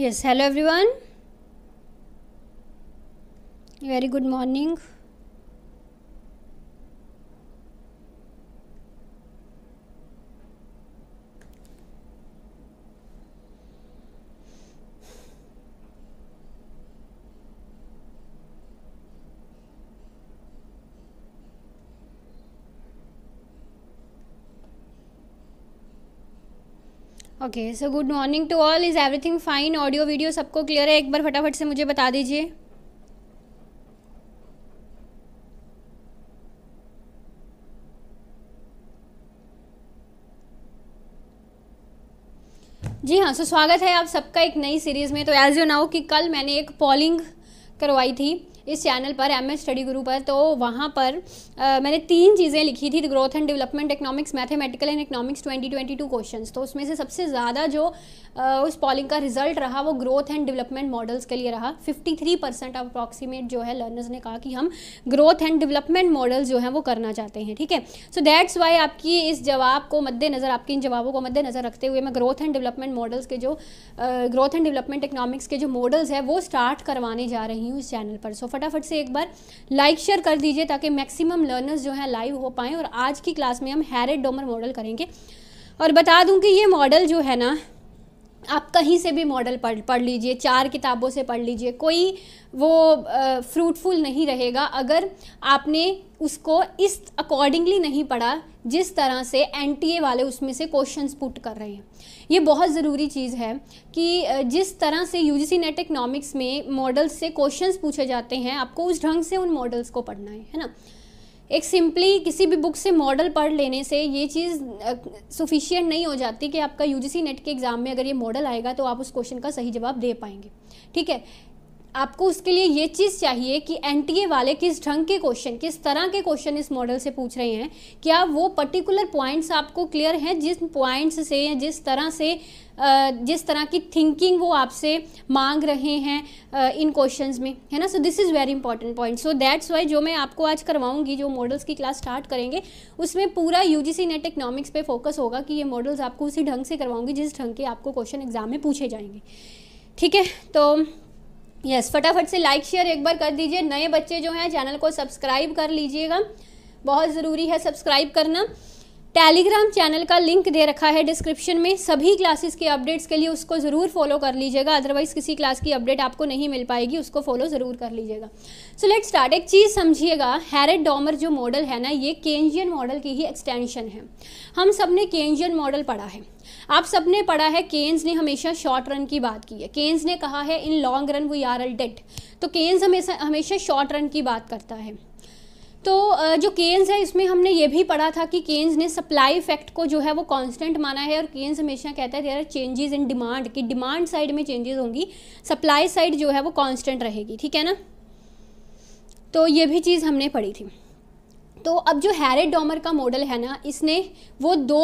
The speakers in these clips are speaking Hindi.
yes hello everyone very good morning okay so good morning to all is everything fine audio video सबको क्लियर है एक बार फटाफट से मुझे बता दीजिए जी हाँ सो स्वागत है आप सबका एक नई सीरीज़ में तो एज़ यू नाउ कि कल मैंने एक पॉलिंग करवाई थी इस चैनल पर एम एस स्टडी गुरु पर तो वहाँ पर आ, मैंने तीन चीज़ें लिखी थी growth and development economics mathematical and economics 2022 questions तो उसमें से सबसे ज़्यादा जो उस पॉलिंग का रिजल्ट रहा वो ग्रोथ एंड डेवलपमेंट मॉडल्स के लिए रहा 53 परसेंट अप्रॉक्सीमेट जो है लर्नर्स ने कहा कि हम ग्रोथ एंड डेवलपमेंट मॉडल्स जो हैं वो करना चाहते हैं ठीक है सो दैट्स वाई आपकी इस जवाब को मद्देनज़र आपके इन जवाबों को मद्देनज़र रखते हुए मैं ग्रोथ एंड डेवलपमेंट मॉडल्स के जो ग्रोथ एंड डेवलपमेंट इकनॉमिक्स के जो मॉडल्स है वो स्टार्ट करवाने जा रही हूँ इस चैनल पर सो so, फटाफट से एक बार लाइक शेयर कर दीजिए ताकि मैक्सिमम लर्नर्स जो हैं लाइव हो पाएँ और आज की क्लास में हम हैरेट डोमर मॉडल करेंगे और बता दूं कि ये मॉडल जो है ना आप कहीं से भी मॉडल पढ़ पढ़ लीजिए चार किताबों से पढ़ लीजिए कोई वो फ्रूटफुल नहीं रहेगा अगर आपने उसको इस अकॉर्डिंगली नहीं पढ़ा जिस तरह से एन वाले उसमें से क्वेश्चन पुट कर रहे हैं ये बहुत ज़रूरी चीज़ है कि जिस तरह से यू जी नेट इकनॉमिक्स में मॉडल्स से क्वेश्चंस पूछे जाते हैं आपको उस ढंग से उन मॉडल्स को पढ़ना है है ना एक सिंपली किसी भी बुक से मॉडल पढ़ लेने से ये चीज़ सफिशियंट नहीं हो जाती कि आपका यूजीसी नेट के एग्ज़ाम में अगर ये मॉडल आएगा तो आप उस क्वेश्चन का सही जवाब दे पाएंगे ठीक है आपको उसके लिए ये चीज़ चाहिए कि एनटीए वाले किस ढंग के क्वेश्चन किस तरह के क्वेश्चन इस मॉडल से पूछ रहे हैं क्या वो पर्टिकुलर पॉइंट्स आपको क्लियर हैं जिस पॉइंट्स से या जिस तरह से जिस तरह की थिंकिंग वो आपसे मांग रहे हैं इन क्वेश्चंस में है ना so this is very important point so that's why जो मैं आपको आज करवाऊंगी जो मॉडल्स की क्लास स्टार्ट करेंगे उसमें पूरा U G C net economics पे फोकस होगा कि ये मॉडल्स आपको उसी ढंग से करवाऊंगी जिस ढंग के आपको क्वेश्चन एग्जाम में पूछे जाएंगे ठीक है तो यस yes, फटाफट से लाइक शेयर एक बार कर दीजिए नए बच्चे जो हैं चैनल को सब्सक्राइब कर लीजिएगा बहुत ज़रूरी है सब्सक्राइब करना टेलीग्राम चैनल का लिंक दे रखा है डिस्क्रिप्शन में सभी क्लासेस के अपडेट्स के लिए उसको ज़रूर फॉलो कर लीजिएगा अदरवाइज़ किसी क्लास की अपडेट आपको नहीं मिल पाएगी उसको फॉलो ज़रूर कर लीजिएगा सो लेट स्टार्ट एक चीज़ समझिएगा हैरेट डॉमर जो मॉडल है ना ये केंजियन मॉडल की ही एक्सटेंशन है हम सब ने केंजियन मॉडल पढ़ा है आप सबने पढ़ा है केन्स ने हमेशा शॉर्ट रन की बात की है केन्स ने कहा है in long run we are all dead तो केन्स हमेशा हमेशा शॉर्ट रन की बात करता है तो जो केन्स है इसमें हमने ये भी पढ़ा था कि केन्स ने सप्लाई इफेक्ट को जो है वो कांस्टेंट माना है और केन्स हमेशा कहता है there are changes in demand कि डिमांड साइड में चेंजेस होंगी सप्लाई साइड जो है वो कांस्टेंट रहेगी ठीक है ना तो ये भी चीज़ हमने पढ़ी थी तो अब जो हैरेट डॉमर का मॉडल है ना इसने वो दो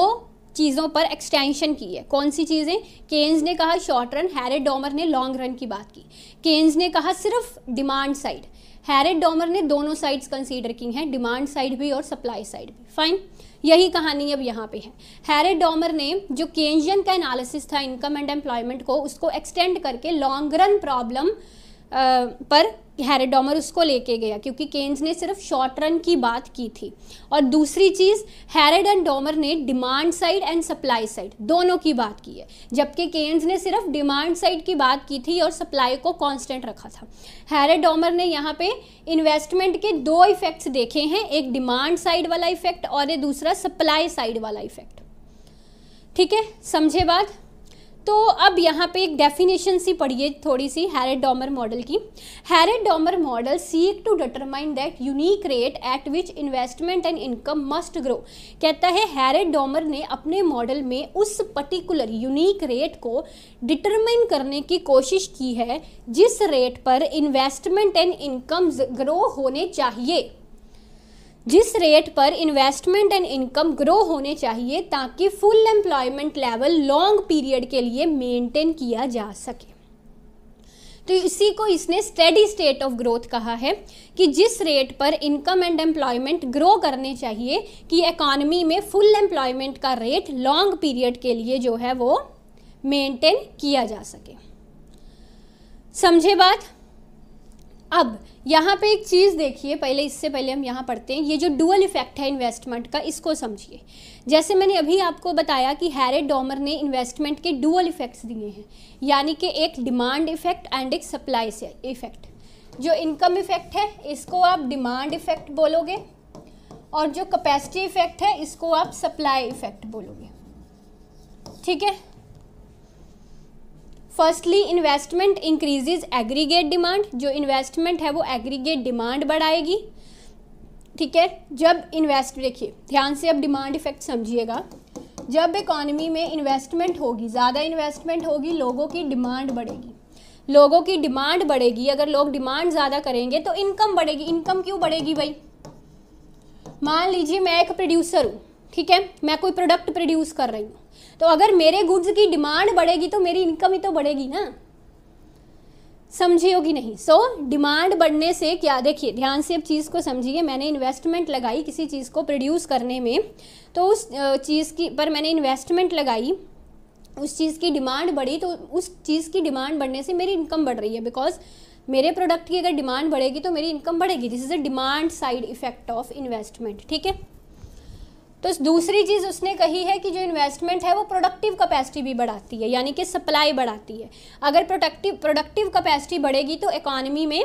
चीज़ों पर एक्सटेंशन की है कौन सी चीज़ें केन्स ने कहा शॉर्ट रन हैरिड डॉमर ने लॉन्ग रन की बात की केन्स ने कहा सिर्फ डिमांड साइड हैरिड डॉमर ने दोनों साइड्स कंसीडर की हैं डिमांड साइड भी और सप्लाई साइड भी फाइन यही कहानी अब यहाँ पे है हैरिड डॉमर ने जो केन्जन का एनालिसिस था इनकम एंड एम्प्लॉयमेंट को उसको एक्सटेंड करके लॉन्ग रन प्रॉब्लम पर डॉमर उसको लेके गया क्योंकि केन्स ने सिर्फ शॉर्ट रन की बात की थी और दूसरी चीज़ हैरेड एंड डॉमर ने demand side and supply side दोनों की बात की है जबकि केन्स ने सिर्फ डिमांड साइड की बात की थी और सप्लाई को कांस्टेंट रखा था हैरेड डॉमर ने यहाँ पे इन्वेस्टमेंट के दो इफेक्ट्स देखे हैं एक डिमांड साइड वाला इफेक्ट और दूसरा सप्लाई साइड वाला इफेक्ट ठीक है समझे बात तो अब यहाँ पे एक डेफिनेशन सी पढ़िए थोड़ी सी हैरेट डॉमर मॉडल की Harrod Domar model seek to determine that unique rate at which investment and income must grow कहता है हैरेट डॉमर ने अपने मॉडल में उस पर्टिकुलर यूनिक रेट को डिटरमाइन करने की कोशिश की है जिस रेट पर इन्वेस्टमेंट एंड इनकम ग्रो होने चाहिए जिस रेट पर इन्वेस्टमेंट एंड इनकम ग्रो होने चाहिए ताकि full employment level long period के लिए मेंटेन किया जा सके तो इसी को इसने स्टेडी स्टेट ऑफ ग्रोथ कहा है कि जिस रेट पर इनकम एंड एम्प्लॉयमेंट ग्रो करने चाहिए कि इकॉनमी में फुल एम्प्लॉयमेंट का रेट लॉन्ग पीरियड के लिए जो है वो मेंटेन किया जा सके समझे बात अब यहाँ पे एक चीज़ देखिए पहले इससे पहले हम यहाँ पढ़ते हैं ये जो डुअल इफेक्ट है इन्वेस्टमेंट का इसको समझिए जैसे मैंने अभी आपको बताया कि हैरे डॉमर ने इन्वेस्टमेंट के डुअल इफेक्ट्स दिए हैं यानी कि एक डिमांड इफेक्ट एंड एक सप्लाई से इफेक्ट जो इनकम इफेक्ट है इसको आप डिमांड इफेक्ट बोलोगे और जो कैपेसिटी इफेक्ट है इसको आप सप्लाई इफेक्ट बोलोगे ठीक है firstly investment increases aggregate demand जो इन्वेस्टमेंट है वो एग्रीगेट डिमांड बढ़ाएगी ठीक है जब इन्वेस्ट देखिए ध्यान से अब डिमांड इफेक्ट समझिएगा जब इकॉनमी में इन्वेस्टमेंट होगी ज़्यादा इन्वेस्टमेंट होगी लोगों की डिमांड बढ़ेगी लोगों की डिमांड बढ़ेगी अगर लोग डिमांड ज़्यादा करेंगे तो इनकम बढ़ेगी इनकम क्यों बढ़ेगी भाई मान लीजिए मैं एक प्रोड्यूसर हूँ ठीक है मैं कोई प्रोडक्ट प्रोड्यूस कर रही हूँ तो अगर मेरे गुड्स की डिमांड बढ़ेगी तो मेरी इनकम ही तो बढ़ेगी ना समझियोगी होगी नहीं सो so, डिमांड बढ़ने से क्या देखिए ध्यान से अब चीज़ को समझिए मैंने इन्वेस्टमेंट लगाई किसी चीज़ को प्रोड्यूस करने में तो उस चीज़ की पर मैंने इन्वेस्टमेंट लगाई उस चीज़ की डिमांड बढ़ी तो उस चीज़ की डिमांड बढ़ने से मेरी इनकम बढ़ रही है बिकॉज मेरे प्रोडक्ट की अगर डिमांड बढ़ेगी तो मेरी इनकम बढ़ेगी this is a demand side effect of investment ठीक है तो दूसरी चीज़ उसने कही है कि जो इन्वेस्टमेंट है वो प्रोडक्टिव कैपेसिटी भी बढ़ाती है यानी कि सप्लाई बढ़ाती है अगर प्रोडक्टिव प्रोडक्टिव कैपेसिटी बढ़ेगी तो इकोनॉमी में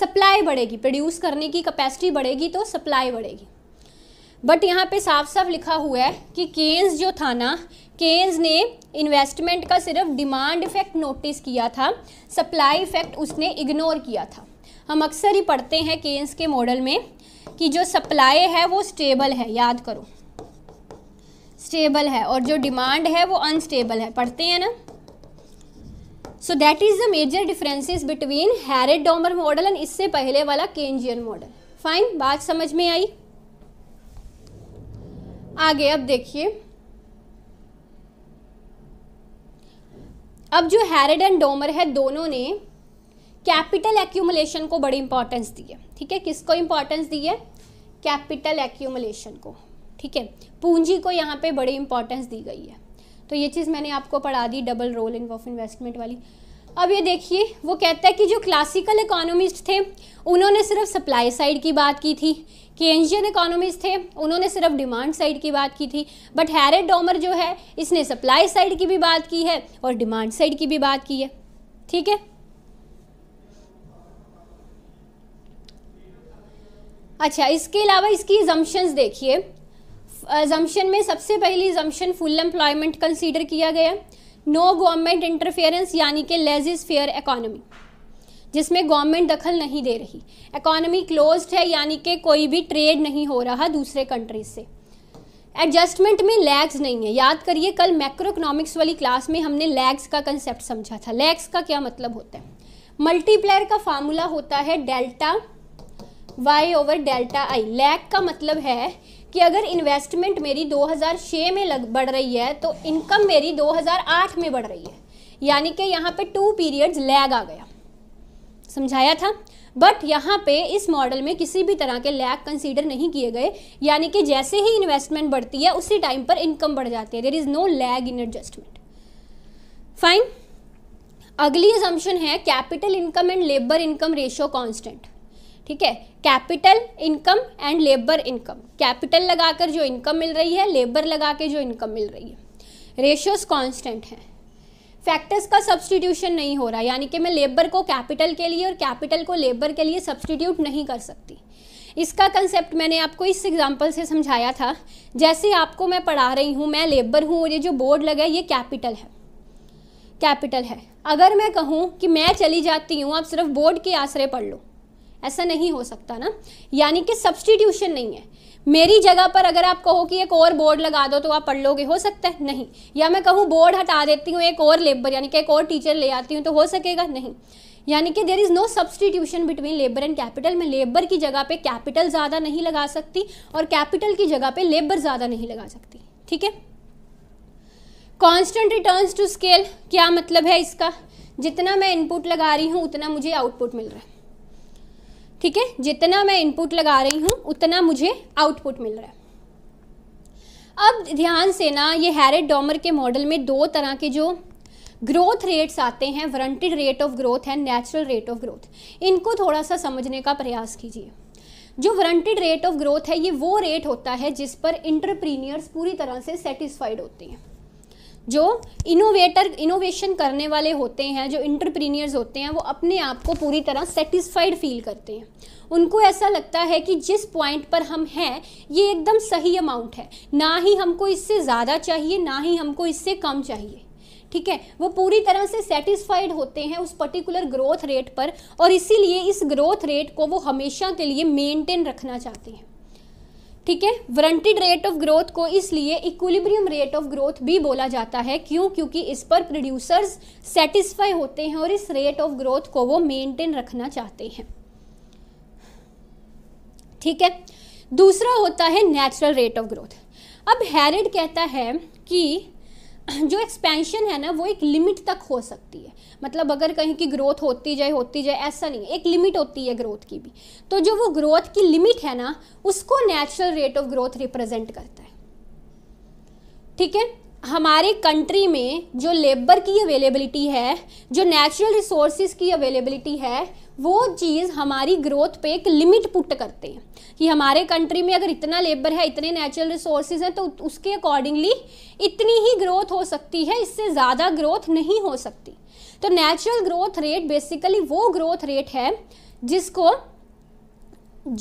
सप्लाई बढ़ेगी प्रोड्यूस करने की कैपेसिटी बढ़ेगी तो सप्लाई बढ़ेगी बट यहाँ पे साफ साफ लिखा हुआ है कि केन्स जो था ना केन्स ने इन्वेस्टमेंट का सिर्फ डिमांड इफेक्ट नोटिस किया था सप्लाई इफेक्ट उसने इग्नोर किया था हम अक्सर ही पढ़ते हैं केन्स के मॉडल में कि जो सप्लाई है वो स्टेबल है याद करो स्टेबल है और जो डिमांड है वो अनस्टेबल है पढ़ते हैं ना so that is the major differences between Harrod Domar model and इससे पहले वाला केंजियन मॉडल फाइन बात समझ में आई आगे अब देखिए अब जो हैरिड एंड डोमर है दोनों ने कैपिटल एक्यूमुलेशन को बड़ी इंपॉर्टेंस दी है ठीक है किसको इंपॉर्टेंस दी है कैपिटल एक्यूमुलेशन को ठीक है पूंजी को यहाँ पे बड़ी इंपॉर्टेंस दी गई है तो ये चीज़ मैंने आपको पढ़ा दी double role in of investment वाली अब ये देखिए वो कहता है कि जो क्लासिकल इकोनॉमिस्ट थे उन्होंने सिर्फ सप्लाई साइड की बात की थी केंजियन इकोनॉमिस्ट थे उन्होंने सिर्फ डिमांड साइड की बात की थी बट हैरेट डोमर जो है इसने सप्लाई साइड की भी बात की है और डिमांड साइड की भी बात की है ठीक है अच्छा इसके अलावा इसकी जम्पन्स देखिए जम्पन में सबसे पहली जम्पन फुल एम्प्लॉयमेंट कंसीडर किया गया नो गवर्नमेंट इंटरफेरेंस यानी कि लेजिस फेयर इकोनॉमी जिसमें गवर्नमेंट दखल नहीं दे रही इकोनॉमी क्लोज्ड है यानी कि कोई भी ट्रेड नहीं हो रहा दूसरे कंट्रीज से एडजस्टमेंट में लैग्स नहीं है याद करिए कल मैक्रो इकोनॉमिक्स वाली क्लास में हमने लैग्स का कंसेप्ट समझा था लैग्स का क्या मतलब होता है मल्टीप्लायर का फार्मूला होता है delta Y over delta I lag का मतलब है कि अगर इन्वेस्टमेंट मेरी 2006 में लग बढ़ रही है तो इनकम मेरी 2008 में बढ़ रही है यानी कि यहाँ पे टू पीरियड्स लैग आ गया समझाया था बट यहाँ पे इस मॉडल में किसी भी तरह के लैग कंसीडर नहीं किए गए यानी कि जैसे ही इन्वेस्टमेंट बढ़ती है उसी टाइम पर इनकम बढ़ जाती है there is no lag in adjustment fine अगली एजम्पन है capital income and labour income ratio constant ठीक है capital income and labour income capital लगाकर जो इनकम मिल रही है लेबर लगा के जो इनकम मिल रही है रेशियोस कांस्टेंट हैं फैक्टर्स का सब्सटीट्यूशन नहीं हो रहा यानी कि मैं लेबर को कैपिटल के लिए और कैपिटल को लेबर के लिए सब्सटीट्यूट नहीं कर सकती इसका कंसेप्ट मैंने आपको इस एग्जाम्पल से समझाया था जैसे आपको मैं पढ़ा रही हूँ मैं लेबर हूँ और ये जो बोर्ड लगा है ये कैपिटल है कैपिटल है अगर मैं कहूँ कि मैं चली जाती हूँ आप सिर्फ बोर्ड के आसरे पढ़ लो ऐसा नहीं हो सकता ना यानी कि सब्सटीट्यूशन नहीं है मेरी जगह पर अगर आप कहो कि एक और बोर्ड लगा दो तो आप पढ़ लोगे हो सकता है नहीं या मैं कहूँ बोर्ड हटा देती हूँ एक और लेबर यानी कि एक और टीचर ले आती हूँ तो हो सकेगा नहीं यानी कि there is no substitution between labour and capital मैं लेबर की जगह पे कैपिटल ज़्यादा नहीं लगा सकती और कैपिटल की जगह पे लेबर ज़्यादा नहीं लगा सकती ठीक है कॉन्स्टेंट रिटर्न्स टू स्केल क्या मतलब है इसका जितना मैं इनपुट लगा रही हूँ उतना मुझे आउटपुट मिल रहा है ठीक है जितना मैं इनपुट लगा रही हूँ उतना मुझे आउटपुट मिल रहा है अब ध्यान से ना ये हैरेट डॉमर के मॉडल में दो तरह के जो ग्रोथ रेट्स आते हैं वरंटेड रेट ऑफ ग्रोथ है नेचुरल रेट ऑफ ग्रोथ इनको थोड़ा सा समझने का प्रयास कीजिए जो वरंटेड रेट ऑफ ग्रोथ है ये वो रेट होता है जिस पर इंटरप्रीनियर्स पूरी तरह से सेटिस्फाइड होते हैं जो इनोवेटर इनोवेशन करने वाले होते हैं जो इंटरप्रीनियर्स होते हैं वो अपने आप को पूरी तरह सेटिस्फाइड फील करते हैं उनको ऐसा लगता है कि जिस पॉइंट पर हम हैं ये एकदम सही अमाउंट है ना ही हमको इससे ज़्यादा चाहिए ना ही हमको इससे कम चाहिए ठीक है वो पूरी तरह से सेटिस्फाइड होते हैं उस पर्टिकुलर ग्रोथ रेट पर और इसीलिए इस ग्रोथ रेट को वो हमेशा के लिए मेनटेन रखना चाहते हैं ठीक है वरंटेड रेट ऑफ ग्रोथ को इसलिए इक्विलिब्रियम रेट ऑफ ग्रोथ भी बोला जाता है क्यों क्योंकि इस पर प्रोड्यूसर्स सेटिस्फाई होते हैं और इस रेट ऑफ ग्रोथ को वो मेंटेन रखना चाहते हैं ठीक है दूसरा होता है नेचुरल रेट ऑफ ग्रोथ अब हैरिड कहता है कि जो एक्सपेंशन है ना वो एक लिमिट तक हो सकती है मतलब अगर कहीं की ग्रोथ होती जाए होती जाए ऐसा नहीं एक लिमिट होती है ग्रोथ की भी तो जो वो ग्रोथ की लिमिट है ना उसको natural rate of growth represent करता है ठीक है हमारे कंट्री में जो लेबर की अवेलेबिलिटी है जो नेचुरल रिसोर्सिस की अवेलेबिलिटी है वो चीज़ हमारी ग्रोथ पे एक लिमिट पुट करते हैं कि हमारे कंट्री में अगर इतना लेबर है इतने नेचुरल रिसोर्सेज हैं तो उसके अकॉर्डिंगली इतनी ही ग्रोथ हो सकती है इससे ज़्यादा ग्रोथ नहीं हो सकती तो नेचुरल ग्रोथ रेट बेसिकली वो ग्रोथ रेट है जिसको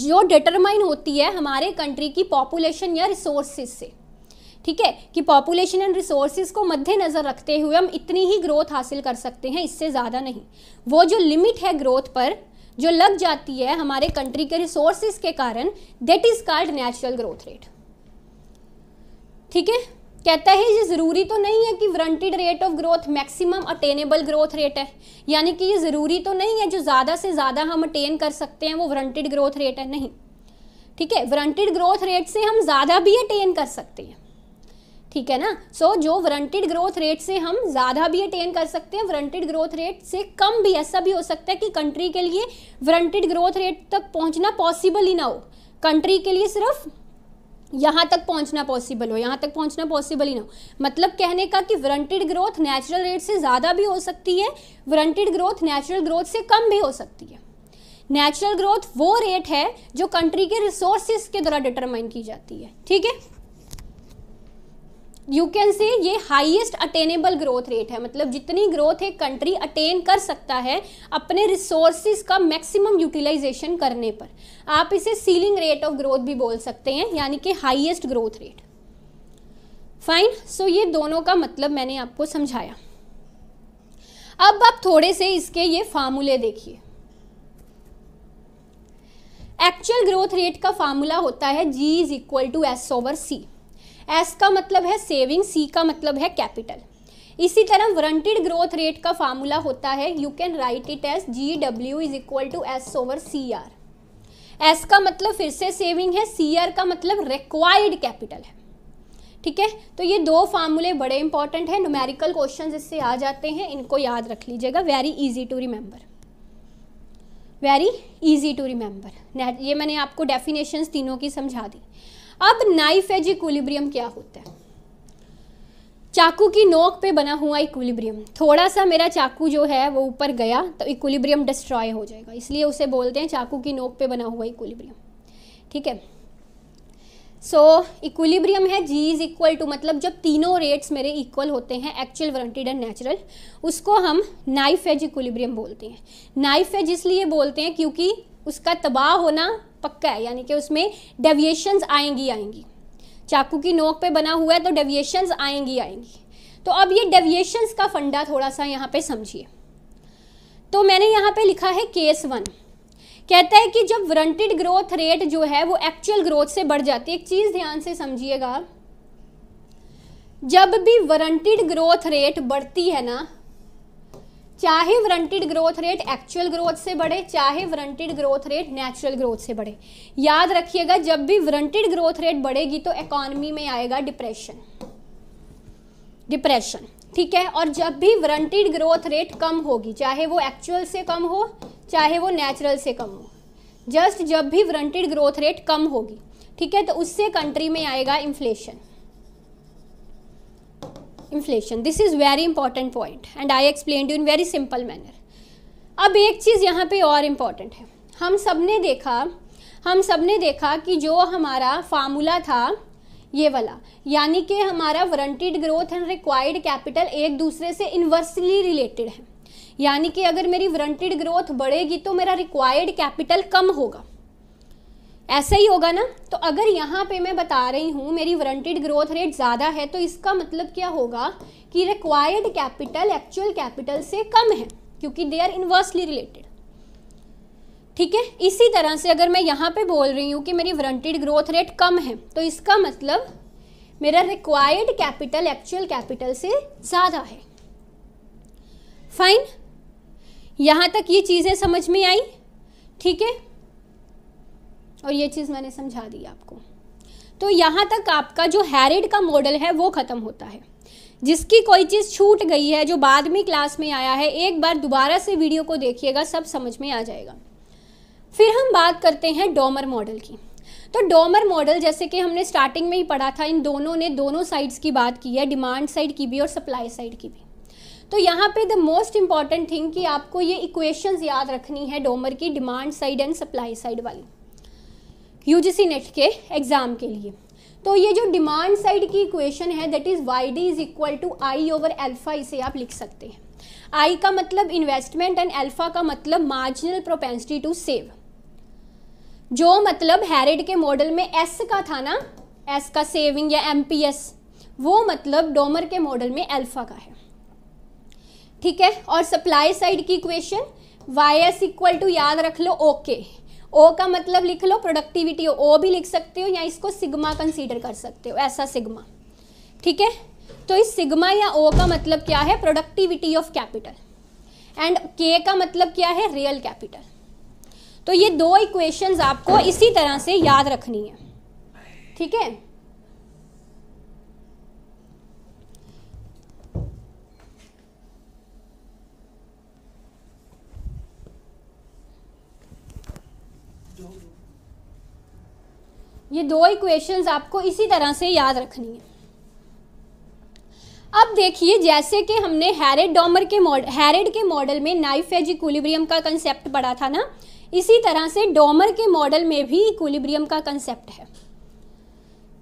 जो डिटरमाइन होती है हमारे कंट्री की पॉपुलेशन या रिसोर्सेज से ठीक है कि पॉपुलेशन एंड रिसोर्सेज को मद्देनज़र रखते हुए हम इतनी ही ग्रोथ हासिल कर सकते हैं इससे ज़्यादा नहीं वो जो लिमिट है ग्रोथ पर जो लग जाती है हमारे कंट्री के रिसोर्सेज के कारण that is called natural growth rate ठीक है कहता है ये ज़रूरी तो नहीं है कि warranted rate of growth maximum attainable growth rate है यानी कि ये ज़रूरी तो नहीं है जो ज़्यादा से ज़्यादा हम अटेन कर सकते हैं वो वरंटेड ग्रोथ रेट है नहीं ठीक है वरंटेड ग्रोथ रेट से हम ज़्यादा भी अटेन कर सकते हैं ठीक है ना सो so, जो वरंटेड ग्रोथ रेट से हम ज़्यादा भी अटेन कर सकते हैं वरंटेड ग्रोथ रेट से कम भी ऐसा भी हो सकता है कि कंट्री के लिए वरंटेड ग्रोथ रेट तक पहुंचना पॉसिबल ही ना हो कंट्री के लिए सिर्फ यहाँ तक पहुँचना पॉसिबल हो यहाँ तक पहुँचना पॉसिबल ही ना हो मतलब कहने का कि वरंटेड ग्रोथ नेचुरल रेट से ज़्यादा भी हो सकती है वरंटेड ग्रोथ नेचुरल ग्रोथ से कम भी हो सकती है नेचुरल ग्रोथ वो रेट है जो कंट्री के रिसोर्सेज के द्वारा डिटरमाइन की जाती है ठीक है यू कैन से ये हाईएस्ट अटेनेबल ग्रोथ रेट है मतलब जितनी ग्रोथ एक कंट्री अटेन कर सकता है अपने रिसोर्सिस का मैक्सिमम यूटिलाइजेशन करने पर आप इसे सीलिंग रेट ऑफ ग्रोथ भी बोल सकते हैं यानी कि highest growth rate fine so ये दोनों का मतलब मैंने आपको समझाया अब आप थोड़े से इसके ये फार्मूले देखिए एक्चुअल ग्रोथ रेट का फार्मूला होता है G is equal to S over C S का मतलब है सेविंग सी का मतलब है कैपिटल इसी तरह वारंटेड ग्रोथ रेट का फार्मूला होता है you can write it S G W is equal to S over C R S का मतलब फिर से सेविंग है सी आर का मतलब रिक्वायर्ड कैपिटल है ठीक है तो ये दो फार्मूले बड़े इंपॉर्टेंट हैं न्यूमेरिकल क्वेश्चन इससे आ जाते हैं इनको याद रख लीजिएगा very easy to remember very easy to remember ये मैंने आपको डेफिनेशंस तीनों की समझा दी अब नाइफ एज इक्विलिब्रियम क्या होता है चाकू की नोक पे बना हुआ इक्विलिब्रियम थोड़ा सा मेरा चाकू जो है वो ऊपर गया तो इक्विलिब्रियम डिस्ट्रॉय हो जाएगा इसलिए उसे बोलते हैं चाकू की नोक पे बना हुआ इक्विलिब्रियम ठीक है सो इक्विलिब्रियम है जी इज़ इक्वल टू मतलब जब तीनों रेट्स मेरे इक्वल होते हैं एक्चुअल वारंटेड एंड नेचुरल उसको हम नाइफ एज इक्विलिब्रियम बोलते हैं नाइफ एज इसलिए बोलते हैं क्योंकि उसका तबाह होना पक्का है यानी कि उसमें डेविएशंस आएंगी आएंगी चाकू की नोक पे बना हुआ है तो डेविएशंस आएंगी आएंगी तो अब ये डेविएशंस का फंडा थोड़ा सा यहाँ पे समझिए तो मैंने यहाँ पे लिखा है केस वन कहता है कि जब वरंटेड ग्रोथ रेट जो है वो एक्चुअल ग्रोथ से बढ़ जाती है एक चीज़ ध्यान से समझिएगा जब भी वरंटेड ग्रोथ रेट बढ़ती है ना चाहे warranted growth rate actual growth से बढ़े चाहे warranted growth rate natural growth से बढ़े याद रखिएगा जब भी वरंटेड ग्रोथ रेट बढ़ेगी तो इकोनॉमी में आएगा डिप्रेशन डिप्रेशन ठीक है और जब भी वरंटेड ग्रोथ रेट कम होगी चाहे वो एक्चुअल से कम हो चाहे वो नेचुरल से कम हो जस्ट जब भी वरंटेड ग्रोथ रेट कम होगी ठीक है तो उससे कंट्री में आएगा inflation inflation this is very important point and I explain you in very simple manner अब एक चीज़ यहाँ पे और इम्पॉर्टेंट है हम सब ने देखा हम सब ने देखा कि जो हमारा फार्मूला था ये वाला यानी कि हमारा warranted growth and required capital एक दूसरे से इन्वर्सली रिलेटेड है यानी कि अगर मेरी वारंटेड ग्रोथ बढ़ेगी तो मेरा रिक्वायर्ड कैपिटल कम होगा ऐसा ही होगा ना तो अगर यहाँ पे मैं बता रही हूँ मेरी वारंटेड ग्रोथ रेट ज़्यादा है तो इसका मतलब क्या होगा कि रिक्वायर्ड कैपिटल एक्चुअल कैपिटल से कम है क्योंकि दे आर इन्वर्सली रिलेटेड ठीक है इसी तरह से अगर मैं यहाँ पे बोल रही हूँ कि मेरी वारंटेड ग्रोथ रेट कम है तो इसका मतलब मेरा रिक्वायर्ड कैपिटल एक्चुअल कैपिटल से ज़्यादा है फाइन यहाँ तक ये चीज़ें समझ में आई ठीक है और ये चीज़ मैंने समझा दी आपको तो यहाँ तक आपका जो हैरिड का मॉडल है वो ख़त्म होता है जिसकी कोई चीज़ छूट गई है जो बाद में क्लास में आया है एक बार दोबारा से वीडियो को देखिएगा सब समझ में आ जाएगा फिर हम बात करते हैं डोमर मॉडल की तो डोमर मॉडल जैसे कि हमने स्टार्टिंग में ही पढ़ा था इन दोनों ने दोनों साइड्स की बात की है डिमांड साइड की भी और सप्लाई साइड की भी तो यहाँ पे द मोस्ट इम्पॉर्टेंट थिंग कि आपको ये इक्वेशंस याद रखनी है डोमर की demand side and supply side वाली यूजीसी नेट e के एग्ज़ाम के लिए तो ये जो डिमांड साइड की इक्वेशन है that is Y D is equal to I over alpha इसे आप लिख सकते हैं आई का मतलब इन्वेस्टमेंट एंड एल्फ़ा का मतलब मार्जिनल प्रोपेंसिटी टू सेव जो मतलब हैरिड के मॉडल में एस का था ना एस का सेविंग या एम वो मतलब डोमर के मॉडल में एल्फ़ा का है ठीक है और सप्लाई साइड की equation Y S equal to याद रख लो ओके okay. ओ का मतलब लिख लो प्रोडक्टिविटी ओ भी लिख सकते हो या इसको सिग्मा कंसीडर कर सकते हो ऐसा सिग्मा ठीक है तो इस सिग्मा या ओ का मतलब क्या है प्रोडक्टिविटी ऑफ कैपिटल एंड के का मतलब क्या है रियल कैपिटल तो ये दो इक्वेशंस आपको इसी तरह से याद रखनी है ठीक है ये दो इक्वेशंस आपको इसी तरह से याद रखनी है अब देखिए जैसे कि हमने हैरेड डॉमर के मॉडल हैरेड के मॉडल में नाइफ एज इक्विलिब्रियम का कंसेप्ट पढ़ा था ना इसी तरह से डॉमर के मॉडल में भी इक्विलिब्रियम का कंसेप्ट है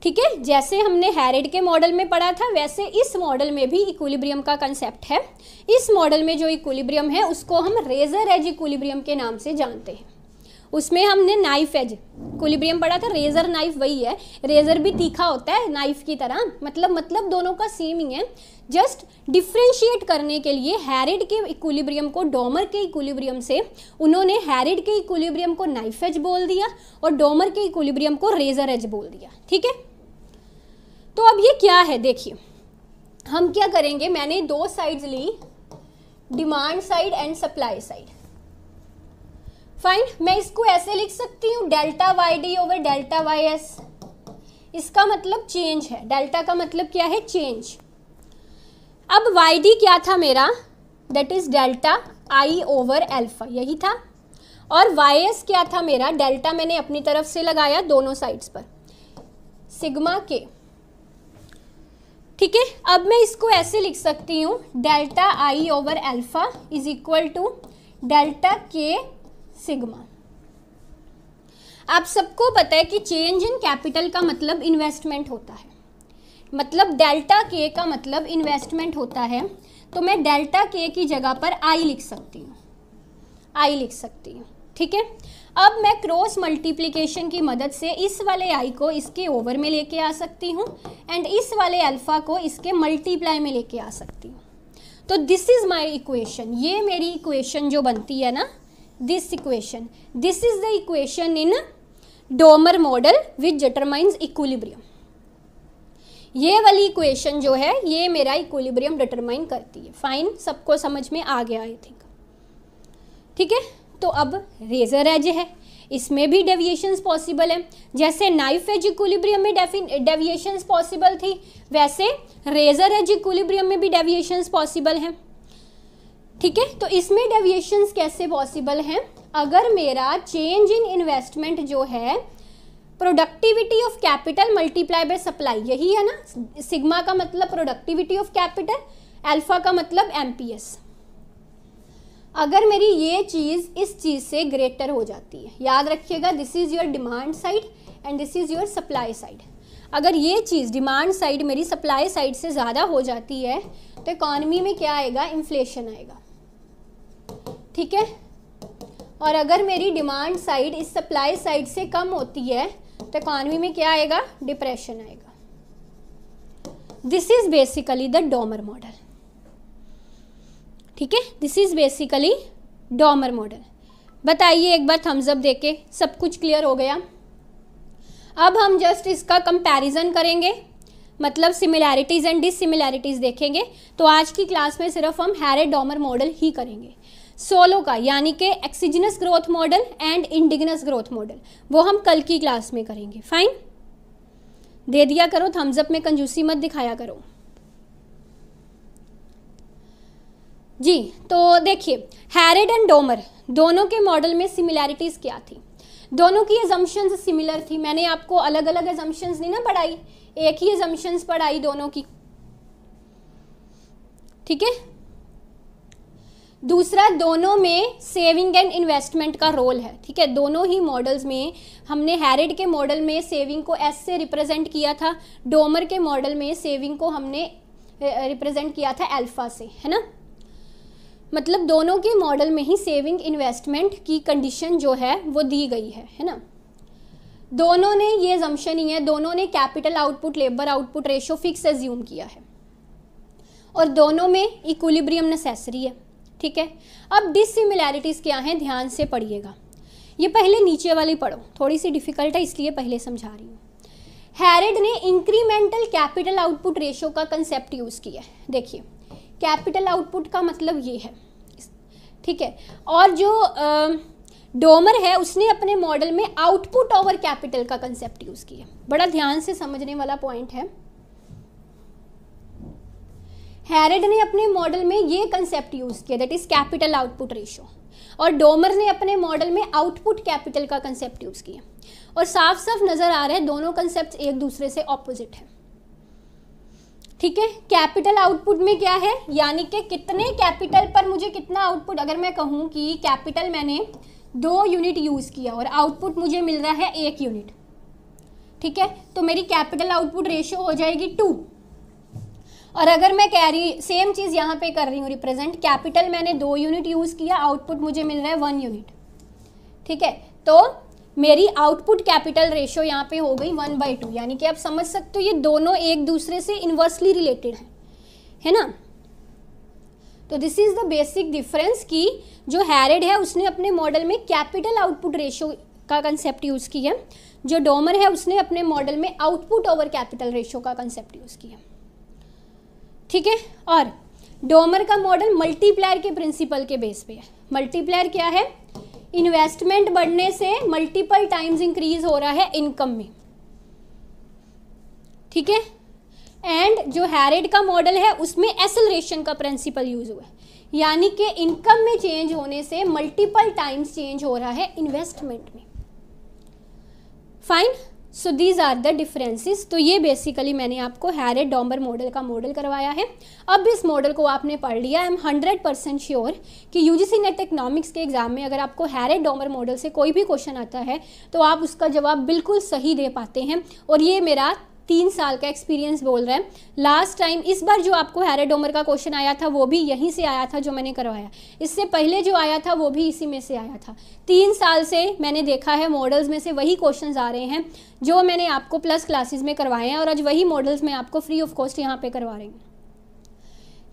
ठीक है जैसे हमने हैरेड के मॉडल में पढ़ा था वैसे इस मॉडल में भी इक्विलिब्रियम का कंसेप्ट है इस मॉडल में जो इक्विलिब्रियम है उसको हम रेजर एज इक्विलिब्रियम के नाम से जानते हैं उसमें हमने नाइफ एज कोलिब्रियम पढ़ा था रेजर नाइफ वही है रेजर भी तीखा होता है नाइफ की तरह मतलब मतलब दोनों का सेम ही है जस्ट डिफ्रेंशिएट करने के लिए हैरिड के इक्विलिब्रियम को डोमर के इक्विलिब्रियम से उन्होंने हैरिड के इक्विलिब्रियम को नाइफ एज बोल दिया और डोमर के इक्विलिब्रियम को रेजर एज बोल दिया ठीक है तो अब ये क्या है देखिए हम क्या करेंगे मैंने दो साइड्स ली demand side and supply side fine मैं इसको ऐसे लिख सकती हूँ delta Y D over delta Y S इसका मतलब चेंज है डेल्टा का मतलब क्या है चेंज अब वाई डी क्या था मेरा that is delta I over alpha यही था और वाई एस क्या था मेरा डेल्टा मैंने अपनी तरफ से लगाया दोनों साइड्स पर सिग्मा के ठीक है अब मैं इसको ऐसे लिख सकती हूँ delta I over alpha is equal to delta के सिग्मा आप सबको पता है कि चेंज इन कैपिटल का मतलब इन्वेस्टमेंट होता है मतलब डेल्टा के का मतलब इन्वेस्टमेंट होता है तो मैं डेल्टा के की जगह पर आई लिख सकती हूँ आई लिख सकती हूँ ठीक है अब मैं क्रॉस मल्टीप्लिकेशन की मदद से इस वाले आई को इसके ओवर में लेके आ सकती हूँ एंड इस वाले अल्फ़ा को इसके मल्टीप्लाई में लेके आ सकती हूँ तो दिस इज़ माई इक्वेशन ये मेरी इक्वेशन जो बनती है ना this equation this is the equation in Domar model which determines equilibrium ये वाली इक्वेशन जो है ये मेरा इक्वलिब्रियम डिटरमाइन करती है फाइन सबको समझ में आ गया आई थिंक ठीक है तो अब रेजर एज है इसमें भी डेविएशंस पॉसिबल हैं जैसे नाइफ एज इक्विलिब्रियम में डेविएशंस पॉसिबल थी वैसे रेजर एज इक्विलिब्रियम में भी डेविएशंस पॉसिबल हैं ठीक है तो इसमें डेविएशंस कैसे पॉसिबल हैं अगर मेरा चेंज इन इन्वेस्टमेंट जो है productivity of capital multiply by supply यही है ना सिग्मा का मतलब प्रोडक्टिविटी ऑफ कैपिटल अल्फा का मतलब एम अगर मेरी ये चीज़ इस चीज़ से ग्रेटर हो जाती है याद रखिएगा this is your demand side and this is your supply side अगर ये चीज़ डिमांड साइड मेरी सप्लाई साइड से ज़्यादा हो जाती है तो इकॉनमी में क्या आएगा इन्फ्लेशन आएगा ठीक है और अगर मेरी डिमांड साइड इस सप्लाई साइड से कम होती है तो इकॉनमी में क्या आएगा डिप्रेशन आएगा this is basically the Domar model ठीक है this is basically Domar model बताइए एक बार थम्स अप देके सब कुछ क्लियर हो गया अब हम जस्ट इसका कंपैरिजन करेंगे मतलब सिमिलैरिटीज़ एंड डिसिमिलैरिटीज़ देखेंगे तो आज की क्लास में सिर्फ हम हैरे डोमर मॉडल ही करेंगे सोलो का यानी कि exogenous growth model and endogenous growth model वो हम कल की क्लास में करेंगे फाइन दे दिया करो थम्सअप में कंजूसी मत दिखाया करो जी तो देखिए हैरिड एंड डोमर दोनों के मॉडल में सिमिलैरिटीज़ क्या थी दोनों की एजम्पन्स सिमिलर थी मैंने आपको अलग अलग एजम्पन्स नहीं ना पढ़ाई एक ही एजम्पन्स पढ़ाई दोनों की ठीक है दूसरा दोनों में सेविंग एंड इन्वेस्टमेंट का रोल है ठीक है दोनों ही मॉडल्स में हमने हैरिड के मॉडल में सेविंग को एस से रिप्रेजेंट किया था डोमर के मॉडल में सेविंग को हमने रिप्रेजेंट किया था एल्फा से है ना मतलब दोनों के मॉडल में ही सेविंग इन्वेस्टमेंट की कंडीशन जो है वो दी गई है है ना दोनों ने ये जम्शन ही है दोनों ने capital output labour output ratio fix assume किया है और दोनों में इक्विलिब्रियम नेसेसरी है ठीक है अब डिसिमिलैरिटीज़ क्या हैं ध्यान से पढ़िएगा ये पहले नीचे वाली पढ़ो थोड़ी सी डिफ़िकल्ट है इसलिए पहले समझा रही हूँ हैरिड ने इंक्रीमेंटल कैपिटल आउटपुट रेशो का कंसेप्ट यूज़ किया है देखिए कैपिटल आउटपुट का मतलब ये है ठीक है और जो डोमर है उसने अपने मॉडल में आउटपुट ओवर कैपिटल का कंसेप्ट यूज़ किया बड़ा ध्यान से समझने वाला पॉइंट है हैरिड ने अपने मॉडल में ये कंसेप्ट यूज़ किया that is capital output ratio और डोमर ने अपने मॉडल में आउटपुट कैपिटल का कंसेप्ट यूज़ किया और साफ साफ नज़र आ रहा है दोनों कंसेप्ट एक दूसरे से ऑपोजिट है ठीक है कैपिटल आउटपुट में क्या है यानी कि कितने कैपिटल पर मुझे कितना आउटपुट अगर मैं कहूँ कि कैपिटल मैंने दो यूनिट यूज़ किया और आउटपुट मुझे मिल रहा है एक यूनिट ठीक है तो मेरी कैपिटल आउटपुट रेशियो हो जाएगी टू और अगर मैं कह रही सेम चीज़ यहाँ पे कर रही हूँ रिप्रेजेंट कैपिटल मैंने दो यूनिट यूज़ किया आउटपुट मुझे मिल रहा है वन यूनिट ठीक है तो मेरी आउटपुट कैपिटल रेशियो यहाँ पे हो गई वन बाई टू यानी कि आप समझ सकते हो ये दोनों एक दूसरे से इन्वर्सली रिलेटेड हैं है ना तो this is the basic difference कि जो हैरिड है उसने अपने मॉडल में कैपिटल आउटपुट रेशियो का कंसेप्ट यूज़ किया जो डोमर है उसने अपने मॉडल में आउटपुट ओवर कैपिटल रेशियो का कंसेप्ट यूज़ किया ठीक है और डोमर का मॉडल मल्टीप्लायर के प्रिंसिपल के बेस पे है मल्टीप्लायर क्या है इन्वेस्टमेंट बढ़ने से मल्टीपल टाइम्स इंक्रीज हो रहा है इनकम में ठीक है एंड जो हैरिड का मॉडल है उसमें एसलरेशन का प्रिंसिपल यूज हुआ है यानी कि इनकम में चेंज होने से मल्टीपल टाइम्स चेंज हो रहा है इन्वेस्टमेंट में fine so these are the differences तो ये बेसिकली मैंने आपको हैरे डॉम्बर मॉडल का मॉडल करवाया है अब इस मॉडल को आपने पढ़ लिया I am hundred percent sure कि U G C net economics के एग्जाम में अगर आपको हैरे डॉम्बर मॉडल से कोई भी क्वेश्चन आता है तो आप उसका जवाब बिल्कुल सही दे पाते हैं और ये मेरा तीन साल का एक्सपीरियंस बोल रहे हैं लास्ट टाइम इस बार जो आपको हैरेडोमर का क्वेश्चन आया था वो भी यहीं से आया था जो मैंने करवाया इससे पहले जो आया था वो भी इसी में से आया था तीन साल से मैंने देखा है मॉडल्स में से वही क्वेश्चन आ रहे हैं जो मैंने आपको प्लस क्लासेज में करवाए हैं और आज वही मॉडल्स में आपको फ्री ऑफ कॉस्ट यहाँ पर करवा रही हूँ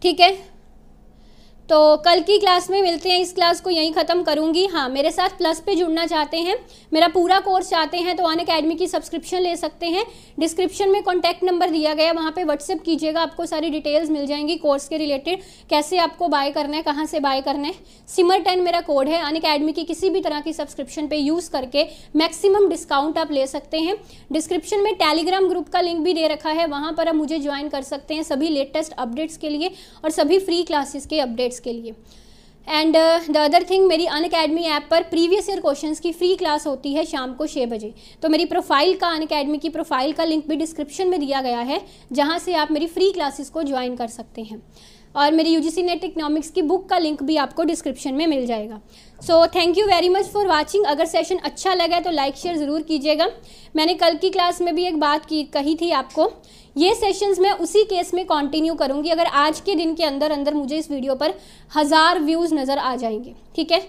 ठीक है तो कल की क्लास में मिलते हैं इस क्लास को यहीं ख़त्म करूँगी हाँ मेरे साथ प्लस पे जुड़ना चाहते हैं मेरा पूरा कोर्स चाहते हैं तो अन अकेडमी की सब्सक्रिप्शन ले सकते हैं डिस्क्रिप्शन में कॉन्टैक्ट नंबर दिया गया वहाँ पर व्हाट्सअप कीजिएगा आपको सारी डिटेल्स मिल जाएंगी कोर्स के रिलेटेड कैसे आपको बाय करना है कहाँ से बाय करना है सिमर टेन मेरा कोड है अन अकेडमी की किसी भी तरह की सब्सक्रिप्शन पर यूज़ करके मैक्सिमम डिस्काउंट आप ले सकते हैं डिस्क्रिप्शन में टेलीग्राम ग्रुप का लिंक भी दे रखा है वहाँ पर आप मुझे ज्वाइन कर सकते हैं सभी लेटेस्ट अपडेट्स के लिए और सभी फ्री क्लासेस के अपडेट्स इसके लिए एंड द अदर थिंग मेरी अन अकेडमी ऐप पर प्रीवियस ईयर क्वेश्चंस की फ्री क्लास होती है शाम को छः बजे तो मेरी प्रोफाइल का अन अकेडमी की प्रोफाइल का लिंक भी डिस्क्रिप्शन में दिया गया है जहाँ से आप मेरी फ्री क्लासेस को ज्वाइन कर सकते हैं और मेरी यू जी नेट इकनॉमिक्स की बुक का लिंक भी आपको डिस्क्रिप्शन में मिल जाएगा so thank you very much for watching अगर सेशन अच्छा लगा है तो लाइक शेयर ज़रूर कीजिएगा मैंने कल की क्लास में भी एक बात की कही थी आपको ये सेशंस मैं उसी केस में कंटिन्यू करूंगी अगर आज के दिन के अंदर अंदर मुझे इस वीडियो पर हज़ार व्यूज़ नज़र आ जाएंगे ठीक है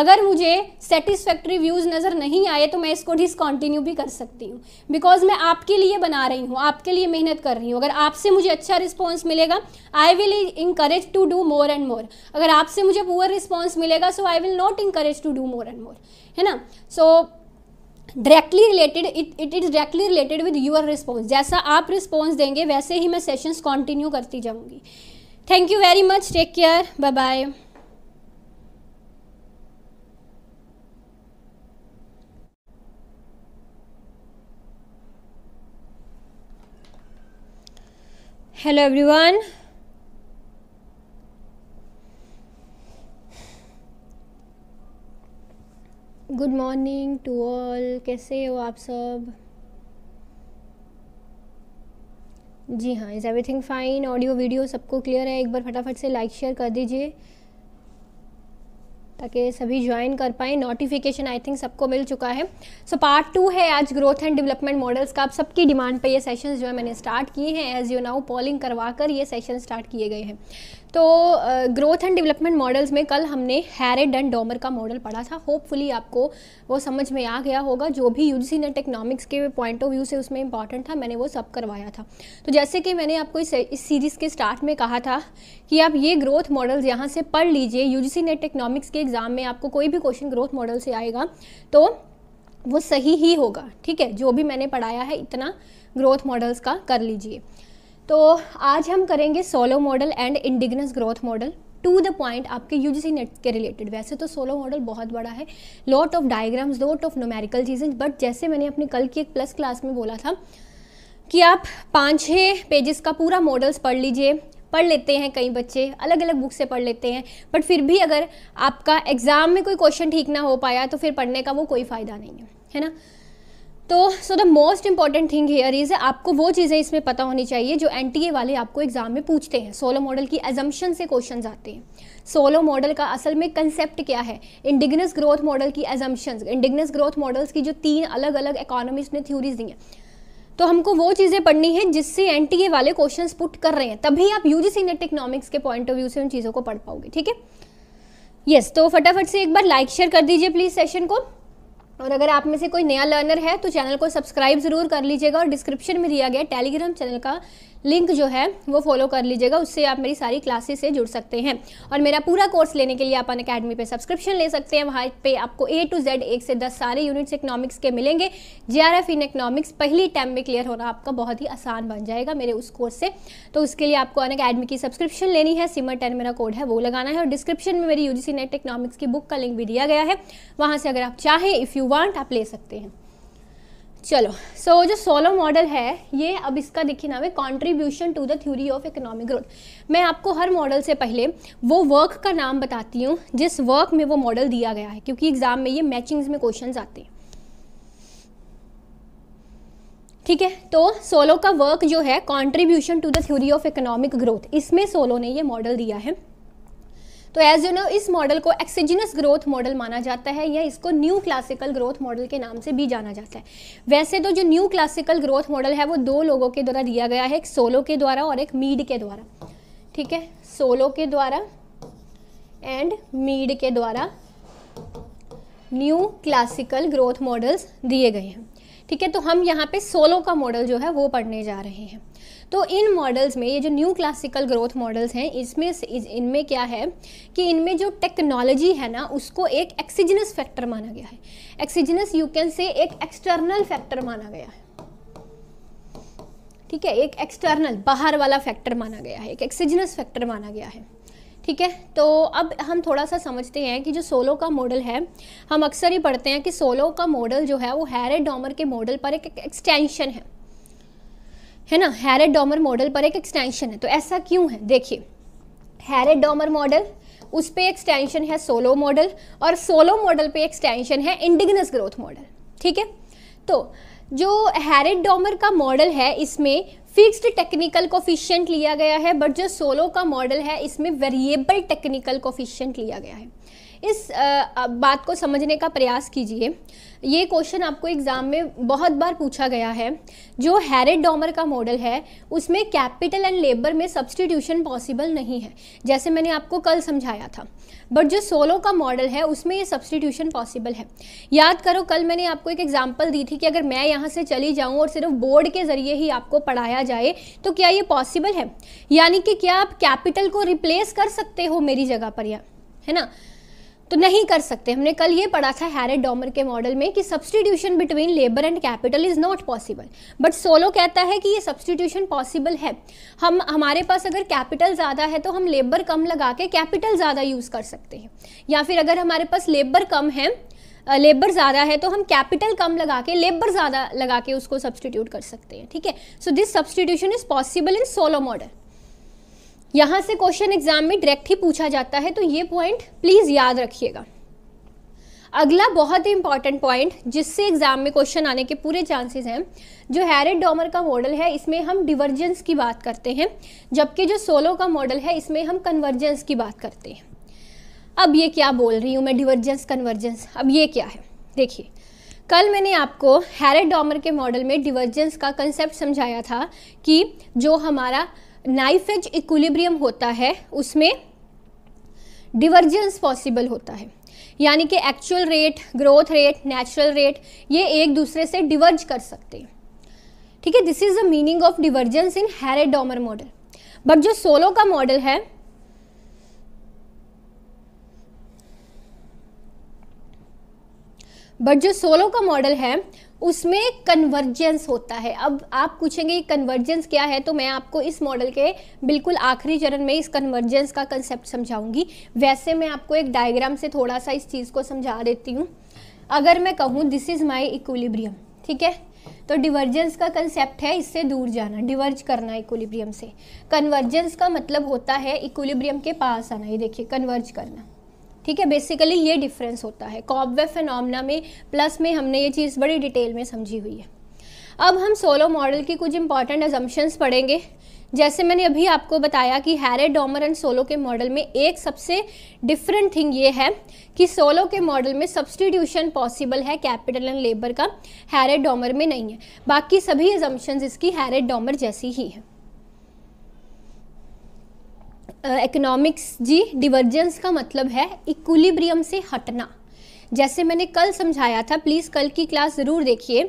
अगर मुझे सेटिस्फैक्ट्री व्यूज़ नज़र नहीं आए तो मैं इसको डिसकॉन्टिन्यू भी कर सकती हूँ बिकॉज मैं आपके लिए बना रही हूँ आपके लिए मेहनत कर रही हूँ अगर आपसे मुझे अच्छा रिस्पॉन्स मिलेगा I will encourage to do more and more अगर आपसे मुझे पुअर रिस्पॉन्स मिलेगा so I will not encourage to do more and more है ना so so, directly related it it is directly related with your response जैसा आप रिस्पॉन्स देंगे वैसे ही मैं सेशंस कंटिन्यू करती जाऊंगी thank you very much take care bye bye hello everyone good morning to all कैसे हो आप सब जी हाँ is everything fine audio video सबको क्लियर है एक बार फटाफट से लाइक शेयर कर दीजिए ताकि सभी ज्वाइन कर पाए नोटिफिकेशन आई थिंक सबको मिल चुका है सो पार्ट टू है आज ग्रोथ एंड डेवलपमेंट मॉडल्स का आप सबकी डिमांड पे ये सेशंस जो है मैंने स्टार्ट किए हैं एज यू नाउ पॉलिंग करवा कर ये सेशन स्टार्ट किए गए हैं तो ग्रोथ एंड डेवलपमेंट मॉडल्स में कल हमने हैरेड एंड डोमर का मॉडल पढ़ा था होपफुली आपको वो समझ में आ गया होगा जो भी यूजीसी नेट इकोनॉमिक्स के पॉइंट ऑफ व्यू से उसमें इंपॉर्टेंट था मैंने वो सब करवाया था तो जैसे कि मैंने आपको इस, इस सीरीज़ के स्टार्ट में कहा था कि आप ये ग्रोथ मॉडल्स यहाँ से पढ़ लीजिए यू नेट इकोनॉमिक्स के एग्ज़ाम में आपको कोई भी क्वेश्चन ग्रोथ मॉडल से आएगा तो वो सही ही होगा ठीक है जो भी मैंने पढ़ाया है इतना ग्रोथ मॉडल्स का कर लीजिए तो आज हम करेंगे Solow model and endogenous growth model to the point आपके यूजीसी नेट के रिलेटेड वैसे तो सोलो मॉडल बहुत बड़ा है lot of diagrams lot of numerical चीज़ें बट जैसे मैंने अपनी कल की एक प्लस क्लास में बोला था कि आप पाँच छः पेजेस का पूरा मॉडल्स पढ़ लीजिए पढ़ लेते हैं कई बच्चे अलग अलग बुक से पढ़ लेते हैं बट फिर भी अगर आपका एग्ज़ाम में कोई क्वेश्चन ठीक ना हो पाया तो फिर पढ़ने का वो कोई फ़ायदा नहीं है है ना तो so the most important thing here is आपको वो चीज़ें इसमें पता होनी चाहिए जो एन वाले आपको एग्जाम में पूछते हैं सोलो मॉडल की एजम्पन से क्वेश्चन आते हैं सोलो मॉडल का असल में कंसेप्ट क्या है इंडिगनस ग्रोथ मॉडल की एजम्पन्स इंडिगनस ग्रोथ मॉडल्स की जो तीन अलग अलग इकोनॉमिक्स ने थ्योरीज दी हैं तो हमको वो चीज़ें पढ़नी है जिससे एन वाले क्वेश्चन पुट कर रहे हैं तभी आप यू जी नेट इकोनॉमिक्स के पॉइंट ऑफ व्यू से उन चीज़ों को पढ़ पाओगे ठीक है यस तो फटाफट से एक बार लाइक शेयर कर दीजिए प्लीज़ सेशन को और अगर आप में से कोई नया लर्नर है तो चैनल को सब्सक्राइब ज़रूर कर लीजिएगा और डिस्क्रिप्शन में दिया गया टेलीग्राम चैनल का लिंक जो है वो फॉलो कर लीजिएगा उससे आप मेरी सारी क्लासेस से जुड़ सकते हैं और मेरा पूरा कोर्स लेने के लिए आप अन अकेडमी पर सब्सक्रिप्शन ले सकते हैं वहाँ पर आपको ए टू जेड एक से दस सारे यूनिट्स इकनॉमिक्स के मिलेंगे J R F in economics पहली टाइम में क्लियर होना आपका बहुत ही आसान बन जाएगा मेरे उस कोर्स से तो उसके लिए आपको अन अकेडमी की सब्सक्रिप्शन लेनी है सिमर टेन मेरा कोड है वो लगाना है और डिस्क्रिप्शन में मेरी यू नेट इकनॉमिक्स की बुक का लिंक भी दिया गया है वहाँ से अगर आप चाहें इफ़ यू वांट आप ले सकते हैं चलो सो so, जो सोलो मॉडल है ये अब इसका देखिए नाम है contribution to the theory of economic growth मैं आपको हर मॉडल से पहले वो वर्क का नाम बताती हूँ जिस वर्क में वो मॉडल दिया गया है क्योंकि एग्जाम में ये मैचिंग्स में क्वेश्चन आते हैं ठीक है तो सोलो का वर्क जो है contribution to the theory of economic growth इसमें सोलो ने ये मॉडल दिया है तो एज यू नो इस मॉडल को एक्सीजिनस ग्रोथ मॉडल माना जाता है या इसको न्यू क्लासिकल ग्रोथ मॉडल के नाम से भी जाना जाता है वैसे तो जो न्यू क्लासिकल ग्रोथ मॉडल है वो दो लोगों के द्वारा दिया गया है एक सोलो के द्वारा और एक मीड के द्वारा ठीक है सोलो के द्वारा एंड मीड के द्वारा न्यू क्लासिकल ग्रोथ मॉडल्स दिए गए हैं ठीक है तो हम यहाँ पे सोलो का मॉडल जो है वो पढ़ने जा रहे हैं तो इन मॉडल्स में ये जो न्यू क्लासिकल ग्रोथ मॉडल्स हैं इसमें इनमें क्या है कि इनमें जो टेक्नोलॉजी है ना उसको एक एक्सीजनस फैक्टर माना गया है एक्सीजनस यू कैन से एक एक्सटर्नल फैक्टर माना गया है ठीक है एक एक्सटर्नल बाहर वाला फैक्टर माना गया है एक एक्सीजनस फैक्टर माना गया है ठीक है तो अब हम थोड़ा सा समझते हैं कि जो सोलो का मॉडल है हम अक्सर ही पढ़ते हैं कि सोलो का मॉडल जो है वो हैरे डॉमर के मॉडल पर एक एक्सटेंशन है है ना हैरेड डॉमर मॉडल पर एक एक्सटेंशन है तो ऐसा क्यों है देखिए हैरेड डॉमर मॉडल उस पर एक्सटेंशन है सोलो मॉडल और सोलो मॉडल पे एक्सटेंशन है इंडिगनस ग्रोथ मॉडल ठीक है तो जो हैरेड डॉमर का मॉडल है इसमें फिक्स्ड टेक्निकल कोफिशियंट लिया गया है बट जो सोलो का मॉडल है इसमें वेरिएबल टेक्निकल कोफिशियंट लिया गया है इस बात को समझने का प्रयास कीजिए ये क्वेश्चन आपको एग्ज़ाम में बहुत बार पूछा गया है जो हैरेट डॉमर का मॉडल है उसमें कैपिटल एंड लेबर में सब्सटीट्यूशन पॉसिबल नहीं है जैसे मैंने आपको कल समझाया था बट जो सोलो का मॉडल है उसमें ये सब्सटीट्यूशन पॉसिबल है याद करो कल मैंने आपको एक एग्जाम्पल दी थी कि अगर मैं यहाँ से चली जाऊँ और सिर्फ बोर्ड के ज़रिए ही आपको पढ़ाया जाए तो क्या ये पॉसिबल है यानी कि क्या आप कैपिटल को रिप्लेस कर सकते हो मेरी जगह पर या है ना तो नहीं कर सकते हमने कल ये पढ़ा था हैरेट डॉमर के मॉडल में कि substitution between labour and capital is not possible but Solow कहता है कि ये सब्सटीट्यूशन पॉसिबल है हम हमारे पास अगर कैपिटल ज़्यादा है तो हम लेबर कम लगा के कैपिटल ज़्यादा यूज़ कर सकते हैं या फिर अगर हमारे पास लेबर कम है लेबर ज़्यादा है तो हम कैपिटल कम लगा के लेबर ज़्यादा लगा के उसको सब्सटीट्यूट कर सकते हैं ठीक है so this substitution is possible in Solow model यहाँ से क्वेश्चन एग्जाम में डायरेक्ट ही पूछा जाता है तो ये पॉइंट प्लीज़ याद रखिएगा अगला बहुत ही इंपॉर्टेंट पॉइंट जिससे एग्जाम में क्वेश्चन आने के पूरे चांसेस हैं जो हैरिड डॉमर का मॉडल है इसमें हम डिवर्जेंस की बात करते हैं जबकि जो सोलो का मॉडल है इसमें हम कन्वर्जेंस की बात करते हैं अब ये क्या बोल रही हूँ मैं डिवर्जेंस कन्वर्जेंस अब ये क्या है देखिए कल मैंने आपको हैरिड डॉमर के मॉडल में डिवर्जेंस का कंसेप्ट समझाया था कि जो हमारा नाइफ एज इक्विलिब्रियम होता है उसमें डिवर्जेंस पॉसिबल होता है यानी कि actual rate growth rate natural rate ये एक दूसरे से डिवर्ज कर सकते हैं ठीक है this is the meaning of divergence in Harrod Domar model but जो सोलो का मॉडल है बट जो सोलो का मॉडल है उसमें कन्वर्जेंस होता है अब आप पूछेंगे कन्वर्जेंस क्या है तो मैं आपको इस मॉडल के बिल्कुल आखिरी चरण में इस कन्वर्जेंस का कंसेप्ट समझाऊंगी वैसे मैं आपको एक डायग्राम से थोड़ा सा इस चीज़ को समझा देती हूँ अगर मैं कहूँ दिस इज़ माई इक्वलिब्रियम ठीक है तो डिवर्जेंस का कंसेप्ट है इससे दूर जाना डिवर्ज करना इक्वलिब्रियम से कन्वर्जेंस का मतलब होता है इक्वलिब्रियम के पास आना ये देखिए कन्वर्ज करना ठीक है बेसिकली ये डिफरेंस होता है कॉबवे फेनोमना में प्लस में हमने ये चीज़ बड़ी डिटेल में समझी हुई है अब हम सोलो मॉडल की कुछ इंपॉर्टेंट एजम्पन्स पढ़ेंगे जैसे मैंने अभी आपको बताया कि हैरे डोमर एंड सोलो के मॉडल में एक सबसे डिफरेंट थिंग ये है कि सोलो के मॉडल में सब्सटीट्यूशन पॉसिबल है कैपिटल एंड लेबर का हैरे डोमर में नहीं है बाकी सभी एजम्पन्स इसकी हैरे डोमर जैसी ही है इकोनॉमिक्स जी डिवर्जेंस का मतलब है इक्विलिब्रियम से हटना जैसे मैंने कल समझाया था प्लीज़ कल की क्लास ज़रूर देखिए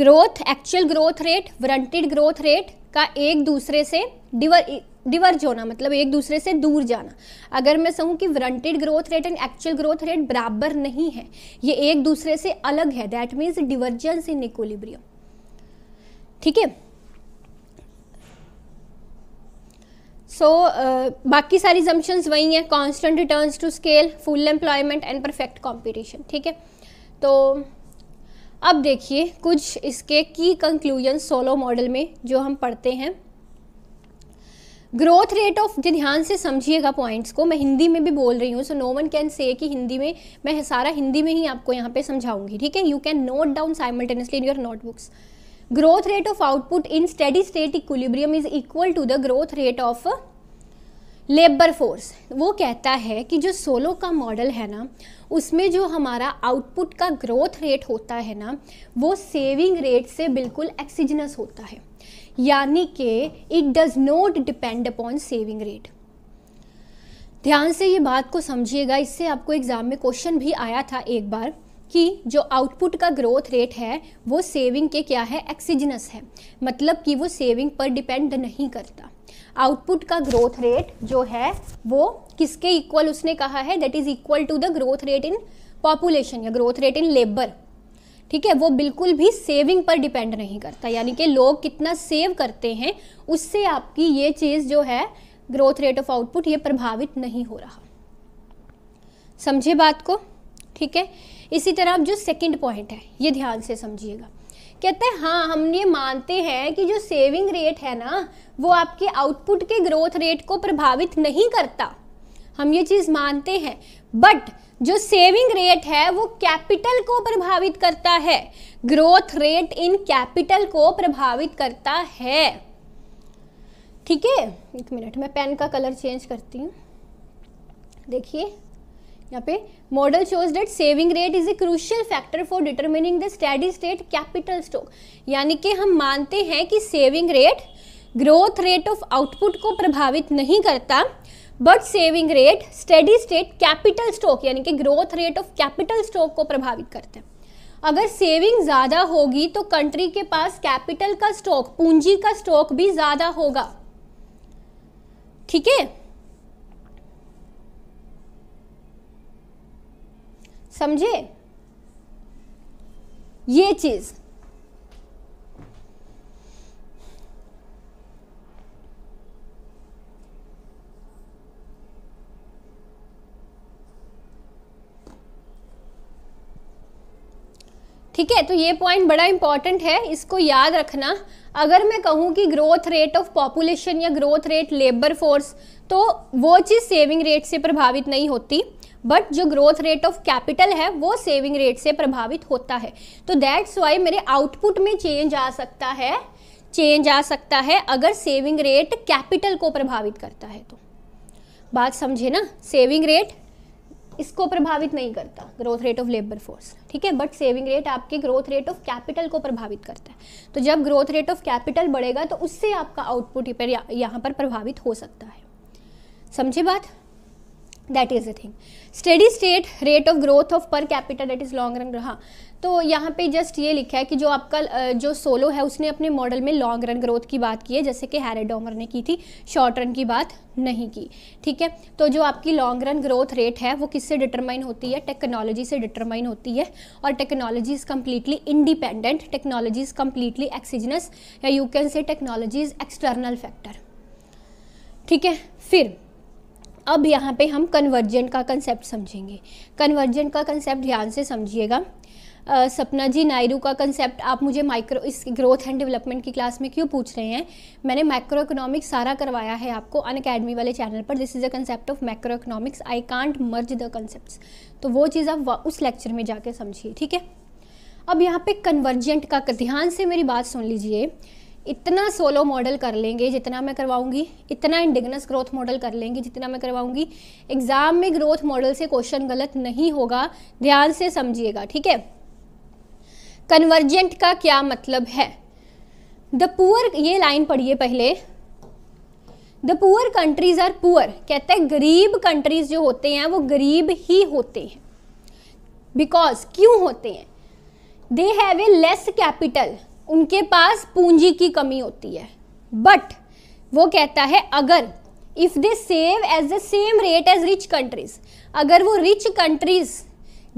growth actual growth rate warranted growth rate का एक दूसरे से डिवर डिवर्ज होना मतलब एक दूसरे से दूर जाना अगर मैं सहूँ कि warranted growth rate and actual growth rate बराबर नहीं है ये एक दूसरे से अलग है that means divergence in equilibrium ठीक है सो so, uh, बाकी सारी जम्पन्स वही हैं constant return to scale full employment and perfect competition ठीक है तो अब देखिए कुछ इसके की कंक्लूजन सोलो मॉडल में जो हम पढ़ते हैं ग्रोथ रेट ऑफ जो ध्यान से समझिएगा पॉइंट्स को मैं हिंदी में भी बोल रही हूँ so no one can say कि हिंदी में मैं सारा हिंदी में ही आपको यहाँ पे समझाऊंगी ठीक है you can note down simultaneously in your notebooks growth rate of output in steady state equilibrium is equal to the growth rate of labour force वो कहता है कि जो सोलो का मॉडल है ना उसमें जो हमारा आउटपुट का ग्रोथ रेट होता है ना वो सेविंग रेट से बिल्कुल एक्सीजनस होता है यानी कि it does not depend upon saving rate ध्यान से ये बात को समझिएगा इससे आपको एग्ज़ाम में क्वेश्चन भी आया था एक बार कि जो आउटपुट का ग्रोथ रेट है वो सेविंग के क्या है एक्सीजनस है मतलब कि वो सेविंग पर डिपेंड नहीं करता आउटपुट का ग्रोथ रेट जो है वो किसके इक्वल उसने कहा है that is equal to the growth rate in population या ग्रोथ रेट इन लेबर ठीक है वो बिल्कुल भी सेविंग पर डिपेंड नहीं करता यानी कि लोग कितना सेव करते हैं उससे आपकी ये चीज़ जो है ग्रोथ रेट ऑफ आउटपुट ये प्रभावित नहीं हो रहा समझे बात को ठीक है इसी तरह अब जो सेकंड पॉइंट है ये ध्यान से समझिएगा कहते हैं हाँ हम ये मानते हैं कि जो सेविंग रेट है ना वो आपके आउटपुट के ग्रोथ रेट को प्रभावित नहीं करता हम ये चीज़ मानते हैं बट जो सेविंग रेट है वो कैपिटल को प्रभावित करता है ग्रोथ रेट इन कैपिटल को प्रभावित करता है ठीक है एक मिनट मैं पेन का कलर चेंज करती हूँ देखिए यहाँ पे model shows that saving rate is a crucial factor for determining the steady state capital stock यानी कि हम मानते हैं कि saving rate growth rate of output को प्रभावित नहीं करता but saving rate steady state capital stock यानी कि growth rate of capital stock को प्रभावित करते हैं अगर सेविंग ज़्यादा होगी तो कंट्री के पास कैपिटल का स्टॉक पूंजी का स्टॉक भी ज़्यादा होगा ठीक है समझे ये चीज ठीक है तो ये पॉइंट बड़ा इंपॉर्टेंट है इसको याद रखना अगर मैं कहूँ कि ग्रोथ रेट ऑफ पॉपुलेशन या ग्रोथ रेट लेबर फोर्स तो वो चीज़ सेविंग रेट से प्रभावित नहीं होती बट जो ग्रोथ रेट ऑफ कैपिटल है वो सेविंग रेट से प्रभावित होता है तो दैट्स वाई मेरे आउटपुट में चेंज आ सकता है चेंज आ सकता है अगर सेविंग रेट कैपिटल को प्रभावित करता है तो बात समझे ना सेविंग रेट इसको प्रभावित नहीं करता growth rate of labour force ठीक है बट सेविंग रेट आपके ग्रोथ रेट ऑफ कैपिटल को प्रभावित करता है तो जब ग्रोथ रेट ऑफ कैपिटल बढ़ेगा तो उससे आपका आउटपुट यहाँ पर प्रभावित हो सकता है समझे बात that is a thing steady state rate of growth of per capital that is long run रहा तो यहाँ पे जस्ट ये लिखा है कि जो आपका जो सोलो है उसने अपने मॉडल में लॉन्ग रन ग्रोथ की बात की है जैसे कि हैरे ने की थी शॉर्ट रन की बात नहीं की ठीक है तो जो आपकी लॉन्ग रन ग्रोथ रेट है वो किससे डिटरमाइन होती है टेक्नोलॉजी से डिटरमाइन होती है और technology is completely independent technology is completely exogenous या you can say technology is external factor ठीक है फिर अब यहाँ पे हम कन्वर्जेंट का कंसेप्ट समझेंगे कन्वर्जेंट का कंसेप्ट ध्यान से समझिएगा सपना जी नायरू का कंसेप्ट आप मुझे माइक्रो इस ग्रोथ एंड डेवलपमेंट की क्लास में क्यों पूछ रहे हैं मैंने माइक्रो इकोनॉमिक्स सारा करवाया है आपको अन अकेडमी वाले चैनल पर this is a concept of micro economics I can't merge the concept तो वो चीज़ आप उस लेक्चर में जाके समझिए ठीक है अब यहाँ पे कन्वर्जेंट का ध्यान से मेरी बात सुन लीजिए इतना सोलो मॉडल कर लेंगे जितना मैं करवाऊंगी इतना इंडिगनस ग्रोथ मॉडल कर लेंगे जितना मैं करवाऊंगी एग्जाम में ग्रोथ मॉडल से क्वेश्चन गलत नहीं होगा ध्यान से समझिएगा ठीक है कन्वर्जेंट का क्या मतलब है द पुअर ये लाइन पढ़िए पहले the poor countries are poor कहते हैं गरीब कंट्रीज जो होते हैं वो गरीब ही होते हैं बिकॉज क्यों होते हैं they have a less capital उनके पास पूंजी की कमी होती है बट वो कहता है अगर if they save as the same rate as rich countries अगर वो रिच कंट्रीज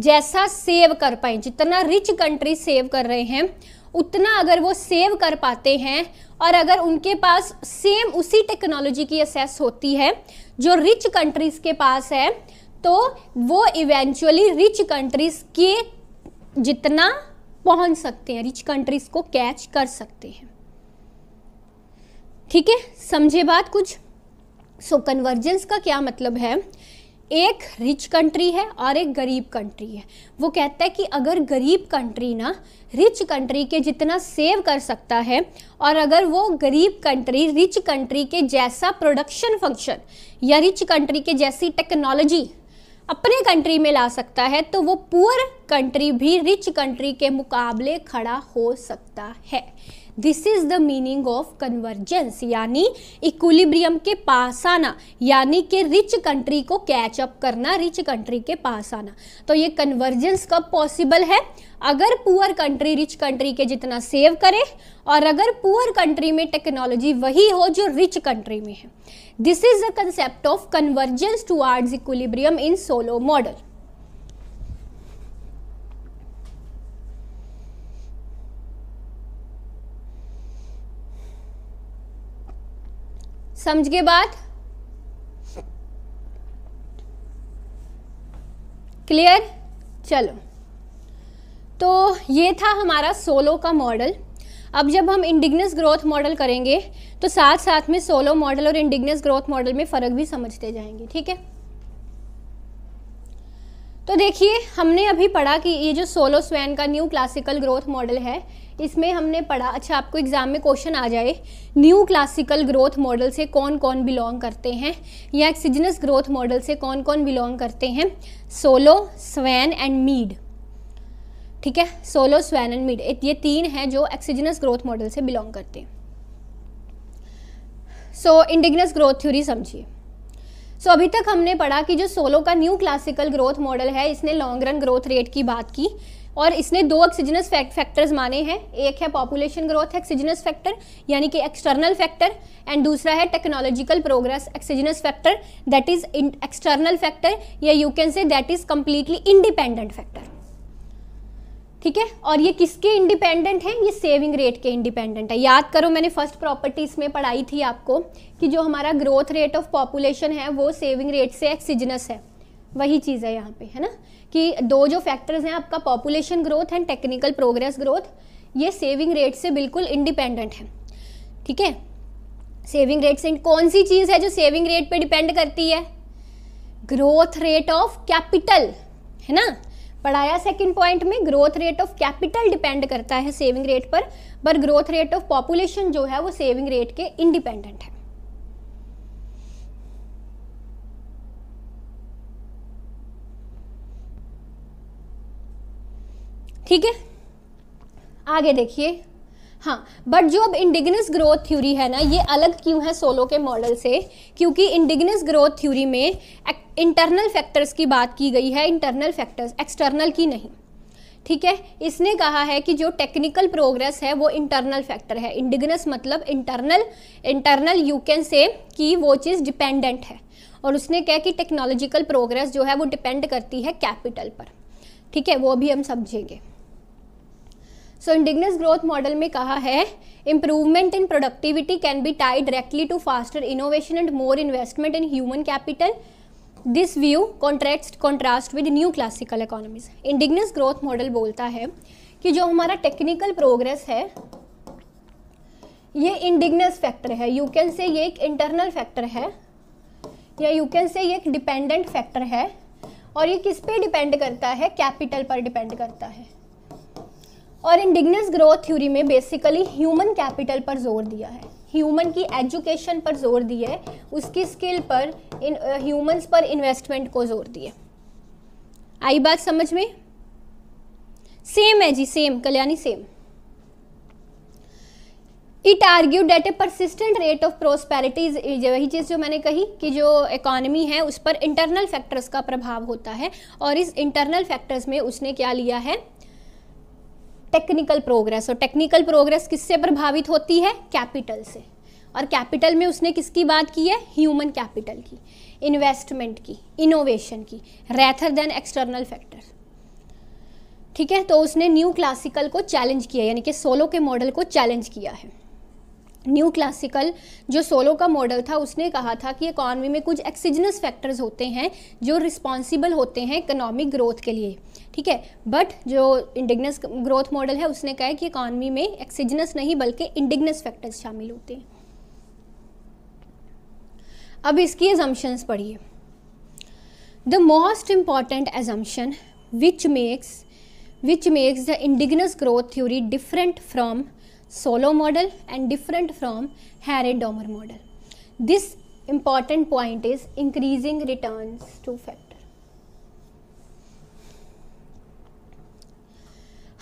जैसा सेव कर पाए जितना रिच कंट्री सेव कर रहे हैं उतना अगर वो सेव कर पाते हैं और अगर उनके पास सेम उसी टेक्नोलॉजी की असेस होती है जो रिच कंट्रीज़ के पास है तो वो इवेंचुअली रिच कंट्रीज़ के जितना पहुंच सकते हैं रिच कंट्रीज को कैच कर सकते हैं ठीक है समझे बात कुछ सो so, कन्वर्जेंस का क्या मतलब है एक रिच कंट्री है और एक गरीब कंट्री है वो कहता है कि अगर गरीब कंट्री ना रिच कंट्री के जितना सेव कर सकता है और अगर वो गरीब कंट्री रिच कंट्री के जैसा प्रोडक्शन फंक्शन या रिच कंट्री के जैसी टेक्नोलॉजी अपने कंट्री में ला सकता है तो वो पुअर कंट्री भी रिच कंट्री के मुकाबले खड़ा हो सकता है this is the meaning of convergence यानी इक्विलिब्रियम के पास आना यानी कि रिच कंट्री को कैच अप करना रिच कंट्री के पास आना तो ये कन्वर्जेंस कब पॉसिबल है अगर पुअर कंट्री रिच कंट्री के जितना सेव करे और अगर पुअर कंट्री में टेक्नोलॉजी वही हो जो रिच कंट्री में है this is the concept of convergence towards equilibrium in Solow model समझ गए बात क्लियर चलो तो ये था हमारा सोलो का मॉडल अब जब हम इंडिग्नस ग्रोथ मॉडल करेंगे तो साथ साथ में सोलो मॉडल और इंडिग्नस ग्रोथ मॉडल में फ़र्क भी समझते जाएंगे ठीक है तो देखिए हमने अभी पढ़ा कि ये जो सोलो स्वैन का न्यू क्लासिकल ग्रोथ मॉडल है इसमें हमने पढ़ा अच्छा आपको एग्ज़ाम में क्वेश्चन आ जाए न्यू क्लासिकल ग्रोथ मॉडल से कौन कौन बिलोंग करते हैं या एक्सीजनस ग्रोथ मॉडल से कौन कौन बिलोंग करते हैं सोलो स्वैन एंड मीड ठीक है सोलो स्वैन एंड मीड ये तीन हैं जो एक्सीजनस ग्रोथ मॉडल से बिलोंग करते हैं सो इंडिगनस ग्रोथ थ्योरी समझिए सो अभी तक हमने पढ़ा कि जो सोलो का न्यू क्लासिकल ग्रोथ मॉडल है इसने लॉन्ग रन ग्रोथ रेट की बात की और इसने दो ऑक्सीजनस फैक्टर्स माने हैं एक है पॉपुलेशन ग्रोथ ऑक्सीजनस फैक्टर यानी कि एक्सटर्नल फैक्टर एंड दूसरा है technological progress exogenous factor that is external factor या you can say that is completely independent factor ठीक है और ये किसके इंडिपेंडेंट हैं ये सेविंग रेट के इंडिपेंडेंट है याद करो मैंने फर्स्ट प्रॉपर्टीज में पढ़ाई थी आपको कि जो हमारा ग्रोथ रेट ऑफ पॉपुलेशन है वो सेविंग रेट से एक्सीजनस है वही चीज़ है यहाँ पे है ना कि दो जो फैक्टर्स हैं आपका population growth and technical progress growth ये सेविंग रेट से बिल्कुल इंडिपेंडेंट है ठीक है सेविंग रेट से कौन सी चीज़ है जो सेविंग रेट पे डिपेंड करती है ग्रोथ रेट ऑफ कैपिटल है ना पढ़ाया सेकंड पॉइंट में growth rate of capital depend करता है सेविंग रेट पर पर ग्रोथ रेट ऑफ पॉपुलेशन जो है वो सेविंग रेट के इंडिपेंडेंट है ठीक है आगे देखिए हाँ बट जो अब इंडिगनस ग्रोथ थ्योरी है ना ये अलग क्यों है सोलो के मॉडल से क्योंकि इंडिगनस ग्रोथ थ्योरी में इंटरनल फैक्टर्स की बात की गई है इंटरनल फैक्टर्स एक्सटर्नल की नहीं ठीक है इसने कहा है कि जो टेक्निकल प्रोग्रेस है वो इंटरनल फैक्टर है इंडिगनस मतलब इंटरनल इंटरनल यू कैन से कि वो चीज़ डिपेंडेंट है और उसने कहा कि टेक्नोलॉजिकल प्रोग्रेस जो है वो डिपेंड करती है कैपिटल पर ठीक है वो भी हम समझेंगे सो इंडिग्नस ग्रोथ मॉडल में कहा है improvement in productivity can be tie directly to faster innovation and more investment in human capital this view contract contrast with new classical economies endogenous growth model बोलता है कि जो हमारा टेक्निकल प्रोग्रेस है ये इंडिग्नस फैक्टर है यू कैन से ये एक इंटरनल फैक्टर है या यू कैन से ये एक डिपेंडेंट फैक्टर है और ये किस पे डिपेंड करता है कैपिटल पर डिपेंड करता है और इंडिग्नस ग्रोथ थ्योरी में बेसिकली ह्यूमन कैपिटल पर जोर दिया है ह्यूमन की एजुकेशन पर जोर दिया है उसकी स्किल पर इन ह्यूमंस uh, पर इन्वेस्टमेंट को जोर दिया आई बात समझ में सेम है जी same Kalyani same it argue that a persistent rate of prosperity वही चीज़ जो मैंने कही कि जो इकॉनमी है उस पर इंटरनल फैक्टर्स का प्रभाव होता है और इस इंटरनल फैक्टर्स में उसने क्या लिया है टेक्निकल प्रोग्रेस और टेक्निकल प्रोग्रेस किससे प्रभावित होती है कैपिटल से और कैपिटल में उसने किसकी बात की है ह्यूमन कैपिटल की इन्वेस्टमेंट की इनोवेशन की रेथर देन एक्सटर्नल फैक्टर ठीक है तो उसने न्यू क्लासिकल को चैलेंज किया यानी कि सोलो के मॉडल को चैलेंज किया है न्यू क्लासिकल जो सोलो का मॉडल था उसने कहा था कि इकॉनमी में कुछ एक्सीजनस फैक्टर्स होते हैं जो रिस्पॉन्सिबल होते हैं इकोनॉमिक ग्रोथ के लिए ठीक है बट जो इंडिग्नस ग्रोथ मॉडल है उसने कहा है कि इकॉनमी में एक्सीजनस नहीं बल्कि इंडिग्नस फैक्टर्स शामिल होते हैं अब इसकी एजम्पन्स पढ़िए the most important assumption which makes which makes the endogenous growth theory different from Solow model and different from Harrod Domar model this important point is increasing return to factor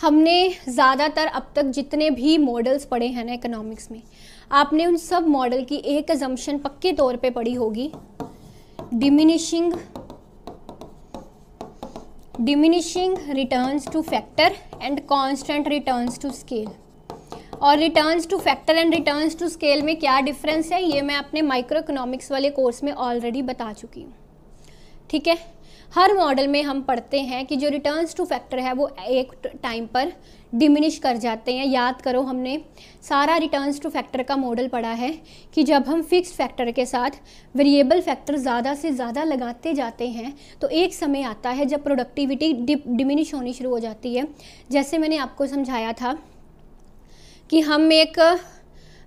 हमने ज़्यादातर अब तक जितने भी मॉडल्स पढ़े हैं ना इकोनॉमिक्स में आपने उन सब मॉडल की एक एजम्पन पक्के तौर पे पढ़ी होगी diminishing diminishing returns to factor and constant returns to scale और returns to factor and returns to scale में क्या डिफरेंस है ये मैं अपने माइक्रो इकोनॉमिक्स वाले कोर्स में ऑलरेडी बता चुकी हूँ ठीक है हर मॉडल में हम पढ़ते हैं कि जो रिटर्न्स टू फैक्टर है वो एक टाइम पर डिमिनिश कर जाते हैं याद करो हमने सारा रिटर्न्स टू फैक्टर का मॉडल पढ़ा है कि जब हम फिक्स फैक्टर के साथ वेरिएबल फैक्टर ज़्यादा से ज़्यादा लगाते जाते हैं तो एक समय आता है जब प्रोडक्टिविटी डिमिनिश होनी शुरू हो जाती है जैसे मैंने आपको समझाया था कि हम एक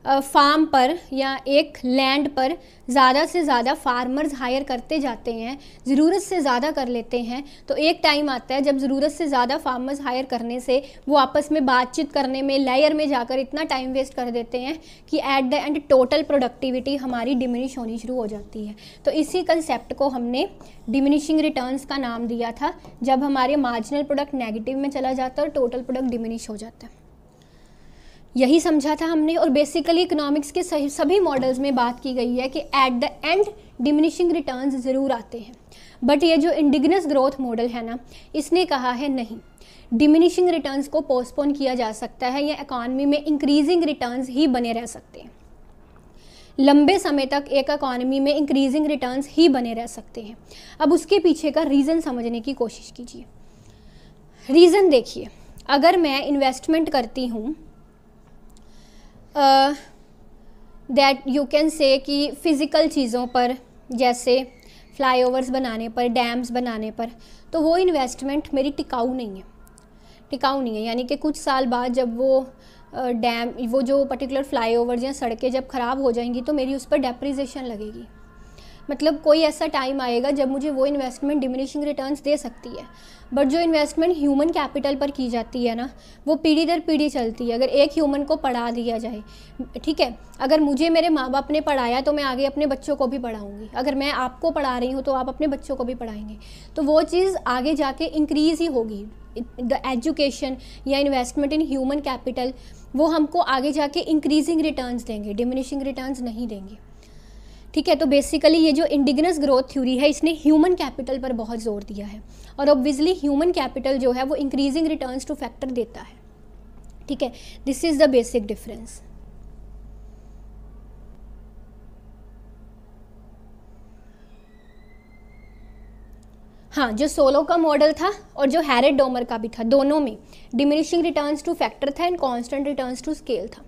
फार्म पर या एक लैंड पर ज़्यादा से ज़्यादा फार्मर्स हायर करते जाते हैं ज़रूरत से ज़्यादा कर लेते हैं तो एक टाइम आता है जब ज़रूरत से ज़्यादा फार्मर्स हायर करने से वो आपस में बातचीत करने में लेयर में जाकर इतना टाइम वेस्ट कर देते हैं कि at the end total productivity हमारी डिमिनिश होनी शुरू हो जाती है तो इसी कंसेप्ट को हमने डिमिनिशिंग रिटर्न्स का नाम दिया था जब हमारे मार्जिनल प्रोडक्ट नेगेटिव में चला जाता है और टोटल प्रोडक्ट डिमिनिश हो जाता है यही समझा था हमने और बेसिकली इकोनॉमिक्स के सही सभी मॉडल्स में बात की गई है कि at the end diminishing returns ज़रूर आते हैं बट ये जो इंडिगनस ग्रोथ मॉडल है ना इसने कहा है नहीं डिमिनिशिंग रिटर्न्स को पोस्टपोन किया जा सकता है या इकॉनमी में इंक्रीजिंग रिटर्न्स ही बने रह सकते हैं लंबे समय तक एक इकॉनमी में इंक्रीजिंग रिटर्न्स ही बने रह सकते हैं अब उसके पीछे का रीज़न समझने की कोशिश कीजिए रीज़न देखिए अगर मैं इन्वेस्टमेंट करती हूँ दैट यू कैन से कि फ़िज़िकल चीज़ों पर जैसे फ्लाईओवर्स बनाने पर डैम्स बनाने पर तो वो इन्वेस्टमेंट मेरी टिकाऊ नहीं है टिकाऊ नहीं है यानी कि कुछ साल बाद जब वो डैम वो जो पर्टिकुलर ओवर या सड़कें जब ख़राब हो जाएंगी तो मेरी उस पर डेप्रीजेशन लगेगी मतलब कोई ऐसा टाइम आएगा जब मुझे वो इन्वेस्टमेंट डिमिनिशिंग रिटर्न्स दे सकती है बट जो इन्वेस्टमेंट ह्यूमन कैपिटल पर की जाती है ना वो पीढ़ी दर पीढ़ी चलती है अगर एक ह्यूमन को पढ़ा दिया जाए ठीक है अगर मुझे मेरे माँ बाप ने पढ़ाया तो मैं आगे अपने बच्चों को भी पढ़ाऊँगी अगर मैं आपको पढ़ा रही हूँ तो आप अपने बच्चों को भी पढ़ाएंगे तो वो चीज़ आगे जाके इंक्रीज़ ही होगी द एजुकेशन या इन्वेस्टमेंट इन ह्यूमन कैपिटल वो हमको आगे जाके इंक्रीजिंग रिटर्न्स देंगे डिमिनिशिंग रिटर्न्स नहीं देंगे ठीक है तो बेसिकली ये जो इंडिगनस ग्रोथ थ्योरी है इसने ह्यूमन कैपिटल पर बहुत जोर दिया है और ऑब्वियसली ह्यूमन कैपिटल जो है वो इंक्रीजिंग रिटर्न्स टू फैक्टर देता है ठीक है this is the basic difference हाँ जो सोलो का मॉडल था और जो हैरेट डोमर का भी था दोनों में डिमिनिशिंग रिटर्न्स टू फैक्टर था and constant returns to scale था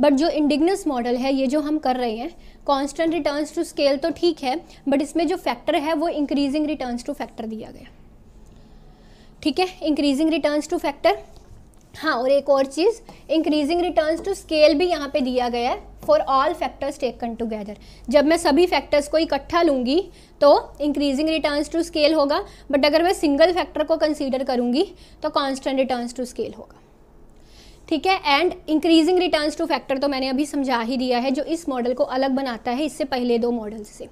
बट जो इंडिग्नस मॉडल है ये जो हम कर रहे हैं कॉन्स्टेंट रिटर्न्स टू स्केल तो ठीक है बट इसमें जो फैक्टर है वो इंक्रीजिंग रिटर्न्स टू फैक्टर दिया गया ठीक है इंक्रीजिंग रिटर्न्स टू फैक्टर हाँ और एक और चीज़ इंक्रीजिंग रिटर्न्स टू स्केल भी यहाँ पे दिया गया है for all factors taken together जब मैं सभी फैक्टर्स को इकट्ठा लूँगी तो इंक्रीजिंग रिटर्न्स टू स्केल होगा बट अगर मैं सिंगल फैक्टर को कंसीडर करूँगी तो कॉन्स्टेंट रिटर्न्स टू स्केल होगा ठीक है and increasing return to factor तो मैंने अभी समझा ही दिया है जो इस मॉडल को अलग बनाता है इससे पहले दो मॉडल से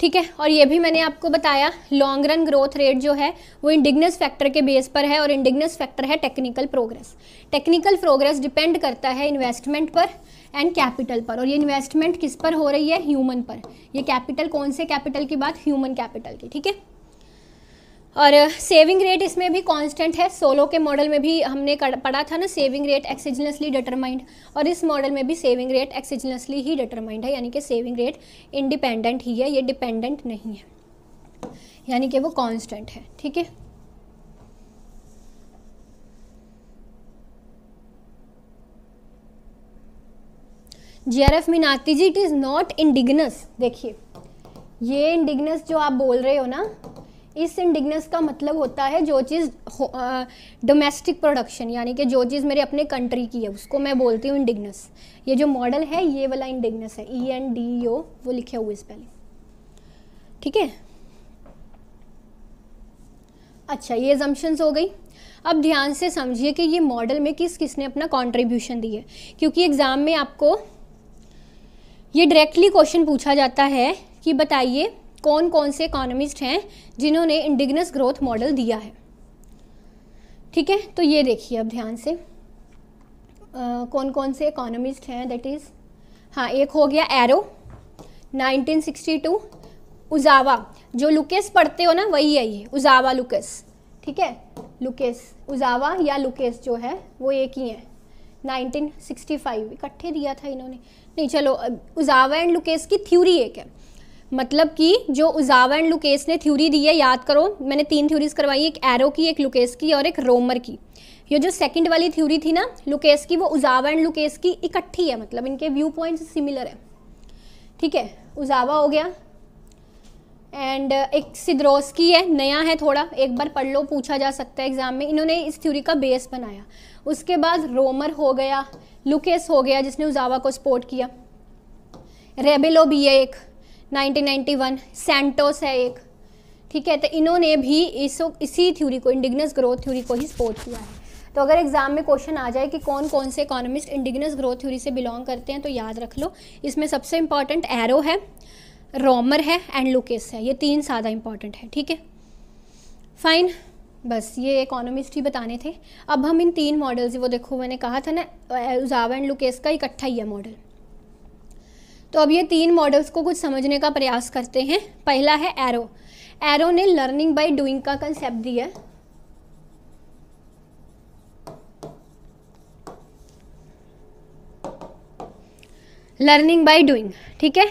ठीक है और ये भी मैंने आपको बताया लॉन्ग रन ग्रोथ रेट जो है वो इंडिग्नस फैक्टर के बेस पर है और इंडिग्नस फैक्टर है technical progress technical progress depend करता है इन्वेस्टमेंट पर एंड कैपिटल पर और ये इन्वेस्टमेंट किस पर हो रही है ह्यूमन पर ये कैपिटल कौन से कैपिटल की बात ह्यूमन कैपिटल की ठीक है और सेविंग रेट इसमें भी कांस्टेंट है सोलो के मॉडल में भी हमने पढ़ा था ना सेविंग रेट एक्सीजनसली डिटरमाइंड और इस मॉडल में भी सेविंग रेट एक्सीजनसली ही डिटरमाइंड है यानी कि सेविंग रेट इंडिपेंडेंट ही है ये डिपेंडेंट नहीं है यानी कि वो कांस्टेंट है ठीक है जी आर एफ Meenati ji it is not endogenous देखिए ये इंडिग्नस जो आप बोल रहे हो ना इस इंडिग्नस का मतलब होता है जो चीज़ डोमेस्टिक प्रोडक्शन यानी कि जो चीज़ मेरे अपने कंट्री की है उसको मैं बोलती हूँ इंडिग्नस ये जो मॉडल है ये वाला इंडिग्नस है ई एन डी ओ वो लिखे हुए इस पहले ठीक है अच्छा ये जम्पन्स हो गई अब ध्यान से समझिए कि ये मॉडल में किस किसने अपना कॉन्ट्रीब्यूशन दी है क्योंकि एग्ज़ाम में आपको ये डायरेक्टली क्वेश्चन पूछा जाता है कि बताइए कौन कौन से इकोनॉमिस्ट हैं जिन्होंने इंडिगनस ग्रोथ मॉडल दिया है ठीक है तो ये देखिए अब ध्यान से आ, कौन कौन से इकोनॉमिस्ट हैं दैट इज़ हाँ एक हो गया एरो 1962 उजावा जो लुकेस पढ़ते हो ना वही है ये उजावा लुकेस ठीक है लुकेस उजावा या लुकेस जो है वो एक ही है 1965 इकट्ठे दिया था इन्होंने नहीं चलो उजावा एंड लुकेस की थ्योरी एक है मतलब कि जो उजावा एंड लुकेस ने थ्योरी दी है याद करो मैंने तीन थ्योरीज करवाई एक एरो की एक लुकेस की और एक रोमर की ये जो सेकंड वाली थ्योरी थी ना लुकेस की वो उजावा एंड लुकेस की इकट्ठी है मतलब इनके व्यू पॉइंट्स सिमिलर है ठीक है उजावा हो गया एंड uh, एक की है नया है थोड़ा एक बार पढ़ लो पूछा जा सकता है एग्ज़ाम में इन्होंने इस थ्योरी का बेस बनाया उसके बाद रोमर हो गया लुकेस हो गया जिसने उजावा को सपोर्ट किया रेबेलो भी है एक 1991 सेंटोस है एक ठीक है तो इन्होंने भी इस इसी थ्योरी को इंडिगनस ग्रोथ थ्योरी को ही सपोर्ट किया है तो अगर एग्जाम में क्वेश्चन आ जाए कि कौन कौन से इकोनॉमिस्ट इंडिगनस ग्रोथ थ्योरी से बिलोंग करते हैं तो याद रख लो इसमें सबसे इंपॉर्टेंट एरो है रोमर है एंड लुकेस है ये तीन ज़्यादा इंपॉर्टेंट है ठीक है फाइन बस ये इकोनॉमिस्ट ही बताने थे अब हम इन तीन मॉडल्स वो देखो मैंने कहा था ना उजावा एंड लुकेस का इकट्ठा ही है मॉडल तो अब ये तीन मॉडल्स को कुछ समझने का प्रयास करते हैं पहला है एरो एरो ने लर्निंग बाय डूइंग का कंसेप्ट दिया लर्निंग बाय डूइंग ठीक है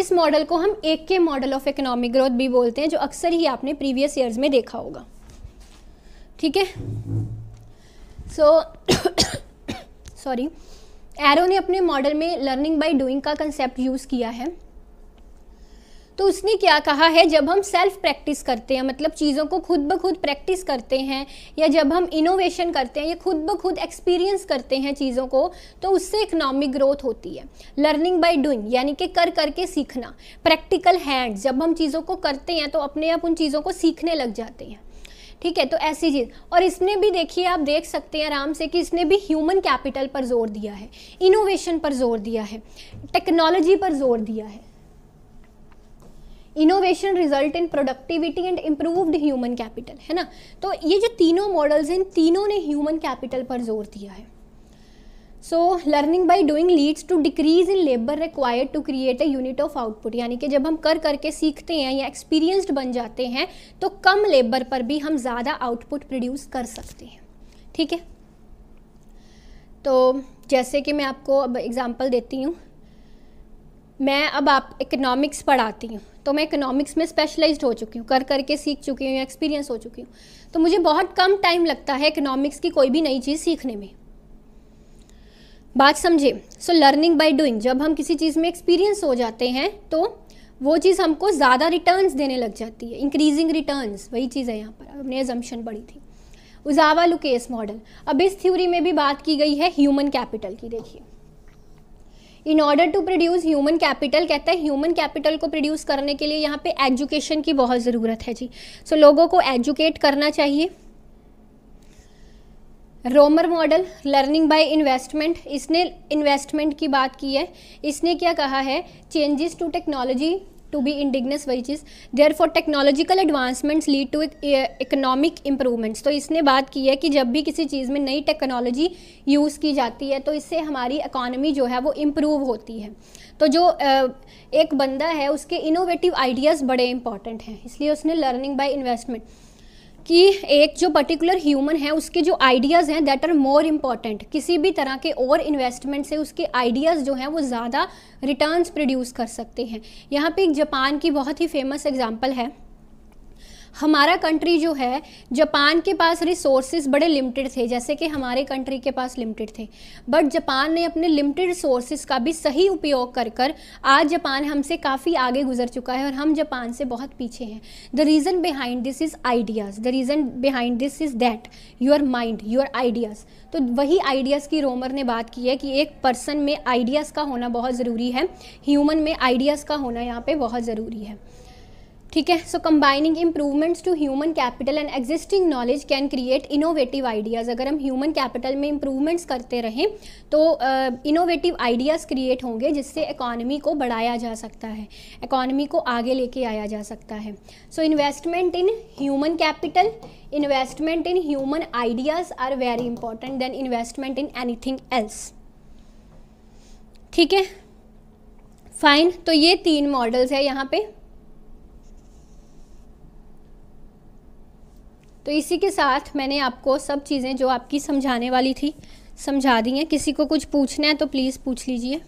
इस मॉडल को हम एक के मॉडल ऑफ इकोनॉमिक ग्रोथ भी बोलते हैं जो अक्सर ही आपने प्रीवियस ईयर्स में देखा होगा ठीक है सो सॉरी एरो ने अपने मॉडल में लर्निंग बाय डूइंग का कंसेप्ट यूज़ किया है तो उसने क्या कहा है जब हम सेल्फ प्रैक्टिस करते हैं मतलब चीज़ों को खुद ब खुद प्रैक्टिस करते हैं या जब हम इनोवेशन करते हैं या खुद ब खुद एक्सपीरियंस करते हैं चीज़ों को तो उससे इकोनॉमिक ग्रोथ होती है लर्निंग बाय डूइंग यानी कि कर करके सीखना प्रैक्टिकल हैंड जब हम चीज़ों को करते हैं तो अपने आप उन चीज़ों को सीखने लग जाते हैं ठीक है तो ऐसी चीज़ और इसने भी देखिए आप देख सकते हैं आराम से कि इसने भी ह्यूमन कैपिटल पर जोर दिया है इनोवेशन पर जोर दिया है टेक्नोलॉजी पर जोर दिया है innovation result in productivity and improved human capital है ना तो ये जो तीनों मॉडल्स हैं इन तीनों ने ह्यूमन कैपिटल पर जोर दिया है so learning by doing leads to decrease in labour required to create a unit of output यानी कि जब हम कर करके सीखते हैं या एक्सपीरियंस्ड बन जाते हैं तो कम लेबर पर भी हम ज़्यादा आउटपुट प्रोड्यूस कर सकते हैं ठीक है तो जैसे कि मैं आपको अब एग्ज़ाम्पल देती हूँ मैं अब आप इकोनॉमिक्स पढ़ाती हूँ तो मैं इकोनॉमिक्स में स्पेशलाइज्ड हो चुकी हूँ कर करके सीख चुकी हूँ या एक्सपीरियंस हो चुकी हूँ तो मुझे बहुत कम टाइम लगता है इकोनॉमिक्स की कोई भी नई चीज़ सीखने में बात समझे सो लर्निंग बाय डूइंग जब हम किसी चीज़ में एक्सपीरियंस हो जाते हैं तो वो चीज़ हमको ज़्यादा रिटर्न्स देने लग जाती है इंक्रीजिंग रिटर्न्स वही चीज़ है यहाँ पर हमने एजम्पन पढ़ी थी उजावा लुकेस मॉडल अब इस थ्योरी में भी बात की गई है ह्यूमन कैपिटल की देखिए in order to produce human capital कहता है ह्यूमन कैपिटल को प्रोड्यूस करने के लिए यहाँ पे एजुकेशन की बहुत ज़रूरत है जी सो so, लोगों को एजुकेट करना चाहिए Romer model learning by investment इसने इन्वेस्टमेंट की बात की है इसने क्या कहा है changes to technology to be endogenous वही चीज़ therefore technological advancements lead to economic improvements तो इसने बात की है कि जब भी किसी चीज़ में नई टेक्नोलॉजी यूज़ की जाती है तो इससे हमारी इकॉनमी जो है वो इम्प्रूव होती है तो जो एक बंदा है उसके इनोवेटिव आइडियाज़ बड़े इंपॉर्टेंट हैं इसलिए उसने लर्निंग बाई इन्वेस्टमेंट कि एक जो पर्टिकुलर ह्यूमन है उसके जो आइडियाज़ हैं दैट आर मोर इम्पॉर्टेंट किसी भी तरह के और इन्वेस्टमेंट से उसके आइडियाज़ जो हैं वो ज़्यादा रिटर्न्स प्रोड्यूस कर सकते हैं यहाँ पे एक जापान की बहुत ही फेमस एग्जांपल है हमारा कंट्री जो है जापान के पास रिसोर्सेज बड़े लिमिटेड थे जैसे कि हमारे कंट्री के पास लिमिटेड थे बट जापान ने अपने लिमिटेड रिसोर्सेज का भी सही उपयोग कर कर आज जापान हमसे काफ़ी आगे गुजर चुका है और हम जापान से बहुत पीछे हैं the reason behind this is ideas the reason behind this is that your mind your ideas तो वही आइडियाज़ की रोमर ने बात की है कि एक पर्सन में आइडियाज़ का होना बहुत ज़रूरी है ह्यूमन में आइडियाज़ का होना यहाँ पर बहुत ज़रूरी है ठीक है so combining improvements to human capital and existing knowledge can create innovative ideas अगर हम ह्यूमन कैपिटल में इंप्रूवमेंट्स करते रहें तो इनोवेटिव आइडियाज़ क्रिएट होंगे जिससे इकॉनमी को बढ़ाया जा सकता है इकॉनमी को आगे लेके आया जा सकता है so investment in human capital investment in human ideas are very important than investment in anything else ठीक है फाइन तो ये तीन मॉडल्स है यहाँ पे तो इसी के साथ मैंने आपको सब चीज़ें जो आपकी समझाने वाली थी समझा दी हैं किसी को कुछ पूछना है तो प्लीज़ पूछ लीजिए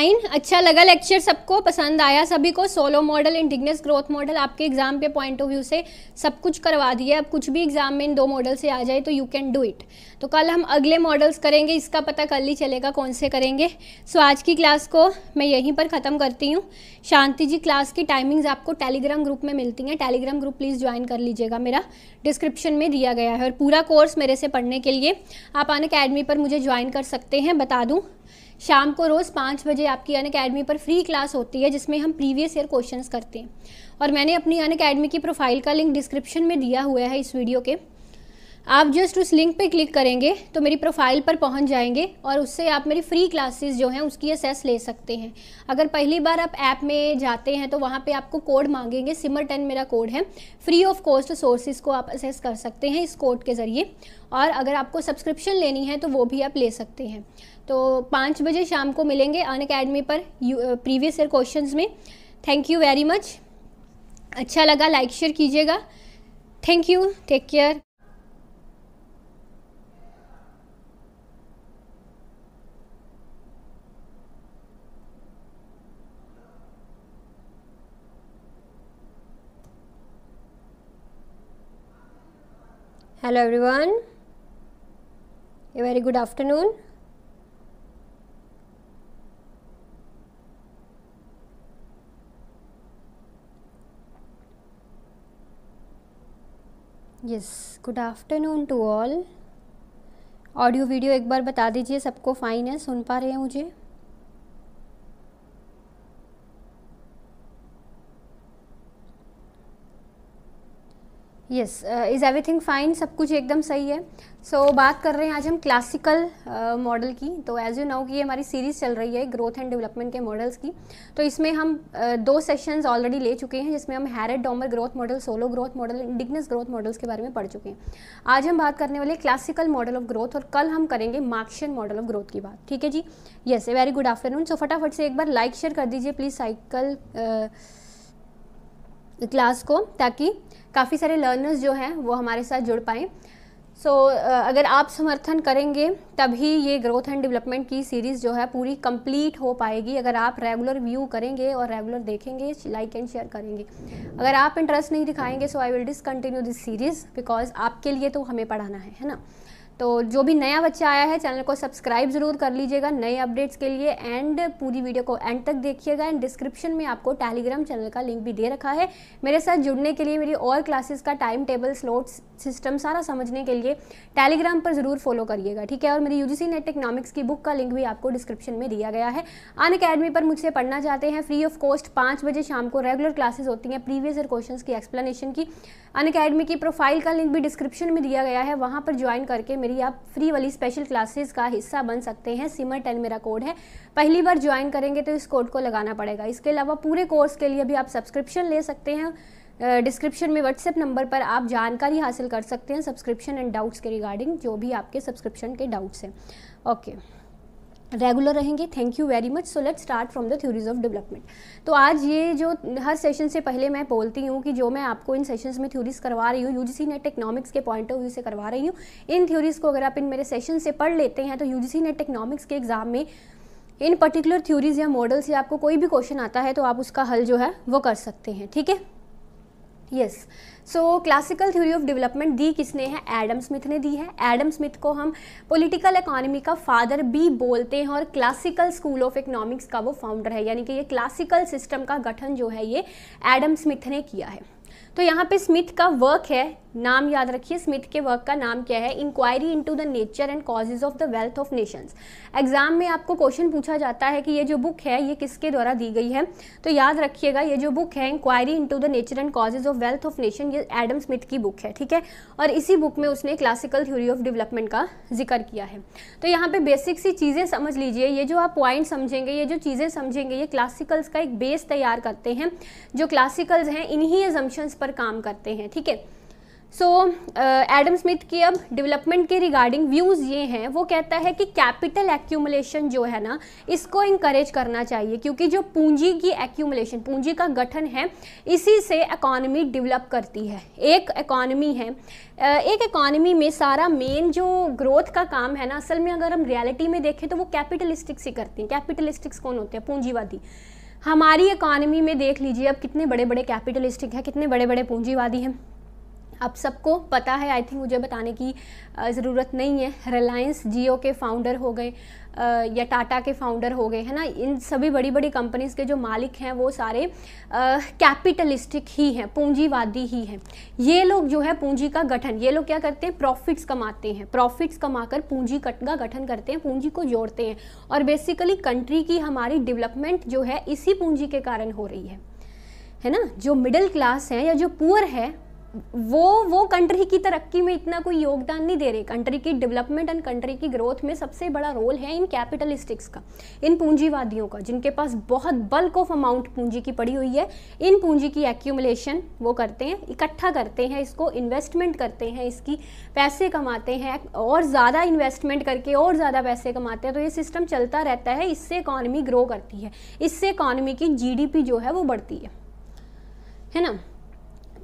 फाइन अच्छा लगा लेक्चर सबको पसंद आया सभी को Solow model endogenous growth model आपके एग्जाम के पॉइंट ऑफ व्यू से सब कुछ करवा दिया अब कुछ भी एग्जाम में इन दो मॉडल से आ जाए तो यू कैन डू इट तो कल हम अगले मॉडल्स करेंगे इसका पता कल ही चलेगा कौन से करेंगे सो आज की क्लास को मैं यहीं पर ख़त्म करती हूँ शांति जी क्लास की टाइमिंग्स आपको टेलीग्राम ग्रुप में मिलती हैं टेलीग्राम ग्रुप प्लीज़ ज्वाइन कर लीजिएगा मेरा डिस्क्रिप्शन में दिया गया है और पूरा कोर्स मेरे से पढ़ने के लिए आप अन अकेडमी पर मुझे ज्वाइन कर सकते हैं बता दूँ शाम को रोज़ पाँच बजे आपकी अन अकेडमी पर फ्री क्लास होती है जिसमें हम प्रीवियस ईयर क्वेश्चंस करते हैं और मैंने अपनी अन अकेडमी की प्रोफाइल का लिंक डिस्क्रिप्शन में दिया हुआ है इस वीडियो के आप जस्ट उस लिंक पे क्लिक करेंगे तो मेरी प्रोफाइल पर पहुंच जाएंगे और उससे आप मेरी फ्री क्लासेस जो हैं उसकी असेस ले सकते हैं अगर पहली बार आप ऐप में जाते हैं तो वहाँ पे आपको कोड मांगेंगे सिमर टेन मेरा कोड है फ्री ऑफ कॉस्ट सोर्सेज को आप असेस कर सकते हैं इस कोड के ज़रिए और अगर आपको सब्सक्रिप्शन लेनी है तो वो भी आप ले सकते हैं तो पाँच बजे शाम को मिलेंगे अन अकेडमी पर प्रीवियस ईयर क्वेश्चन में थैंक यू वेरी मच अच्छा लगा लाइक शेयर कीजिएगा thank you take care hello everyone a very good afternoon yes good afternoon to all audio video एक बार बता दीजिए सबको फाइन है सुन पा रहे हैं मुझे यस इज़ एवरीथिंग फाइन सब कुछ एकदम सही है सो so, बात कर रहे हैं आज हम क्लासिकल मॉडल uh, की तो एज यू नाउ की ये हमारी सीरीज़ चल रही है ग्रोथ एंड डेवलपमेंट के मॉडल्स की तो इसमें हम uh, दो सेशंस ऑलरेडी ले चुके हैं जिसमें हम Harrod Domar growth model Solow growth model indigenous growth models के बारे में पढ़ चुके हैं आज हम बात करने वाले क्लासिकल मॉडल ऑफ ग्रोथ और कल हम करेंगे मार्क्शन मॉडल ऑफ ग्रोथ की बात ठीक है जी yes a very good afternoon so फटाफट से एक बार लाइक शेयर कर दीजिए प्लीज़ साइकिल क्लास को ताकि काफ़ी सारे लर्नर्स जो हैं वो हमारे साथ जुड़ पाएँ सो so, uh, अगर आप समर्थन करेंगे तभी ये ग्रोथ एंड डेवलपमेंट की सीरीज़ जो है पूरी कंप्लीट हो पाएगी अगर आप रेगुलर व्यू करेंगे और रेगुलर देखेंगे लाइक एंड शेयर करेंगे अगर आप इंटरेस्ट नहीं दिखाएंगे so I will discontinue this series because आपके लिए तो हमें पढ़ाना है है ना तो जो भी नया बच्चा आया है चैनल को सब्सक्राइब ज़रूर कर लीजिएगा नए अपडेट्स के लिए एंड पूरी वीडियो को एंड तक देखिएगा एंड डिस्क्रिप्शन में आपको टेलीग्राम चैनल का लिंक भी दे रखा है मेरे साथ जुड़ने के लिए मेरी और क्लासेस का टाइम टेबल स्लोट सिस्टम सारा समझने के लिए टेलीग्राम पर ज़रूर फॉलो करिएगा ठीक है और मेरी यूजीसी नेट इकनॉमिक्स की बुक का लिंक भी आपको डिस्क्रिप्शन में दिया गया है अन अकेडमी पर मुझसे पढ़ना चाहते हैं फ्री ऑफ कॉस्ट पाँच बजे शाम को रेगुलर क्लासेस होती हैं प्रीवियस ईयर क्वेश्चन की एक्सप्लेनेशन की अन अकेडमी की प्रोफाइल का लिंक भी डिस्क्रिप्शन में दिया गया है वहाँ पर ज्वाइन करके मेरे मेरी आप फ्री वाली स्पेशल क्लासेस का हिस्सा बन सकते हैं सिमर टेन मेरा कोड है पहली बार ज्वाइन करेंगे तो इस कोड को लगाना पड़ेगा इसके अलावा पूरे कोर्स के लिए भी आप सब्सक्रिप्शन ले सकते हैं डिस्क्रिप्शन में व्हाट्सएप नंबर पर आप जानकारी हासिल कर सकते हैं सब्सक्रिप्शन एंड डाउट्स के रिगार्डिंग जो भी आपके सब्सक्रिप्शन के डाउट्स हैं ओके okay. रेगुलर रहेंगे thank you very much so let start from the theories of development तो आज ये जो हर सेशन से पहले मैं बोलती हूँ कि जो मैं आपको इन सेशंस में थ्योरीज करवा रही हूँ यूजीसी नेट इकनॉमिक्स के पॉइंट ऑफ व्यू से करवा रही हूँ इन थ्योरीज़ को अगर आप इन मेरे सेशन से पढ़ लेते हैं तो यूजीसी नेट इकनॉमिक्स के एग्ज़ाम में इन पर्टिकुलर थ्योरीज़ या मॉडल से आपको कोई भी क्वेश्चन आता है तो आप उसका हल जो है वो कर सकते हैं ठीक है yes so classical theory of development दी किसने है एडम स्मिथ ने दी है एडम स्मिथ को हम पॉलिटिकल इकोनॉमी का फादर भी बोलते हैं और क्लासिकल स्कूल ऑफ इकोनॉमिक्स का वो फाउंडर है यानी कि ये क्लासिकल सिस्टम का गठन जो है ये एडम स्मिथ ने किया है तो यहाँ पे स्मिथ का वर्क है नाम याद रखिए स्मिथ के वर्क का नाम क्या है inquiry into the nature and causes of the wealth of nations exam में आपको क्वेश्चन पूछा जाता है कि ये जो बुक है ये किसके द्वारा दी गई है तो याद रखिएगा ये जो बुक है inquiry into the nature and causes of wealth of nation ये एडम स्मिथ की बुक है ठीक है और इसी बुक में उसने क्लासिकल थ्योरी ऑफ डेवलपमेंट का जिक्र किया है तो यहाँ पर बेसिक सी चीज़ें समझ लीजिए ये जो आप पॉइंट समझेंगे ये जो चीज़ें समझेंगे ये क्लासिकल्स का एक बेस तैयार करते हैं जो क्लासिकल्स हैं इन्हीं एजम्पन्स पर पर काम करते हैं ठीक है सो एडम स्मिथ की अब डेवलपमेंट के रिगार्डिंग व्यूज़ ये हैं वो कहता है कि कैपिटल एक्यूमुलेशन जो है ना इसको इंकरेज करना चाहिए क्योंकि जो पूंजी की एक्यूमुलेशन पूंजी का गठन है इसी से इकॉनमी डेवलप करती है एक इकॉनमी है uh, एक इकॉनमी में सारा मेन जो ग्रोथ का काम है ना असल में अगर हम रियलिटी में देखें तो वो कैपिटलिस्टिक्स ही करती हैं कैपिटलिस्टिक्स कौन होते हैं पूंजीवादी हमारी इकॉनमी में देख लीजिए अब कितने बड़े बड़े कैपिटलिस्टिक हैं कितने बड़े बड़े पूंजीवादी हैं अब सबको पता है आई थिंक मुझे बताने की ज़रूरत नहीं है रिलायंस जियो के फाउंडर हो गए या टाटा के फाउंडर हो गए है ना इन सभी बड़ी बड़ी कंपनीज़ के जो मालिक हैं वो सारे कैपिटलिस्टिक ही हैं पूंजीवादी ही हैं ये लोग जो है पूंजी का गठन ये लोग क्या करते हैं प्रॉफिट्स कमाते हैं प्रॉफिट्स कमाकर पूंजी का गठन करते हैं पूंजी को जोड़ते हैं और बेसिकली कंट्री की हमारी डेवलपमेंट जो है इसी पूंजी के कारण हो रही है है ना जो मिडिल क्लास है या जो पुअर है वो वो कंट्री की तरक्की में इतना कोई योगदान नहीं दे रहे कंट्री की डेवलपमेंट एंड कंट्री की ग्रोथ में सबसे बड़ा रोल है इन कैपिटलिस्टिक्स का इन पूंजीवादियों का जिनके पास बहुत बल्क ऑफ अमाउंट पूंजी की पड़ी हुई है इन पूंजी की एक्यूमुलेशन वो करते हैं इकट्ठा करते हैं इसको इन्वेस्टमेंट करते हैं इसकी पैसे कमाते हैं और ज़्यादा इन्वेस्टमेंट करके और ज़्यादा पैसे कमाते हैं तो ये सिस्टम चलता रहता है इससे इकॉनमी ग्रो करती है इससे इकॉनमी की जी जो है वो बढ़ती है है ना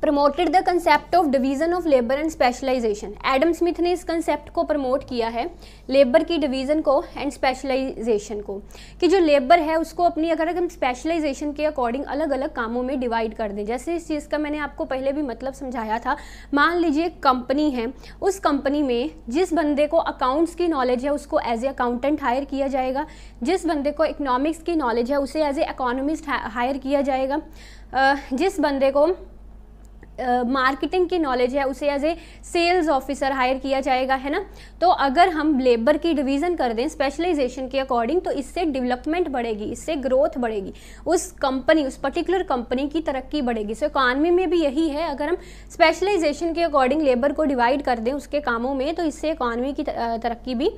promoted the concept of division of labour and specialisation Adam Smith ने इस कंसेप्ट को प्रमोट किया है लेबर की डिवीज़न को एंड स्पेशलाइजेशन को कि जो लेबर है उसको अपनी अगर हम स्पेशलाइजेशन के अकॉर्डिंग अलग अलग कामों में डिवाइड कर दें जैसे इस चीज़ का मैंने आपको पहले भी मतलब समझाया था मान लीजिए कंपनी है उस कंपनी में जिस बंदे को अकाउंट्स की नॉलेज है उसको एज ए अकाउंटेंट हायर किया जाएगा जिस बंदे को इकनॉमिक्स की नॉलेज है उसे एज ए इकोनॉमिस्ट हायर किया जाएगा जिस बंदे को मार्केटिंग की नॉलेज है उसे as a sales officer hire किया जाएगा है ना तो अगर हम लेबर की डिवीज़न कर दें स्पेशलाइजेशन के अकॉर्डिंग तो इससे डेवलपमेंट बढ़ेगी इससे ग्रोथ बढ़ेगी उस कंपनी उस पर्टिकुलर कंपनी की तरक्की बढ़ेगी सो so, में भी यही है अगर हम स्पेशलाइजेशन के अकॉर्डिंग लेबर को डिवाइड कर दें उसके कामों में तो इससे इकॉनमी की तरक्की भी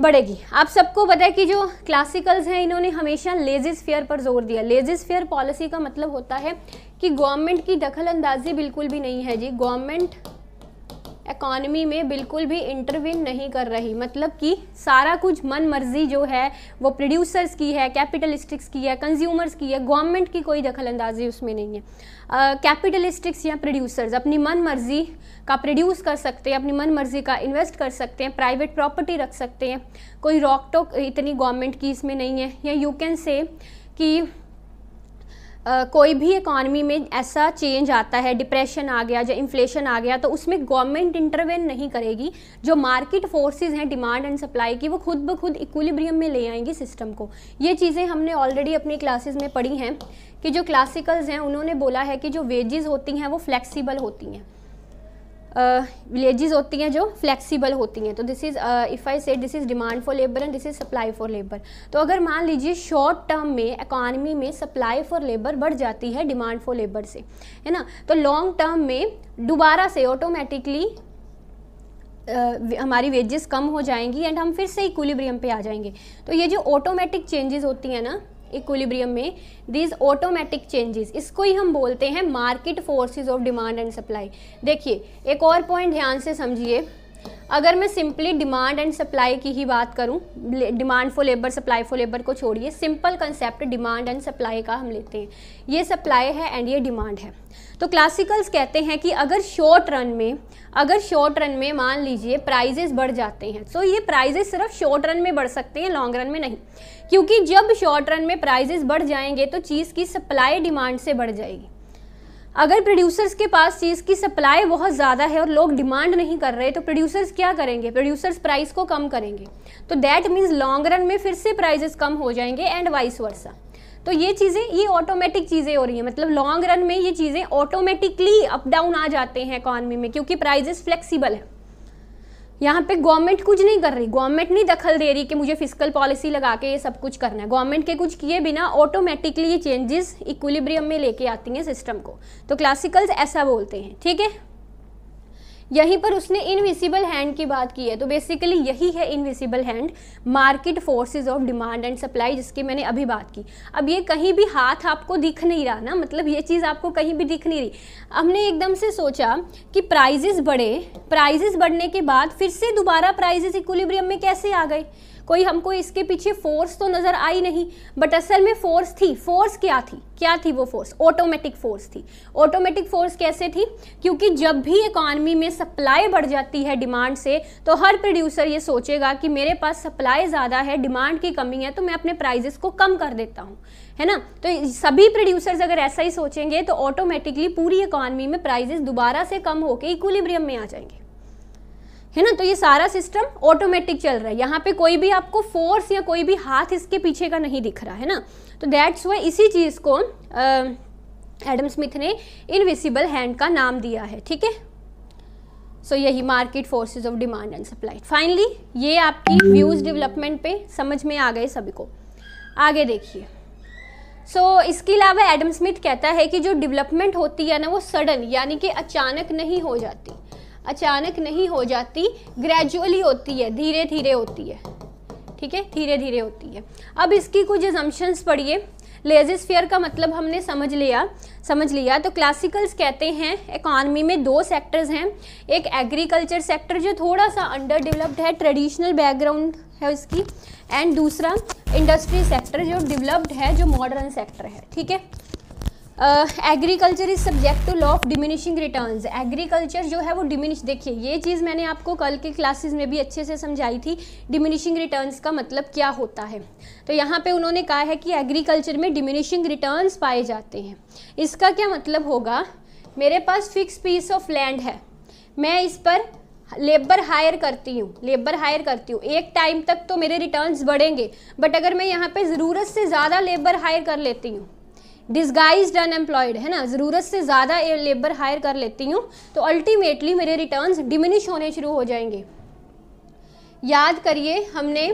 बढ़ेगी आप सबको पता है कि जो क्लासिकल्स हैं इन्होंने हमेशा लेजिस फेयर पर जोर दिया लेजिस फेयर पॉलिसी का मतलब होता है कि गवर्नमेंट की दखल अंदाजी बिल्कुल भी नहीं है जी गवर्नमेंट इकॉनमी में बिल्कुल भी इंटरविन नहीं कर रही मतलब कि सारा कुछ मन मर्जी जो है वो प्रोड्यूसर्स की है कैपिटलिस्टिक्स की है कंज्यूमर्स की है गवर्नमेंट की कोई दखल अंदाजी उसमें नहीं है कैपिटलिस्टिक्स uh, या प्रोड्यूसर्स अपनी मन मर्जी का प्रोड्यूस कर सकते हैं अपनी मन मर्जी का इन्वेस्ट कर सकते हैं प्राइवेट प्रॉपर्टी रख सकते हैं कोई रॉक टॉक इतनी गवर्नमेंट की इसमें नहीं है या यू कैन से कि कोई भी इकॉनमी में ऐसा चेंज आता है डिप्रेशन आ गया या इन्फ्लेशन आ गया तो उसमें गवर्नमेंट इंटरवेन नहीं करेगी जो मार्केट फोर्सेस हैं डिमांड एंड सप्लाई की वो खुद ब खुद इक्विलिब्रियम में ले आएंगी सिस्टम को ये चीज़ें हमने ऑलरेडी अपनी क्लासेस में पढ़ी हैं कि जो क्लासिकल्स हैं उन्होंने बोला है कि जो वेजेस होती हैं वो फ्लैक्सीबल होती हैं विलेजेस uh, होती हैं जो फ्लेक्सिबल होती हैं तो this is if I said this is demand for labour and this is supply for labour तो अगर मान लीजिए शॉर्ट टर्म में इकॉनमी में सप्लाई फॉर लेबर बढ़ जाती है डिमांड फॉर लेबर से है ना तो लॉन्ग टर्म में दोबारा से ऑटोमेटिकली Uh, हमारी वेजेस कम हो जाएंगी एंड हम फिर से इक्विलिब्रियम पे आ जाएंगे तो ये जो ऑटोमेटिक चेंजेस होती हैं ना इक्विलिब्रियम में दीज ऑटोमेटिक चेंजेस इसको ही हम बोलते हैं market forces of demand and supply देखिए एक और पॉइंट ध्यान से समझिए अगर मैं सिंपली डिमांड एंड सप्लाई की ही बात करूं demand for labour supply for labour को छोड़िए simple concept demand and supply का हम लेते हैं ये सप्लाई है एंड ये डिमांड है तो क्लासिकल्स कहते हैं कि अगर शॉर्ट रन में अगर शॉर्ट रन में मान लीजिए प्राइजेस बढ़ जाते हैं तो ये प्राइजेस सिर्फ शॉर्ट रन में बढ़ सकते हैं लॉन्ग रन में नहीं क्योंकि जब शॉर्ट रन में प्राइजेस बढ़ जाएंगे तो चीज़ की सप्लाई डिमांड से बढ़ जाएगी अगर प्रोड्यूसर्स के पास चीज़ की सप्लाई बहुत ज़्यादा है और लोग डिमांड नहीं कर रहे तो प्रोड्यूसर्स क्या करेंगे प्रोड्यूसर्स प्राइस को कम करेंगे तो दैट मीन्स लॉन्ग रन में फिर से प्राइजेस कम हो जाएंगे एंड वाइस वर्सा तो ये चीज़ें ये ऑटोमेटिक चीज़ें हो रही हैं मतलब लॉन्ग रन में ये चीज़ें ऑटोमेटिकली अप डाउन आ जाते हैं इकॉनमी में क्योंकि प्राइजेस फ्लेक्सिबल है यहाँ पे गवर्नमेंट कुछ नहीं कर रही गवर्नमेंट नहीं दखल दे रही कि मुझे फिजिकल पॉलिसी लगा के ये सब कुछ करना है गवर्नमेंट के कुछ किए बिना ऑटोमेटिकली ये चेंजेस इक्विलिब्रियम में लेके आती हैं सिस्टम को तो क्लासिकल्स ऐसा बोलते हैं ठीक है यहीं पर उसने इनविजिबल हैंड की बात की है तो बेसिकली यही है invisible hand market forces of demand and supply जिसकी मैंने अभी बात की अब ये कहीं भी हाथ आपको दिख नहीं रहा ना मतलब ये चीज़ आपको कहीं भी दिख नहीं रही हमने एकदम से सोचा कि प्राइजेस बढ़े प्राइजेस बढ़ने के बाद फिर से दोबारा प्राइजेस इक्विलिब्रियम में कैसे आ गए कोई हमको इसके पीछे फोर्स तो नज़र आई नहीं बट असल में फोर्स थी फोर्स क्या थी क्या थी वो फोर्स ऑटोमेटिक फोर्स थी ऑटोमेटिक फोर्स कैसे थी क्योंकि जब भी इकॉनमी में सप्लाई बढ़ जाती है डिमांड से तो हर प्रोड्यूसर ये सोचेगा कि मेरे पास सप्लाई ज़्यादा है डिमांड की कमी है तो मैं अपने प्राइजेस को कम कर देता हूँ है ना तो सभी प्रोड्यूसर्स अगर ऐसा ही सोचेंगे तो ऑटोमेटिकली पूरी इकॉनमी में प्राइजेस दोबारा से कम होकर इक्वलीब्रियम में आ जाएंगे है ना तो ये सारा सिस्टम ऑटोमेटिक चल रहा है यहाँ पे कोई भी आपको फोर्स या कोई भी हाथ इसके पीछे का नहीं दिख रहा है ना तो दैट्स वाई इसी चीज़ को एडम स्मिथ ने इनविजिबल हैंड का नाम दिया है ठीक है सो यही market forces of demand and supply finally ये आपकी व्यूज डेवलपमेंट पे समझ में आ गए सभी को आगे देखिए सो so, इसके अलावा एडम स्मिथ कहता है कि जो डेवलपमेंट होती है ना वो सडन यानी कि अचानक नहीं हो जाती अचानक नहीं हो जाती ग्रेजुअली होती है धीरे धीरे होती है ठीक है धीरे धीरे होती है अब इसकी कुछ एजम्पन्स पढ़िए फेयर का मतलब हमने समझ लिया समझ लिया तो क्लासिकल्स कहते हैं इकॉनमी में दो सेक्टर्स हैं एक एग्रीकल्चर सेक्टर जो थोड़ा सा अंडर डेवलप्ड है ट्रेडिशनल बैकग्राउंड है उसकी एंड दूसरा इंडस्ट्री सेक्टर जो डेवलप्ड है जो मॉडर्न सेक्टर है ठीक है agriculture is subject to law of diminishing return agriculture जो है वो डिमिनिश देखिए ये चीज़ मैंने आपको कल के क्लासेस में भी अच्छे से समझाई थी डिमिनिशिंग रिटर्न का मतलब क्या होता है तो यहाँ पे उन्होंने कहा है कि एग्रीकल्चर में डिमिनिशिंग रिटर्न पाए जाते हैं इसका क्या मतलब होगा मेरे पास फिक्स पीस ऑफ लैंड है मैं इस पर लेबर हायर करती हूँ लेबर हायर करती हूँ एक टाइम तक तो मेरे रिटर्न्स बढ़ेंगे बट अगर मैं यहाँ पे ज़रूरत से ज़्यादा लेबर हायर कर लेती हूँ डिजगाइज अनएम्प्लॉयड है ना ज़रूरत से ज़्यादा लेबर हायर कर लेती हूँ तो अल्टीमेटली मेरे रिटर्न्स डिमिनिश होने शुरू हो जाएंगे याद करिए हमने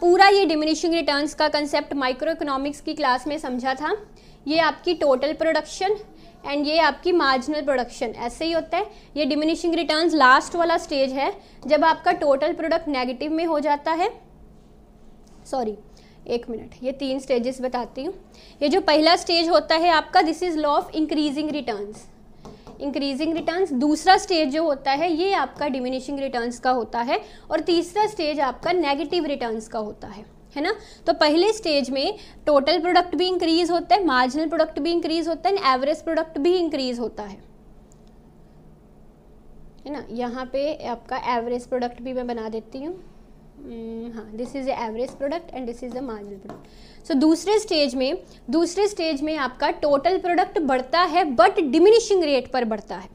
पूरा ये डिमिनिशिंग रिटर्न्स का कंसेप्ट माइक्रो इकोनॉमिक्स की क्लास में समझा था ये आपकी टोटल प्रोडक्शन एंड ये आपकी मार्जिनल प्रोडक्शन ऐसे ही होता है ये डिमिनिशिंग रिटर्न्स लास्ट वाला स्टेज है जब आपका टोटल प्रोडक्ट नेगेटिव में हो जाता है सॉरी एक मिनट ये तीन स्टेजेस बताती हूँ ये जो पहला स्टेज होता है आपका this is law of increasing returns increasing returns दूसरा स्टेज जो होता है ये आपका डिमिनिशिंग रिटर्न्स का होता है और तीसरा स्टेज आपका नेगेटिव रिटर्न्स का होता है है ना तो पहले स्टेज में टोटल प्रोडक्ट भी इंक्रीज होता है मार्जिनल प्रोडक्ट भी इंक्रीज होता है एवरेज प्रोडक्ट भी इंक्रीज होता है है ना यहाँ पे आपका एवरेज प्रोडक्ट भी मैं बना देती हूँ Mm, हाँ this is a average product and this is a marginal product so दूसरे स्टेज में दूसरे स्टेज में आपका टोटल प्रोडक्ट बढ़ता है बट डिमिनिशिंग रेट पर बढ़ता है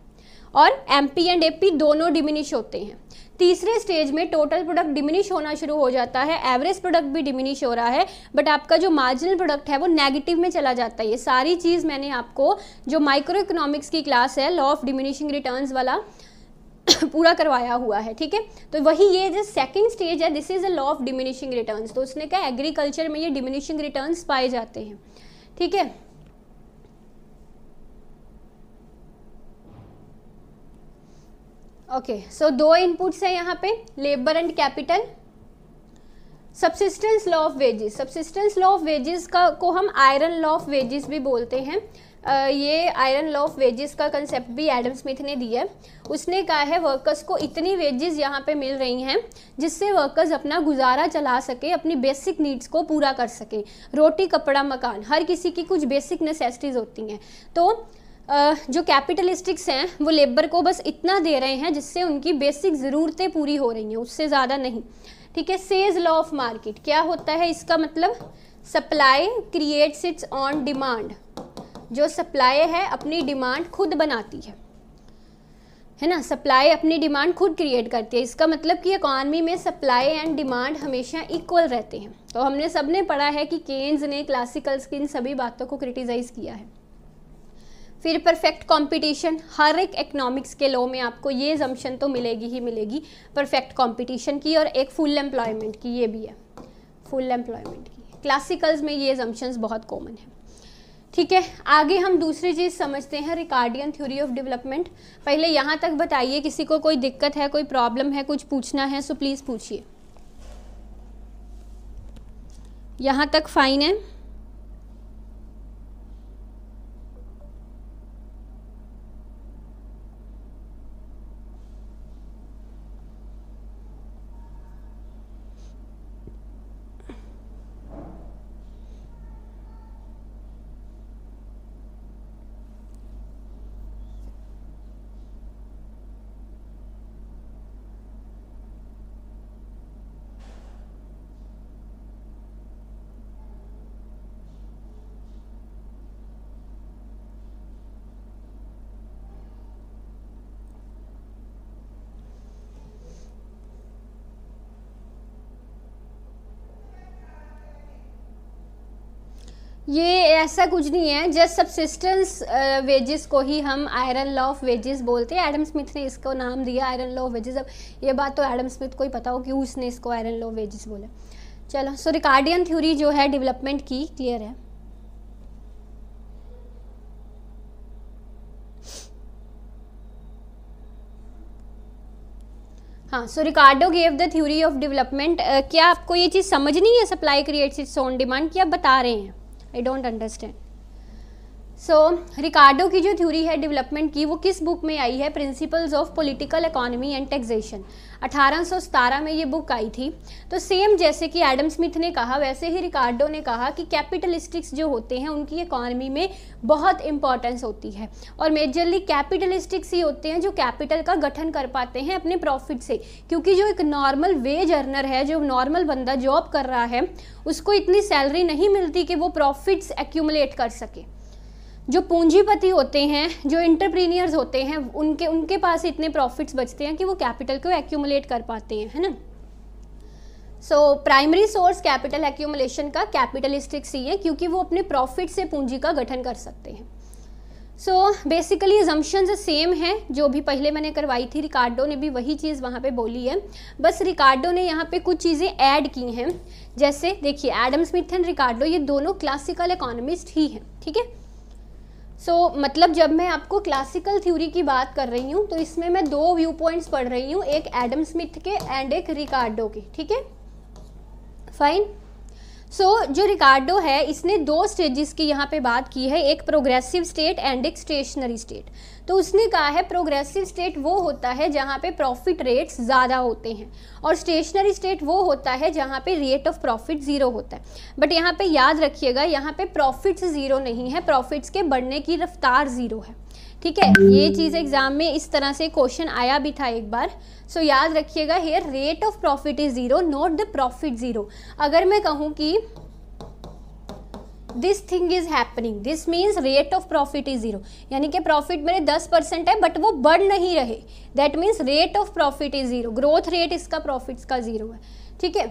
और M P and A P दोनों डिमिनिश होते हैं तीसरे स्टेज में टोटल प्रोडक्ट डिमिनिश होना शुरू हो जाता है एवरेज प्रोडक्ट भी डिमिनिश हो रहा है बट आपका जो मार्जिनल प्रोडक्ट है वो नेगेटिव में चला जाता है ये सारी चीज़ मैंने आपको जो माइक्रो इकोनॉमिक्स की क्लास है लॉ ऑफ डिमिनिशिंग रिटर्न्स वाला पूरा करवाया हुआ है ठीक है तो वही ये जो सेकंड स्टेज है this is a law of diminishing returns तो उसने कहा एग्रीकल्चर में ये डिमिनिशिंग रिटर्न्स पाए जाते हैं ठीक है ओके सो दो इनपुट्स हैं यहाँ पे labour and capital subsistence law of wages subsistence law of wages का को हम आयरन लॉ ऑफ वेजेस भी बोलते हैं ये आयरन लॉ ऑफ वेजेस का कंसेप्ट भी एडम स्मिथ ने दिया है उसने कहा है वर्कर्स को इतनी वेजेस यहाँ पे मिल रही हैं जिससे वर्कर्स अपना गुजारा चला सके अपनी बेसिक नीड्स को पूरा कर सके रोटी कपड़ा मकान हर किसी की कुछ बेसिक नेसेसिटीज़ होती हैं तो जो कैपिटलिस्टिक्स हैं वो लेबर को बस इतना दे रहे हैं जिससे उनकी बेसिक ज़रूरतें पूरी हो रही हैं उससे ज़्यादा नहीं ठीक है सेज लॉ ऑफ मार्केट क्या होता है इसका मतलब supply creates its own demand जो सप्लाई है अपनी डिमांड खुद बनाती है है ना सप्लाई अपनी डिमांड खुद क्रिएट करती है इसका मतलब कि इकॉनमी में सप्लाई एंड डिमांड हमेशा इक्वल रहते हैं तो हमने सब ने पढ़ा है कि केन्स ने क्लासिकल्स की इन सभी बातों को क्रिटिसाइज़ किया है फिर परफेक्ट कंपटीशन हर एक इकोनॉमिक्स के लॉ में आपको ये जम्पन तो मिलेगी ही मिलेगी परफेक्ट कॉम्पिटिशन की और एक फुल एम्प्लॉयमेंट की ये भी है फुल एम्प्लॉयमेंट की क्लासिकल्स में ये जम्पन्स बहुत कॉमन है ठीक है आगे हम दूसरी चीज़ समझते हैं रिकार्डियन थ्योरी ऑफ डेवलपमेंट पहले यहाँ तक बताइए किसी को कोई दिक्कत है कोई प्रॉब्लम है कुछ पूछना है सो प्लीज़ पूछिए यहाँ तक फाइन है ये ऐसा कुछ नहीं है जस्ट सबसिस्टेंस वेजेस को ही हम आयरन लॉ ऑफ वेजेस बोलते हैं एडम स्मिथ ने इसको नाम दिया आयरन लॉ ऑफ वेजेस अब ये बात तो एडम स्मिथ को ही पता हो कि उसने इसको आयरन लॉ ऑफ वेजेस बोला चलो सो रिकार्डियन थ्योरी जो है डेवलपमेंट की क्लियर है हाँ so Ricardo gave the theory of development क्या आपको ये चीज़ समझ नहीं है supply creates its own demand कि आप बता रहे हैं I don't understand. So so, रिकार्डो की जो थ्योरी है डेवलपमेंट की वो किस बुक में आई है principles of political economy and taxation 1817 में ये बुक आई थी तो सेम जैसे कि एडम स्मिथ ने कहा वैसे ही रिकार्डो ने कहा कि कैपिटलिस्टिक्स जो होते हैं उनकी इकोनॉमी में बहुत इंपॉर्टेंस होती है और मेजरली कैपिटलिस्टिक्स ही होते हैं जो कैपिटल का गठन कर पाते हैं अपने प्रॉफिट से क्योंकि जो एक नॉर्मल वेज अर्नर है जो नॉर्मल बंदा जॉब कर रहा है उसको इतनी सैलरी नहीं मिलती कि वो प्रॉफिट्स एक्यूमलेट कर सके जो पूंजीपति होते हैं जो इंटरप्रीनियर्स होते हैं उनके उनके पास इतने प्रॉफिट्स बचते हैं कि वो कैपिटल को एक्यूमुलेट कर पाते हैं है ना so primary source capital accumulation का कैपिटलिस्टिक्स ही है क्योंकि वो अपने प्रॉफिट से पूंजी का गठन कर सकते हैं सो बेसिकली एजम्पन्स सेम है जो भी पहले मैंने करवाई थी रिकार्डो ने भी वही चीज़ वहाँ पे बोली है बस रिकार्डो ने यहाँ पे कुछ चीज़ें ऐड की हैं जैसे देखिए एडम स्मिथ एंड रिकार्डो ये दोनों क्लासिकल इकोनॉमिस्ट ही हैं ठीक है थीके? सो so, मतलब जब मैं आपको क्लासिकल थ्योरी की बात कर रही हूँ तो इसमें मैं दो व्यू पॉइंट्स पढ़ रही हूँ एक एडम स्मिथ के एंड एक रिकार्डो के ठीक है फाइन सो जो रिकार्डो है इसने दो स्टेजेस की यहाँ पे बात की है एक प्रोग्रेसिव स्टेट एंड एक स्टेशनरी स्टेट तो उसने कहा है प्रोग्रेसिव स्टेट वो होता है जहाँ पे प्रॉफिट रेट्स ज़्यादा होते हैं और स्टेशनरी स्टेट वो होता है जहाँ पे रेट ऑफ प्रॉफिट ज़ीरो होता है बट यहाँ पे याद रखिएगा यहाँ पे प्रॉफिट्स ज़ीरो नहीं है प्रॉफिट्स के बढ़ने की रफ्तार ज़ीरो है ठीक है ये चीज़ एग्जाम में इस तरह से क्वेश्चन आया भी था एक बार सो so, याद रखिएगा here rate of profit is zero not the profit zero अगर मैं कहूँ कि this thing is happening this means rate of profit is zero यानी कि प्रॉफिट मेरे दस परसेंट है बट वो बढ़ नहीं रहे that means rate of profit is zero growth rate इसका प्रॉफिट का जीरो है ठीक है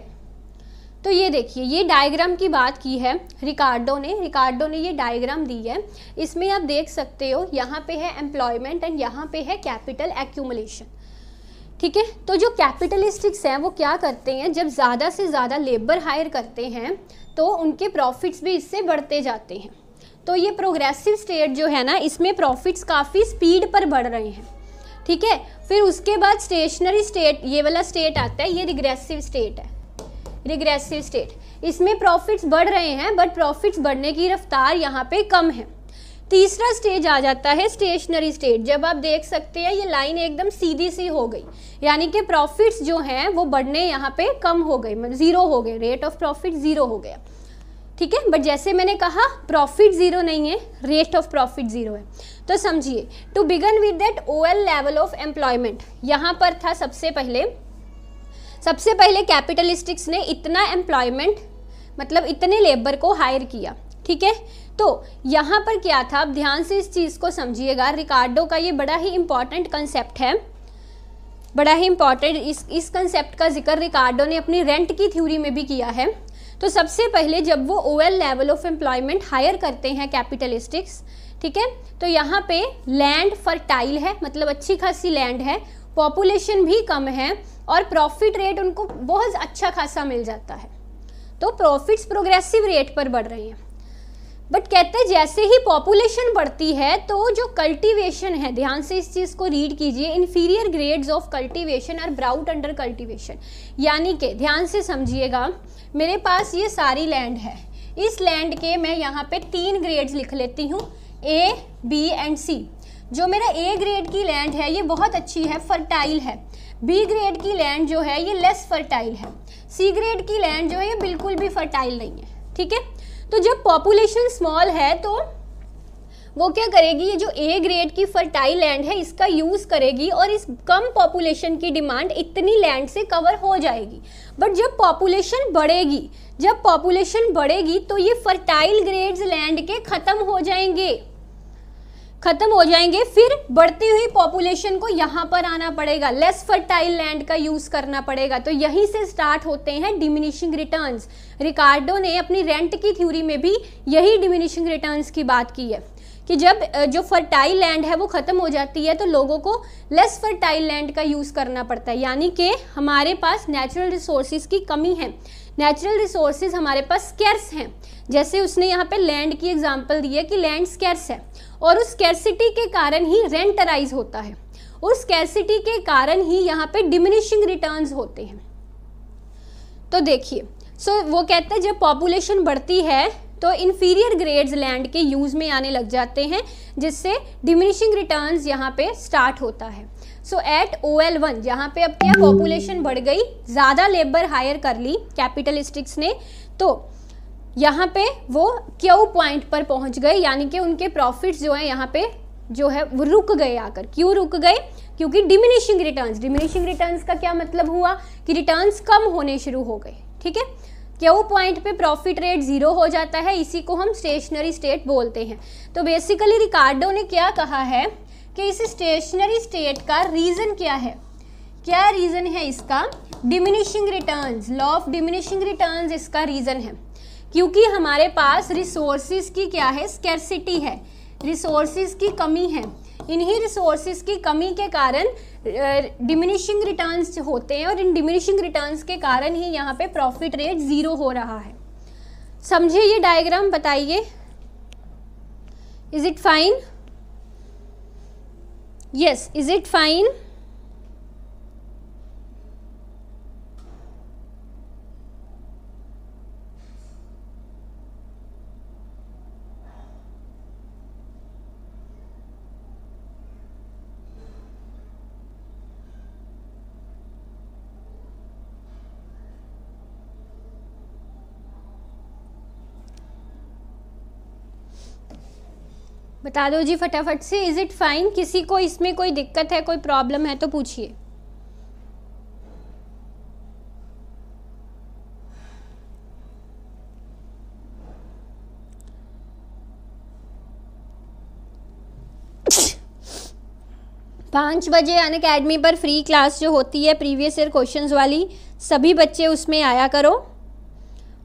तो ये देखिए ये डायग्राम की बात की है रिकार्डो ने रिकार्डो ने ये डायग्राम दी है इसमें आप देख सकते हो यहाँ पे है एम्प्लॉयमेंट एंड यहाँ पे है कैपिटल एक्यूमुलेशन ठीक है तो जो कैपिटलिस्टिक्स हैं वो क्या करते हैं जब ज़्यादा से ज़्यादा लेबर हायर करते हैं तो उनके प्रॉफिट्स भी इससे बढ़ते जाते हैं तो ये प्रोग्रेसिव स्टेट जो है ना इसमें प्रॉफिट्स काफ़ी स्पीड पर बढ़ रहे हैं ठीक है फिर उसके बाद स्टेशनरी स्टेट ये वाला स्टेट आता है ये रिग्रेसिव स्टेट है रिग्रेसिव स्टेट इसमें प्रॉफिट्स बढ़ रहे हैं बट प्रॉफिट्स बढ़ने की रफ्तार यहाँ पे कम है तीसरा स्टेज आ जाता है स्टेशनरी स्टेट जब आप देख सकते हैं ये लाइन एकदम सीधी सी हो गई यानी कि प्रॉफिट्स जो हैं वो बढ़ने यहाँ पे कम हो गए ज़ीरो मतलब हो गए रेट ऑफ प्रॉफिट ज़ीरो हो गया ठीक है बट जैसे मैंने कहा प्रॉफिट ज़ीरो नहीं है रेट ऑफ प्रॉफिट ज़ीरो है तो समझिए to begin with that O level of employment यहाँ पर था सबसे पहले सबसे पहले कैपिटलिस्टिक्स ने इतना एम्प्लॉयमेंट मतलब इतने लेबर को हायर किया ठीक है तो यहाँ पर क्या था आप ध्यान से इस चीज़ को समझिएगा रिकार्डो का ये बड़ा ही इम्पॉर्टेंट कंसेप्ट है बड़ा ही इम्पॉर्टेंट इस इस कंसेप्ट का जिक्र रिकार्डो ने अपनी रेंट की थ्योरी में भी किया है तो सबसे पहले जब वो O L level of employment hire करते हैं कैपिटलिस्टिक्स ठीक है तो यहाँ पे लैंड फर्टाइल है मतलब अच्छी खासी लैंड है पॉपुलेशन भी कम है और प्रॉफिट रेट उनको बहुत अच्छा खासा मिल जाता है तो प्रॉफिट्स प्रोग्रेसिव रेट पर बढ़ रही हैं बट कहते हैं जैसे ही पॉपुलेशन बढ़ती है तो जो कल्टीवेशन है ध्यान से इस चीज़ को रीड कीजिए इन्फीरियर ग्रेड्स ऑफ कल्टीवेशन और ब्राउट अंडर कल्टीवेशन यानी कि ध्यान से समझिएगा मेरे पास ये सारी लैंड है इस लैंड के मैं यहाँ पे तीन ग्रेड्स लिख लेती हूँ ए बी एंड सी जो मेरा ए ग्रेड की लैंड है ये बहुत अच्छी है फर्टाइल है बी ग्रेड की लैंड जो है ये लेस फर्टाइल है सी ग्रेड की लैंड जो है ये बिल्कुल भी फर्टाइल नहीं है ठीक है तो जब पॉपुलेशन स्मॉल है तो वो क्या करेगी ये जो ए ग्रेड की फर्टाइल लैंड है इसका यूज़ करेगी और इस कम पॉपुलेशन की डिमांड इतनी लैंड से कवर हो जाएगी बट जब पॉपुलेशन बढ़ेगी जब पॉपुलेशन बढ़ेगी तो ये फर्टाइल ग्रेड्स लैंड के ख़त्म हो जाएंगे खत्म हो जाएंगे फिर बढ़ती हुई पॉपुलेशन को यहाँ पर आना पड़ेगा लेस फर्टाइल लैंड का यूज़ करना पड़ेगा तो यहीं से स्टार्ट होते हैं डिमिनिशिंग रिटर्न्स रिकार्डो ने अपनी रेंट की थ्योरी में भी यही डिमिनिशिंग रिटर्न्स की बात की है कि जब जो फर्टाइल लैंड है वो ख़त्म हो जाती है तो लोगों को लेस फर्टाइल लैंड का यूज़ करना पड़ता है यानी कि हमारे पास नेचुरल रिसोर्सिस की कमी है नेचुरल रिसोर्सिस हमारे पास स्केर्स हैं जैसे उसने यहाँ पे लैंड की एग्जांपल दी है कि लैंड स्केर्स है और उस कैसिटी के कारण ही रेंट राइज होता है उस कैसिटी के कारण ही यहाँ पे डिमिनिशिंग रिटर्न्स होते हैं तो देखिए सो so, वो कहते हैं जब पॉपुलेशन बढ़ती है तो इन्फीरियर ग्रेड्स लैंड के यूज़ में आने लग जाते हैं जिससे डिमिनिशिंग रिटर्न्स यहाँ पे स्टार्ट होता है so at O L one जहाँ पे अब क्या पॉपुलेशन बढ़ गई ज़्यादा लेबर हायर कर ली कैपिटलिस्टिक्स ने तो यहाँ पे वो क्यू पॉइंट पर पहुँच गए यानी कि उनके प्रॉफिट्स जो है यहाँ पे जो है वो रुक गए आकर क्यों रुक गए क्योंकि डिमिनिशिंग रिटर्न्स डिमिनिशिंग रिटर्न्स का क्या मतलब हुआ कि रिटर्न्स कम होने शुरू हो गए ठीक है क्यू पॉइंट पे प्रॉफिट रेट ज़ीरो हो जाता है इसी को हम स्टेशनरी स्टेट बोलते हैं तो बेसिकली रिकार्डो ने क्या कहा है कि इस स्टेशनरी स्टेट का रीज़न क्या है क्या रीज़न है इसका diminishing returns law of diminishing returns इसका रीज़न है क्योंकि हमारे पास रिसोर्सिस की क्या है स्केरसिटी है रिसोर्सिस की कमी है इन्हीं रिसोर्सिस की कमी के कारण डिमिनिशिंग रिटर्न्स होते हैं और इन डिमिनिशिंग रिटर्न्स के कारण ही यहाँ पे प्रॉफिट रेट ज़ीरो हो रहा है समझे ये डायग्राम बताइए is it fine yes is it fine बता दो जी फटाफट से इज़ इट फाइन किसी को इसमें कोई दिक्कत है कोई प्रॉब्लम है तो पूछिए पाँच बजे अन अकेडमी पर फ्री क्लास जो होती है प्रीवियस ईयर क्वेश्चंस वाली सभी बच्चे उसमें आया करो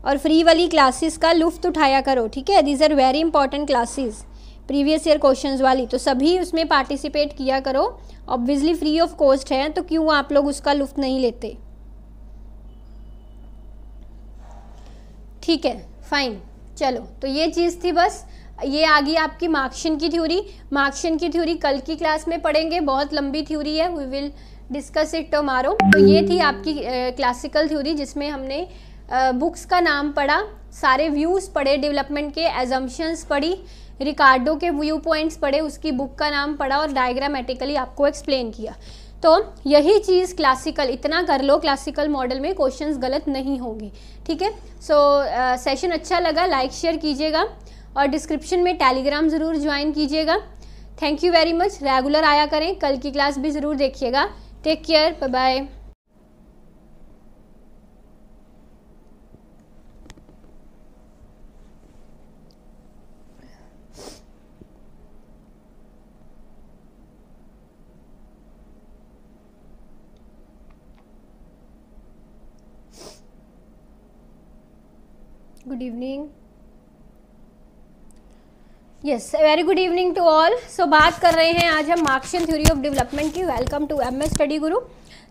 और फ्री वाली क्लासेस का लुफ्त उठाया करो ठीक है these are very important classes previous year question वाली तो सभी उसमें पार्टिसिपेट किया करो ऑब्वियसली फ्री ऑफ कॉस्ट है तो क्यों आप लोग उसका लुफ्त नहीं लेते ठीक है फाइन चलो तो ये चीज़ थी बस ये आ गई आपकी मार्क्शन की थ्योरी मार्क्शन की थ्योरी कल की क्लास में पढ़ेंगे बहुत लंबी थ्योरी है we will discuss it tomorrow तो ये थी आपकी क्लासिकल थ्योरी जिसमें हमने बुक्स का नाम पढ़ा सारे व्यूज़ पढ़े डेवलपमेंट के एजम्पन्स पढ़ी रिकार्डो के व्यू पॉइंट्स पढ़े उसकी बुक का नाम पढ़ा और डायग्रामेटिकली आपको एक्सप्लेन किया तो यही चीज़ क्लासिकल इतना कर लो क्लासिकल मॉडल में क्वेश्चंस गलत नहीं होंगे ठीक है सो सेशन अच्छा लगा लाइक शेयर कीजिएगा और डिस्क्रिप्शन में टेलीग्राम ज़रूर ज्वाइन कीजिएगा thank you very much regular आया करें कल की क्लास भी ज़रूर देखिएगा take care bye bye good evening yes very good evening to all so बात कर रहे हैं आज हम मार्क्सियन थ्योरी ऑफ डेवलपमेंट की welcome to M S study guru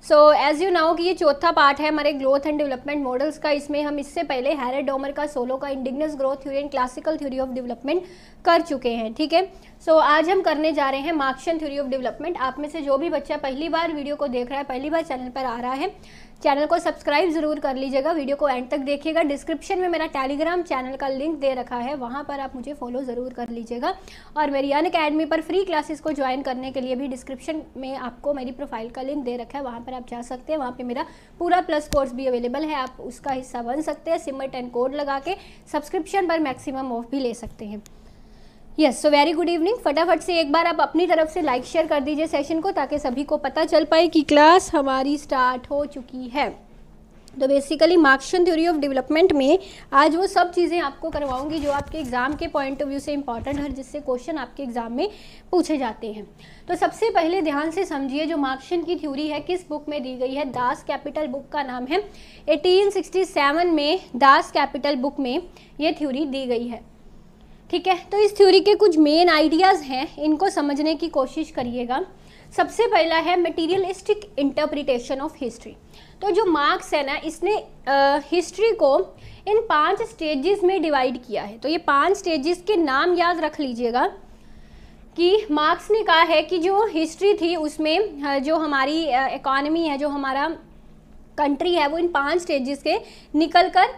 so as you know कि ये चौथा पार्ट है हमारे ग्रोथ एंड डेवलपमेंट मॉडल्स का इसमें हम इससे पहले हैरे डोमर का सोलो का endogenous growth theory and classical theory of development कर चुके हैं ठीक है सो so, आज हम करने जा रहे हैं मार्क्शन थ्योरी ऑफ डेवलपमेंट आप में से जो भी बच्चा पहली बार वीडियो को देख रहा है पहली बार चैनल पर आ रहा है चैनल को सब्सक्राइब ज़रूर कर लीजिएगा वीडियो को एंड तक देखिएगा डिस्क्रिप्शन में मेरा टेलीग्राम चैनल का लिंक दे रखा है वहाँ पर आप मुझे फॉलो ज़रूर कर लीजिएगा और मेरी अन अकेडमी पर फ्री क्लासेस को ज्वाइन करने के लिए भी डिस्क्रिप्शन में आपको मेरी प्रोफाइल का लिंक दे रखा है वहाँ पर आप जा सकते हैं वहाँ पर मेरा पूरा प्लस कोर्स भी अवेलेबल है आप उसका हिस्सा बन सकते हैं सिमर टेन कोड लगा के सब्सक्रिप्शन पर मैक्सिमम ऑफ भी ले सकते हैं yes so very good evening फटाफट से एक बार आप अपनी तरफ से लाइक शेयर कर दीजिए सेशन को ताकि सभी को पता चल पाए कि क्लास हमारी स्टार्ट हो चुकी है तो basically Marxian theory of development में आज वो सब चीज़ें आपको करवाऊंगी जो आपके एग्ज़ाम के पॉइंट ऑफ व्यू से इंपॉर्टेंट है जिससे क्वेश्चन आपके एग्ज़ाम में पूछे जाते हैं तो सबसे पहले ध्यान से समझिए जो मार्क्शन की थ्योरी है किस बुक में दी गई है दास कैपिटल बुक का नाम है 1867 में दास कैपिटल बुक में ये थ्योरी दी गई है ठीक है तो इस थ्योरी के कुछ मेन आइडियाज़ हैं इनको समझने की कोशिश करिएगा सबसे पहला है मटीरियलिस्टिक इंटरप्रिटेशन ऑफ हिस्ट्री तो जो मार्क्स है ना इसने हिस्ट्री को इन पांच स्टेजेस में डिवाइड किया है तो ये पांच स्टेजेस के नाम याद रख लीजिएगा कि मार्क्स ने कहा है कि जो हिस्ट्री थी उसमें जो हमारी इकॉनमी है जो हमारा कंट्री है वो इन पांच स्टेजेस के निकल कर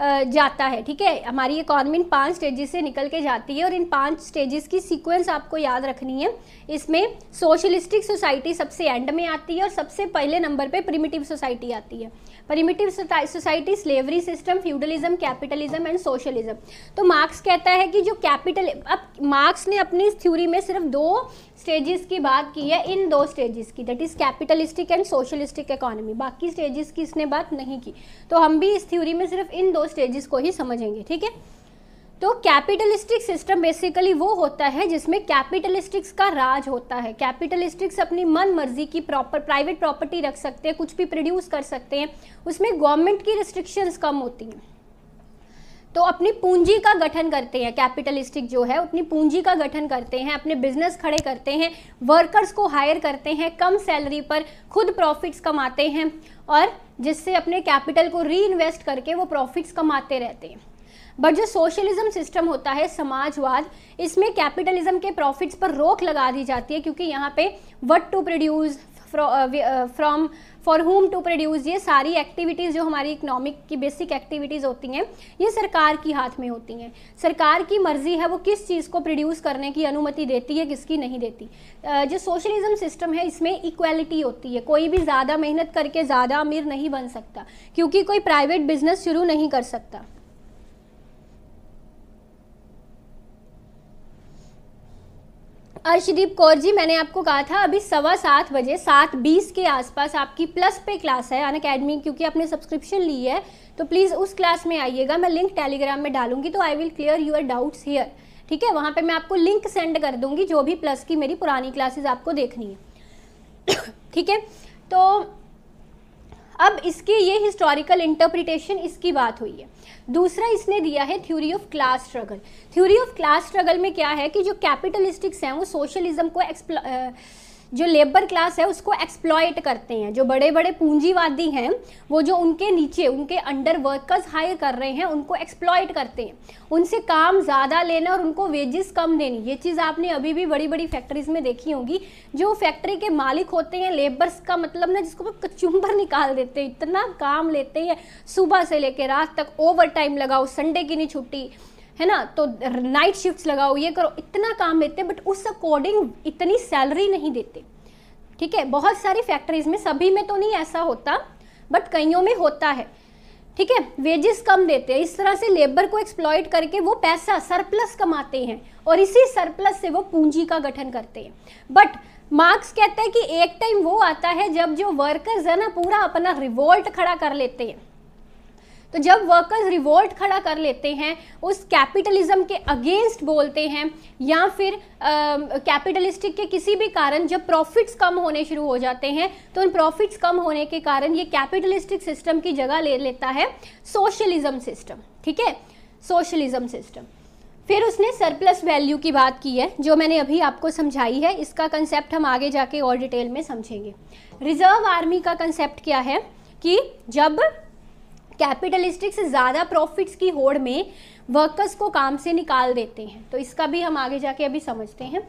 जाता है ठीक है हमारी इकॉनमी इन पांच स्टेजेस से निकल के जाती है और इन पांच स्टेजेस की सीक्वेंस आपको याद रखनी है इसमें सोशलिस्टिक सोसाइटी सबसे एंड में आती है और सबसे पहले नंबर पे प्रिमिटिव सोसाइटी आती है primitive society slavery system feudalism capitalism and socialism तो मार्क्स कहता है कि जो कैपिटल अब मार्क्स ने अपनी इस थ्योरी में सिर्फ दो स्टेजेस की बात की है इन दो स्टेजेस की that is capitalistic and socialistic economy बाकी स्टेजेस की इसने बात नहीं की तो हम भी इस थ्योरी में सिर्फ इन दो स्टेजेस को ही समझेंगे ठीक है तो कैपिटलिस्टिक सिस्टम बेसिकली वो होता है जिसमें कैपिटलिस्टिक्स का राज होता है कैपिटलिस्टिक्स अपनी मन मर्जी की प्रॉपर प्राइवेट प्रॉपर्टी रख सकते हैं कुछ भी प्रोड्यूस कर सकते हैं उसमें गवर्नमेंट की रिस्ट्रिक्शंस कम होती हैं तो अपनी पूंजी का गठन करते हैं कैपिटलिस्टिक जो है अपनी पूंजी का गठन करते हैं अपने बिजनेस खड़े करते हैं वर्कर्स को हायर करते हैं कम सैलरी पर खुद प्रॉफिट्स कमाते हैं और जिससे अपने कैपिटल को री करके वो प्रॉफिट्स कमाते रहते हैं बट जो सोशलिज्म सिस्टम होता है समाजवाद इसमें कैपिटलिज्म के प्रॉफिट्स पर रोक लगा दी जाती है क्योंकि यहाँ पे what to produce from for whom to produce ये सारी एक्टिविटीज़ जो हमारी इकोनॉमिक की बेसिक एक्टिविटीज़ होती हैं ये सरकार की हाथ में होती हैं सरकार की मर्ज़ी है वो किस चीज़ को प्रोड्यूस करने की अनुमति देती है किसकी नहीं देती uh, जो सोशलिज्म सिस्टम है इसमें इक्वलिटी होती है कोई भी ज़्यादा मेहनत करके ज़्यादा अमीर नहीं बन सकता क्योंकि कोई प्राइवेट बिजनेस शुरू नहीं कर सकता अर्शदीप कौर जी मैंने आपको कहा था अभी सवा सात बजे सात बीस के आसपास आपकी प्लस पे क्लास है अन अकेडमी क्योंकि आपने सब्सक्रिप्शन ली है तो प्लीज़ उस क्लास में आइएगा मैं लिंक टेलीग्राम में डालूंगी तो I will clear your doubts here ठीक है वहाँ पे मैं आपको लिंक सेंड कर दूंगी जो भी प्लस की मेरी पुरानी क्लासेज आपको देखनी है ठीक है तो अब इसकी ये हिस्टोरिकल इंटरप्रिटेशन इसकी बात हुई है दूसरा इसने दिया है theory of class struggle theory of class struggle में क्या है कि जो कैपिटलिस्टिक्स हैं वो सोशलिज्म को एक्सप्ला जो लेबर क्लास है उसको एक्सप्लॉयट करते हैं जो बड़े बड़े पूंजीवादी हैं वो जो उनके नीचे उनके अंडर वर्कर्स हायर कर रहे हैं उनको एक्सप्लॉयट करते हैं उनसे काम ज़्यादा लेना और उनको वेजेस कम देनी ये चीज़ आपने अभी भी बड़ी बड़ी फैक्ट्रीज में देखी होगी जो फैक्ट्री के मालिक होते हैं लेबर्स का मतलब ना जिसको कचुम्बर निकाल देते हैं इतना काम लेते हैं सुबह से लेकर रात तक ओवर टाइम लगाओ संडे की नहीं छुट्टी है ना तो नाइट शिफ्ट्स लगाओ ये करो इतना काम लेते हैं बट उस अकॉर्डिंग इतनी सैलरी नहीं देते ठीक है बहुत सारी फैक्ट्रीज में सभी में तो नहीं ऐसा होता बट कईयों में होता है ठीक है वेजेस कम देते हैं इस तरह से लेबर को एक्सप्लॉयट करके वो पैसा सरप्लस कमाते हैं और इसी सरप्लस से वो पूंजी का गठन करते हैं बट मार्क्स कहते हैं कि एक टाइम वो आता है जब जो वर्कर्स है ना पूरा अपना रिवोल्ट खड़ा कर लेते हैं तो जब वर्कर्स रिवोल्ट खड़ा कर लेते हैं उस कैपिटलिज्म के अगेंस्ट बोलते हैं या फिर कैपिटलिस्टिक के किसी भी कारण जब प्रॉफिट्स कम होने शुरू हो जाते हैं तो उन प्रॉफिट्स कम होने के कारण ये कैपिटलिस्टिक सिस्टम की जगह ले लेता है सोशलिज्म सिस्टम ठीक है सोशलिज्म सिस्टम फिर उसने सरप्लस वैल्यू की बात की है जो मैंने अभी आपको समझाई है इसका कंसेप्ट हम आगे जाके और डिटेल में समझेंगे रिजर्व आर्मी का कंसेप्ट क्या है कि जब कैपिटलिस्टिक से ज़्यादा प्रॉफिट्स की होड़ में वर्कर्स को काम से निकाल देते हैं तो इसका भी हम आगे जाके अभी समझते हैं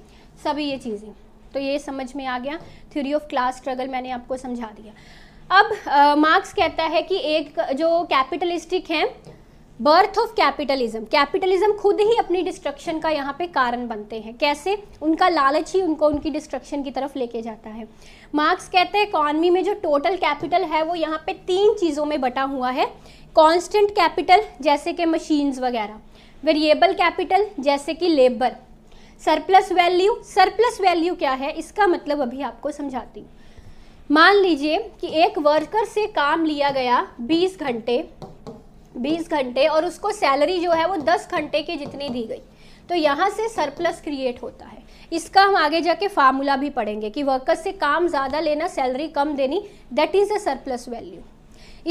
सभी ये चीज़ें तो ये समझ में आ गया थ्योरी ऑफ क्लास स्ट्रगल मैंने आपको समझा दिया अब मार्क्स कहता है कि एक जो कैपिटलिस्टिक हैं बर्थ ऑफ कैपिटलिज्म कैपिटलिज्म खुद ही अपनी डिस्ट्रक्शन का यहाँ पे कारण बनते हैं कैसे उनका लालच ही उनको उनकी डिस्ट्रक्शन की तरफ लेके जाता है मार्क्स कहते हैं इकॉनमी में जो टोटल कैपिटल है वो यहाँ पे तीन चीज़ों में बटा हुआ है कांस्टेंट कैपिटल जैसे कि मशीन्स वगैरह वेरिएबल कैपिटल जैसे कि labour surplus value surplus value क्या है इसका मतलब अभी आपको समझाती हूँ मान लीजिए कि एक वर्कर से काम लिया गया 20 घंटे बीस घंटे और उसको सैलरी जो है वो दस घंटे की जितनी दी गई तो यहाँ से सरप्लस क्रिएट होता है इसका हम आगे जाके फार्मूला भी पढ़ेंगे कि वर्कर्स से काम ज़्यादा लेना सैलरी कम देनी that is a surplus value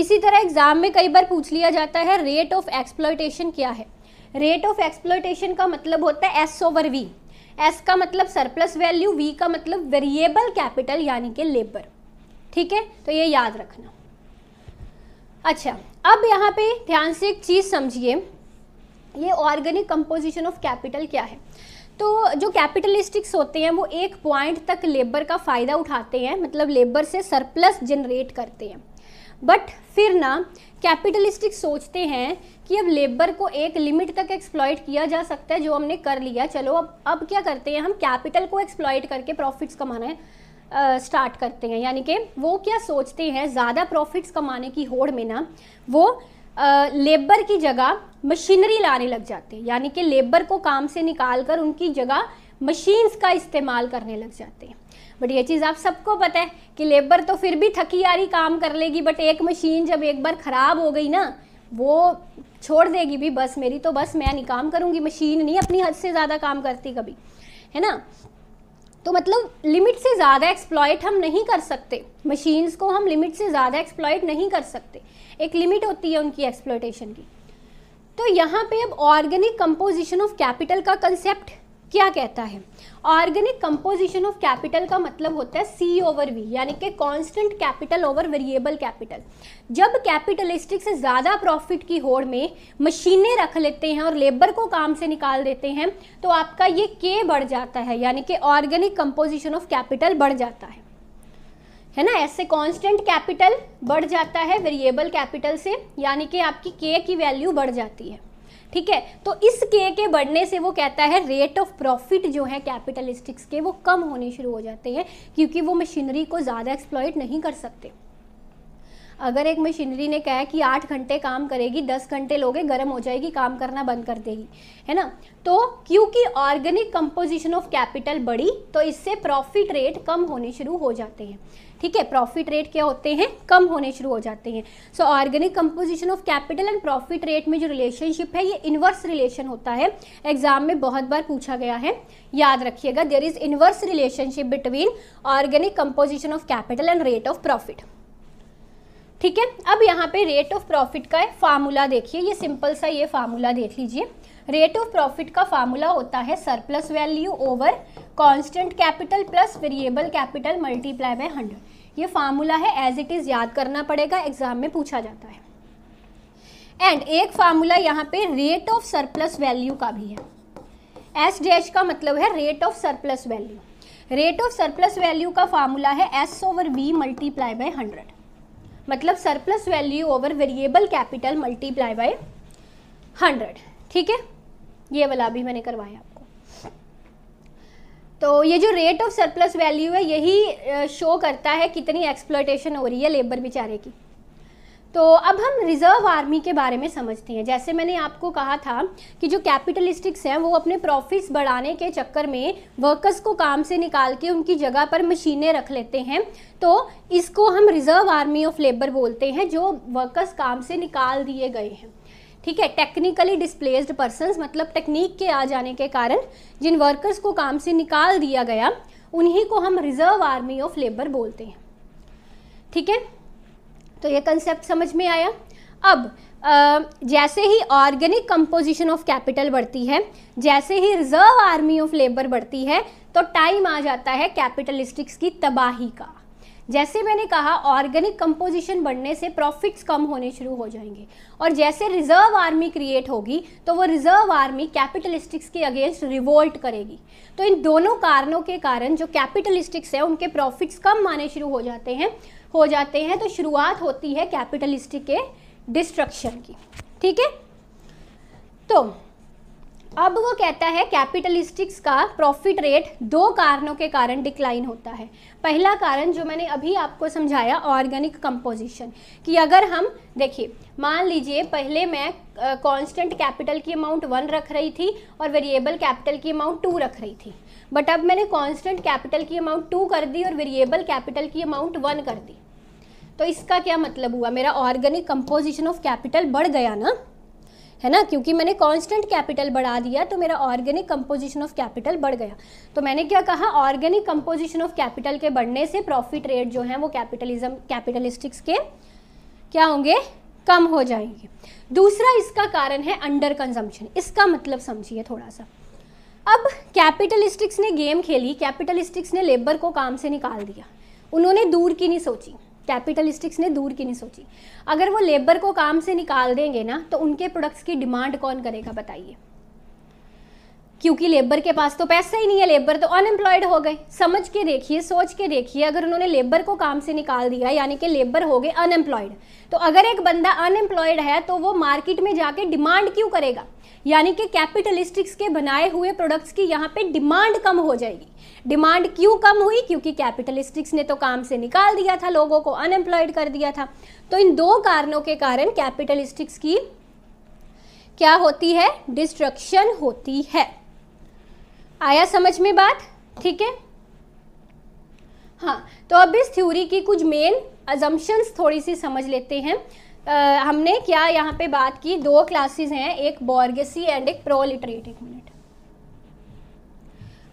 इसी तरह एग्जाम में कई बार पूछ लिया जाता है रेट ऑफ एक्सप्लोइटेशन क्या है रेट ऑफ एक्सप्लोइटेशन का मतलब होता है एस ओवर वी एस का मतलब सरप्लस वैल्यू वी का मतलब वेरिएबल कैपिटल यानी कि लेबर ठीक है तो ये याद रखना अच्छा अब यहाँ पे ध्यान से एक चीज़ समझिए ये ऑर्गेनिक कंपोजिशन ऑफ कैपिटल क्या है तो जो कैपिटलिस्टिक्स होते हैं वो एक पॉइंट तक लेबर का फ़ायदा उठाते हैं मतलब लेबर से सरप्लस जनरेट करते हैं बट फिर ना कैपिटलिस्टिक सोचते हैं कि अब लेबर को एक लिमिट तक एक्सप्लॉयट किया जा सकता है जो हमने कर लिया चलो अब अब क्या करते हैं हम कैपिटल को एक्सप्लॉयट करके प्रॉफिट्स कमाना है स्टार्ट करते हैं यानी कि वो क्या सोचते हैं ज़्यादा प्रॉफिट्स कमाने की होड़ में ना वो लेबर की जगह मशीनरी लाने लग जाते हैं यानी कि लेबर को काम से निकाल कर उनकी जगह मशीन्स का इस्तेमाल करने लग जाते हैं बट ये चीज़ आप सबको पता है कि लेबर तो फिर भी थकी यारी काम कर लेगी बट एक मशीन जब एक बार ख़राब हो गई ना वो छोड़ देगी भी बस मेरी तो बस मैं नहीं काम करूँगी मशीन नहीं अपनी हद से ज़्यादा काम करती कभी है ना तो मतलब लिमिट से ज़्यादा एक्सप्लॉयट हम नहीं कर सकते मशीन्स को हम लिमिट से ज़्यादा एक्सप्लॉयट नहीं कर सकते एक लिमिट होती है उनकी एक्सप्लॉयटेशन की तो यहाँ पे अब ऑर्गेनिक कंपोजिशन ऑफ कैपिटल का कंसेप्ट क्या कहता है ऑर्गेनिक कंपोजिशन ऑफ कैपिटल का मतलब होता है सी ओवर वी यानी कि constant capital over variable capital जब कैपिटलिस्टिक से ज़्यादा प्रॉफिट की होड़ में मशीनें रख लेते हैं और लेबर को काम से निकाल देते हैं तो आपका ये के बढ़ जाता है यानी कि ऑर्गेनिक कंपोजिशन ऑफ कैपिटल बढ़ जाता है है ना ऐसे कांस्टेंट कैपिटल बढ़ जाता है वेरिएबल कैपिटल से यानी कि आपकी के की वैल्यू बढ़ जाती है ठीक है तो इस के के बढ़ने से वो कहता है रेट ऑफ प्रॉफिट जो है कैपिटलिस्टिक्स के वो कम होने शुरू हो जाते हैं क्योंकि वो मशीनरी को ज़्यादा एक्सप्लॉयट नहीं कर सकते अगर एक मशीनरी ने कहा कि आठ घंटे काम करेगी दस घंटे लोगे गर्म हो जाएगी काम करना बंद कर देगी है ना तो क्योंकि ऑर्गेनिक कंपोजिशन ऑफ कैपिटल बढ़ी तो इससे प्रॉफिट रेट कम होने शुरू हो जाते हैं ठीक है प्रॉफिट रेट क्या होते हैं कम होने शुरू हो जाते हैं so organic composition of capital and profit rate में जो रिलेशनशिप है ये इन्वर्स रिलेशन होता है एग्जाम में बहुत बार पूछा गया है याद रखिएगा there is inverse relationship between organic composition of capital and rate of profit ठीक है अब यहाँ पे रेट ऑफ प्रॉफिट का फार्मूला देखिए ये सिंपल सा ये फार्मूला देख लीजिए रेट ऑफ प्रॉफिट का फार्मूला होता है surplus value over constant capital plus variable capital multiply by hundred ये फार्मूला है एज इट इज़ याद करना पड़ेगा एग्जाम में पूछा जाता है एंड एक फार्मूला यहाँ पे रेट ऑफ सरप्लस वैल्यू का भी है एस डैश का मतलब है rate of surplus value rate of surplus value का फार्मूला है S over V multiply by hundred मतलब surplus value over variable capital multiply by hundred ठीक है ये वाला भी मैंने करवाया आपको तो ये जो रेट ऑफ सरप्लस वैल्यू है यही शो करता है कितनी एक्सप्लोटेशन हो रही है लेबर बेचारे की तो अब हम रिज़र्व आर्मी के बारे में समझते हैं जैसे मैंने आपको कहा था कि जो कैपिटलिस्टिक्स हैं वो अपने प्रॉफिट्स बढ़ाने के चक्कर में वर्कर्स को काम से निकाल के उनकी जगह पर मशीनें रख लेते हैं तो इसको हम रिज़र्व आर्मी ऑफ लेबर बोलते हैं जो वर्कर्स काम से निकाल दिए गए हैं ठीक है टेक्निकली डिस्प्लेस्ड पर्सन मतलब टेक्निक के आ जाने के कारण जिन वर्कर्स को काम से निकाल दिया गया उन्हीं को हम रिजर्व आर्मी ऑफ लेबर बोलते हैं ठीक है तो ये कंसेप्ट समझ में आया अब आ, जैसे ही ऑर्गेनिक कंपोजिशन ऑफ कैपिटल बढ़ती है जैसे ही रिजर्व आर्मी ऑफ लेबर बढ़ती है तो टाइम आ जाता है कैपिटलिस्टिक्स की तबाही का जैसे मैंने कहा ऑर्गेनिक कंपोजिशन बढ़ने से प्रॉफिट्स कम होने शुरू हो जाएंगे और जैसे रिजर्व आर्मी क्रिएट होगी तो वो रिजर्व आर्मी कैपिटलिस्टिक्स के अगेंस्ट रिवोल्ट करेगी तो इन दोनों कारणों के कारण जो कैपिटलिस्टिक्स है उनके प्रॉफिट्स कम माने शुरू हो जाते हैं हो जाते हैं तो शुरुआत होती है कैपिटलिस्टिक के डिस्ट्रक्शन की ठीक है तो अब वो कहता है कैपिटलिस्टिक्स का प्रॉफिट रेट दो कारणों के कारण डिक्लाइन होता है पहला कारण जो मैंने अभी आपको समझाया ऑर्गेनिक कंपोजिशन कि अगर हम देखिए मान लीजिए पहले मैं कांस्टेंट कैपिटल की अमाउंट वन रख रही थी और वेरिएबल कैपिटल की अमाउंट टू रख रही थी बट अब मैंने कॉन्स्टेंट कैपिटल की अमाउंट टू कर दी और वेरिएबल कैपिटल की अमाउंट वन कर दी तो इसका क्या मतलब हुआ मेरा ऑर्गेनिक कंपोजिशन ऑफ कैपिटल बढ़ गया ना है ना क्योंकि मैंने कांस्टेंट कैपिटल बढ़ा दिया तो मेरा ऑर्गेनिक कंपोजिशन ऑफ कैपिटल बढ़ गया तो मैंने क्या कहा ऑर्गेनिक कंपोजिशन ऑफ कैपिटल के बढ़ने से प्रॉफिट रेट जो है वो कैपिटलिज्म कैपिटलिस्टिक्स के क्या होंगे कम हो जाएंगे दूसरा इसका कारण है अंडर कंजम्पशन इसका मतलब समझिए थोड़ा सा अब कैपिटलिस्टिक्स ने गेम खेली कैपिटलिस्टिक्स ने लेबर को काम से निकाल दिया उन्होंने दूर की नहीं सोची कैपिटलिस्टिक्स ने दूर की नहीं सोची अगर वो लेबर को काम से निकाल देंगे ना तो उनके प्रोडक्ट्स की डिमांड कौन करेगा बताइए क्योंकि लेबर के पास तो पैसा ही नहीं है लेबर तो अनएम्प्लॉयड हो गए समझ के देखिए सोच के देखिए अगर उन्होंने लेबर को काम से निकाल दिया यानी कि लेबर हो गए अनएम्प्लॉयड तो अगर एक बंदा अनएम्प्लॉयड है तो वो मार्केट में जाके डिमांड क्यों करेगा यानी कि कैपिटलिस्टिक्स के बनाए हुए प्रोडक्ट्स की यहाँ पे डिमांड कम हो जाएगी डिमांड क्यों कम हुई क्योंकि कैपिटलिस्टिक्स ने तो काम से निकाल दिया था लोगों को अनएम्प्लॉयड कर दिया था तो इन दो कारणों के कारण कैपिटलिस्टिक्स की क्या होती है डिस्ट्रक्शन होती है आया समझ में बात ठीक है हाँ तो अब इस थ्योरी की कुछ मेन अजम्पन्स थोड़ी सी समझ लेते हैं आ, हमने क्या यहाँ पे बात की दो क्लासेस हैं एक बॉर्गेसी एंड एक प्रोलिटरेट एक मिनट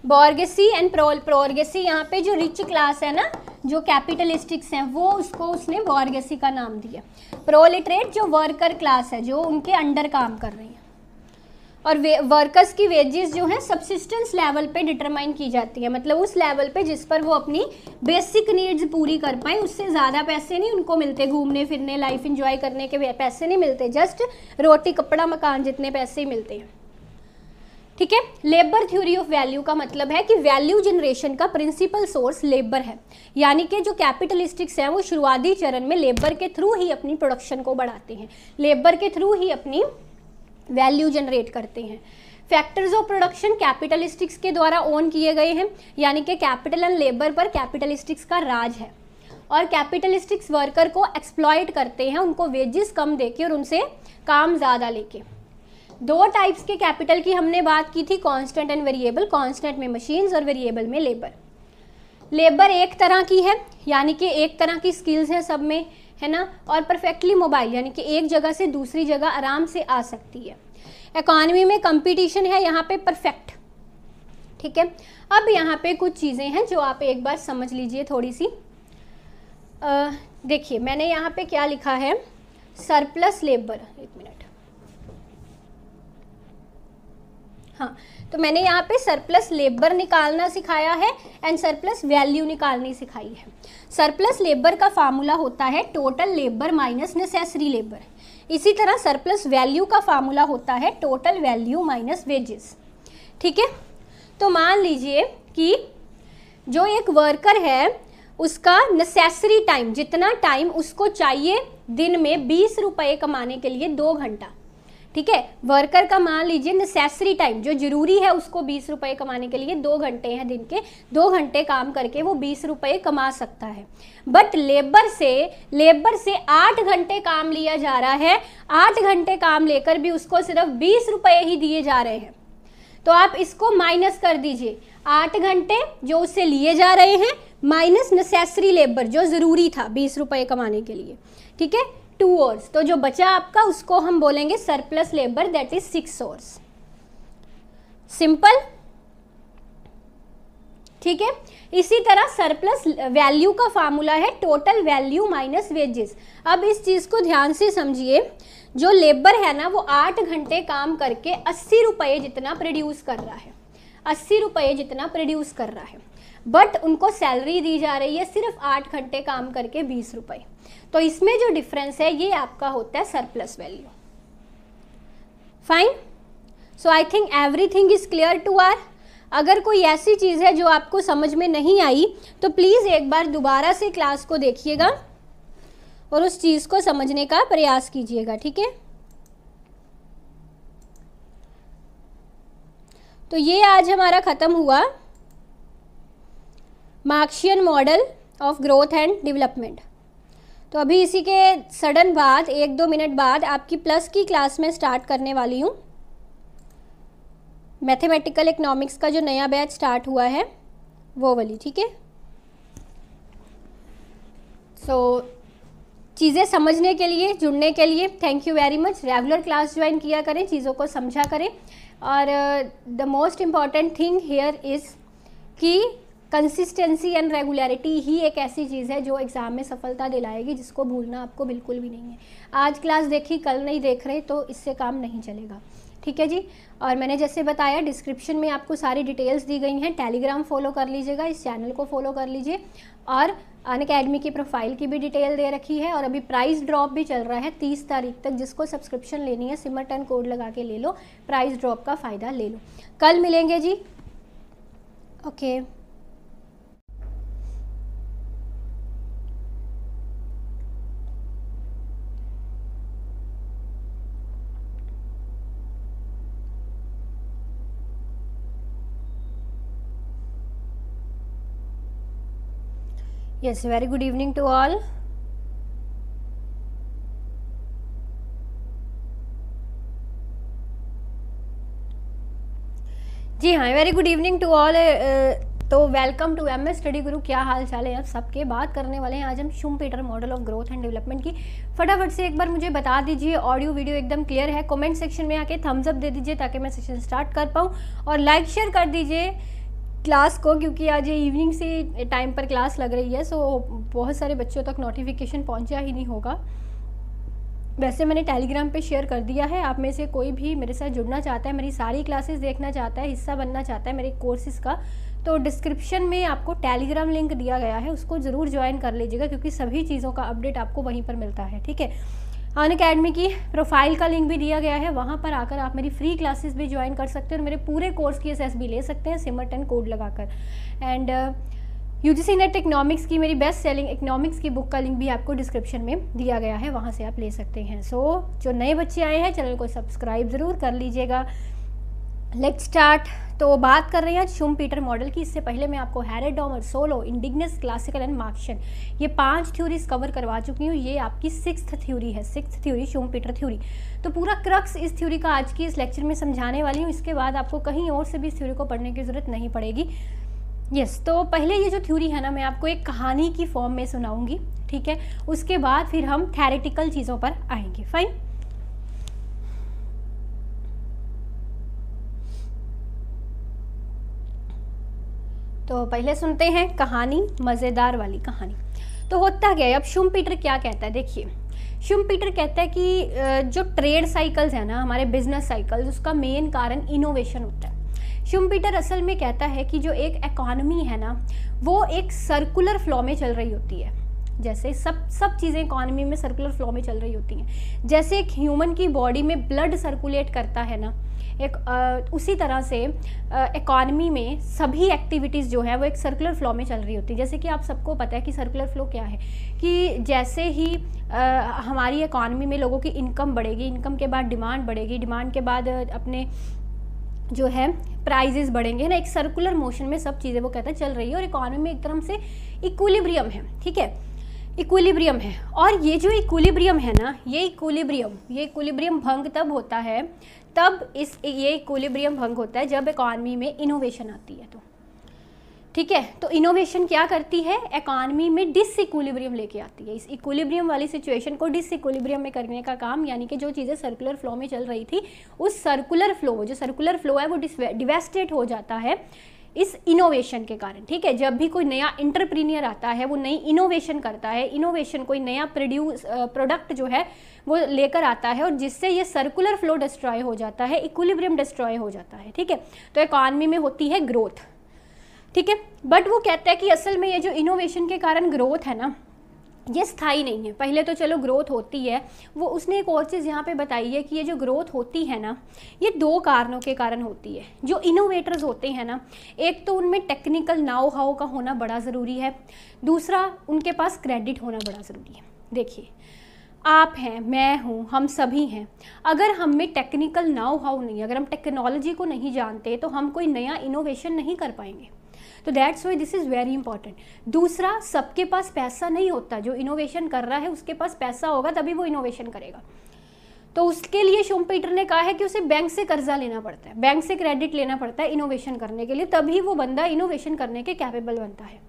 बॉर्गेसी एंड प्रो प्रोर्गेसी यहाँ पे जो रिच क्लास है ना जो कैपिटलिस्टिक्स हैं वो उसको उसने बॉर्गेसी का नाम दिया प्रोलिटरेट जो वर्कर क्लास है जो उनके अंडर काम कर रही है और वे वर्कर्स की वेजेस जो हैं सबसिस्टेंस लेवल पे डिटरमाइन की जाती है मतलब उस लेवल पे जिस पर वो अपनी बेसिक नीड्स पूरी कर पाएँ उससे ज़्यादा पैसे नहीं उनको मिलते घूमने फिरने लाइफ इंजॉय करने के पैसे नहीं मिलते जस्ट रोटी कपड़ा मकान जितने पैसे ही मिलते हैं ठीक है लेबर थ्योरी ऑफ वैल्यू का मतलब है कि वैल्यू जनरेशन का प्रिंसिपल सोर्स लेबर है यानी कि जो कैपिटलिस्टिक्स हैं वो शुरुआती चरण में लेबर के थ्रू ही अपनी प्रोडक्शन को बढ़ाते हैं लेबर के थ्रू ही अपनी वैल्यू जनरेट करते हैं फैक्टर्स ऑफ प्रोडक्शन कैपिटलिस्टिक्स के द्वारा ओन किए गए हैं यानी कि कैपिटल एंड लेबर पर कैपिटलिस्टिक्स का राज है और कैपिटलिस्टिक्स वर्कर को एक्सप्लॉयट करते हैं उनको वेजेस कम देके और उनसे काम ज़्यादा लेके दो टाइप्स के कैपिटल की हमने बात की थी कांस्टेंट एंड वेरिएबल कांस्टेंट में मशीन्स और वेरिएबल में लेबर लेबर एक तरह की है यानी कि एक तरह की स्किल्स हैं सब में है ना और परफेक्टली मोबाइल यानी कि एक जगह से दूसरी जगह आराम से आ सकती है इकॉनमी में कंपटीशन है यहाँ पे परफेक्ट ठीक है अब यहाँ पे कुछ चीज़ें हैं जो आप एक बार समझ लीजिए थोड़ी सी देखिए मैंने यहाँ पे क्या लिखा है सरप्लस लेबर एक मिनट हाँ तो मैंने यहाँ पे सरप्लस लेबर निकालना सिखाया है एंड सरप्लस वैल्यू निकालनी सिखाई है सरप्लस लेबर का फार्मूला होता है total labour minus necessary labour इसी तरह सरप्लस वैल्यू का फार्मूला होता है टोटल वैल्यू माइनस वेजेस ठीक है तो मान लीजिए कि जो एक वर्कर है उसका नेसेसरी टाइम जितना टाइम उसको चाहिए दिन में बीस रुपये कमाने के लिए दो घंटा ठीक है वर्कर का मान लीजिए नेसेसरी टाइम जो जरूरी है उसको बीस रुपए कमाने के लिए दो घंटे हैं दिन के दो घंटे काम करके वो बीस रुपये कमा सकता है बट लेबर से लेबर से आठ घंटे काम लिया जा रहा है आठ घंटे काम लेकर भी उसको सिर्फ बीस रुपए ही दिए जा रहे हैं तो आप इसको माइनस कर दीजिए आठ घंटे जो उससे लिए जा रहे हैं माइनस नेसेसरी लेबर जो ज़रूरी था बीस रुपये कमाने के लिए ठीक है टू ओर्स तो जो बचा आपका उसको हम बोलेंगे surplus labour that is six hours simple ठीक है इसी तरह सरप्लस वैल्यू का फार्मूला है टोटल वैल्यू माइनस वेजेस अब इस चीज़ को ध्यान से समझिए जो लेबर है ना वो आठ घंटे काम करके अस्सी रुपये जितना प्रोड्यूस कर रहा है अस्सी रुपये जितना प्रोड्यूस कर रहा है बट उनको सैलरी दी जा रही है सिर्फ आठ घंटे काम करके बीस रुपए तो इसमें जो डिफरेंस है ये आपका होता है surplus value fine so I think everything is clear to are अगर कोई ऐसी चीज़ है जो आपको समझ में नहीं आई तो प्लीज़ एक बार दोबारा से क्लास को देखिएगा और उस चीज़ को समझने का प्रयास कीजिएगा ठीक है तो ये आज हमारा ख़त्म हुआ Marxian model of growth and development तो अभी इसी के सडन बाद एक दो मिनट बाद आपकी प्लस की क्लास में स्टार्ट करने वाली हूँ मैथमेटिकल इकोनॉमिक्स का जो नया बैच स्टार्ट हुआ है वो वाली ठीक है सो चीज़ें समझने के लिए जुड़ने के लिए thank you very much regular class join किया करें चीज़ों को समझा करें और the most important thing here is कि कंसिस्टेंसी एंड रेगुलरिटी ही एक ऐसी चीज़ है जो एग्ज़ाम में सफलता दिलाएगी जिसको भूलना आपको बिल्कुल भी नहीं है आज क्लास देखी कल नहीं देख रहे तो इससे काम नहीं चलेगा ठीक है जी और मैंने जैसे बताया डिस्क्रिप्शन में आपको सारी डिटेल्स दी गई हैं टेलीग्राम फॉलो कर लीजिएगा इस चैनल को फॉलो कर लीजिए और अन अकेडमी की प्रोफाइल की भी डिटेल दे रखी है और अभी प्राइस ड्रॉप भी चल रहा है तीस तारीख तक जिसको सब्सक्रिप्शन लेनी है सिमर टन कोड लगा के ले लो प्राइस ड्रॉप का फ़ायदा ले लो कल मिलेंगे जी okay okay. yes very good evening to all जी हाँ very good evening to all तो welcome to M S study guru क्या हाल चाल है आप सबके बात करने वाले हैं आज हम Schumpeter model of growth and development की फटाफट से एक बार मुझे बता दीजिए ऑडियो वीडियो एकदम क्लियर है कमेंट सेक्शन में आके थम्स अप दे दीजिए ताकि मैं सेशन स्टार्ट कर पाऊँ और लाइक शेयर कर दीजिए क्लास को क्योंकि आज इवनिंग से टाइम पर क्लास लग रही है सो बहुत सारे बच्चों तक नोटिफिकेशन पहुंचा ही नहीं होगा वैसे मैंने टेलीग्राम पे शेयर कर दिया है आप में से कोई भी मेरे साथ जुड़ना चाहता है मेरी सारी क्लासेस देखना चाहता है हिस्सा बनना चाहता है मेरे कोर्सेज़ का तो डिस्क्रिप्शन में आपको टेलीग्राम लिंक दिया गया है उसको ज़रूर ज्वाइन कर लीजिएगा क्योंकि सभी चीज़ों का अपडेट आपको वहीं पर मिलता है ठीक है अन अकेडमी की प्रोफाइल का लिंक भी दिया गया है वहाँ पर आकर आप मेरी फ्री क्लासेस भी ज्वाइन कर सकते हैं और मेरे पूरे कोर्स की एस ले सकते हैं सिमर सिमरटन कोड लगाकर and U G C net economics की मेरी बेस्ट सेलिंग इकनॉमिक्स की बुक का लिंक भी आपको डिस्क्रिप्शन में दिया गया है वहाँ से आप ले सकते हैं सो so, जो नए बच्चे आए हैं चैनल को सब्सक्राइब ज़रूर कर लीजिएगा लेट स्टार्ट तो बात कर रहे हैं शुम पीटर मॉडल की इससे पहले मैं आपको और Solow endogenous classical and Marxian ये पांच थ्योरीज कवर करवा चुकी हूँ ये आपकी सिक्स थ्योरी है six theory Schumpeter theory तो पूरा क्रक्स इस थ्योरी का आज की इस लेक्चर में समझाने वाली हूँ इसके बाद आपको कहीं और से भी इस थ्योरी को पढ़ने की ज़रूरत नहीं पड़ेगी यस yes, तो पहले ये जो थ्योरी है ना मैं आपको एक कहानी की फॉर्म में सुनाऊंगी ठीक है उसके बाद फिर हम थेरेटिकल चीज़ों पर आएंगे फाइन तो पहले सुनते हैं कहानी मज़ेदार वाली कहानी तो होता क्या है अब शुम पीटर क्या कहता है देखिए शुम पीटर कहता है कि जो ट्रेड साइकिल्स है ना हमारे बिजनेस साइकिल्स उसका मेन कारण इनोवेशन होता है शुम पीटर असल में कहता है कि जो एक इकॉनमी है ना वो एक सर्कुलर फ्लो में चल रही होती है जैसे सब सब चीज़ें इकॉनमी में सर्कुलर फ्लो में चल रही होती हैं जैसे एक ह्यूमन की बॉडी में ब्लड सर्कुलेट करता है ना एक उसी तरह से इकॉनमी में सभी एक्टिविटीज़ जो है वो एक सर्कुलर फ्लो में चल रही होती है जैसे कि आप सबको पता है कि सर्कुलर फ्लो क्या है कि जैसे ही आ, हमारी इकॉनमी में लोगों की इनकम बढ़ेगी इनकम के बाद डिमांड बढ़ेगी डिमांड के बाद अपने जो है प्राइजेस बढ़ेंगे ना एक सर्कुलर मोशन में सब चीज़ें वो कहता है चल रही है और इकॉनमी में एक तरह से इक्वलीब्रियम है ठीक है इक्वलीब्रियम है और ये जो इक्वलीब्रियम है ना ये इक्वलीब्रियम ये इक्वलीब्रियम भंग तब होता है तब इस ये इक्विलिब्रियम भंग होता है जब इकॉनमी में इनोवेशन आती है तो ठीक है तो इनोवेशन क्या करती है इकॉनमी में डिस इक्विलिब्रियम लेके आती है इस इक्विलिब्रियम वाली सिचुएशन को डिस इक्विलिब्रियम में करने का काम यानी कि जो चीज़ें सर्कुलर फ्लो में चल रही थी उस सर्कुलर फ्लो जो सर्कुलर फ्लो है वो डिवेस्टेट हो जाता है इस इनोवेशन के कारण ठीक है जब भी कोई नया इंटरप्रीनियर आता है वो नई इनोवेशन करता है इनोवेशन कोई नया प्रोड्यूस प्रोडक्ट जो है वो लेकर आता है और जिससे ये सर्कुलर फ्लो डिस्ट्रॉय हो जाता है इक्विलिब्रियम डिस्ट्रॉय हो जाता है ठीक है तो इकॉनमी में होती है ग्रोथ ठीक है बट वो कहता है कि असल में ये जो इनोवेशन के कारण ग्रोथ है ना ये स्थाई नहीं है पहले तो चलो ग्रोथ होती है वो उसने एक और चीज़ यहाँ पे बताई है कि ये जो ग्रोथ होती है ना ये दो कारणों के कारण होती है जो इनोवेटर्स होते हैं ना एक तो उनमें टेक्निकल नाव हाव का होना बड़ा ज़रूरी है दूसरा उनके पास क्रेडिट होना बड़ा ज़रूरी है देखिए आप हैं मैं हूँ हम सभी हैं अगर हम में टेक्निकल नाव हाव नहीं अगर हम टेक्नोलॉजी को नहीं जानते तो हम कोई नया इनोवेशन नहीं कर पाएंगे तो that's why this is very important दूसरा सबके पास पैसा नहीं होता जो इनोवेशन कर रहा है उसके पास पैसा होगा तभी वो इनोवेशन करेगा तो उसके लिए शोम पीटर ने कहा है कि उसे बैंक से कर्जा लेना पड़ता है बैंक से क्रेडिट लेना पड़ता है इनोवेशन करने के लिए तभी वो बंदा इनोवेशन करने के कैपेबल बनता है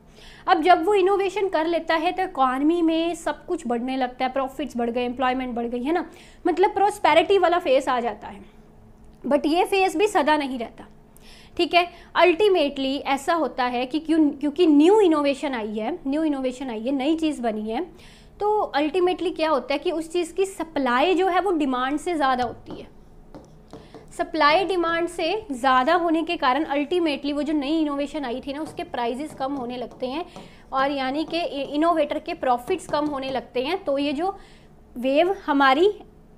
अब जब वो इनोवेशन कर लेता है तो इकॉनमी में सब कुछ बढ़ने लगता है प्रॉफिट्स बढ़ गए एम्प्लॉयमेंट बढ़ गई है ना मतलब प्रोस्पैरिटी वाला फेस आ जाता है बट ये फेस भी सदा नहीं रहता ठीक है अल्टीमेटली ऐसा होता है कि क्यों क्योंकि न्यू इनोवेशन आई है न्यू इनोवेशन आई है नई चीज़ बनी है तो अल्टीमेटली क्या होता है कि उस चीज़ की सप्लाई जो है वो डिमांड से ज़्यादा होती है सप्लाई डिमांड से ज़्यादा होने के कारण अल्टीमेटली वो जो नई इनोवेशन आई थी ना उसके प्राइजेस कम होने लगते हैं और यानी कि इनोवेटर के प्रॉफिट्स कम होने लगते हैं तो ये जो वेव हमारी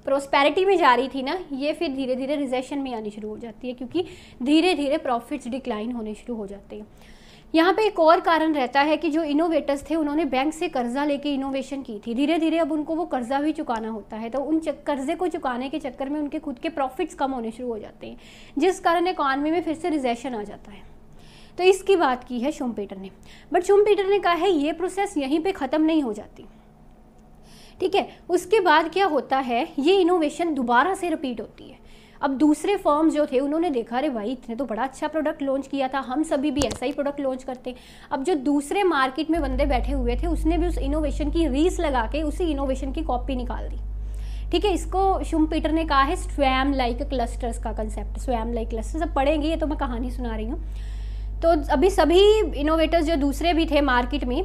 प्रोस्पैरिटी में जा रही थी ना ये फिर धीरे धीरे रिजेशन में आनी शुरू हो जाती है क्योंकि धीरे धीरे प्रॉफिट्स डिक्लाइन होने शुरू हो जाते हैं यहाँ पे एक और कारण रहता है कि जो इनोवेटर्स थे उन्होंने बैंक से कर्जा लेके इनोवेशन की थी धीरे धीरे अब उनको वो कर्जा भी चुकाना होता है तो उन कर्जे को चुकाने के चक्कर में उनके खुद के प्रॉफिट्स कम होने शुरू हो जाते हैं जिस कारण इकॉनमी में फिर से रिजेशन आ जाता है तो इसकी बात की है शुम ने बट शुम ने कहा है ये प्रोसेस यहीं पर ख़त्म नहीं हो जाती ठीक है उसके बाद क्या होता है ये इनोवेशन दोबारा से रिपीट होती है अब दूसरे फॉर्म जो थे उन्होंने देखा अरे भाई इतने तो बड़ा अच्छा प्रोडक्ट लॉन्च किया था हम सभी भी ऐसा ही प्रोडक्ट लॉन्च करते हैं अब जो दूसरे मार्केट में बंदे बैठे हुए थे उसने भी उस इनोवेशन की रीस लगा के उसी इनोवेशन की कॉपी निकाल दी ठीक है इसको शुम पीटर ने कहा है स्वैम लाइक क्लस्टर्स का कंसेप्ट स्वैम लाइक क्लस्टर्स अब पढ़ेंगे ये तो मैं कहानी सुना रही हूँ तो अभी सभी इनोवेटर्स जो दूसरे भी थे मार्केट में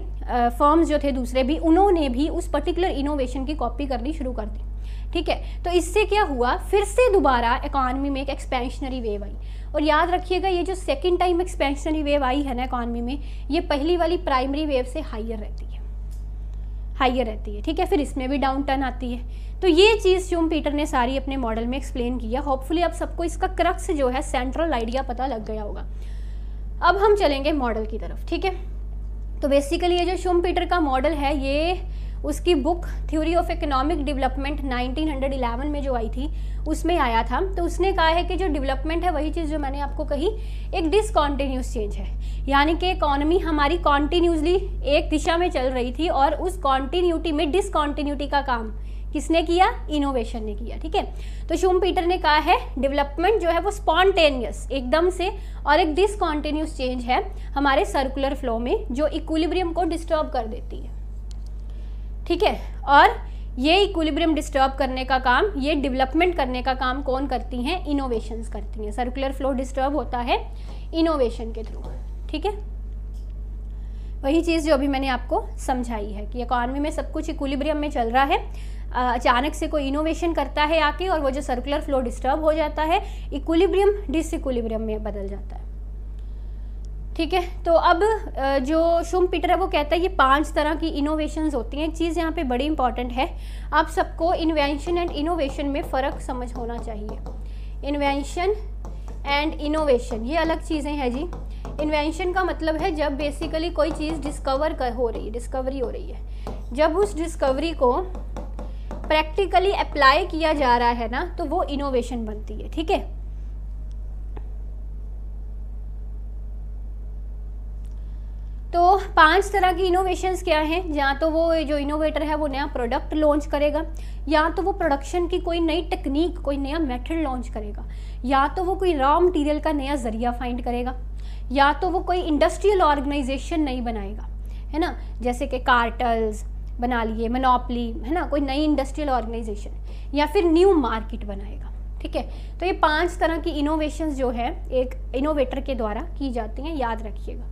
फर्म्स जो थे दूसरे भी उन्होंने भी उस पर्टिकुलर इनोवेशन की कॉपी करनी शुरू कर दी ठीक है तो इससे क्या हुआ फिर से दोबारा इकॉनमी में एक एक्सपेंशनरी वेव आई और याद रखिएगा ये जो सेकेंड टाइम एक्सपेंशनरी वेव आई है ना इकॉनमी में ये पहली वाली प्राइमरी वेव से हाइयर रहती है हाइयर रहती है ठीक है फिर इसमें भी डाउन टर्न आती है तो ये चीज़ जूम पीटर ने सारी अपने मॉडल में एक्सप्लेन किया होपफुली आप सबको इसका क्रक्स जो है सेंट्रल आइडिया पता लग गया होगा अब हम चलेंगे मॉडल की तरफ ठीक है तो बेसिकली ये जो शुम पीटर का मॉडल है ये उसकी book theory of economic development 1911 में जो आई थी उसमें आया था तो उसने कहा है कि जो डेवलपमेंट है वही चीज़ जो मैंने आपको कही एक डिसकॉन्टीन्यूस चेंज है यानी कि इकॉनमी हमारी कॉन्टीन्यूसली एक दिशा में चल रही थी और उस कॉन्टीन्यूटी में डिसकॉन्टीन्यूटी का काम किसने किया इनोवेशन ने किया ठीक है तो शुम पीटर ने कहा है डेवलपमेंट जो है वो स्पॉन्टेनियस एकदम से और एक डिसकॉन्टिन्यूस चेंज है हमारे सर्कुलर फ्लो में जो इक्विलिब्रियम को डिस्टर्ब कर देती है ठीक है और ये इक्विलिब्रियम डिस्टर्ब करने का काम ये डेवलपमेंट करने का काम कौन करती हैं इनोवेशन करती हैं सर्कुलर फ्लो डिस्टर्ब होता है इनोवेशन के थ्रू ठीक है वही चीज़ जो अभी मैंने आपको समझाई है कि इकॉनमी में सब कुछ इक्विलिब्रियम में चल रहा है अचानक से कोई इनोवेशन करता है आके और वो जो सर्कुलर फ्लो डिस्टर्ब हो जाता है इक्विलिब्रियम डिसइक्विलिब्रियम में बदल जाता है ठीक है तो अब जो शुम पीटर है वो कहता है ये पांच तरह की इनोवेशंस होती हैं एक चीज़ यहाँ पे बड़ी इंपॉर्टेंट है आप सबको इन्वेंशन एंड इनोवेशन में फ़र्क समझ होना चाहिए इन्वेंशन एंड इनोवेशन ये अलग चीज़ें हैं जी इन्वेंशन का मतलब है जब बेसिकली कोई चीज़ डिस्कवर कर हो रही है डिस्कवरी हो रही है जब उस डिस्कवरी को प्रैक्टिकली अप्लाई किया जा रहा है ना तो वो इनोवेशन बनती है ठीक है तो पांच तरह की इनोवेशंस क्या हैं या तो वो जो इनोवेटर है वो नया प्रोडक्ट लॉन्च करेगा या तो वो प्रोडक्शन की कोई नई टेक्निक कोई नया मेथड लॉन्च करेगा या तो वो कोई रॉ मटेरियल का नया जरिया फाइंड करेगा या तो वो कोई इंडस्ट्रियल ऑर्गेनाइजेशन नहीं बनाएगा है ना जैसे कि कार्टल्स बना लिए मनोपली है ना कोई नई इंडस्ट्रियल ऑर्गेनाइजेशन या फिर न्यू मार्केट बनाएगा ठीक है तो ये पांच तरह की इनोवेशंस जो है एक इनोवेटर के द्वारा की जाती हैं याद रखिएगा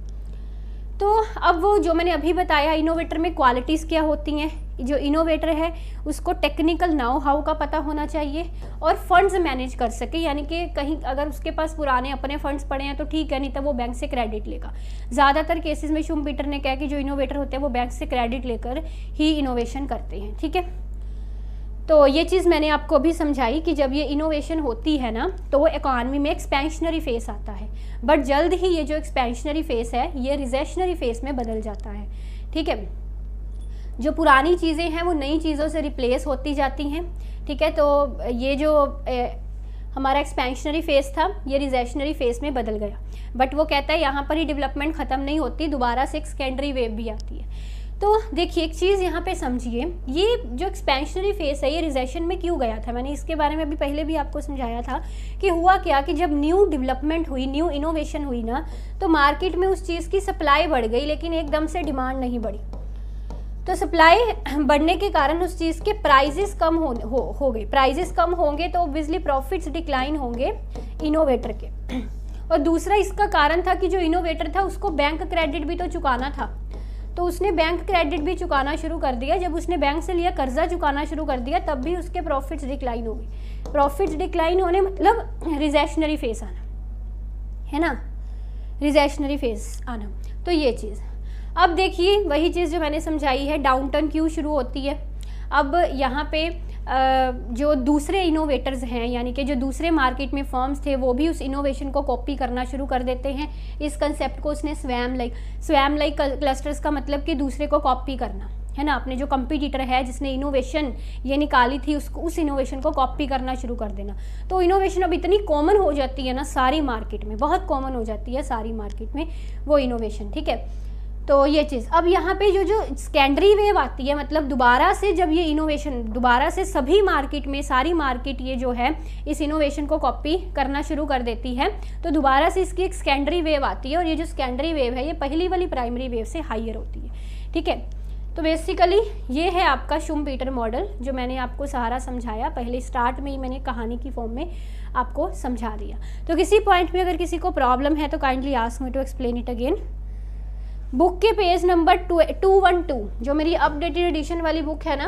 तो अब वो जो मैंने अभी बताया इनोवेटर में क्वालिटीज़ क्या होती हैं जो इनोवेटर है उसको टेक्निकल नाउ हाउ का पता होना चाहिए और फंड्स मैनेज कर सके यानी कि कहीं अगर उसके पास पुराने अपने फंड्स पड़े हैं तो ठीक है नहीं तो वो बैंक से क्रेडिट लेगा ज़्यादातर केसेस में शुम पीटर ने कहा कि जो इनोवेटर होते हैं वो बैंक से क्रेडिट लेकर ही इनोवेशन करते हैं ठीक है तो ये चीज़ मैंने आपको भी समझाई कि जब ये इनोवेशन होती है ना तो वो इकॉनमी में एक्सपेंशनरी फेस आता है बट जल्द ही ये जो एक्सपेंशनरी फेस है ये रिजेशनरी फेस में बदल जाता है ठीक है जो पुरानी चीज़ें हैं वो नई चीज़ों से रिप्लेस होती जाती हैं ठीक है तो ये जो ए, हमारा एक्सपेंशनरी फेस था ये रिजेशनरी फेस में बदल गया बट वो कहता है यहाँ पर ही डेवलपमेंट ख़त्म नहीं होती दोबारा से एक सेकेंडरी वेव भी आती है तो देखिए एक चीज़ यहाँ पे समझिए ये जो एक्सपेंशनरी फेस है ये रिजेशन में क्यों गया था मैंने इसके बारे में अभी पहले भी आपको समझाया था कि हुआ क्या कि जब न्यू डेवलपमेंट हुई न्यू इनोवेशन हुई ना तो मार्केट में उस चीज़ की सप्लाई बढ़ गई लेकिन एकदम से डिमांड नहीं बढ़ी तो सप्लाई बढ़ने के कारण उस चीज़ के प्राइजेस कम हो हो, हो गए प्राइजेस कम होंगे तो ओबियसली प्रॉफिट्स डिक्लाइन होंगे इनोवेटर के और दूसरा इसका कारण था कि जो इनोवेटर था उसको बैंक क्रेडिट भी तो चुकाना था तो उसने बैंक क्रेडिट भी चुकाना शुरू कर दिया जब उसने बैंक से लिया कर्जा चुकाना शुरू कर दिया तब भी उसके प्रॉफिट्स डिक्लाइन हो गए प्रॉफिट्स डिक्लाइन होने मतलब रिजेशनरी फेस आना है ना रिजेशनरी फेस आना तो ये चीज़ अब देखिए वही चीज़ जो मैंने समझाई है डाउन टर्न क्यों शुरू होती है अब यहाँ पे जो दूसरे इनोवेटर्स हैं यानी कि जो दूसरे मार्केट में फॉर्म्स थे वो भी उस इनोवेशन को कॉपी करना शुरू कर देते हैं इस कंसेप्ट को उसने swarm like swarm like clusters का मतलब कि दूसरे को कॉपी करना है ना अपने जो कंपिटिटर है जिसने इनोवेशन ये निकाली थी उसको उस इनोवेशन को कॉपी करना शुरू कर देना तो इनोवेशन अब इतनी कॉमन हो जाती है ना सारी मार्केट में बहुत कॉमन हो जाती है सारी मार्केट में वो इनोवेशन ठीक है तो ये चीज़ अब यहाँ पे जो जो स्कैंडरी वेव आती है मतलब दोबारा से जब ये इनोवेशन दोबारा से सभी मार्केट में सारी मार्केट ये जो है इस इनोवेशन को कॉपी करना शुरू कर देती है तो दोबारा से इसकी एक स्कैंडरी वेव आती है और ये जो स्कैंडरी वेव है ये पहली वाली प्राइमरी वेव से हाइयर होती है ठीक है तो बेसिकली ये है आपका शुम पीटर मॉडल जो मैंने आपको सहारा समझाया पहले स्टार्ट में ही मैंने कहानी की फॉर्म में आपको समझा दिया तो किसी पॉइंट में अगर किसी को प्रॉब्लम है तो kindly ask me to explain it again book के page number two one two जो मेरी अपडेटेड एडिशन वाली बुक है ना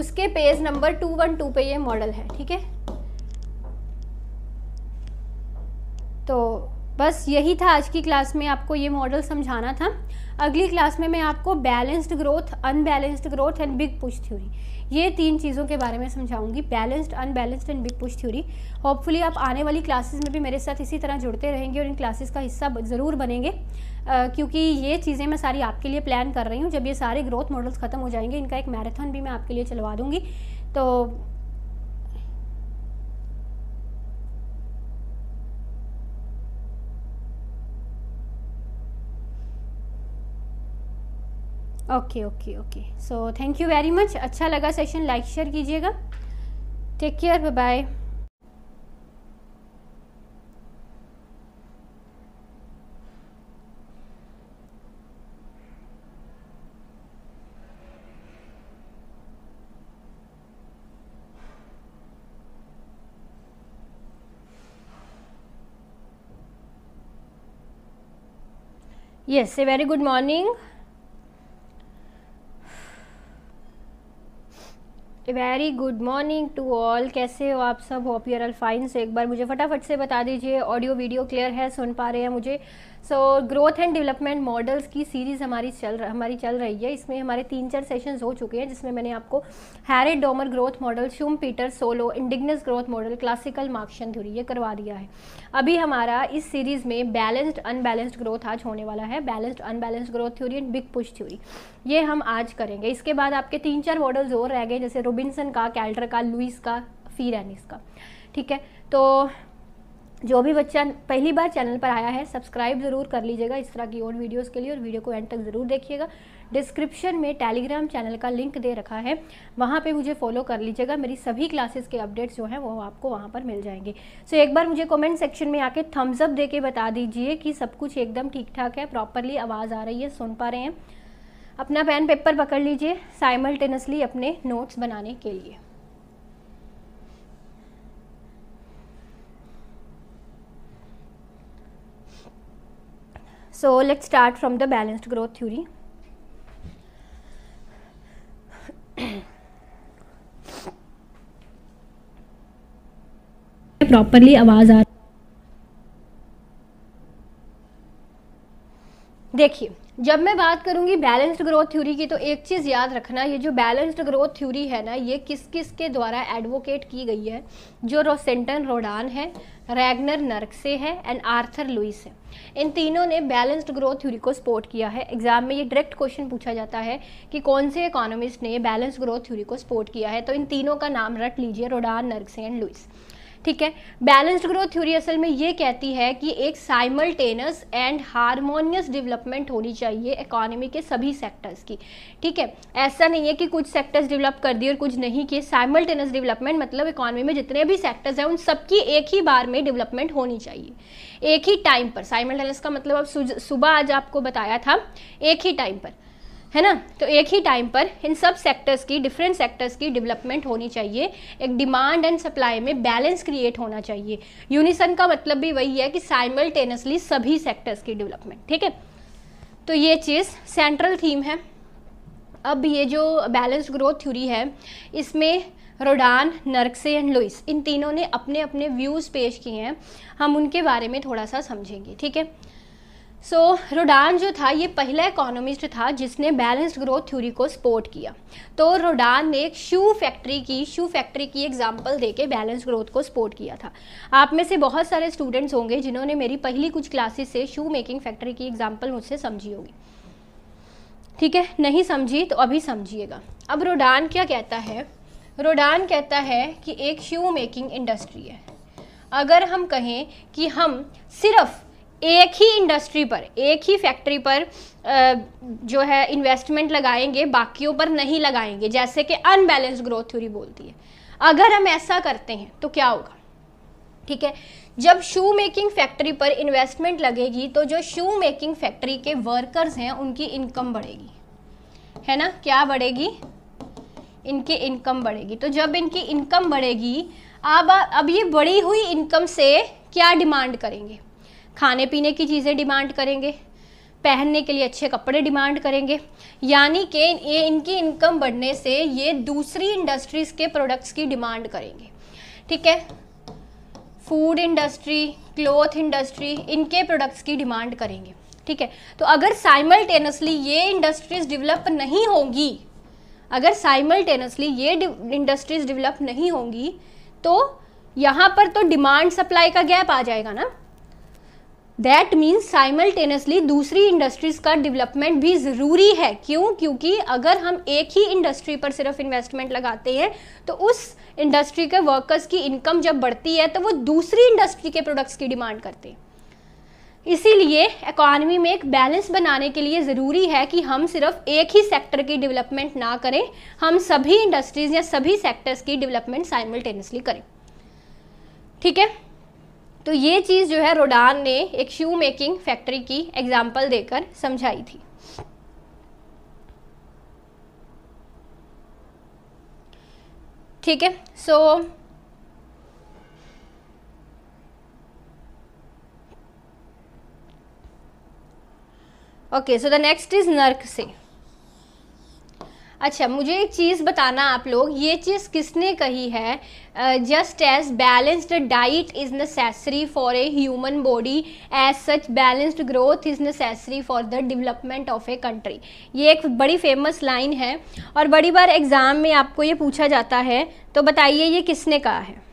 उसके page number two one two पे ये मॉडल है ठीक है तो बस यही था आज की क्लास में आपको ये मॉडल समझाना था अगली क्लास में मैं आपको balanced growth unbalanced growth and big push theory ये तीन चीज़ों के बारे में समझाऊंगी balanced unbalanced and big push theory hopefully आप आने वाली क्लासेस में भी मेरे साथ इसी तरह जुड़ते रहेंगे और इन क्लासेस का हिस्सा ज़रूर बनेंगे आ, क्योंकि ये चीज़ें मैं सारी आपके लिए प्लान कर रही हूँ जब ये सारे ग्रोथ मॉडल्स ख़त्म हो जाएंगे इनका एक मैराथन भी मैं आपके लिए चलवा दूँगी तो okay okay okay so thank you very much अच्छा लगा सेशन लाइक शेयर कीजिएगा take care bye bye yes a very good morning very good morning to all कैसे हो आप सब होप यूर आर फाइन से एक बार मुझे फटाफट से बता दीजिए ऑडियो वीडियो क्लियर है सुन पा रहे हैं मुझे so growth and development models की सीरीज़ हमारी चल हमारी चल रही है इसमें हमारे तीन चार सेशंस हो चुके हैं जिसमें मैंने आपको Harrod Domar growth model Schumpeter Solow endogenous growth model classical Marxian theory ये करवा दिया है अभी हमारा इस सीरीज़ में बैलेंस्ड अनबैलेंस्ड ग्रोथ आज होने वाला है balanced unbalanced growth theory and big push theory ये हम आज करेंगे इसके बाद आपके तीन चार मॉडल्स और रह गए जैसे रोबिन्सन का कैल्टर का लुइस का फीरानिस का ठीक है तो जो भी बच्चा पहली बार चैनल पर आया है सब्सक्राइब ज़रूर कर लीजिएगा इस तरह की और वीडियोस के लिए और वीडियो को एंड तक ज़रूर देखिएगा डिस्क्रिप्शन में टेलीग्राम चैनल का लिंक दे रखा है वहाँ पे मुझे फॉलो कर लीजिएगा मेरी सभी क्लासेस के अपडेट्स जो हैं वो आपको वहाँ पर मिल जाएंगे सो so, एक बार मुझे कमेंट सेक्शन में आके थम्स अप दे के बता दीजिए कि सब कुछ एकदम ठीक ठाक है प्रॉपरली आवाज़ आ रही है सुन पा रहे हैं अपना पेन पेपर पकड़ लीजिए साइमल्टेनसली अपने नोट्स बनाने के लिए So let's start from the balanced growth theory. Properly आवाज आ dekhiye जब मैं बात करूंगी बैलेंस्ड ग्रोथ थ्योरी की तो एक चीज़ याद रखना ये जो बैलेंस्ड ग्रोथ थ्योरी है ना ये किस किस के द्वारा एडवोकेट की गई है जो रोसेंटन रोडान है रैगनर नर्कसे है एंड आर्थर लुइस है इन तीनों ने बैलेंस्ड ग्रोथ थ्योरी को सपोर्ट किया है एग्जाम में ये डायरेक्ट क्वेश्चन पूछा जाता है कि कौन से इकोनॉमिस्ट ने बैलेंस्ड ग्रोथ थ्योरी को सपोर्ट किया है तो इन तीनों का नाम रट लीजिए रोडान नर्कसे एंड लुइस ठीक है बैलेंस्ड ग्रोथ थ्योरी असल में ये कहती है कि एक साइमल्टेनस एंड हारमोनियस डेवलपमेंट होनी चाहिए इकोनॉमी के सभी सेक्टर्स की ठीक है ऐसा नहीं है कि कुछ सेक्टर्स डेवलप कर दिए और कुछ नहीं किए साइमल्टेनस डेवलपमेंट मतलब इकोनॉमी में जितने भी सेक्टर्स हैं उन सबकी एक ही बार में डेवलपमेंट होनी चाहिए एक ही टाइम पर साइमल्टेनस का मतलब अब सुबह आज आपको बताया था एक ही टाइम पर है ना तो एक ही टाइम पर इन सब सेक्टर्स की डिफरेंट सेक्टर्स की डेवलपमेंट होनी चाहिए एक डिमांड एंड सप्लाई में बैलेंस क्रिएट होना चाहिए यूनिसन का मतलब भी वही है कि साइमल्टेनियसली सभी सेक्टर्स की डेवलपमेंट ठीक है तो ये चीज़ सेंट्रल थीम है अब ये जो बैलेंस ग्रोथ थ्योरी है इसमें रोडान नर्कसे एंड लुइस इन तीनों ने अपने अपने व्यूज़ पेश किए हैं हम उनके बारे में थोड़ा सा समझेंगे ठीक है सो so, रोडान जो था ये पहला इकोनॉमिस्ट था जिसने बैलेंस्ड ग्रोथ थ्योरी को सपोर्ट किया तो रोडान ने एक शू फैक्ट्री की शू फैक्ट्री की एग्जांपल देके बैलेंस्ड ग्रोथ को सपोर्ट किया था आप में से बहुत सारे स्टूडेंट्स होंगे जिन्होंने मेरी पहली कुछ क्लासेस से शू मेकिंग फैक्ट्री की एग्जाम्पल मुझसे समझी होगी ठीक है नहीं समझी तो अभी समझिएगा अब रोडान क्या कहता है रोडान कहता है कि एक शू मेकिंग इंडस्ट्री है अगर हम कहें कि हम सिर्फ एक ही इंडस्ट्री पर एक ही फैक्ट्री पर जो है इन्वेस्टमेंट लगाएंगे बाकियों पर नहीं लगाएंगे जैसे कि अनबैलेंस ग्रोथ थ्योरी बोलती है अगर हम ऐसा करते हैं तो क्या होगा ठीक है जब शू मेकिंग फैक्ट्री पर इन्वेस्टमेंट लगेगी तो जो शू मेकिंग फैक्ट्री के वर्कर्स हैं उनकी इनकम बढ़ेगी है ना क्या बढ़ेगी इनकी इनकम बढ़ेगी तो जब इनकी इनकम बढ़ेगी अब अब ये बढ़ी हुई इनकम से क्या डिमांड करेंगे खाने पीने की चीज़ें डिमांड करेंगे पहनने के लिए अच्छे कपड़े डिमांड करेंगे यानी कि ये इनकी इनकम बढ़ने से ये दूसरी इंडस्ट्रीज़ के प्रोडक्ट्स की डिमांड करेंगे ठीक है फूड इंडस्ट्री क्लोथ इंडस्ट्री इनके प्रोडक्ट्स की डिमांड करेंगे ठीक है तो अगर साइमल्टेनसली ये इंडस्ट्रीज़ डेवलप नहीं होंगी अगर साइमल्टेनसली ये इंडस्ट्रीज़ डेवलप नहीं होंगी तो यहाँ पर तो डिमांड सप्लाई का गैप आ जाएगा ना दैट मीन्स साइमल्टेनियसली दूसरी इंडस्ट्रीज़ का डेवलपमेंट भी ज़रूरी है क्यों क्योंकि अगर हम एक ही इंडस्ट्री पर सिर्फ इन्वेस्टमेंट लगाते हैं तो उस इंडस्ट्री के वर्कर्स की इनकम जब बढ़ती है तो वो दूसरी इंडस्ट्री के प्रोडक्ट्स की डिमांड करते हैं इसीलिए इकॉनमी में एक बैलेंस बनाने के लिए ज़रूरी है कि हम सिर्फ एक ही सेक्टर की डेवलपमेंट ना करें हम सभी इंडस्ट्रीज़ या सभी सेक्टर्स की डेवलपमेंट साइमल्टेनियसली करें ठीक है तो ये चीज़ जो है रोडान ने एक शू मेकिंग फैक्ट्री की एग्जाम्पल देकर समझाई थी ठीक है so so, so the next is Nurkse narc अच्छा मुझे एक चीज़ बताना आप लोग ये चीज़ किसने कही है just as balanced diet is necessary for a human body as such balanced growth is necessary for the development of a country ये एक बड़ी फेमस लाइन है और बड़ी बार एग्ज़ाम में आपको ये पूछा जाता है तो बताइए ये किसने कहा है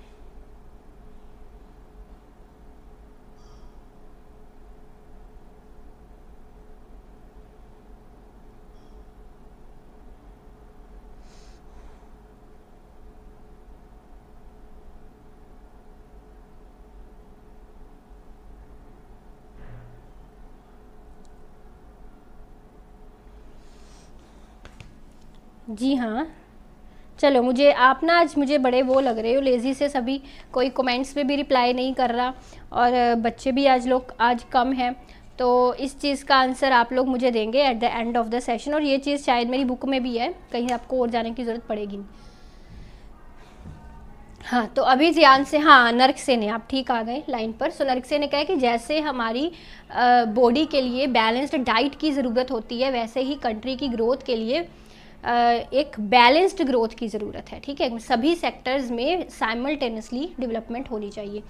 जी हाँ चलो मुझे आप ना आज मुझे बड़े वो लग रहे हो लेज़ी से सभी कोई कमेंट्स पे भी रिप्लाई नहीं कर रहा और बच्चे भी आज लोग आज कम हैं तो इस चीज़ का आंसर आप लोग मुझे देंगे at the end of the session और ये चीज़ शायद मेरी बुक में भी है कहीं आपको और जाने की ज़रूरत पड़ेगी हाँ तो अभी ध्यान से हाँ नर्क से ने आप ठीक आ गए लाइन पर सो नर्क से ने कहा कि जैसे हमारी बॉडी के लिए बैलेंस्ड डाइट की ज़रूरत होती है वैसे ही कंट्री की ग्रोथ के लिए एक बैलेंस्ड ग्रोथ की ज़रूरत है ठीक है सभी सेक्टर्स में साइमल्टेनियसली डेवलपमेंट होनी चाहिए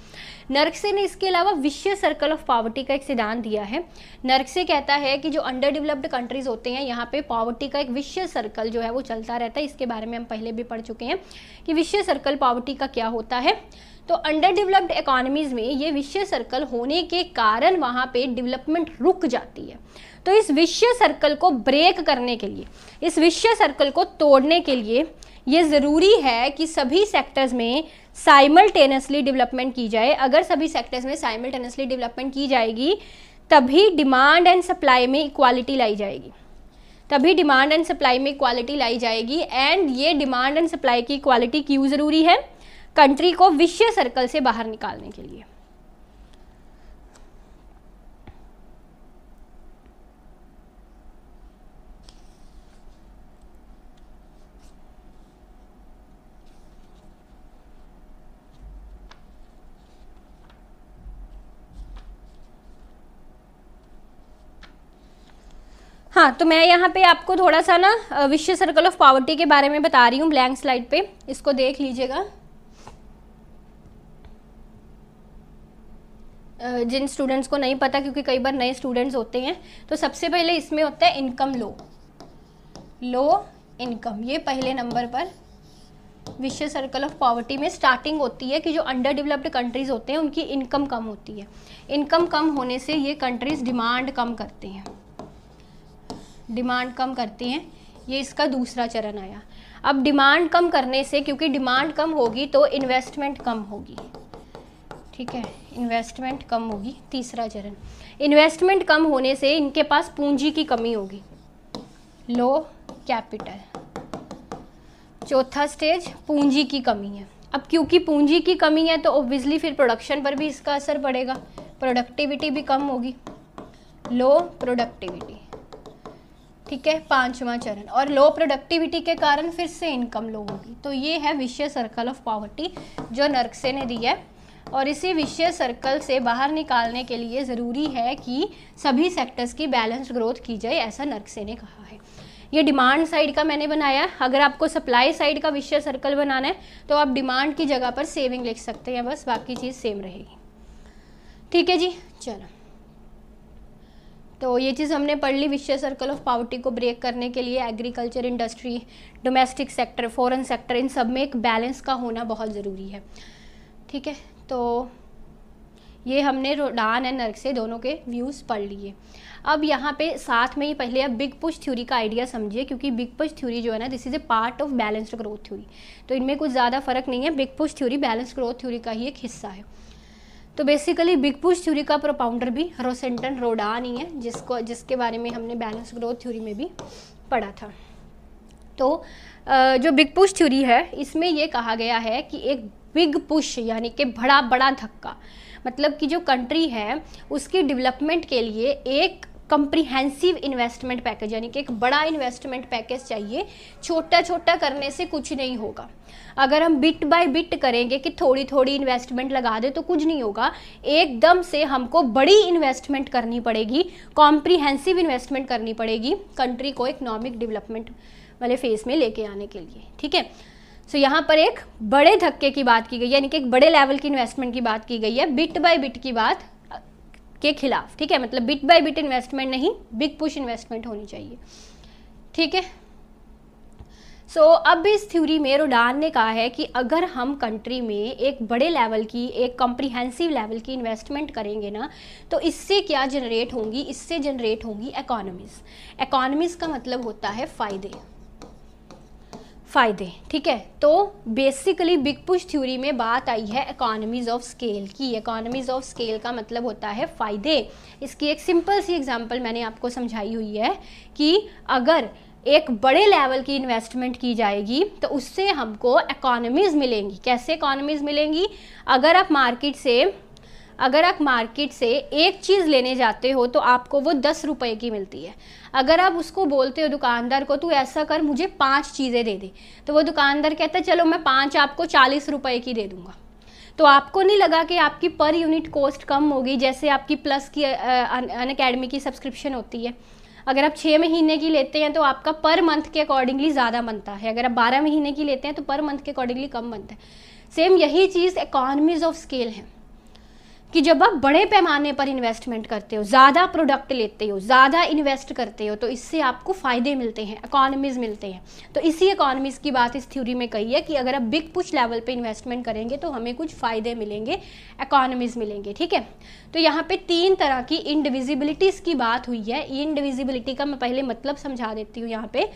नर्कसे ने इसके अलावा विश्व सर्कल ऑफ पावर्टी का एक सिद्धांत दिया है नर्कसे कहता है कि जो अंडर डेवलप्ड कंट्रीज़ होते हैं यहाँ पे पावर्टी का एक विश्व सर्कल जो है वो चलता रहता है इसके बारे में हम पहले भी पढ़ चुके हैं कि विश्व सर्कल पावर्टी का क्या होता है तो अंडर डेवलप्ड इकोनॉमीज़ में ये विश्व सर्कल होने के कारण वहाँ पर डेवलपमेंट रुक जाती है तो इस विश्व सर्कल को ब्रेक करने के लिए इस विश्व सर्कल को तोड़ने के लिए ये ज़रूरी है कि सभी सेक्टर्स में साइमल्टेनसली डेवलपमेंट की जाए अगर सभी सेक्टर्स में साइमल्टेनसली डेवलपमेंट की जाएगी तभी डिमांड एंड सप्लाई में इक्वालिटी लाई जाएगी तभी डिमांड एंड सप्लाई में इक्वालिटी लाई जाएगी एंड ये डिमांड एंड सप्लाई की इक्वालिटी क्यों ज़रूरी है कंट्री को विश्व सर्कल से बाहर निकालने के लिए हाँ तो मैं यहाँ पे आपको थोड़ा सा ना विश्व सर्कल ऑफ पावर्टी के बारे में बता रही हूँ ब्लैंक स्लाइड पे इसको देख लीजिएगा जिन स्टूडेंट्स को नहीं पता क्योंकि कई बार नए स्टूडेंट्स होते हैं तो सबसे पहले इसमें होता है इनकम लो लो इनकम ये पहले नंबर पर विश्व सर्कल ऑफ पॉवर्टी में स्टार्टिंग होती है कि जो अंडर डेवलप्ड कंट्रीज़ होते हैं उनकी इनकम कम होती है इनकम कम होने से ये कंट्रीज़ डिमांड कम करती हैं डिमांड कम करती हैं ये इसका दूसरा चरण आया अब डिमांड कम करने से क्योंकि डिमांड कम होगी तो इन्वेस्टमेंट कम होगी ठीक है इन्वेस्टमेंट कम होगी तीसरा चरण इन्वेस्टमेंट कम होने से इनके पास पूंजी की कमी होगी लो कैपिटल चौथा स्टेज पूंजी की कमी है अब क्योंकि पूंजी की कमी है तो ऑब्वियसली फिर प्रोडक्शन पर भी इसका असर पड़ेगा प्रोडक्टिविटी भी कम होगी लो प्रोडक्टिविटी ठीक है पांचवा चरण और लो प्रोडक्टिविटी के कारण फिर से इनकम लो होगी तो ये है विषय सर्कल ऑफ पॉवर्टी जो नरकसे ने दी है और इसी विषय सर्कल से बाहर निकालने के लिए ज़रूरी है कि सभी सेक्टर्स की बैलेंस ग्रोथ की जाए ऐसा नरकसे ने कहा है ये डिमांड साइड का मैंने बनाया अगर आपको सप्लाई साइड का विषय सर्कल बनाना है तो आप डिमांड की जगह पर सेविंग लिख सकते हैं बस बाकी चीज़ सेम रहेगी ठीक है जी चलो तो ये चीज़ हमने पढ़ ली विश्व सर्कल ऑफ पावर्टी को ब्रेक करने के लिए agriculture industry domestic sector foreign sector इन सब में एक बैलेंस का होना बहुत ज़रूरी है ठीक है तो ये हमने रोडान एंड नर्क से दोनों के व्यूज़ पढ़ लिए अब यहाँ पे साथ में ही पहले आप बिग पुश थ्योरी का आइडिया समझिए क्योंकि बिग पुश थ्योरी जो है ना this is a part of balanced growth theory तो इनमें कुछ ज़्यादा फर्क नहीं है big push theory balance growth theory का ही एक हिस्सा है तो बेसिकली बिग पुश थ्योरी का प्रोपाउंडर भी रोसेंटन रोडान ही है जिसको जिसके बारे में हमने बैलेंस ग्रोथ थ्योरी में भी पढ़ा था तो जो बिग पुश थ्योरी है इसमें ये कहा गया है कि एक बिग पुश यानी कि बड़ा बड़ा धक्का मतलब कि जो कंट्री है उसकी डेवलपमेंट के लिए एक कंप्रीहेंसिव इन्वेस्टमेंट पैकेज यानी कि एक बड़ा इन्वेस्टमेंट पैकेज चाहिए छोटा छोटा करने से कुछ नहीं होगा अगर हम बिट बाय बिट करेंगे कि थोड़ी थोड़ी इन्वेस्टमेंट लगा दे तो कुछ नहीं होगा एकदम से हमको बड़ी इन्वेस्टमेंट करनी पड़ेगी कॉम्प्रीहेंसिव इन्वेस्टमेंट करनी पड़ेगी कंट्री को इकोनॉमिक डेवलपमेंट वाले फेज में लेके आने के लिए ठीक है सो यहाँ पर एक बड़े धक्के की बात की गई है यानी कि एक बड़े लेवल की इन्वेस्टमेंट की बात की गई है बिट बाय बिट की बात के खिलाफ ठीक है मतलब बिट बाय बिट इन्वेस्टमेंट नहीं बिग पुश इन्वेस्टमेंट होनी चाहिए ठीक है सो so, अब इस थ्योरी में रोडान ने कहा है कि अगर हम कंट्री में एक बड़े लेवल की एक कॉम्प्रिहेंसिव लेवल की इन्वेस्टमेंट करेंगे ना तो इससे क्या जनरेट होंगी इससे जनरेट होंगी इकोनॉमीज़ इकोनॉमीज़ का मतलब होता है फ़ायदे फ़ायदे ठीक है तो बेसिकली बिग पुश थ्योरी में बात आई है इकोनॉमीज ऑफ स्केल की इकोनॉमीज ऑफ स्केल का मतलब होता है फ़ायदे इसकी एक सिंपल सी एग्जांपल मैंने आपको समझाई हुई है कि अगर एक बड़े लेवल की इन्वेस्टमेंट की जाएगी तो उससे हमको इकोनॉमीज़ मिलेंगी कैसे इकोनॉमीज़ मिलेंगी अगर आप मार्केट से अगर आप मार्केट से एक चीज़ लेने जाते हो तो आपको वो दस रुपये की मिलती है अगर आप उसको बोलते हो दुकानदार को तू ऐसा कर मुझे पाँच चीज़ें दे दे तो वो दुकानदार कहता है चलो मैं पाँच आपको चालीस रुपये की दे दूँगा तो आपको नहीं लगा कि आपकी पर यूनिट कॉस्ट कम होगी जैसे आपकी प्लस की अन अकेडमी की सब्सक्रिप्शन होती है अगर आप छः महीने की लेते हैं तो आपका पर मंथ के अकॉर्डिंगली ज़्यादा बनता है अगर आप बारह महीने की लेते हैं तो पर मंथ के अकॉर्डिंगली कम बनता है सेम यही चीज़ इकॉनमीज ऑफ स्केल है कि जब आप बड़े पैमाने पर इन्वेस्टमेंट करते हो ज़्यादा प्रोडक्ट लेते हो ज़्यादा इन्वेस्ट करते हो तो इससे आपको फ़ायदे मिलते हैं इकॉनमीज़ मिलते हैं तो इसी इकॉनमीज़ की बात इस थ्योरी में कही है कि अगर आप बिग पुश लेवल पे इन्वेस्टमेंट करेंगे तो हमें कुछ फ़ायदे मिलेंगे इकॉनमीज़ मिलेंगे ठीक है तो यहाँ पर तीन तरह की इनडिविजिबिलिटीज़ की बात हुई है इनडिविजिबिलिटी का मैं पहले मतलब समझा देती हूँ यहाँ पर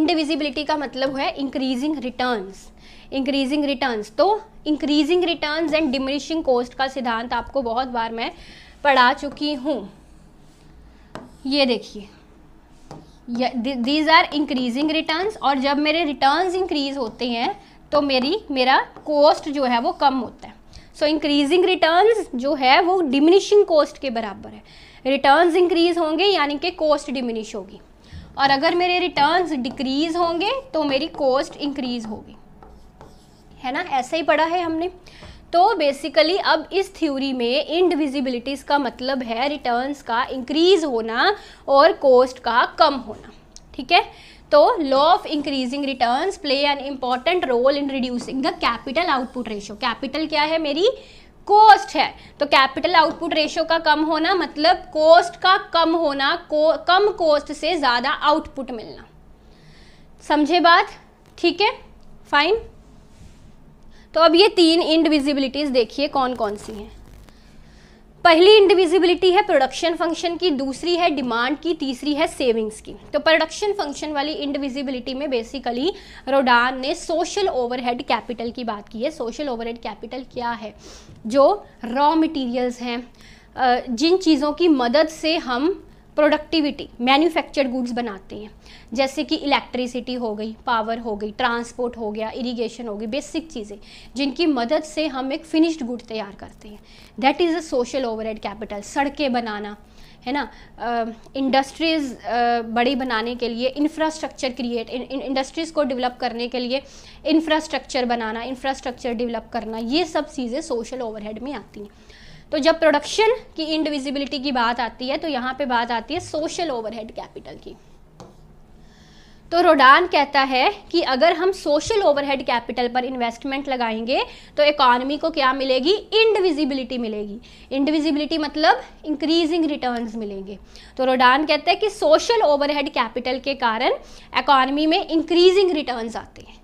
इनडिविजिबिलिटी का मतलब है इंक्रीजिंग रिटर्नस इंक्रीजिंग रिटर्न्स तो increasing returns and diminishing cost का सिद्धांत आपको बहुत बार मैं पढ़ा चुकी हूँ ये देखिए दीज आर इंक्रीजिंग रिटर्न्स और जब मेरे रिटर्न्स इंक्रीज होते हैं तो मेरी मेरा कॉस्ट जो है वो कम होता है सो इंक्रीजिंग रिटर्न्स जो है वो डिमिनिशिंग कॉस्ट के बराबर है रिटर्न्स इंक्रीज होंगे यानी कि कॉस्ट डिमिनिश होगी और अगर मेरे रिटर्न्स डिक्रीज होंगे तो मेरी कॉस्ट इंक्रीज होगी है ना ऐसा ही पढ़ा है हमने तो बेसिकली अब इस थ्योरी में इनडिविजिबिलिटीज़ का मतलब है रिटर्न्स का इंक्रीज होना और कॉस्ट का कम होना ठीक है तो law of increasing returns play an important role in reducing the capital output ratio capital क्या है मेरी कॉस्ट है तो कैपिटल आउटपुट रेशियो का कम होना मतलब कॉस्ट का कम होना को, कम कॉस्ट से ज़्यादा आउटपुट मिलना समझे बात ठीक है फाइन तो अब ये तीन इंडिविजिबिलिटीज़ देखिए कौन कौन सी हैं पहली इंडिविजिबिलिटी है प्रोडक्शन फंक्शन की दूसरी है डिमांड की तीसरी है सेविंग्स की तो प्रोडक्शन फंक्शन वाली इंडिविजिबिलिटी में बेसिकली रोडान ने सोशल ओवरहेड कैपिटल की बात की है सोशल ओवरहेड कैपिटल क्या है जो रॉ मटेरियल्स हैं जिन चीज़ों की मदद से हम प्रोडक्टिविटी मैन्युफैक्चर्ड गुड्स बनाते हैं जैसे कि इलेक्ट्रिसिटी हो गई पावर हो गई ट्रांसपोर्ट हो गया इरिगेशन हो गई बेसिक चीज़ें जिनकी मदद से हम एक फिनिश्ड गुड तैयार करते हैं that is a social overhead capital सड़कें बनाना है ना इंडस्ट्रीज़ uh, uh, बड़ी बनाने के लिए इंफ्रास्ट्रक्चर क्रिएट इंडस्ट्रीज़ को डेवलप करने के लिए इंफ्रास्ट्रक्चर बनाना इंफ्रास्ट्रक्चर डेवलप करना ये सब चीज़ें सोशल ओवरहेड में आती हैं तो जब प्रोडक्शन की इंडिविजिबिलिटी की बात आती है तो यहाँ पे बात आती है सोशल ओवरहेड कैपिटल की तो रोडान कहता है कि अगर हम सोशल ओवरहेड कैपिटल पर इन्वेस्टमेंट लगाएंगे तो इकॉनमी को क्या मिलेगी इंडिविजिबिलिटी मिलेगी इंडिविजिबिलिटी मतलब इंक्रीजिंग रिटर्न्स मिलेंगे तो रोडान कहता है कि सोशल ओवरहेड कैपिटल के कारण इकॉनमी में इंक्रीजिंग रिटर्न्स आते हैं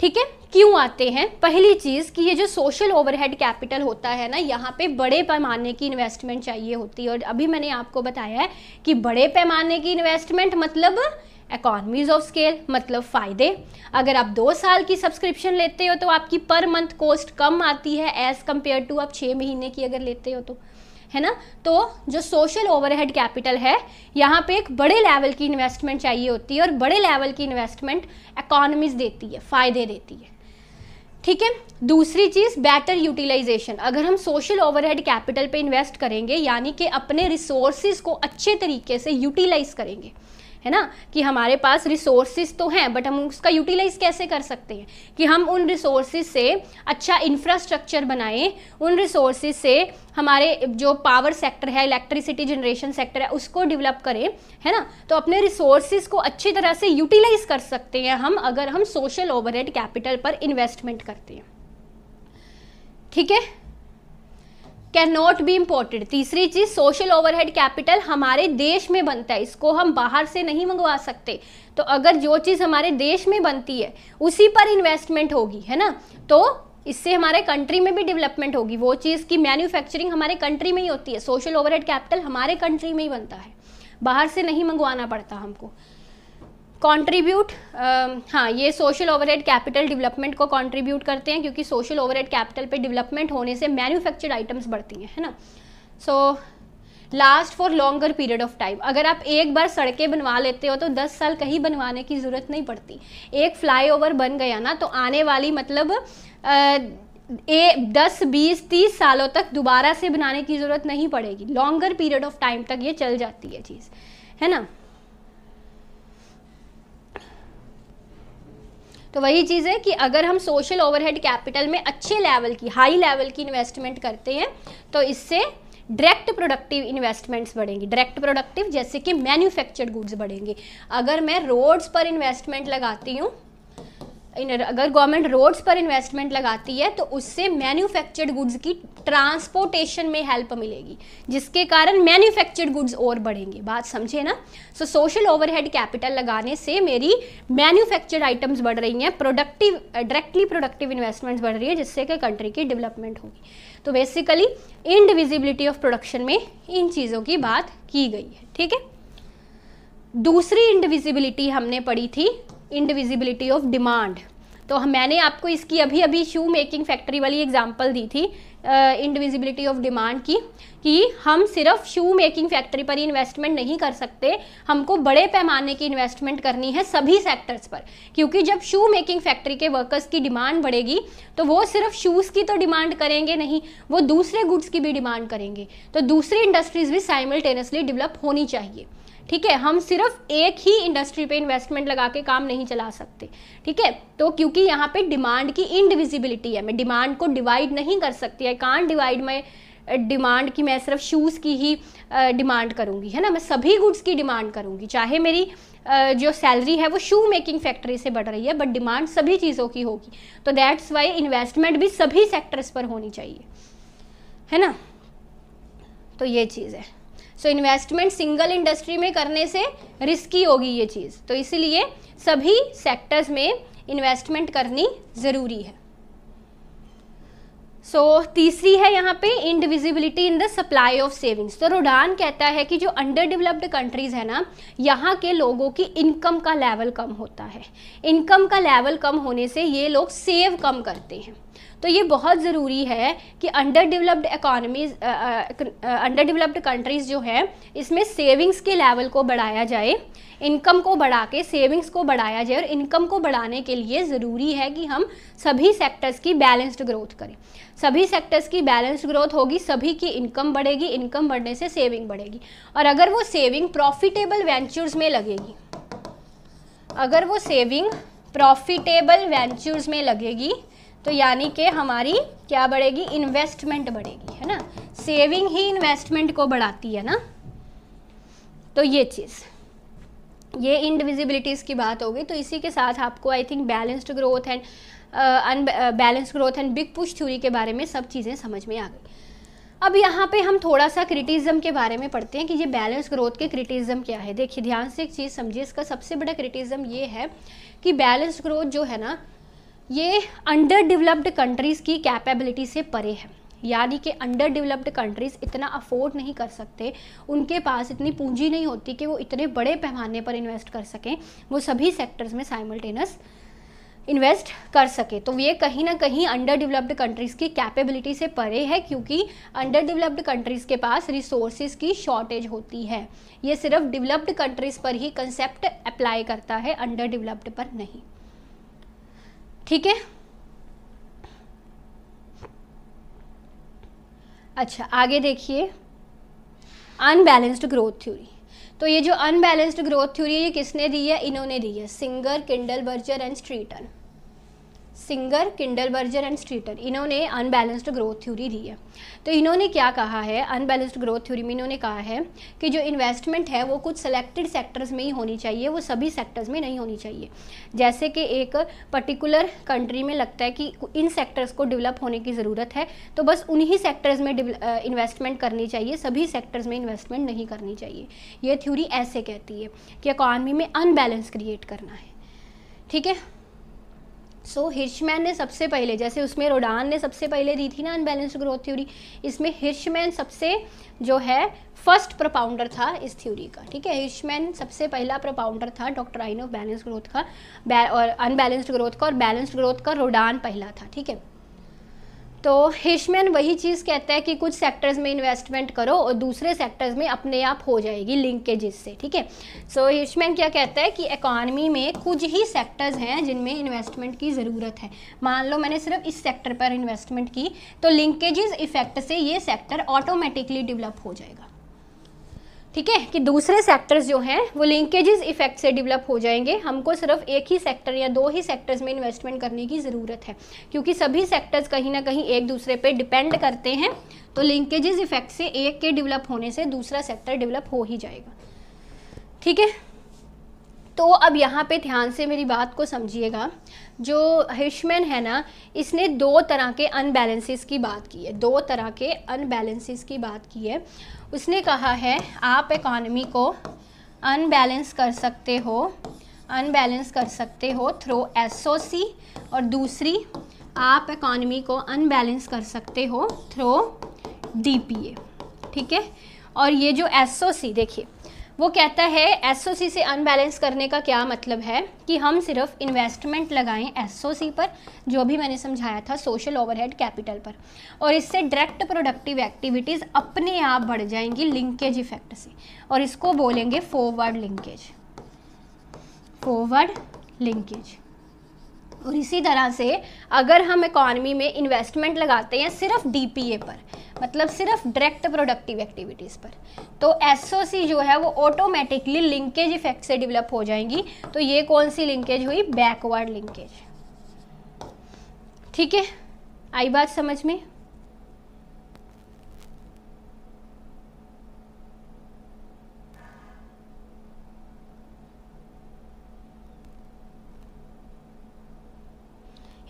ठीक है क्यों आते हैं पहली चीज़ कि ये जो सोशल ओवरहेड कैपिटल होता है ना यहाँ पे बड़े पैमाने की इन्वेस्टमेंट चाहिए होती है और अभी मैंने आपको बताया है कि बड़े पैमाने की इन्वेस्टमेंट मतलब इकॉनमीज ऑफ स्केल मतलब फ़ायदे अगर आप दो साल की सब्सक्रिप्शन लेते हो तो आपकी पर मंथ कॉस्ट कम आती है एज़ कम्पेयर टू आप छः महीने की अगर लेते हो तो है ना तो जो सोशल ओवरहेड कैपिटल है यहाँ पे एक बड़े लेवल की इन्वेस्टमेंट चाहिए होती है और बड़े लेवल की इन्वेस्टमेंट इकोनॉमीज देती है फ़ायदे देती है ठीक है दूसरी चीज़ बेटर यूटिलाइजेशन अगर हम सोशल ओवरहेड कैपिटल पे इन्वेस्ट करेंगे यानी कि अपने रिसोर्सेज को अच्छे तरीके से यूटिलाइज करेंगे है ना कि हमारे पास रिसोर्सेज तो हैं बट हम उसका यूटिलाइज कैसे कर सकते हैं कि हम उन रिसोर्सेज से अच्छा इंफ्रास्ट्रक्चर बनाएं उन रिसोर्सेज से हमारे जो पावर सेक्टर है इलेक्ट्रिसिटी जनरेशन सेक्टर है उसको डेवलप करें है ना तो अपने रिसोर्सेज को अच्छी तरह से यूटिलाइज कर सकते हैं हम अगर हम सोशल ओवरहेड कैपिटल पर इन्वेस्टमेंट करते हैं ठीक है कैन नॉट बी इम्पोर्टेड तीसरी चीज सोशल ओवरहेड कैपिटल हमारे देश में बनता है इसको हम बाहर से नहीं मंगवा सकते तो अगर जो चीज़ हमारे देश में बनती है उसी पर इन्वेस्टमेंट होगी है ना तो इससे हमारे कंट्री में भी डेवलपमेंट होगी वो चीज़ की मैन्युफैक्चरिंग हमारे कंट्री में ही होती है सोशल ओवरहेड कैपिटल हमारे कंट्री में ही बनता है बाहर से नहीं मंगवाना पड़ता हमको कंट्रीब्यूट um, हाँ ये सोशल ओवरहेड कैपिटल डेवलपमेंट को कंट्रीब्यूट करते हैं क्योंकि सोशल ओवरहेड कैपिटल पे डेवलपमेंट होने से मैन्युफैक्चर्ड आइटम्स बढ़ती हैं है ना so last for longer period of time अगर आप एक बार सड़कें बनवा लेते हो तो 10 साल कहीं बनवाने की ज़रूरत नहीं पड़ती एक फ्लाईओवर बन गया ना तो आने वाली मतलब ए दस बीस तीस सालों तक दोबारा से बनाने की ज़रूरत नहीं पड़ेगी लॉन्गर पीरियड ऑफ टाइम तक ये चल जाती है चीज़ है ना तो वही चीज़ है कि अगर हम सोशल ओवरहेड कैपिटल में अच्छे लेवल की हाई लेवल की इन्वेस्टमेंट करते हैं तो इससे डायरेक्ट प्रोडक्टिव इन्वेस्टमेंट्स बढ़ेंगी डायरेक्ट प्रोडक्टिव जैसे कि मैन्युफैक्चर्ड गुड्स बढ़ेंगे अगर मैं रोड्स पर इन्वेस्टमेंट लगाती हूँ अगर गवर्नमेंट रोड्स पर इन्वेस्टमेंट लगाती है तो उससे मैन्युफैक्चर्ड गुड्स की ट्रांसपोर्टेशन में हेल्प मिलेगी जिसके कारण मैन्युफैक्चर्ड गुड्स और बढ़ेंगे बात समझे ना सो सोशल ओवरहेड कैपिटल लगाने से मेरी मैन्युफैक्चर्ड आइटम्स बढ़ रही हैं प्रोडक्टिव डायरेक्टली प्रोडक्टिव इन्वेस्टमेंट्स बढ़ रही है जिससे कि कंट्री की डेवलपमेंट होगी तो बेसिकली इनडिविजिबिलिटी ऑफ प्रोडक्शन में इन चीज़ों की बात की गई है ठीक है दूसरी इनडिविजिबिलिटी हमने पढ़ी थी इंडिविजिबिलिटी ऑफ डिमांड तो मैंने आपको इसकी अभी अभी शू मेकिंग फैक्ट्री वाली एग्जांपल दी थी इंडिविजिबिलिटी ऑफ डिमांड की कि हम सिर्फ शू मेकिंग फैक्ट्री पर ही इन्वेस्टमेंट नहीं कर सकते हमको बड़े पैमाने की इन्वेस्टमेंट करनी है सभी सेक्टर्स पर क्योंकि जब शू मेकिंग फैक्ट्री के वर्कर्स की डिमांड बढ़ेगी तो वो सिर्फ शूज़ की तो डिमांड करेंगे नहीं वो दूसरे गुड्स की भी डिमांड करेंगे तो दूसरी इंडस्ट्रीज़ भी साइमल्टेनियसली डेवलप होनी चाहिए ठीक है हम सिर्फ एक ही इंडस्ट्री पे इन्वेस्टमेंट लगा के काम नहीं चला सकते ठीक है तो क्योंकि यहाँ पे डिमांड की इनडिविजिबिलिटी है मैं डिमांड को डिवाइड नहीं कर सकती आई कान डिवाइड माई डिमांड की मैं सिर्फ शूज़ की ही डिमांड uh, करूँगी है ना मैं सभी गुड्स की डिमांड करूँगी चाहे मेरी uh, जो सैलरी है वो शू मेकिंग फैक्ट्री से बढ़ रही है बट डिमांड सभी चीज़ों की होगी तो दैट्स वाई इन्वेस्टमेंट भी सभी सेक्टर्स पर होनी चाहिए है ना तो ये चीज़ है सो इन्वेस्टमेंट सिंगल इंडस्ट्री में करने से रिस्की होगी ये चीज़ तो इसीलिए सभी सेक्टर्स में इन्वेस्टमेंट करनी ज़रूरी है सो so, तीसरी है यहाँ पे indivisibility in the supply of savings तो रुडान कहता है कि जो अंडर डेवलप्ड कंट्रीज़ है ना यहाँ के लोगों की इनकम का लेवल कम होता है इनकम का लेवल कम होने से ये लोग सेव कम करते हैं तो ये बहुत ज़रूरी है कि under developed economies under developed countries जो हैं इसमें सेविंग्स के लेवल को बढ़ाया जाए इनकम को बढ़ा के सेविंग्स को बढ़ाया जाए और इनकम को बढ़ाने के लिए ज़रूरी है कि हम सभी सेक्टर्स की बैलेंस्ड ग्रोथ करें सभी सेक्टर्स की बैलेंस्ड ग्रोथ होगी सभी की इनकम बढ़ेगी इनकम बढ़ने से सेविंग बढ़ेगी और अगर वो सेविंग प्रॉफिटेबल वेंचर्स में लगेगी अगर वो सेविंग प्रॉफिटेबल वेंचर्स में लगेगी तो यानी कि हमारी क्या बढ़ेगी इन्वेस्टमेंट बढ़ेगी है ना सेविंग ही इन्वेस्टमेंट को बढ़ाती है ना तो ये चीज़ ये इनडिविजिबिलिटीज़ की बात होगी तो इसी के साथ आपको I think balanced growth and un balance growth and big push theory के बारे में सब चीज़ें समझ में आ गई अब यहाँ पे हम थोड़ा सा क्रिटिज़म के बारे में पढ़ते हैं कि ये बैलेंस ग्रोथ के क्रिटिज़म क्या है देखिए ध्यान से एक चीज़ समझिए इसका सबसे बड़ा क्रिटिज़म ये है कि बैलेंस ग्रोथ जो है ना ये अंडर डेवलप्ड कंट्रीज़ की कैपेबिलिटी से परे है यानी कि अंडर डेवलप्ड कंट्रीज़ इतना अफोर्ड नहीं कर सकते उनके पास इतनी पूंजी नहीं होती कि वो इतने बड़े पैमाने पर इन्वेस्ट कर सकें वो सभी सेक्टर्स में साइमल्टेनस इन्वेस्ट कर सके तो ये कहीं ना कहीं अंडर डेवलप्ड कंट्रीज़ की कैपेबिलिटी से परे है क्योंकि अंडर डेवलप्ड कंट्रीज़ के पास रिसोर्सेज की शॉर्टेज होती है ये सिर्फ डेवलप्ड कंट्रीज़ पर ही कंसेप्ट अप्लाई करता है अंडर डेवलप्ड पर नहीं ठीक है अच्छा आगे देखिए अनबैलेंस्ड ग्रोथ थ्योरी तो ये जो अनबैलेंस्ड ग्रोथ थ्योरी है ये किसने दी है इन्होंने दी है Singer Kindleberger and Streeten Singer Kindleberger and Streeter इन्होंने अनबैलेंस्ड ग्रोथ थ्योरी दी है तो इन्होंने क्या कहा है अनबैलेंस्ड ग्रोथ थ्योरी में इन्होंने कहा है कि जो इन्वेस्टमेंट है वो कुछ सेलेक्टेड सेक्टर्स में ही होनी चाहिए वो सभी सेक्टर्स में नहीं होनी चाहिए जैसे कि एक पर्टिकुलर कंट्री में लगता है कि इन सेक्टर्स को डेवलप होने की ज़रूरत है तो बस उन्हीं सेक्टर्स में इन्वेस्टमेंट करनी चाहिए सभी सेक्टर्स में इन्वेस्टमेंट नहीं करनी चाहिए ये थ्योरी ऐसे कहती है कि इकॉनमी में अनबैलेंस क्रिएट करना है ठीक है सो so, हिर्शमैन ने सबसे पहले जैसे उसमें रोडान ने सबसे पहले दी थी ना अनबैलेंस्ड ग्रोथ थ्योरी इसमें हिर्शमैन सबसे जो है फर्स्ट प्रोपाउंडर था इस थ्योरी का ठीक है हिर्शमैन सबसे पहला प्रोपाउंडर था डॉक्टर आइन ऑफ बैलेंस ग्रोथ का और अनबैलेंस्ड ग्रोथ का और बैलेंस्ड ग्रोथ का रोडान पहला था ठीक है तो हिशमैन वही चीज़ कहता है कि कुछ सेक्टर्स में इन्वेस्टमेंट करो और दूसरे सेक्टर्स में अपने आप हो जाएगी लिंकेजेस से ठीक है सो हिशमैन क्या कहता है कि इकॉनमी में कुछ ही सेक्टर्स हैं जिनमें इन्वेस्टमेंट की ज़रूरत है मान लो मैंने सिर्फ इस सेक्टर पर इन्वेस्टमेंट की तो लिंकेजेस इफेक्ट से ये सेक्टर ऑटोमेटिकली डेवलप हो जाएगा ठीक है कि दूसरे सेक्टर्स जो हैं वो लिंकेजेस इफेक्ट से डेवलप हो जाएंगे हमको सिर्फ एक ही सेक्टर या दो ही सेक्टर्स में इन्वेस्टमेंट करने की ज़रूरत है क्योंकि सभी सेक्टर्स कहीं ना कहीं एक दूसरे पे डिपेंड करते हैं तो लिंकेजेस इफेक्ट से एक के डेवलप होने से दूसरा सेक्टर डेवलप हो ही जाएगा ठीक है तो अब यहाँ पे ध्यान से मेरी बात को समझिएगा जो हिशमैन है ना इसने दो तरह के अनबैलेंसेस की बात की है दो तरह के अनबैलेंसेस की बात की है उसने कहा है आप इकॉनमी को अनबैलेंस कर सकते हो अनबैलेंस कर सकते हो थ्रो एसओसी और दूसरी आप इकॉनमी को अनबैलेंस कर सकते हो थ्रो डीपीए ठीक है और ये जो एसओसी देखिए वो कहता है एसओसी से अनबैलेंस करने का क्या मतलब है कि हम सिर्फ इन्वेस्टमेंट लगाएं एसओसी पर जो भी मैंने समझाया था सोशल ओवरहेड कैपिटल पर और इससे डायरेक्ट प्रोडक्टिव एक्टिविटीज़ अपने आप बढ़ जाएंगी लिंकेज इफेक्ट से और इसको बोलेंगे फॉरवर्ड लिंकेज फॉरवर्ड लिंकेज और इसी तरह से अगर हम इकॉनमी में इन्वेस्टमेंट लगाते हैं सिर्फ डी पर मतलब सिर्फ डायरेक्ट प्रोडक्टिव एक्टिविटीज़ पर तो एसओसी जो है वो ऑटोमेटिकली लिंकेज इफेक्ट से डेवलप हो जाएंगी तो ये कौन सी लिंकेज हुई बैकवर्ड लिंकेज ठीक है आई बात समझ में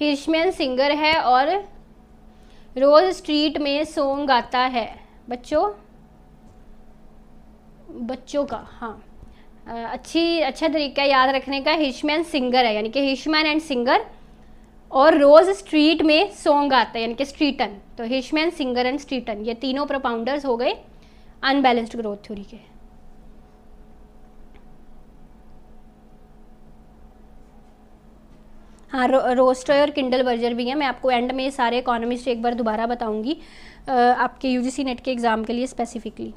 हिशमैन सिंगर है और रोज़ स्ट्रीट में सॉन्ग गाता है बच्चों बच्चों का हाँ अच्छी अच्छा तरीका याद रखने का हिशमैन सिंगर है यानी कि हिशमैन एंड सिंगर और रोज़ स्ट्रीट में सॉन्ग आता है यानी कि स्ट्रीटन तो हिशमैन सिंगर एंड स्ट्रीटन ये तीनों प्रोपाउंडर्स हो गए अनबैलेंस्ड ग्रोथ थ्योरी के हाँ रो, रोस्टर और किंडल वर्जर भी है मैं आपको एंड में सारे इकोनॉमिस्ट एक बार दोबारा बताऊंगी आपके यूजीसी नेट के एग्ज़ाम के लिए specifically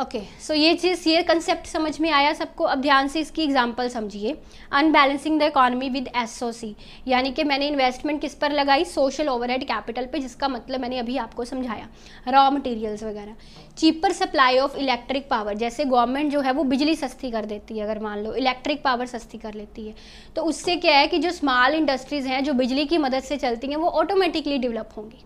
okay okay, so so ये चीज़ ये कंसेप्ट समझ में आया सबको अब ध्यान से इसकी एग्जांपल समझिए unbalancing the economy with SOC यानी कि मैंने इन्वेस्टमेंट किस पर लगाई सोशल ओवरहेड कैपिटल पे जिसका मतलब मैंने अभी आपको समझाया रॉ मटेरियल्स वगैरह cheaper supply of electric power जैसे गवर्नमेंट जो है वो बिजली सस्ती कर देती है अगर मान लो इलेक्ट्रिक पावर सस्ती कर लेती है तो उससे क्या है कि जो स्मॉल इंडस्ट्रीज़ हैं जो बिजली की मदद से चलती हैं वो ऑटोमेटिकली डेवलप होंगी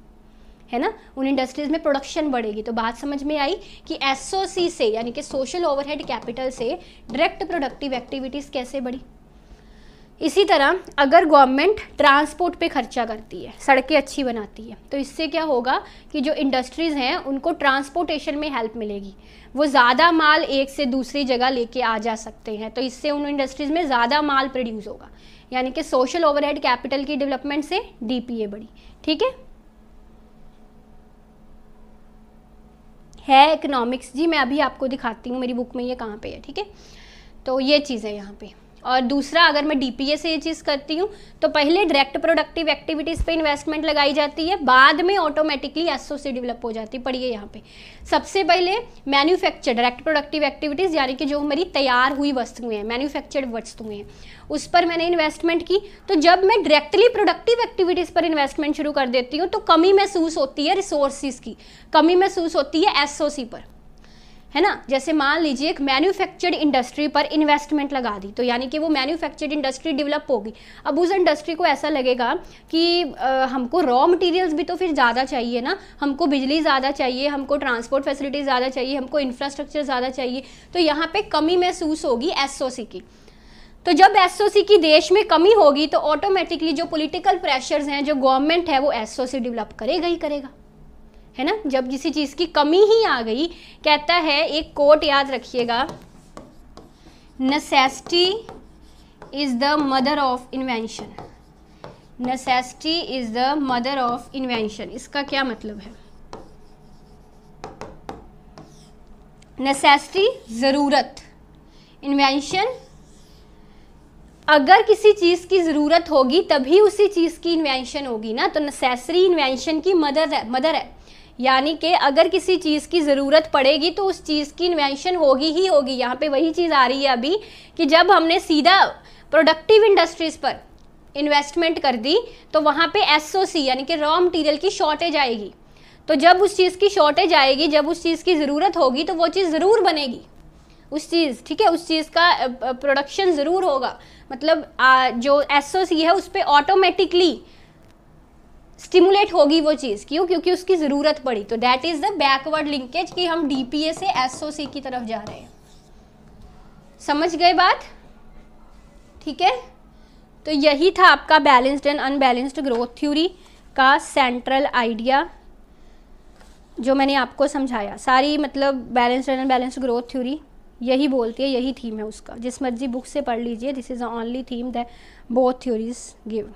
है ना उन इंडस्ट्रीज़ में प्रोडक्शन बढ़ेगी तो बात समझ में आई कि एसओसी से यानी कि सोशल ओवरहेड कैपिटल से डायरेक्ट प्रोडक्टिव एक्टिविटीज़ कैसे बढ़ी इसी तरह अगर गवर्नमेंट ट्रांसपोर्ट पे खर्चा करती है सड़कें अच्छी बनाती है तो इससे क्या होगा कि जो इंडस्ट्रीज़ हैं उनको ट्रांसपोर्टेशन में हेल्प मिलेगी वो ज़्यादा माल एक से दूसरी जगह लेके आ जा सकते हैं तो इससे उन इंडस्ट्रीज़ में ज़्यादा माल प्रोड्यूस होगा यानी कि सोशल ओवरहेड कैपिटल की डेवलपमेंट से डीपीए बढ़ी ठीक है है इकोनॉमिक्स जी मैं अभी आपको दिखाती हूँ मेरी बुक में ये कहाँ पे है ठीक है तो ये चीज़ है यहाँ पे और दूसरा अगर मैं डी से ये चीज़ करती हूँ तो पहले डायरेक्ट प्रोडक्टिव एक्टिविटीज़ पे इन्वेस्टमेंट लगाई जाती है बाद में ऑटोमेटिकली एसओसी डेवलप हो जाती है पढ़िए यहाँ पे सबसे पहले मैन्युफैक्चर डायरेक्ट प्रोडक्टिव एक्टिविटीज़ यानी कि जो मेरी तैयार हुई वस्तुएं हैं मैन्युफैक्चर्ड वस्तुएं हैं उस पर मैंने इन्वेस्टमेंट की तो जब मैं डायरेक्टली प्रोडक्टिव एक्टिविटीज़ पर इन्वेस्टमेंट शुरू कर देती हूँ तो कमी महसूस होती है रिसोर्सिस की कमी महसूस होती है एसओसी पर है ना जैसे मान लीजिए एक मैन्युफैक्चर्ड इंडस्ट्री पर इन्वेस्टमेंट लगा दी तो यानी कि वो मैन्युफैक्चर्ड इंडस्ट्री डेवलप होगी अब उस इंडस्ट्री को ऐसा लगेगा कि आ, हमको रॉ मटेरियल्स भी तो फिर ज़्यादा चाहिए ना हमको बिजली ज़्यादा चाहिए हमको ट्रांसपोर्ट फैसिलिटी ज़्यादा चाहिए हमको इंफ्रास्ट्रक्चर ज़्यादा चाहिए तो यहाँ पर कमी महसूस होगी एस की तो जब एस की देश में कमी होगी तो ऑटोमेटिकली जो पोलिटिकल प्रेशर्स हैं जो गवर्नमेंट है वो एस डेवलप करेगा ही करेगा है ना जब किसी चीज़ की कमी ही आ गई कहता है एक कोट याद रखिएगा necessity is the mother of invention necessity is the mother of invention इसका क्या मतलब है नेसेसिटी ज़रूरत इन्वेंशन अगर किसी चीज़ की ज़रूरत होगी तभी उसी चीज़ की इन्वेंशन होगी ना तो नेसेसरी इन्वेंशन की मदर है मदर है यानी कि अगर किसी चीज़ की ज़रूरत पड़ेगी तो उस चीज़ की इन्वेंशन होगी ही होगी यहाँ पे वही चीज़ आ रही है अभी कि जब हमने सीधा प्रोडक्टिव इंडस्ट्रीज़ पर इन्वेस्टमेंट कर दी तो वहाँ पे एसओसी यानी कि रॉ मटेरियल की शॉर्टेज आएगी तो जब उस चीज़ की शॉर्टेज आएगी जब उस चीज़ की ज़रूरत होगी तो वो चीज़ ज़रूर बनेगी उस चीज़ ठीक है उस चीज़ का प्रोडक्शन ज़रूर होगा मतलब आ, जो एसओसी है उस पर ऑटोमेटिकली स्टिमुलेट होगी वो चीज़ क्यों क्योंकि उसकी ज़रूरत पड़ी तो that is the backward linkage कि हम डी से एस की तरफ जा रहे हैं समझ गए बात ठीक है तो यही था आपका balanced and unbalanced growth theory का सेंट्रल आइडिया जो मैंने आपको समझाया सारी मतलब balanced and unbalanced growth theory यही बोलती है यही थीम है उसका जिस मर्जी बुक से पढ़ लीजिए this is only only theme that both theories give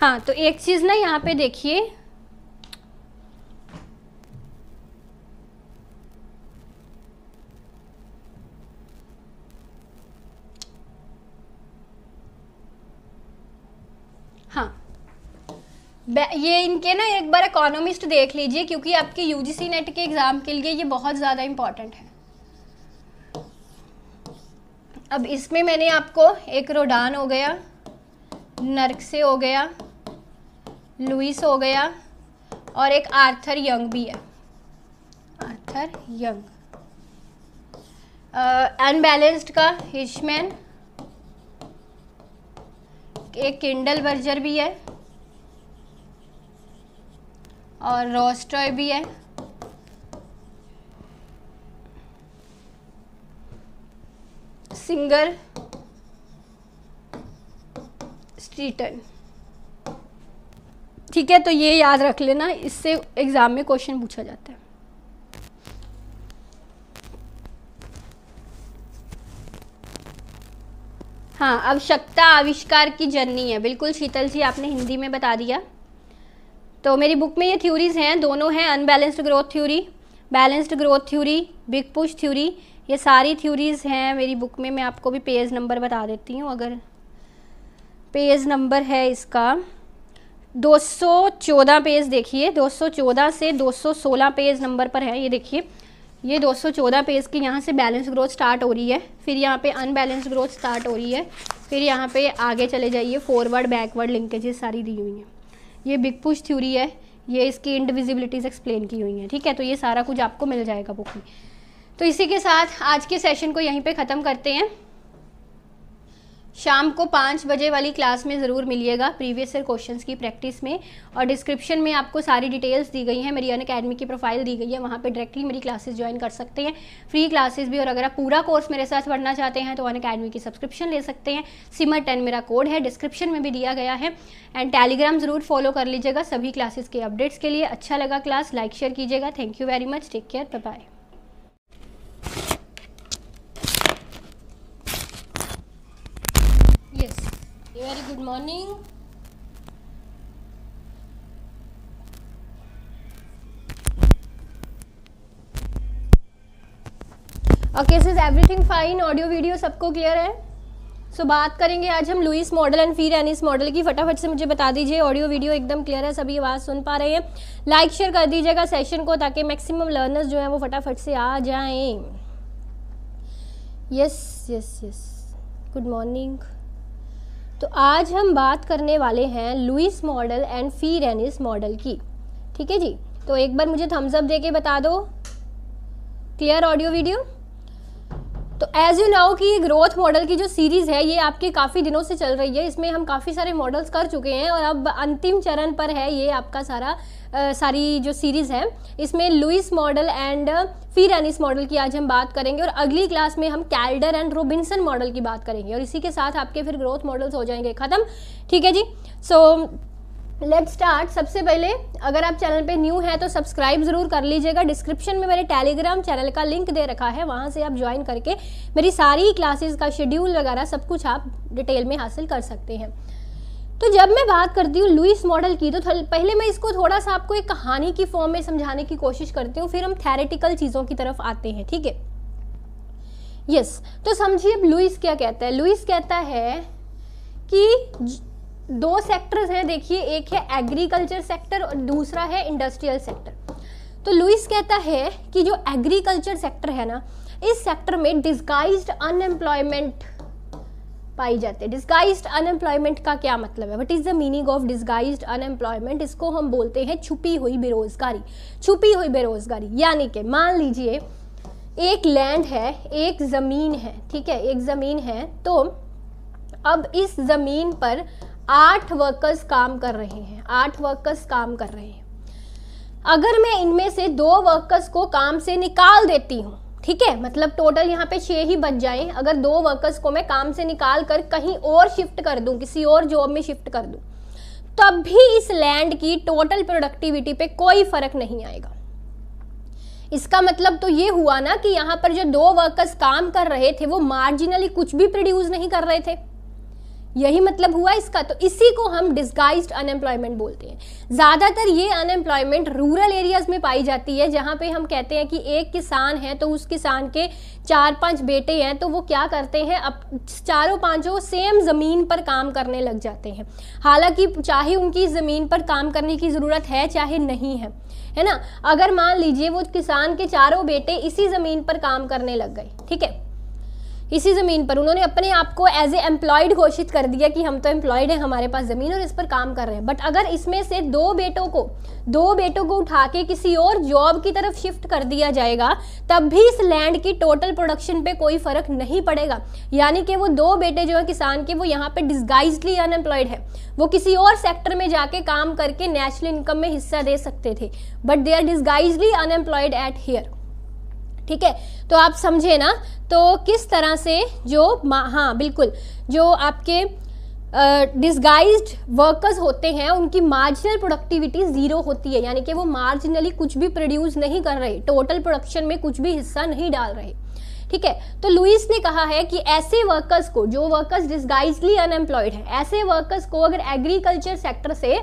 हाँ तो एक चीज़ ना यहाँ पे देखिए हाँ ये इनके ना एक बार इकोनॉमिस्ट देख लीजिए क्योंकि आपके यूजीसी नेट के एग्ज़ाम के लिए ये बहुत ज़्यादा इम्पॉर्टेंट है अब इसमें मैंने आपको एक रोडान हो गया नर्क से हो गया लुइस हो गया और एक आर्थर यंग भी है आर्थर यंग अनबैलेंस्ड uh, का हिचमैन एक किंडल बर्जर भी है और रोस्टॉय भी है सिंगर स्ट्रीटन ठीक है तो ये याद रख लेना इससे एग्ज़ाम में क्वेश्चन पूछा जाता है हाँ आवश्यकता आविष्कार की जननी है बिल्कुल शीतल जी आपने हिंदी में बता दिया तो मेरी बुक में ये थ्योरीज़ हैं दोनों हैं unbalanced growth theory balanced growth theory big push theory ये सारी थ्योरीज़ हैं मेरी बुक में मैं आपको भी पेज नंबर बता देती हूँ अगर पेज नंबर है इसका 214 पेज देखिए 214 से 216 पेज नंबर पर है ये देखिए ये 214 पेज की यहाँ से बैलेंस ग्रोथ स्टार्ट हो रही है फिर यहाँ पे अनबैलेंस ग्रोथ स्टार्ट हो रही है फिर यहाँ पे आगे चले जाइए फॉरवर्ड बैकवर्ड लिंकेजेस सारी दी हुई हैं ये बिग पुश थ्योरी है ये इसकी इंडिविजिबिलिटीज़ एक्सप्लेन की हुई हैं ठीक है तो ये सारा कुछ आपको मिल जाएगा बुक में तो इसी के साथ आज के सेशन को यहीं पर ख़त्म करते हैं शाम को पाँच बजे वाली क्लास में ज़रूर मिलिएगा प्रीवियस ईयर क्वेश्चंस की प्रैक्टिस में और डिस्क्रिप्शन में आपको सारी डिटेल्स दी गई हैं मेरी अन अकेडमी की प्रोफाइल दी गई है वहाँ पे डायरेक्टली मेरी क्लासेस ज्वाइन कर सकते हैं फ्री क्लासेस भी और अगर आप पूरा कोर्स मेरे साथ पढ़ना चाहते हैं तो अन अकेडमी की सब्सक्रिप्शन ले सकते हैं सिमर टेन मेरा कोड है डिस्क्रिप्शन में भी दिया गया है एंड टेलीग्राम ज़रूर फॉलो कर लीजिएगा सभी क्लासेज़ के अपडेट्स के लिए अच्छा लगा क्लास लाइक शेयर कीजिएगा thank you very much take care bye very good morning okay is everything fine audio video सबको क्लियर है सो so, बात करेंगे आज हम लुइस मॉडल एंड फिर एनिस मॉडल की फटाफट से मुझे बता दीजिए ऑडियो वीडियो एकदम क्लियर है सभी आवाज़ सुन पा रहे हैं लाइक शेयर कर दीजिएगा सेशन को ताकि मैक्सिमम लर्नर्स जो हैं वो फटाफट से आ जाएं yes yes yes good morning तो आज हम बात करने वाले हैं Lewis model and Fei Ranis model की ठीक है जी तो एक बार मुझे थम्स अप दे के बता दो क्लियर ऑडियो वीडियो तो एज यू नाउ कि ये ग्रोथ मॉडल की जो सीरीज़ है ये आपके काफ़ी दिनों से चल रही है इसमें हम काफ़ी सारे मॉडल्स कर चुके हैं और अब अंतिम चरण पर है ये आपका सारा सारी जो सीरीज़ है इसमें लुइस मॉडल एंड फिर एनिस मॉडल की आज हम बात करेंगे और अगली क्लास में हम कैल्डर एंड रोबिनसन मॉडल की बात करेंगे और इसी के साथ आपके फिर ग्रोथ मॉडल्स हो जाएंगे ख़त्म ठीक है जी सो लेट स्टार्ट सबसे पहले अगर आप चैनल पे न्यू हैं तो सब्सक्राइब ज़रूर कर लीजिएगा डिस्क्रिप्शन में मेरे टेलीग्राम चैनल का लिंक दे रखा है वहाँ से आप ज्वाइन करके मेरी सारी क्लासेस का शेड्यूल वगैरह सब कुछ आप डिटेल में हासिल कर सकते हैं तो जब मैं बात करती हूँ लुइस मॉडल की तो पहले मैं इसको थोड़ा सा आपको एक कहानी की फॉर्म में समझाने की कोशिश करती हूँ फिर हम थेरेटिकल चीज़ों की तरफ आते हैं ठीक है यस yes. तो समझिए अब लुइस क्या कहता है लुइस कहता है कि दो सेक्टर्स हैं देखिए एक है एग्रीकल्चर सेक्टर और दूसरा है इंडस्ट्रियल सेक्टर तो लुइस कहता है कि जो एग्रीकल्चर सेक्टर है ना इस सेक्टर में डिस्गाइज अनएम्प्लॉयमेंट पाई जाती है डिस्गाइज अनएम्प्लॉयमेंट का क्या मतलब है what is the meaning of disguise unemployment इसको हम बोलते हैं छुपी हुई बेरोजगारी छुपी हुई बेरोजगारी यानी कि मान लीजिए एक लैंड है एक ज़मीन है ठीक है एक ज़मीन है तो अब इस ज़मीन पर आठ वर्कर्स काम कर रहे हैं आठ वर्कर्स काम कर रहे हैं अगर मैं इनमें से दो वर्कर्स को काम से निकाल देती हूँ ठीक है मतलब टोटल यहाँ पे छः ही बच जाएं अगर दो वर्कर्स को मैं काम से निकाल कर कहीं और शिफ्ट कर दूँ किसी और जॉब में शिफ्ट कर दूँ तब भी इस लैंड की टोटल प्रोडक्टिविटी पे कोई फर्क नहीं आएगा इसका मतलब तो ये हुआ ना कि यहाँ पर जो दो वर्कर्स काम कर रहे थे वो मार्जिनली कुछ भी प्रोड्यूस नहीं कर रहे थे यही मतलब हुआ इसका तो इसी को हम डिस्गाइज अनएम्प्लॉयमेंट बोलते हैं ज़्यादातर ये अनएम्प्लॉयमेंट रूरल एरियाज़ में पाई जाती है जहाँ पे हम कहते हैं कि एक किसान है तो उस किसान के चार पांच बेटे हैं तो वो क्या करते हैं अब चारों पांचों सेम ज़मीन पर काम करने लग जाते हैं हालांकि चाहे उनकी ज़मीन पर काम करने की ज़रूरत है चाहे नहीं है है ना अगर मान लीजिए वो किसान के चारों बेटे इसी ज़मीन पर काम करने लग गए ठीक है इसी ज़मीन पर उन्होंने अपने आप को एज ए एम्प्लॉयड घोषित कर दिया कि हम तो एम्प्लॉयड हैं हमारे पास ज़मीन और इस पर काम कर रहे हैं बट अगर इसमें से दो बेटों को दो बेटों को उठा के किसी और जॉब की तरफ शिफ्ट कर दिया जाएगा तब भी इस लैंड की टोटल प्रोडक्शन पे कोई फ़र्क नहीं पड़ेगा यानी कि वो दो बेटे जो हैं किसान के वो यहाँ पर डिस्गाइजली अनएम्प्लॉयड है वो किसी और सेक्टर में जाके काम करके नेशनल इनकम में हिस्सा दे सकते थे but they are disguisedly unemployed at here ठीक है तो आप समझे ना तो किस तरह से जो हाँ बिल्कुल जो आपके डिस्गाइज वर्कर्स होते हैं उनकी मार्जिनल प्रोडक्टिविटी ज़ीरो होती है यानी कि वो मार्जिनली कुछ भी प्रोड्यूस नहीं कर रहे टोटल प्रोडक्शन में कुछ भी हिस्सा नहीं डाल रहे ठीक है तो लुइस ने कहा है कि ऐसे वर्कर्स को जो वर्कर्स डिस्गाइजली अनएम्प्लॉयड है ऐसे वर्कर्स को अगर एग्रीकल्चर सेक्टर से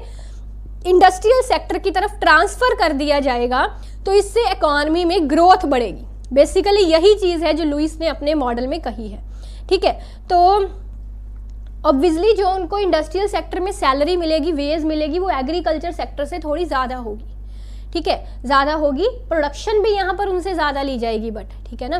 इंडस्ट्रियल सेक्टर की तरफ ट्रांसफ़र कर दिया जाएगा तो इससे इकॉनमी में ग्रोथ बढ़ेगी बेसिकली यही चीज़ है जो लुइस ने अपने मॉडल में कही है ठीक है तो ऑब्वियसली जो उनको इंडस्ट्रियल सेक्टर में सैलरी मिलेगी वेज मिलेगी वो एग्रीकल्चर सेक्टर से थोड़ी ज़्यादा होगी ठीक है ज़्यादा होगी प्रोडक्शन भी यहाँ पर उनसे ज़्यादा ली जाएगी बट ठीक है ना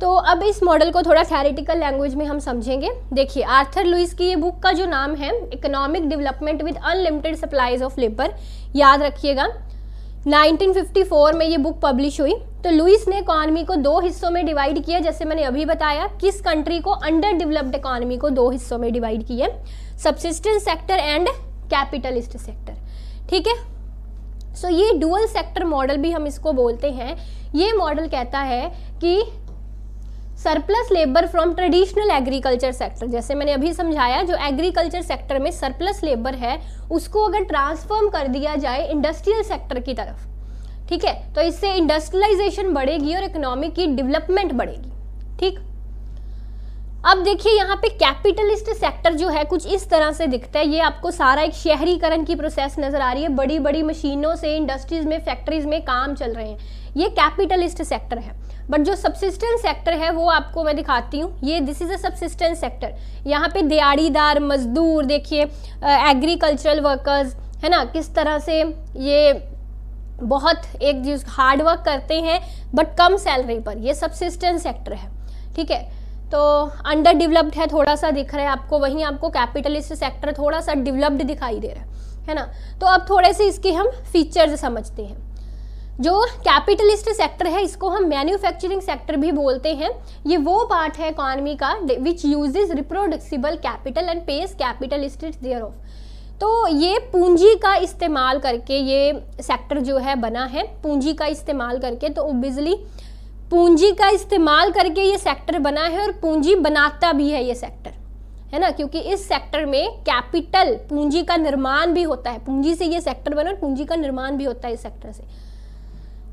तो अब इस मॉडल को थोड़ा थेरेटिकल लैंग्वेज में हम समझेंगे देखिए आर्थर लुइस की ये बुक का जो नाम है economic development with unlimited supplies of labour याद रखिएगा 1954 में ये बुक पब्लिश हुई तो लुइस ने इकॉनमी को दो हिस्सों में डिवाइड किया जैसे मैंने अभी बताया किस कंट्री को अंडर डेवलप्ड इकॉनमी को दो हिस्सों में डिवाइड किया subsistence sector and capitalist sector ठीक है सो ये डुअल सेक्टर मॉडल भी हम इसको बोलते हैं ये मॉडल कहता है कि surplus labour from traditional agriculture sector जैसे मैंने अभी समझाया जो एग्रीकल्चर सेक्टर में सरप्लस लेबर है उसको अगर ट्रांसफॉर्म कर दिया जाए इंडस्ट्रियल सेक्टर की तरफ ठीक है तो इससे इंडस्ट्रियलाइजेशन बढ़ेगी और इकोनॉमिक की डेवलपमेंट बढ़ेगी ठीक अब देखिए यहाँ पे कैपिटलिस्ट सेक्टर जो है कुछ इस तरह से दिखता है ये आपको सारा एक शहरीकरण की प्रोसेस नज़र आ रही है बड़ी बड़ी मशीनों से इंडस्ट्रीज में फैक्ट्रीज में काम चल रहे हैं ये कैपिटलिस्ट सेक्टर है बट जो सबसिस्टेंस सेक्टर है वो आपको मैं दिखाती हूँ ये this is a subsistence sector यहाँ पे दिहाड़ीदार मजदूर देखिए एग्रीकल्चरल वर्कर्स है ना किस तरह से ये बहुत एक हार्ड वर्क करते हैं बट कम सैलरी पर ये सबसिस्टेंस सेक्टर है ठीक है तो अंडर डेवलप्ड है थोड़ा सा दिख रहा है आपको वहीं आपको कैपिटलिस्ट सेक्टर थोड़ा सा डेवलप्ड दिखाई दे रहा है है ना तो अब थोड़े से इसके हम फीचर्स समझते हैं जो कैपिटलिस्ट सेक्टर है इसको हम मैन्युफैक्चरिंग सेक्टर भी बोलते हैं ये वो पार्ट है इकॉनमी का which uses reproducible capital and pays capitalist thereof तो ये पूंजी का इस्तेमाल करके ये सेक्टर जो है बना है पूंजी का इस्तेमाल करके तो बिजली पूंजी का इस्तेमाल करके ये सेक्टर बना है और पूंजी बनाता भी है ये सेक्टर है ना क्योंकि इस सेक्टर में कैपिटल पूंजी का निर्माण भी होता है पूंजी से ये सेक्टर बना और पूंजी का निर्माण भी होता है इस सेक्टर से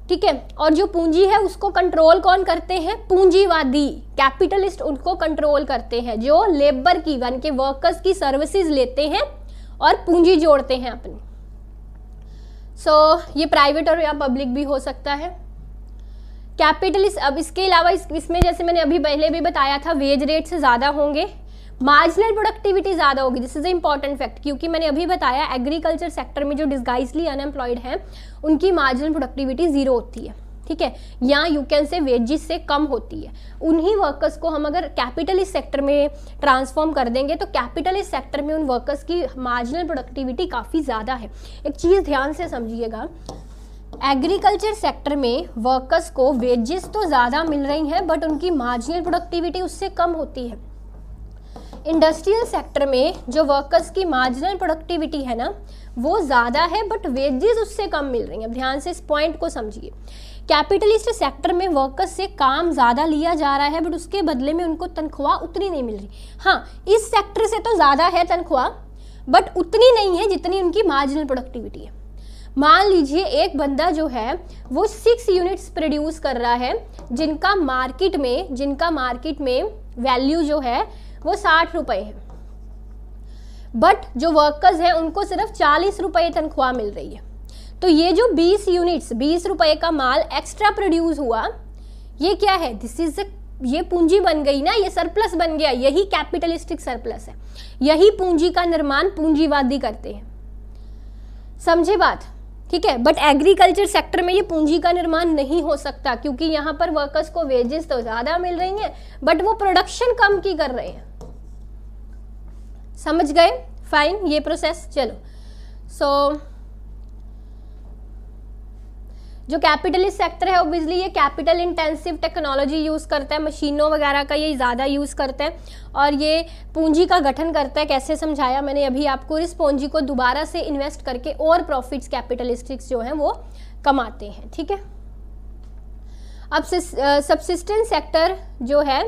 ठीक है और जो पूंजी है उसको कंट्रोल कौन करते हैं पूंजीवादी कैपिटलिस्ट उनको कंट्रोल करते हैं जो लेबर की वन के वर्कर्स की सर्विसेज लेते हैं और पूंजी जोड़ते हैं अपनी सो so, ये प्राइवेट और या पब्लिक भी हो सकता है कैपिटलिस्ट अब इसके अलावा इस इसमें जैसे मैंने अभी पहले भी बताया था वेज रेट से ज़्यादा होंगे मार्जिनल प्रोडक्टिविटी ज़्यादा होगी this is a important fact क्योंकि मैंने अभी बताया एग्रीकल्चर सेक्टर में जो डिस्गाइजली अनएम्प्लॉयड है उनकी मार्जिनल प्रोडक्टिविटी ज़ीरो होती है ठीक है या यू कैन से वेजिस से कम होती है उन्हीं वर्कर्स को हम अगर कैपिटलिस्ट सेक्टर में ट्रांसफॉर्म कर देंगे तो कैपिटलिस्ट सेक्टर में उन वर्कर्स की मार्जिनल प्रोडक्टिविटी काफ़ी ज़्यादा है एक चीज़ ध्यान से समझिएगा एग्रीकल्चर सेक्टर में वर्कर्स को वेजेस तो ज़्यादा मिल रही हैं बट उनकी मार्जिनल प्रोडक्टिविटी उससे कम होती है इंडस्ट्रियल सेक्टर में जो वर्कर्स की मार्जिनल प्रोडक्टिविटी है ना वो ज़्यादा है बट वेजेस उससे कम मिल रही हैं ध्यान से इस पॉइंट को समझिए कैपिटलिस्ट सेक्टर में वर्कर्स से काम ज़्यादा लिया जा रहा है बट उसके बदले में उनको तनख्वाह उतनी नहीं मिल रही हाँ इस सेक्टर से तो ज़्यादा है तनख्वाह बट उतनी नहीं है जितनी उनकी मार्जिनल प्रोडक्टिविटी है मान लीजिए एक बंदा जो है वो सिक्स यूनिट्स प्रोड्यूस कर रहा है जिनका मार्केट में जिनका मार्केट में वैल्यू जो है वो साठ रुपए है बट जो वर्कर्स हैं उनको सिर्फ चालीस रुपये तनख्वाह मिल रही है तो ये जो बीस यूनिट्स बीस रुपए का माल एक्स्ट्रा प्रोड्यूस हुआ ये क्या है दिस इज ये पूंजी बन गई ना ये सरप्लस बन गया यही कैपिटलिस्टिक सरप्लस है यही पूंजी का निर्माण पूंजीवादी करते हैं समझे बात ठीक है बट एग्रीकल्चर सेक्टर में ये पूंजी का निर्माण नहीं हो सकता क्योंकि यहाँ पर वर्कर्स को वेजेस तो ज़्यादा मिल रही हैं बट वो प्रोडक्शन कम की कर रहे हैं समझ गए फाइन ये प्रोसेस चलो सो so, जो कैपिटलिस्ट सेक्टर है ओबियसली ये कैपिटल इंटेंसिव टेक्नोलॉजी यूज़ करता है मशीनों वगैरह का ये ज़्यादा यूज़ करता है और ये पूंजी का गठन करता है कैसे समझाया मैंने अभी आपको इस पूंजी को दोबारा से इन्वेस्ट करके और प्रॉफिट्स कैपिटलिस्टिक्स जो हैं वो कमाते हैं ठीक है अब सबसिस्टेंस सेक्टर जो है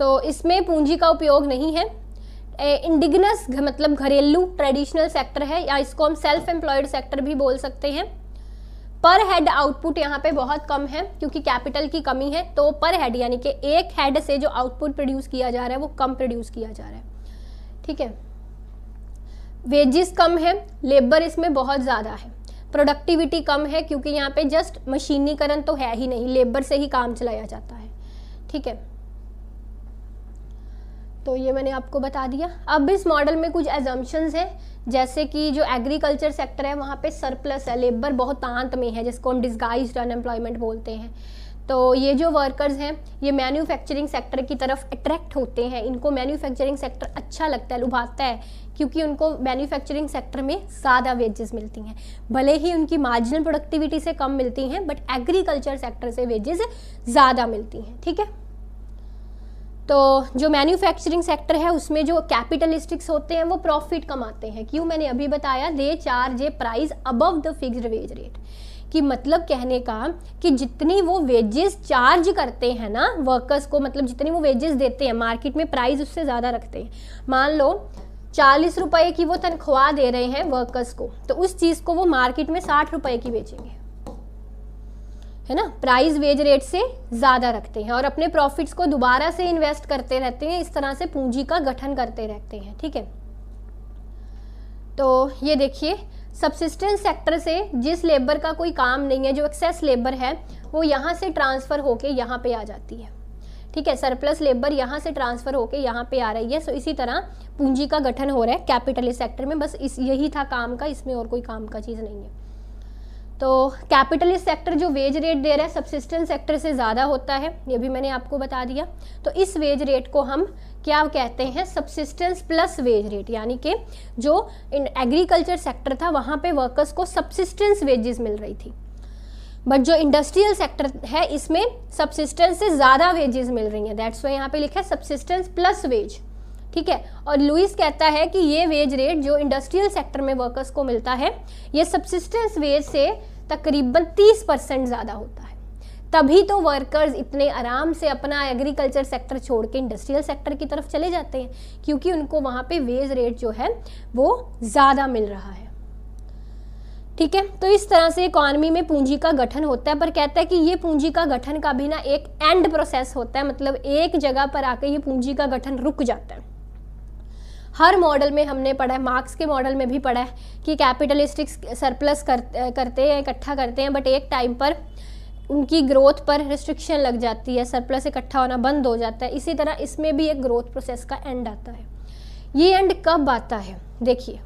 सो so, इसमें पूंजी का उपयोग नहीं है इंडिगनस मतलब घरेलू ट्रेडिशनल सेक्टर है या इसको हम सेल्फ एम्प्लॉयड सेक्टर भी बोल सकते हैं पर हेड आउटपुट यहाँ पे बहुत कम है क्योंकि कैपिटल की कमी है तो पर हेड यानी कि एक हेड से जो आउटपुट प्रोड्यूस किया जा रहा है वो कम प्रोड्यूस किया जा रहा है ठीक है वेजेस कम है लेबर इसमें बहुत ज़्यादा है प्रोडक्टिविटी कम है क्योंकि यहाँ पे जस्ट मशीनीकरण तो है ही नहीं लेबर से ही काम चलाया जाता है ठीक है तो ये मैंने आपको बता दिया अब इस मॉडल में कुछ एजम्पन्स हैं जैसे कि जो एग्रीकल्चर सेक्टर है वहाँ पे सरप्लस है लेबर बहुत तांत में है जिसको हम डिस्गाइज अनएम्प्लॉयमेंट बोलते हैं तो ये जो वर्कर्स हैं ये मैन्युफैक्चरिंग सेक्टर की तरफ अट्रैक्ट होते हैं इनको मैन्युफैक्चरिंग सेक्टर अच्छा लगता है लुभाता है क्योंकि उनको मैन्युफैक्चरिंग सेक्टर में ज़्यादा वेजेस मिलती हैं भले ही उनकी मार्जिनल प्रोडक्टिविटी से कम मिलती हैं बट एग्रीकल्चर सेक्टर से वेजेस ज़्यादा मिलती हैं ठीक है तो जो मैन्युफैक्चरिंग सेक्टर है उसमें जो कैपिटलिस्टिक्स होते हैं वो प्रॉफिट कमाते हैं क्यों मैंने अभी बताया they charge a price above the fixed wage rate कि मतलब कहने का कि जितनी वो वेजेस चार्ज करते हैं ना वर्कर्स को मतलब जितनी वो वेजेस देते हैं मार्केट में प्राइस उससे ज़्यादा रखते हैं मान लो चालीस रुपये की वो तनख्वाह दे रहे हैं वर्कर्स को तो उस चीज़ को वो मार्केट में साठ रुपये की बेचेंगे है ना प्राइस वेज रेट से ज़्यादा रखते हैं और अपने प्रॉफिट्स को दोबारा से इन्वेस्ट करते रहते हैं इस तरह से पूंजी का गठन करते रहते हैं ठीक है तो ये देखिए सबसिस्टेंस सेक्टर से जिस लेबर का कोई काम नहीं है जो एक्सेस लेबर है वो यहाँ से ट्रांसफ़र होके यहाँ पे आ जाती है ठीक है सरप्लस लेबर यहाँ से ट्रांसफ़र होके यहाँ पे आ रही है सो इसी तरह पूंजी का गठन हो रहा है कैपिटलिस्ट सेक्टर में बस इस यही था काम का इसमें और कोई काम का चीज़ नहीं है तो कैपिटलिस्ट सेक्टर जो वेज रेट दे रहा है सबसिस्टेंस सेक्टर से ज़्यादा होता है ये भी मैंने आपको बता दिया तो इस वेज रेट को हम क्या कहते हैं सबसिस्टेंस प्लस वेज रेट यानी कि जो इन एग्रीकल्चर सेक्टर था वहाँ पे वर्कर्स को सबसिस्टेंस वेजेस मिल रही थी बट जो इंडस्ट्रियल सेक्टर है इसमें सबसिस्टेंस से ज़्यादा वेजेस मिल रही हैं दैट्स वाई यहाँ पे लिखा है सबसिस्टेंस प्लस वेज ठीक है और लुइस कहता है कि ये वेज रेट जो इंडस्ट्रियल सेक्टर में वर्कर्स को मिलता है ये सबसिस्टेंस वेज से तकरीबन तीस परसेंट ज़्यादा होता है तभी तो वर्कर्स इतने आराम से अपना एग्रीकल्चर सेक्टर छोड़ के इंडस्ट्रियल सेक्टर की तरफ चले जाते हैं क्योंकि उनको वहाँ पे वेज रेट जो है वो ज़्यादा मिल रहा है ठीक है तो इस तरह से इकॉनमी में पूंजी का गठन होता है पर कहता है कि ये पूंजी का गठन का भी ना एक एंड प्रोसेस होता है मतलब एक जगह पर आकर ये पूंजी का गठन रुक जाता है हर मॉडल में हमने पढ़ा है मार्क्स के मॉडल में भी पढ़ा है कि कैपिटलिस्टिक सरप्लस कर, करते हैं इकट्ठा करते हैं बट एक टाइम पर उनकी ग्रोथ पर रिस्ट्रिक्शन लग जाती है सरप्लस इकट्ठा होना बंद हो जाता है इसी तरह इसमें भी एक ग्रोथ प्रोसेस का एंड आता है ये एंड कब आता है देखिए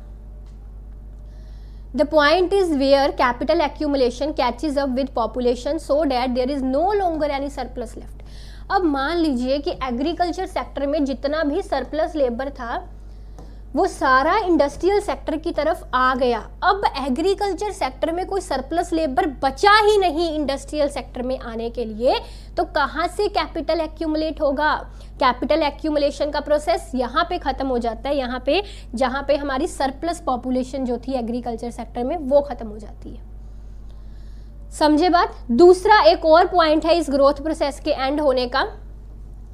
the point is where capital accumulation catch up with population so that there is no longer any surplus left अब मान लीजिए कि एग्रीकल्चर सेक्टर में जितना भी सरप्लस लेबर था वो सारा इंडस्ट्रियल सेक्टर की तरफ आ गया अब एग्रीकल्चर सेक्टर में कोई सरप्लस लेबर बचा ही नहीं इंडस्ट्रियल सेक्टर में आने के लिए तो कहाँ से कैपिटल एक्यूमुलेट होगा कैपिटल एक्यूमुलेशन का प्रोसेस यहाँ पे ख़त्म हो जाता है यहाँ पे जहाँ पे हमारी सरप्लस पॉपुलेशन जो थी एग्रीकल्चर सेक्टर में वो ख़त्म हो जाती है समझे बात दूसरा एक और पॉइंट है इस ग्रोथ प्रोसेस के एंड होने का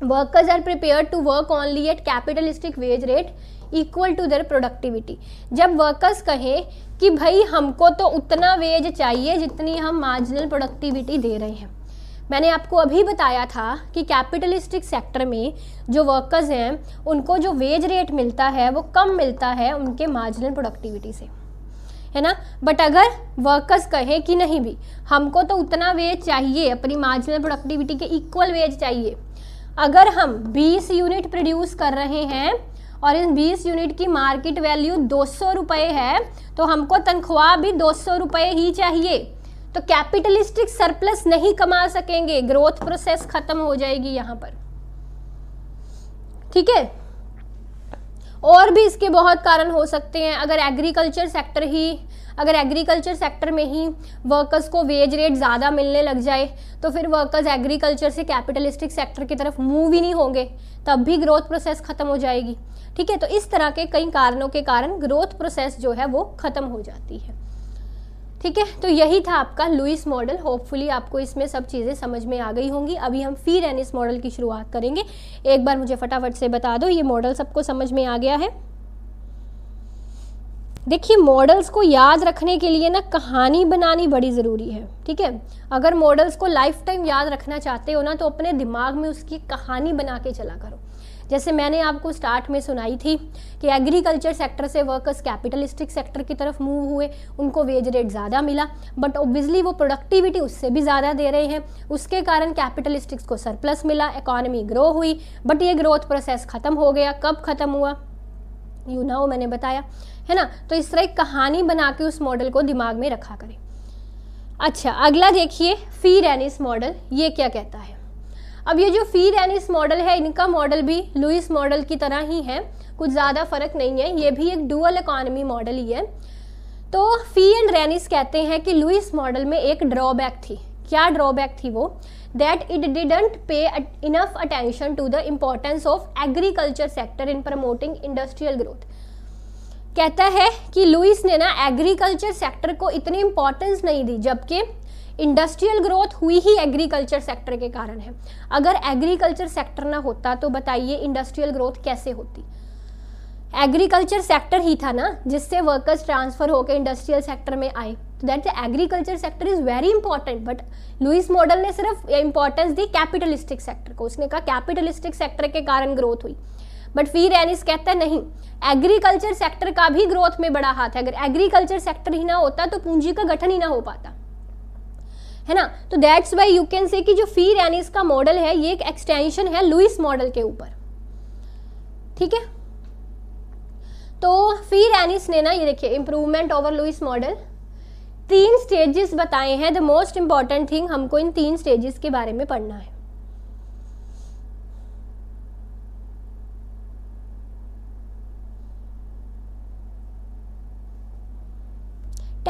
workers are prepare to work only at capitalistic wage rate equal to their productivity जब वर्कर्स कहें कि भाई हमको तो उतना वेज चाहिए जितनी हम मार्जिनल प्रोडक्टिविटी दे रहे हैं मैंने आपको अभी बताया था कि कैपिटलिस्टिक सेक्टर में जो वर्कर्स हैं उनको जो वेज रेट मिलता है वो कम मिलता है उनके मार्जिनल प्रोडक्टिविटी से है ना बट अगर वर्कर्स कहे कि नहीं भी हमको तो उतना वेज चाहिए अपनी मार्जिनल प्रोडक्टिविटी के इक्वल वेज चाहिए अगर हम 20 यूनिट प्रोड्यूस कर रहे हैं और इन 20 यूनिट की मार्केट वैल्यू दो सौ है तो हमको तनख्वाह भी दो सौ ही चाहिए तो कैपिटलिस्टिक सरप्लस नहीं कमा सकेंगे ग्रोथ प्रोसेस खत्म हो जाएगी यहाँ पर ठीक है और भी इसके बहुत कारण हो सकते हैं अगर एग्रीकल्चर सेक्टर ही अगर एग्रीकल्चर सेक्टर में ही वर्कर्स को वेज रेट ज़्यादा मिलने लग जाए तो फिर वर्कर्स एग्रीकल्चर से कैपिटलिस्टिक सेक्टर की तरफ मूव ही नहीं होंगे तब भी ग्रोथ प्रोसेस ख़त्म हो जाएगी ठीक है तो इस तरह के कई कारणों के कारण ग्रोथ प्रोसेस जो है वो ख़त्म हो जाती है ठीक है तो यही था आपका लुइस मॉडल होपफुली आपको इसमें सब चीज़ें समझ में आ गई होंगी अभी हम फिर एन इस मॉडल की शुरुआत करेंगे एक बार मुझे फटाफट से बता दो ये मॉडल सबको समझ में आ गया है देखिए मॉडल्स को याद रखने के लिए ना कहानी बनानी बड़ी ज़रूरी है ठीक है अगर मॉडल्स को लाइफ टाइम याद रखना चाहते हो ना तो अपने दिमाग में उसकी कहानी बना के चला करो जैसे मैंने आपको स्टार्ट में सुनाई थी कि एग्रीकल्चर सेक्टर से वर्कर्स कैपिटलिस्टिक सेक्टर की तरफ मूव हुए उनको वेज रेट ज़्यादा मिला बट ओबियसली वो प्रोडक्टिविटी उससे भी ज़्यादा दे रहे हैं उसके कारण कैपिटलिस्टिक्स को सरप्लस मिला इकॉनमी ग्रो हुई बट ये ग्रोथ प्रोसेस ख़त्म हो गया कब ख़त्म हुआ यू नाउ मैंने बताया है ना तो इस तरह एक कहानी बना के उस मॉडल को दिमाग में रखा करें अच्छा अगला देखिए फी रैनिस मॉडल ये क्या कहता है अब ये जो फीड रैनिस मॉडल है इनका मॉडल भी लुइस मॉडल की तरह ही है कुछ ज़्यादा फर्क नहीं है ये भी एक डुअल इकॉनमी मॉडल ही है तो फी एंड रेनिस कहते हैं कि लुइस मॉडल में एक ड्रॉबैक थी क्या ड्रॉबैक थी वो that it didn't pay enough attention to the importance of agriculture sector in promoting industrial growth कहता है कि लुइस ने ना एग्रीकल्चर सेक्टर को इतनी इम्पोर्टेंस नहीं दी जबकि इंडस्ट्रियल ग्रोथ हुई ही एग्रीकल्चर सेक्टर के कारण है अगर एग्रीकल्चर सेक्टर ना होता तो बताइए इंडस्ट्रियल ग्रोथ कैसे होती एग्रीकल्चर सेक्टर ही था ना जिससे वर्कर्स ट्रांसफर होकर इंडस्ट्रियल सेक्टर में आए तो that agriculture sector is very important but Lewis model ने सिर्फ इंपॉर्टेंस दी कैपिटलिस्टिक सेक्टर को उसने कहा कैपिटलिस्टिक सेक्टर के कारण ग्रोथ हुई बट फिर एनिस कहता है नहीं एग्रीकल्चर सेक्टर का भी ग्रोथ में बड़ा हाथ है अगर एग्रीकल्चर सेक्टर ही ना होता तो पूंजी का गठन ही ना हो पाता है ना तो दैट्स वाई यू कैन से कि जो फी रैनिस का मॉडल है ये एक एक्सटेंशन है लुइस मॉडल के ऊपर ठीक है तो फी रैनिस ने ना ये देखिए इम्प्रूवमेंट ओवर लुइस मॉडल तीन स्टेजेस बताए हैं द मोस्ट इम्पॉर्टेंट थिंग हमको इन तीन स्टेजेस के बारे में पढ़ना है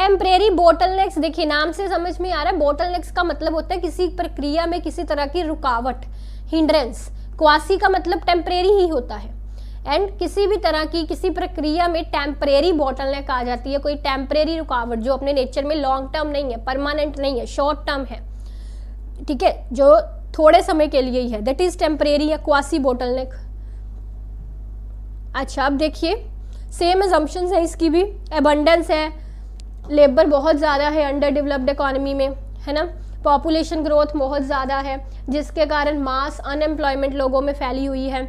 टेम्परेरी बोटल नेक्स देखिए नाम से समझ में आ रहा है बोटल नेक्स का मतलब होता है किसी प्रक्रिया में किसी तरह की रुकावट हिंड्रेंस क्वासी का मतलब टेम्परेरी ही होता है एंड किसी भी तरह की किसी प्रक्रिया में टेम्परेरी बॉटल नेक आ जाती है कोई टेम्परेरी रुकावट जो अपने नेचर में लॉन्ग टर्म नहीं है परमानेंट नहीं है शॉर्ट टर्म है ठीक है जो थोड़े समय के लिए ही है दैट इज टेम्परेरी या क्वासी बॉटल नेक अच्छा अब देखिए सेम एजम्पन्स है इसकी भी एबंडेंस है लेबर बहुत ज़्यादा है अंडर डेवलप्ड इकॉनमी में है ना पॉपुलेशन ग्रोथ बहुत ज़्यादा है जिसके कारण मास अनएम्प्लॉयमेंट लोगों में फैली हुई है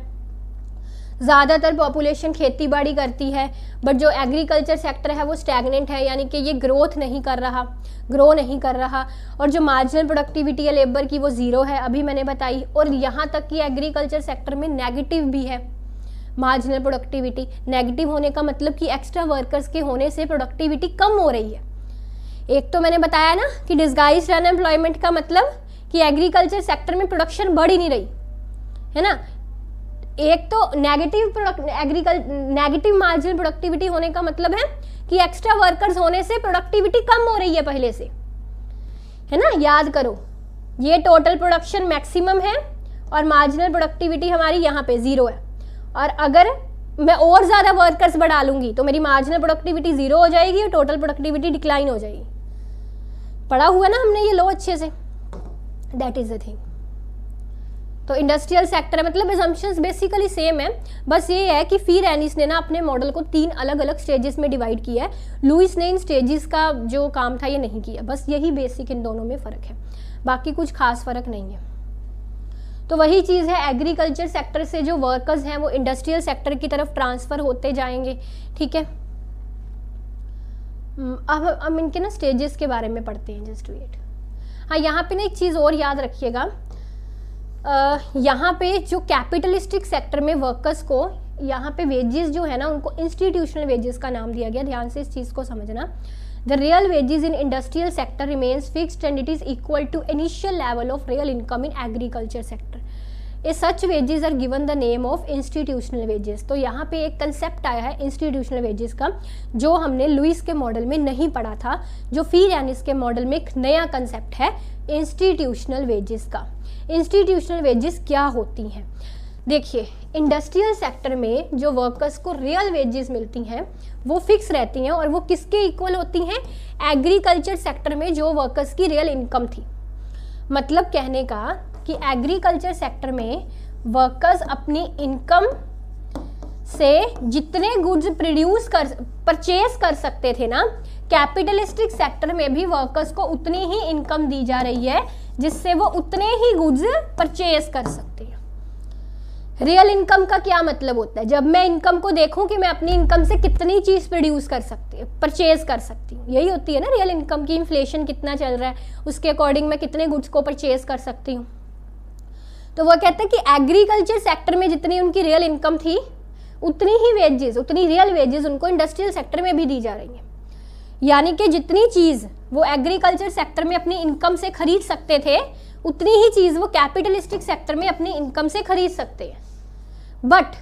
ज़्यादातर पॉपुलेशन खेती बाड़ी करती है बट जो एग्रीकल्चर सेक्टर है वो स्टैगनेंट है यानी कि ये ग्रोथ नहीं कर रहा ग्रो नहीं कर रहा और जो मार्जिनल प्रोडक्टिविटी है लेबर की वो ज़ीरो है अभी मैंने बताई और यहाँ तक कि एग्रीकल्चर सेक्टर में नेगेटिव भी है मार्जिनल प्रोडक्टिविटी नेगेटिव होने का मतलब कि एक्स्ट्रा वर्कर्स के होने से प्रोडक्टिविटी कम हो रही है एक तो मैंने बताया ना कि डिस्गाइज अनएम्प्लॉयमेंट का मतलब कि एग्रीकल्चर सेक्टर में प्रोडक्शन बढ़ ही नहीं रही है ना एक तो नेगेटिव प्रोडक्ट एग्रीकल नेगेटिव मार्जिनल प्रोडक्टिविटी होने का मतलब है कि एक्स्ट्रा वर्कर्स होने से प्रोडक्टिविटी कम हो रही है पहले से है ना याद करो ये टोटल प्रोडक्शन मैक्सिमम है और मार्जिनल प्रोडक्टिविटी हमारी यहाँ पे ज़ीरो है और अगर मैं और ज़्यादा वर्कर्स बढ़ा लूँगी तो मेरी मार्जिनल प्रोडक्टिविटी ज़ीरो हो जाएगी और टोटल प्रोडक्टिविटी डिक्लाइन हो जाएगी पढ़ा हुआ ना हमने ये लो अच्छे से दैट इज़ द थिंग तो इंडस्ट्रियल सेक्टर मतलब एजम्पन्स बेसिकली सेम है बस ये है कि फिर एनिस ने ना अपने मॉडल को तीन अलग अलग स्टेजेस में डिवाइड किया है लुइस ने इन स्टेजेस का जो काम था ये नहीं किया बस यही बेसिक इन दोनों में फ़र्क है बाकी कुछ खास फ़र्क नहीं है तो वही चीज़ है एग्रीकल्चर सेक्टर से जो वर्कर्स हैं वो इंडस्ट्रियल सेक्टर की तरफ ट्रांसफ़र होते जाएंगे ठीक है हम्म, अब हम इनके ना स्टेजेस के बारे में पढ़ते हैं जस्ट वेट हाँ यहाँ पे ना एक चीज़ और याद रखिएगा यहाँ पे जो कैपिटलिस्टिक सेक्टर में वर्कर्स को यहाँ पे वेजेस जो है ना उनको इंस्टीट्यूशनल वेजेस का नाम दिया गया ध्यान से इस चीज़ को समझना The real wages in industrial sector remains fixed and it is equal to initial level of real income in agriculture sector. A such wages are given the name of institutional wages तो यहाँ पे एक कंसेप्ट आया है इंस्टीट्यूशनल वेजेस का जो हमने लुइस के मॉडल में नहीं पढ़ा था जो फी रैनिस के मॉडल में एक नया कंसेप्ट है इंस्टीट्यूशनल वेजेस का इंस्टीट्यूशनल वेजेस क्या होती हैं देखिए इंडस्ट्रियल सेक्टर में जो वर्कर्स को रियल वेजेस मिलती हैं वो फिक्स रहती हैं और वो किसके इक्वल होती हैं एग्रीकल्चर सेक्टर में जो वर्कर्स की रियल इनकम थी मतलब कहने का कि एग्रीकल्चर सेक्टर में वर्कर्स अपनी इनकम से जितने गुड्स प्रोड्यूस कर परचेज कर सकते थे ना कैपिटलिस्टिक सेक्टर में भी वर्कर्स को उतनी ही इनकम दी जा रही है जिससे वो उतने ही गुड्स परचेज कर सकते हैं रियल इनकम का क्या मतलब होता है जब मैं इनकम को देखूं कि मैं अपनी इनकम से कितनी चीज़ प्रोड्यूस कर सकती हूँ परचेज कर सकती हूँ यही होती है ना रियल इनकम की इन्फ्लेशन कितना चल रहा है उसके अकॉर्डिंग मैं कितने गुड्स को परचेज कर सकती हूँ तो वह कहते हैं कि एग्रीकल्चर सेक्टर में जितनी उनकी रियल इनकम थी उतनी ही वेजेस उतनी रियल वेजेस उनको इंडस्ट्रियल सेक्टर में भी दी जा रही हैं यानी कि जितनी चीज़ वो एग्रीकल्चर सेक्टर में अपनी इनकम से खरीद सकते थे उतनी ही चीज़ वो कैपिटलिस्टिक सेक्टर में अपनी इनकम से खरीद सकते हैं बट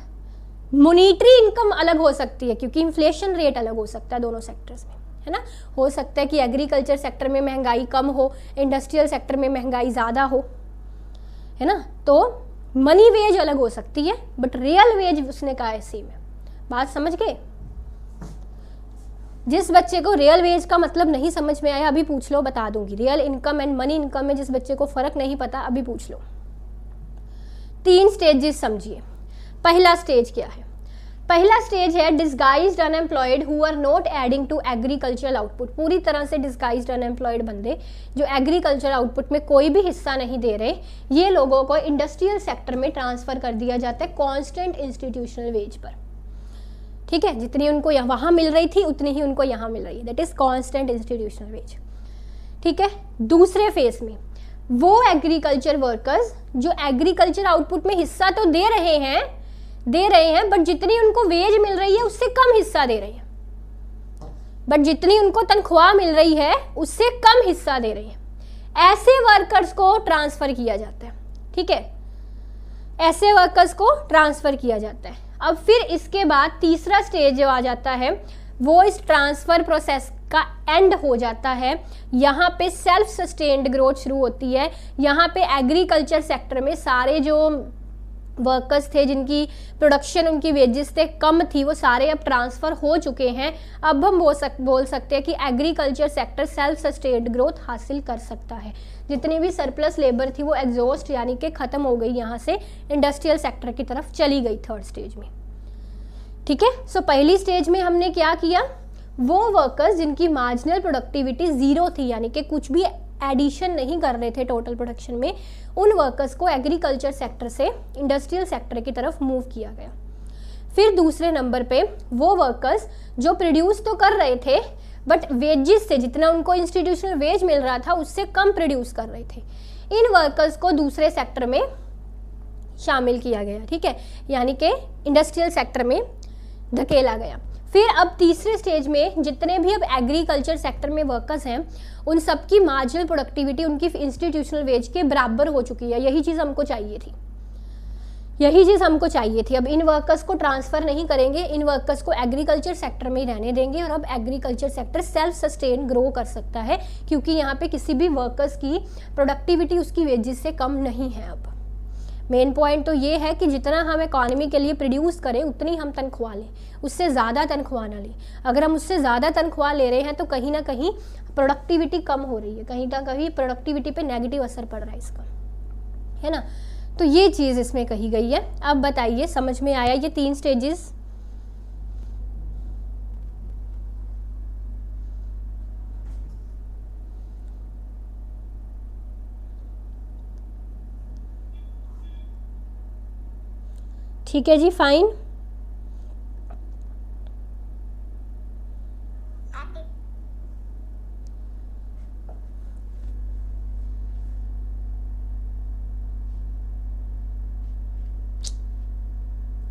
मोनिट्री इनकम अलग हो सकती है क्योंकि इन्फ्लेशन रेट अलग हो सकता है दोनों सेक्टर्स में है ना हो सकता है कि एग्रीकल्चर सेक्टर में महंगाई कम हो इंडस्ट्रियल सेक्टर में महंगाई ज़्यादा हो है ना तो मनी वेज अलग हो सकती है बट रियल वेज उसने कहा है सेम है बात समझ गए जिस बच्चे को रियल वेज का मतलब नहीं समझ में आया अभी पूछ लो बता दूंगी real income and money income में जिस बच्चे को फर्क नहीं पता अभी पूछ लो तीन स्टेजेस समझिए पहला स्टेज क्या है पहला स्टेज है disguise unemployed who are not adding to agricultural output पूरी तरह से डिस्गाइज अनएम्प्लॉयड बंदे जो एग्रीकल्चर आउटपुट में कोई भी हिस्सा नहीं दे रहे ये लोगों को इंडस्ट्रियल सेक्टर में ट्रांसफ़र कर दिया जाता है कॉन्स्टेंट इंस्टीट्यूशनल वेज पर ठीक है जितनी उनको वहाँ मिल रही थी उतनी ही उनको यहाँ मिल रही है that is constant institutional wage ठीक है दूसरे फेज में वो एग्रीकल्चर वर्कर्स जो एग्रीकल्चर आउटपुट में हिस्सा तो दे रहे हैं दे रहे हैं बट जितनी उनको वेज मिल रही है उससे कम हिस्सा दे रहे हैं बट जितनी उनको तनख्वाह मिल रही है उससे कम हिस्सा दे रहे हैं ऐसे वर्कर्स को ट्रांसफ़र किया जाता है ठीक है ऐसे वर्कर्स को ट्रांसफ़र किया जाता है अब फिर इसके बाद तीसरा स्टेज जो आ जाता है वो इस ट्रांसफ़र प्रोसेस का एंड हो जाता है यहाँ पे सेल्फ सस्टेन्ड ग्रोथ शुरू होती है यहाँ पे एग्रीकल्चर सेक्टर में सारे जो वर्कर्स थे जिनकी प्रोडक्शन उनकी वेजेस थे कम थी वो सारे अब ट्रांसफ़र हो चुके हैं अब हम बोल सक बोल सकते हैं कि agriculture sector self sustained growth हासिल कर सकता है जितनी भी सरप्लस लेबर थी वो एग्जॉस्ट यानी कि ख़त्म हो गई यहाँ से इंडस्ट्रियल सेक्टर की तरफ चली गई थर्ड स्टेज में ठीक है सो पहली स्टेज में हमने क्या किया वो वर्कर्स जिनकी मार्जिनल प्रोडक्टिविटी ज़ीरो थी यानी कि कुछ भी एडिशन नहीं कर रहे थे टोटल प्रोडक्शन में उन वर्कर्स को एग्रीकल्चर सेक्टर से इंडस्ट्रियल सेक्टर की तरफ मूव किया गया फिर दूसरे नंबर पे वो वर्कर्स जो प्रोड्यूस तो कर रहे थे बट वेजिस से जितना उनको इंस्टीट्यूशनल वेज मिल रहा था उससे कम प्रोड्यूस कर रहे थे इन वर्कर्स को दूसरे सेक्टर में शामिल किया गया ठीक है यानी कि इंडस्ट्रियल सेक्टर में धकेला गया फिर अब तीसरे स्टेज में जितने भी अब एग्रीकल्चर सेक्टर में वर्कर्स हैं उन सबकी मार्जिनल प्रोडक्टिविटी उनकी इंस्टीट्यूशनल वेज के बराबर हो चुकी है यही चीज़ हमको चाहिए थी यही चीज़ हमको चाहिए थी अब इन वर्कर्स को ट्रांसफ़र नहीं करेंगे इन वर्कर्स को एग्रीकल्चर सेक्टर में ही रहने देंगे और अब agriculture sector self sustain grow कर सकता है क्योंकि यहाँ पे किसी भी वर्कर्स की प्रोडक्टिविटी उसकी वेजेस से कम नहीं है अब मेन पॉइंट तो ये है कि जितना हम इकॉनमी के लिए प्रोड्यूस करें उतनी हम तनख्वाह लें उससे ज़्यादा तनख्वाह ना लें अगर हम उससे ज़्यादा तनख्वाह ले रहे हैं तो कहीं ना कहीं प्रोडक्टिविटी कम हो रही है कहीं ना कहीं प्रोडक्टिविटी पे नेगेटिव असर पड़ रहा है इसका है ना तो ये चीज़ इसमें कही गई है अब बताइए समझ में आया ये तीन स्टेजेस ठीक है जी फाइन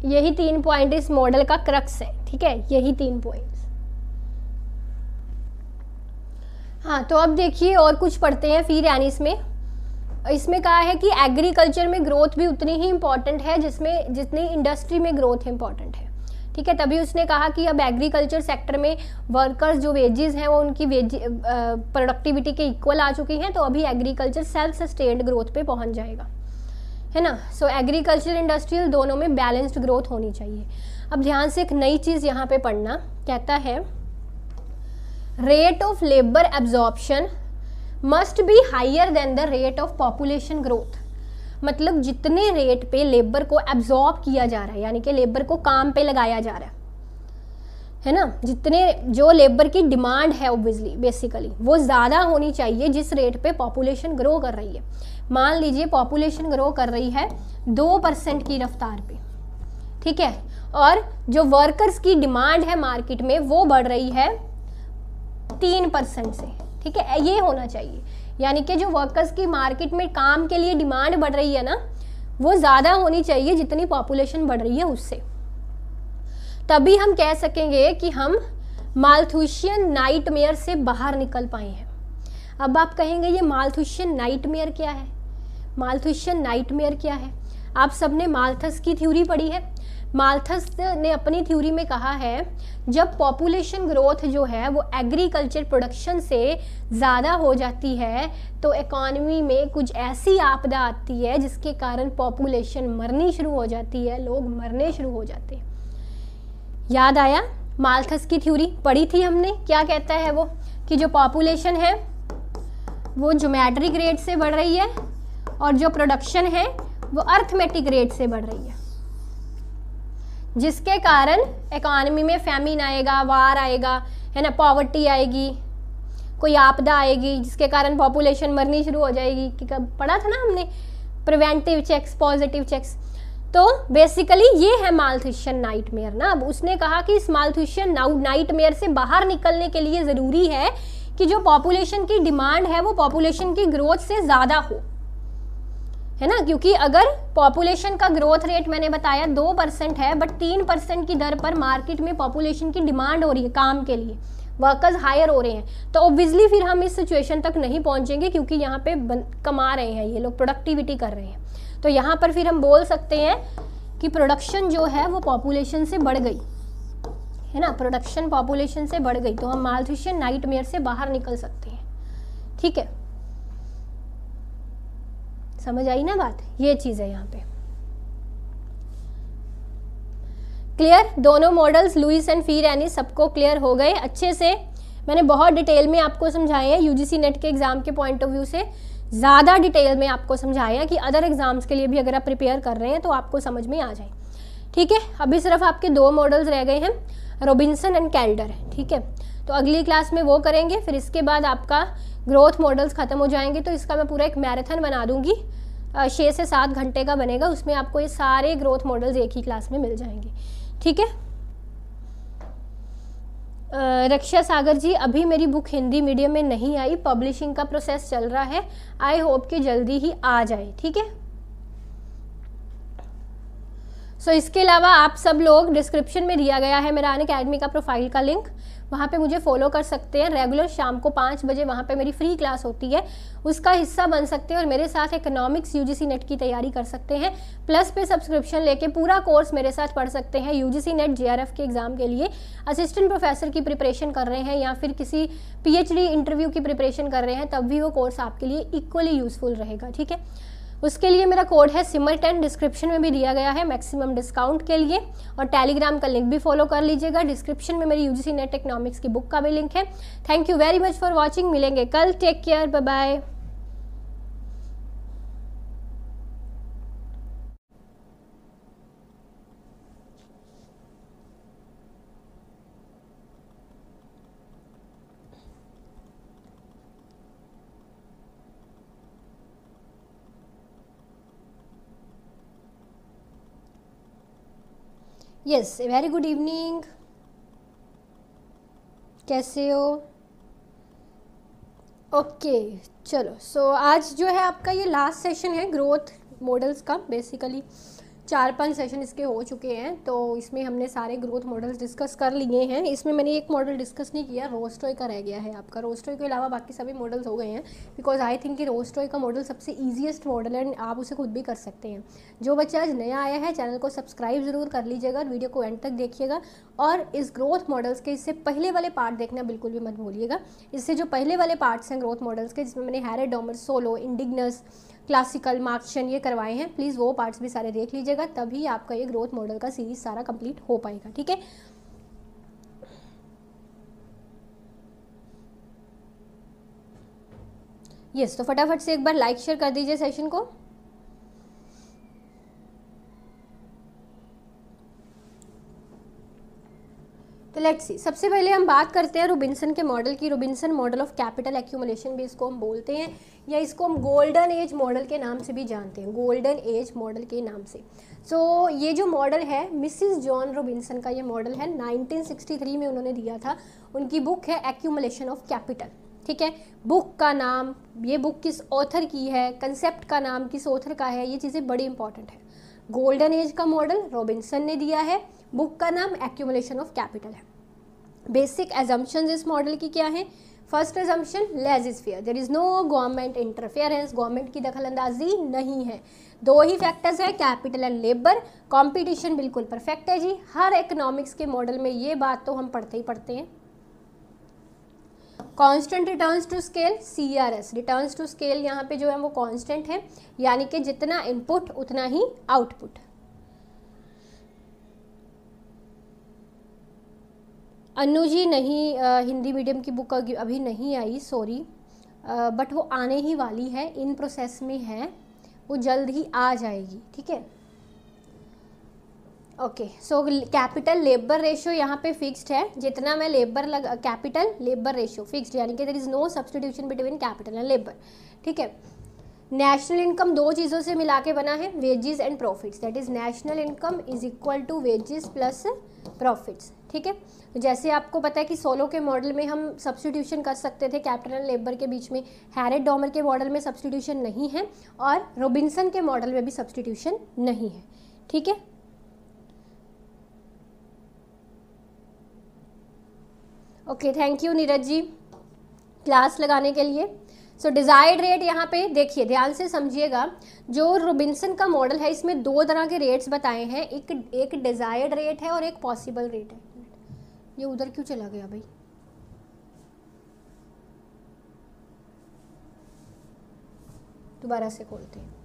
यही तीन पॉइंट इस मॉडल का क्रक्स है ठीक है यही तीन पॉइंट हाँ तो अब देखिए और कुछ पढ़ते हैं फिर यानी इसमें इसमें कहा है कि एग्रीकल्चर में ग्रोथ भी उतनी ही इम्पॉर्टेंट है जिसमें जितनी इंडस्ट्री में ग्रोथ इम्पॉर्टेंट है ठीक है तभी उसने कहा कि अब एग्रीकल्चर सेक्टर में वर्कर्स जो वेजेस हैं वो उनकी वेज प्रोडक्टिविटी के इक्वल आ चुकी हैं तो अभी एग्रीकल्चर सेल्फ सस्टेन्ड ग्रोथ पे पहुंच जाएगा है ना सो एग्रीकल्चर इंडस्ट्रियल दोनों में बैलेंस्ड ग्रोथ होनी चाहिए अब ध्यान से एक नई चीज़ यहाँ पे पढ़ना कहता है rate of labour absorption must be higher than the rate of population growth मतलब जितने रेट पे लेबर को एब्जॉर्ब किया जा रहा है यानी कि लेबर को काम पे लगाया जा रहा है है ना जितने जो लेबर की डिमांड है ओब्वियसली बेसिकली वो ज़्यादा होनी चाहिए जिस रेट पे पॉपुलेशन ग्रो कर रही है मान लीजिए पॉपुलेशन ग्रो कर रही है दो परसेंट की रफ्तार पे ठीक है और जो वर्कर्स की डिमांड है मार्केट में वो बढ़ रही है तीन परसेंट से ठीक है ये होना चाहिए यानी कि जो वर्कर्स की मार्केट में काम के लिए डिमांड बढ़ रही है ना वो ज़्यादा होनी चाहिए जितनी पॉपुलेशन बढ़ रही है उससे तभी हम कह सकेंगे कि हम मालथूशियन नाइटमेयर से बाहर निकल पाए हैं अब आप कहेंगे ये मालथूशियन नाइटमेयर क्या है मालथूशियन नाइटमेयर क्या है आप सबने माल्थस की थ्योरी पढ़ी है माल्थस ने अपनी थ्योरी में कहा है जब पॉपुलेशन ग्रोथ जो है वो एग्रीकल्चर प्रोडक्शन से ज़्यादा हो जाती है तो इकॉनमी में कुछ ऐसी आपदा आती है जिसके कारण पॉपुलेशन मरनी शुरू हो जाती है लोग मरने शुरू हो जाते हैं याद आया माल्थस की थ्योरी पढ़ी थी हमने क्या कहता है वो कि जो पॉपुलेशन है वो जोमेट्रिक रेट से बढ़ रही है और जो प्रोडक्शन है वो अर्थमेटिक रेट से बढ़ रही है जिसके कारण इकॉनमी में फैमिन आएगा वार आएगा है ना पॉवर्टी आएगी कोई आपदा आएगी जिसके कारण पॉपुलेशन मरनी शुरू हो जाएगी कि कब पढ़ा था ना हमने प्रिवेंटिव चेक्स पॉजिटिव चेक्स तो बेसिकली ये है मालथ्यूशियन नाइट मेयर ना अब उसने कहा कि इस मालथ्यूशियन नाइट मेयर से बाहर निकलने के लिए ज़रूरी है कि जो पॉपुलेशन की डिमांड है वो पॉपुलेशन की ग्रोथ से ज़्यादा हो है ना क्योंकि अगर पॉपुलेशन का ग्रोथ रेट मैंने बताया दो परसेंट है बट तीन परसेंट की दर पर मार्केट में पॉपुलेशन की डिमांड हो रही है काम के लिए वर्कर्स हायर हो रहे हैं तो ऑब्वियसली फिर हम इस सिचुएशन तक नहीं पहुंचेंगे क्योंकि यहाँ पे कमा रहे हैं ये लोग प्रोडक्टिविटी कर रहे हैं तो यहाँ पर फिर हम बोल सकते हैं कि प्रोडक्शन जो है वो पॉपुलेशन से बढ़ गई है ना प्रोडक्शन पॉपुलेशन से बढ़ गई तो हम मालथिशियन नाइट से बाहर निकल सकते हैं ठीक है समझ आई ना बात ये चीज़ है यहाँ पे क्लियर दोनों models Lewis and Fei Ranis सबको क्लियर हो गए अच्छे से मैंने बहुत डिटेल में आपको समझाया है यूजीसी नेट के एग्ज़ाम के पॉइंट ऑफ व्यू से ज़्यादा डिटेल में आपको समझाया कि अदर एग्ज़ाम्स के लिए भी अगर आप प्रिपेयर कर रहे हैं तो आपको समझ में आ जाए ठीक है अभी सिर्फ आपके दो मॉडल्स रह गए हैं रोबिन्सन एंड कैल्डर ठीक है तो अगली क्लास में वो करेंगे फिर इसके बाद आपका ग्रोथ मॉडल्स ख़त्म हो जाएंगे तो इसका मैं पूरा एक मैराथन बना दूंगी छः से सात घंटे का बनेगा उसमें आपको ये सारे ग्रोथ मॉडल्स एक ही क्लास में मिल जाएंगे ठीक है रक्षा सागर जी अभी मेरी बुक हिंदी मीडियम में नहीं आई पब्लिशिंग का प्रोसेस चल रहा है आई होप कि जल्दी ही आ जाए ठीक है सो so, इसके अलावा आप सब लोग डिस्क्रिप्शन में दिया गया है मेरा अन अकेडमी का प्रोफाइल का लिंक वहाँ पे मुझे फॉलो कर सकते हैं रेगुलर शाम को पाँच बजे वहाँ पे मेरी फ्री क्लास होती है उसका हिस्सा बन सकते हैं और मेरे साथ इकोनॉमिक्स यूजीसी नेट की तैयारी कर सकते हैं प्लस पे सब्सक्रिप्शन लेके पूरा कोर्स मेरे साथ पढ़ सकते हैं यूजीसी नेट जीआरएफ के एग्ज़ाम के लिए असिस्टेंट प्रोफेसर की प्रिपरेशन कर रहे हैं या फिर किसी पी इंटरव्यू की प्रिपरेशन कर रहे हैं तब भी वो कोर्स आपके लिए इक्वली यूज़फुल रहेगा ठीक है उसके लिए मेरा कोड है सिमर टेन डिस्क्रिप्शन में भी दिया गया है मैक्सिमम डिस्काउंट के लिए और टेलीग्राम का लिंक भी फॉलो कर लीजिएगा डिस्क्रिप्शन में मेरी यूजीसी नेट इकोनॉमिक्स की बुक का भी लिंक है thank you very much for watching मिलेंगे कल take care bye bye yes very good evening कैसे हो ओके चलो सो so, आज जो है आपका ये लास्ट सेशन है ग्रोथ मॉडल्स का बेसिकली चार पांच सेशन इसके हो चुके हैं तो इसमें हमने सारे ग्रोथ मॉडल्स डिस्कस कर लिए हैं इसमें मैंने एक मॉडल डिस्कस नहीं किया रोस्टोय का रह गया है आपका रोस्टोय के अलावा बाकी सभी मॉडल्स हो गए हैं बिकॉज आई थिंक कि रोस्टोय का मॉडल सबसे ईजिएस्ट मॉडल है एंड आप उसे खुद भी कर सकते हैं जो बच्चा आज नया आया है चैनल को सब्सक्राइब ज़रूर कर लीजिएगा वीडियो को एंड तक देखिएगा और इस ग्रोथ मॉडल्स के इससे पहले वाले पार्ट देखना बिल्कुल भी मत भूलिएगा इससे जो पहले वाले पार्ट्स हैं ग्रोथ मॉडल्स के जिसमें मैंने Harrod Domar Solow endogenous classical Marxian ये करवाए हैं प्लीज़ वो पार्ट्स भी सारे देख लीजिएगा तभी आपका ये ग्रोथ मॉडल का सीरीज सारा कंप्लीट हो पाएगा ठीक है यस तो फटाफट से एक बार लाइक शेयर कर दीजिए सेशन को तो लेट्स सी सबसे पहले हम बात करते हैं रुबिन्सन के मॉडल की Robinson model of capital accumulation भी इसको हम बोलते हैं या इसको हम गोल्डन एज मॉडल के नाम से भी जानते हैं गोल्डन एज मॉडल के नाम से सो so, ये जो मॉडल है मिसिस जॉन रोबिनसन का ये मॉडल है 1963 में उन्होंने दिया था उनकी बुक है एक्यूमुलेशन ऑफ कैपिटल ठीक है बुक का नाम ये बुक किस ऑथर की है कंसेप्ट का नाम किस ऑथर का है ये चीज़ें बड़ी इंपॉर्टेंट है गोल्डन एज का मॉडल रॉबिन्सन ने दिया है बुक का नाम एक्यूमुलेशन ऑफ कैपिटल है बेसिक एजम्पन इस मॉडल की क्या है first assumption laissez faire there is no government interference government की दखलंदाजी नहीं है दो ही फैक्टर्स है कैपिटल एंड लेबर कंपटीशन बिल्कुल परफेक्ट है जी हर इकोनॉमिक्स के मॉडल में ये बात तो हम पढ़ते ही पढ़ते हैं constant returns to scale C R S returns to scale यहाँ पे जो है वो कांस्टेंट है यानी कि जितना इनपुट उतना ही आउटपुट अनु जी नहीं आ, हिंदी मीडियम की बुक अभी नहीं आई सॉरी बट वो आने ही वाली है इन प्रोसेस में है वो जल्द ही आ जाएगी ठीक है okay so capital labour ratio यहाँ पे फिक्स्ड है जितना मैं लेबर लग कैपिटल लेबर रेशो फिक्स्ड यानी कि there is no substitution between capital and labour ठीक है नेशनल इनकम दो चीज़ों से मिला के बना है wages and profits that is national income is equal to wages plus profits ठीक है जैसे आपको पता है कि सोलो के मॉडल में हम सब्सटीट्यूशन कर सकते थे कैप्टन एंड लेबर के बीच में हैरेट डॉमर के मॉडल में सब्सटीट्यूशन नहीं है और रोबिन्सन के मॉडल में भी सब्सटीट्यूशन नहीं है ठीक है okay thank you Neeraj ji class लगाने के लिए सो डिज़ायर्ड रेट यहाँ पे देखिए ध्यान से समझिएगा जो रोबिन्सन का मॉडल है इसमें दो तरह के रेट्स बताए हैं एक एक डिज़ायर्ड रेट है और एक पॉसिबल रेट है ये उधर क्यों चला गया भाई दोबारा से खोलते हैं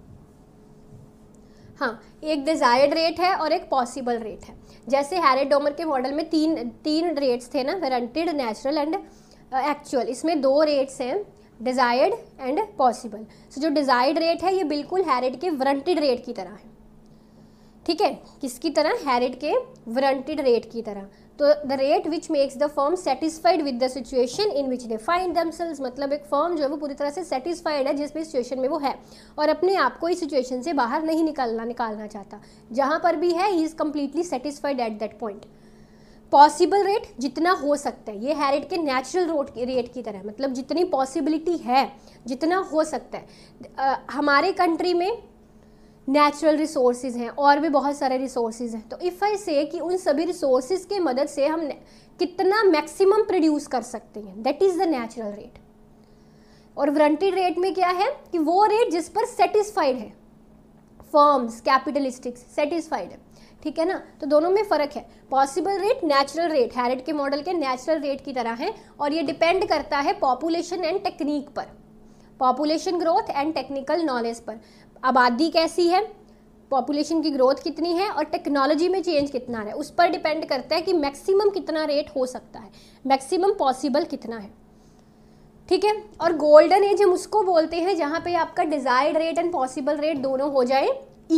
हाँ एक डिज़ायर्ड रेट है और एक पॉसिबल रेट है जैसे हैरेडोमर के मॉडल में तीन तीन रेट्स थे ना वारंटेड नेचुरल एंड एक्चुअल इसमें दो रेट्स हैं डिज़ायर्ड एंड पॉसिबल सो जो डिज़ायर्ड रेट है ये बिल्कुल हैरिड के वरंटेड रेट की तरह है ठीक है किसकी तरह हैरिड के वरंटेड रेट की तरह तो the rate which makes the firm satisfied with the situation in which they find themselves मतलब एक फॉर्म जो है वो पूरी तरह से सेटिस्फाइड है जिस भी सिचुएशन में वो है और अपने आप को इस सिचुएशन से बाहर नहीं निकालना निकालना चाहता जहाँ पर भी है he is completely satisfied at that point possible rate जितना हो सकता है ये हैरिट के नेचुरल रोट रेट की तरह मतलब जितनी पॉसिबिलिटी है जितना हो सकता है आ, हमारे कंट्री में नेचुरल रिसोर्सेज हैं और भी बहुत सारे रिसोर्सेज हैं तो इफ़ आई से कि उन सभी रिसोर्सेज की मदद से हम कितना मैक्सिमम प्रोड्यूस कर सकते हैं that is the natural rate और वारंटेड रेट में क्या है कि वो रेट जिस पर सेटिस्फाइड है फॉर्म्स कैपिटलिस्टिक्स सेटिस्फाइड है ठीक है ना तो दोनों में फ़र्क है possible rate natural rate Harrod के मॉडल के नेचुरल रेट की तरह है और ये डिपेंड करता है पॉपुलेशन एंड टेक्निक पर population growth and technical knowledge पर आबादी कैसी है पॉपुलेशन की ग्रोथ कितनी है और टेक्नोलॉजी में चेंज कितना है उस पर डिपेंड करता है कि मैक्सिमम कितना रेट हो सकता है मैक्सिमम पॉसिबल कितना है ठीक है और गोल्डन एज हम उसको बोलते हैं जहाँ पे आपका desired rate and possible rate दोनों हो जाए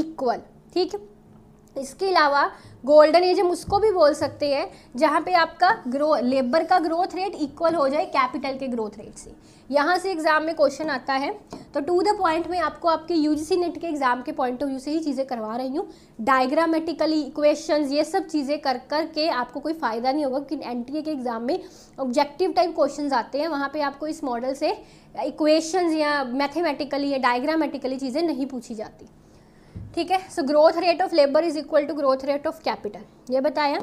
इक्वल ठीक है इसके अलावा गोल्डन एज हम उसको भी बोल सकते हैं जहाँ पे आपका ग्रो लेबर का ग्रोथ रेट इक्वल हो जाए कैपिटल के ग्रोथ रेट से यहाँ से एग्ज़ाम में क्वेश्चन आता है तो टू द पॉइंट में आपको आपके यू नेट के एग्ज़ाम के पॉइंट ऑफ व्यू से ही चीज़ें करवा रही हूँ डायग्रामेटिकली इक्वेशन ये सब चीज़ें कर कर के आपको कोई फ़ायदा नहीं होगा क्योंकि एन के एग्ज़ाम में ऑब्जेक्टिव टाइप क्वेश्चन आते हैं वहाँ पर आपको इस मॉडल से इक्वेशन या मैथेमेटिकली या डायग्रामेटिकली चीज़ें नहीं पूछी जाती ठीक है so growth rate of labour is equal to growth rate of capital ये बताया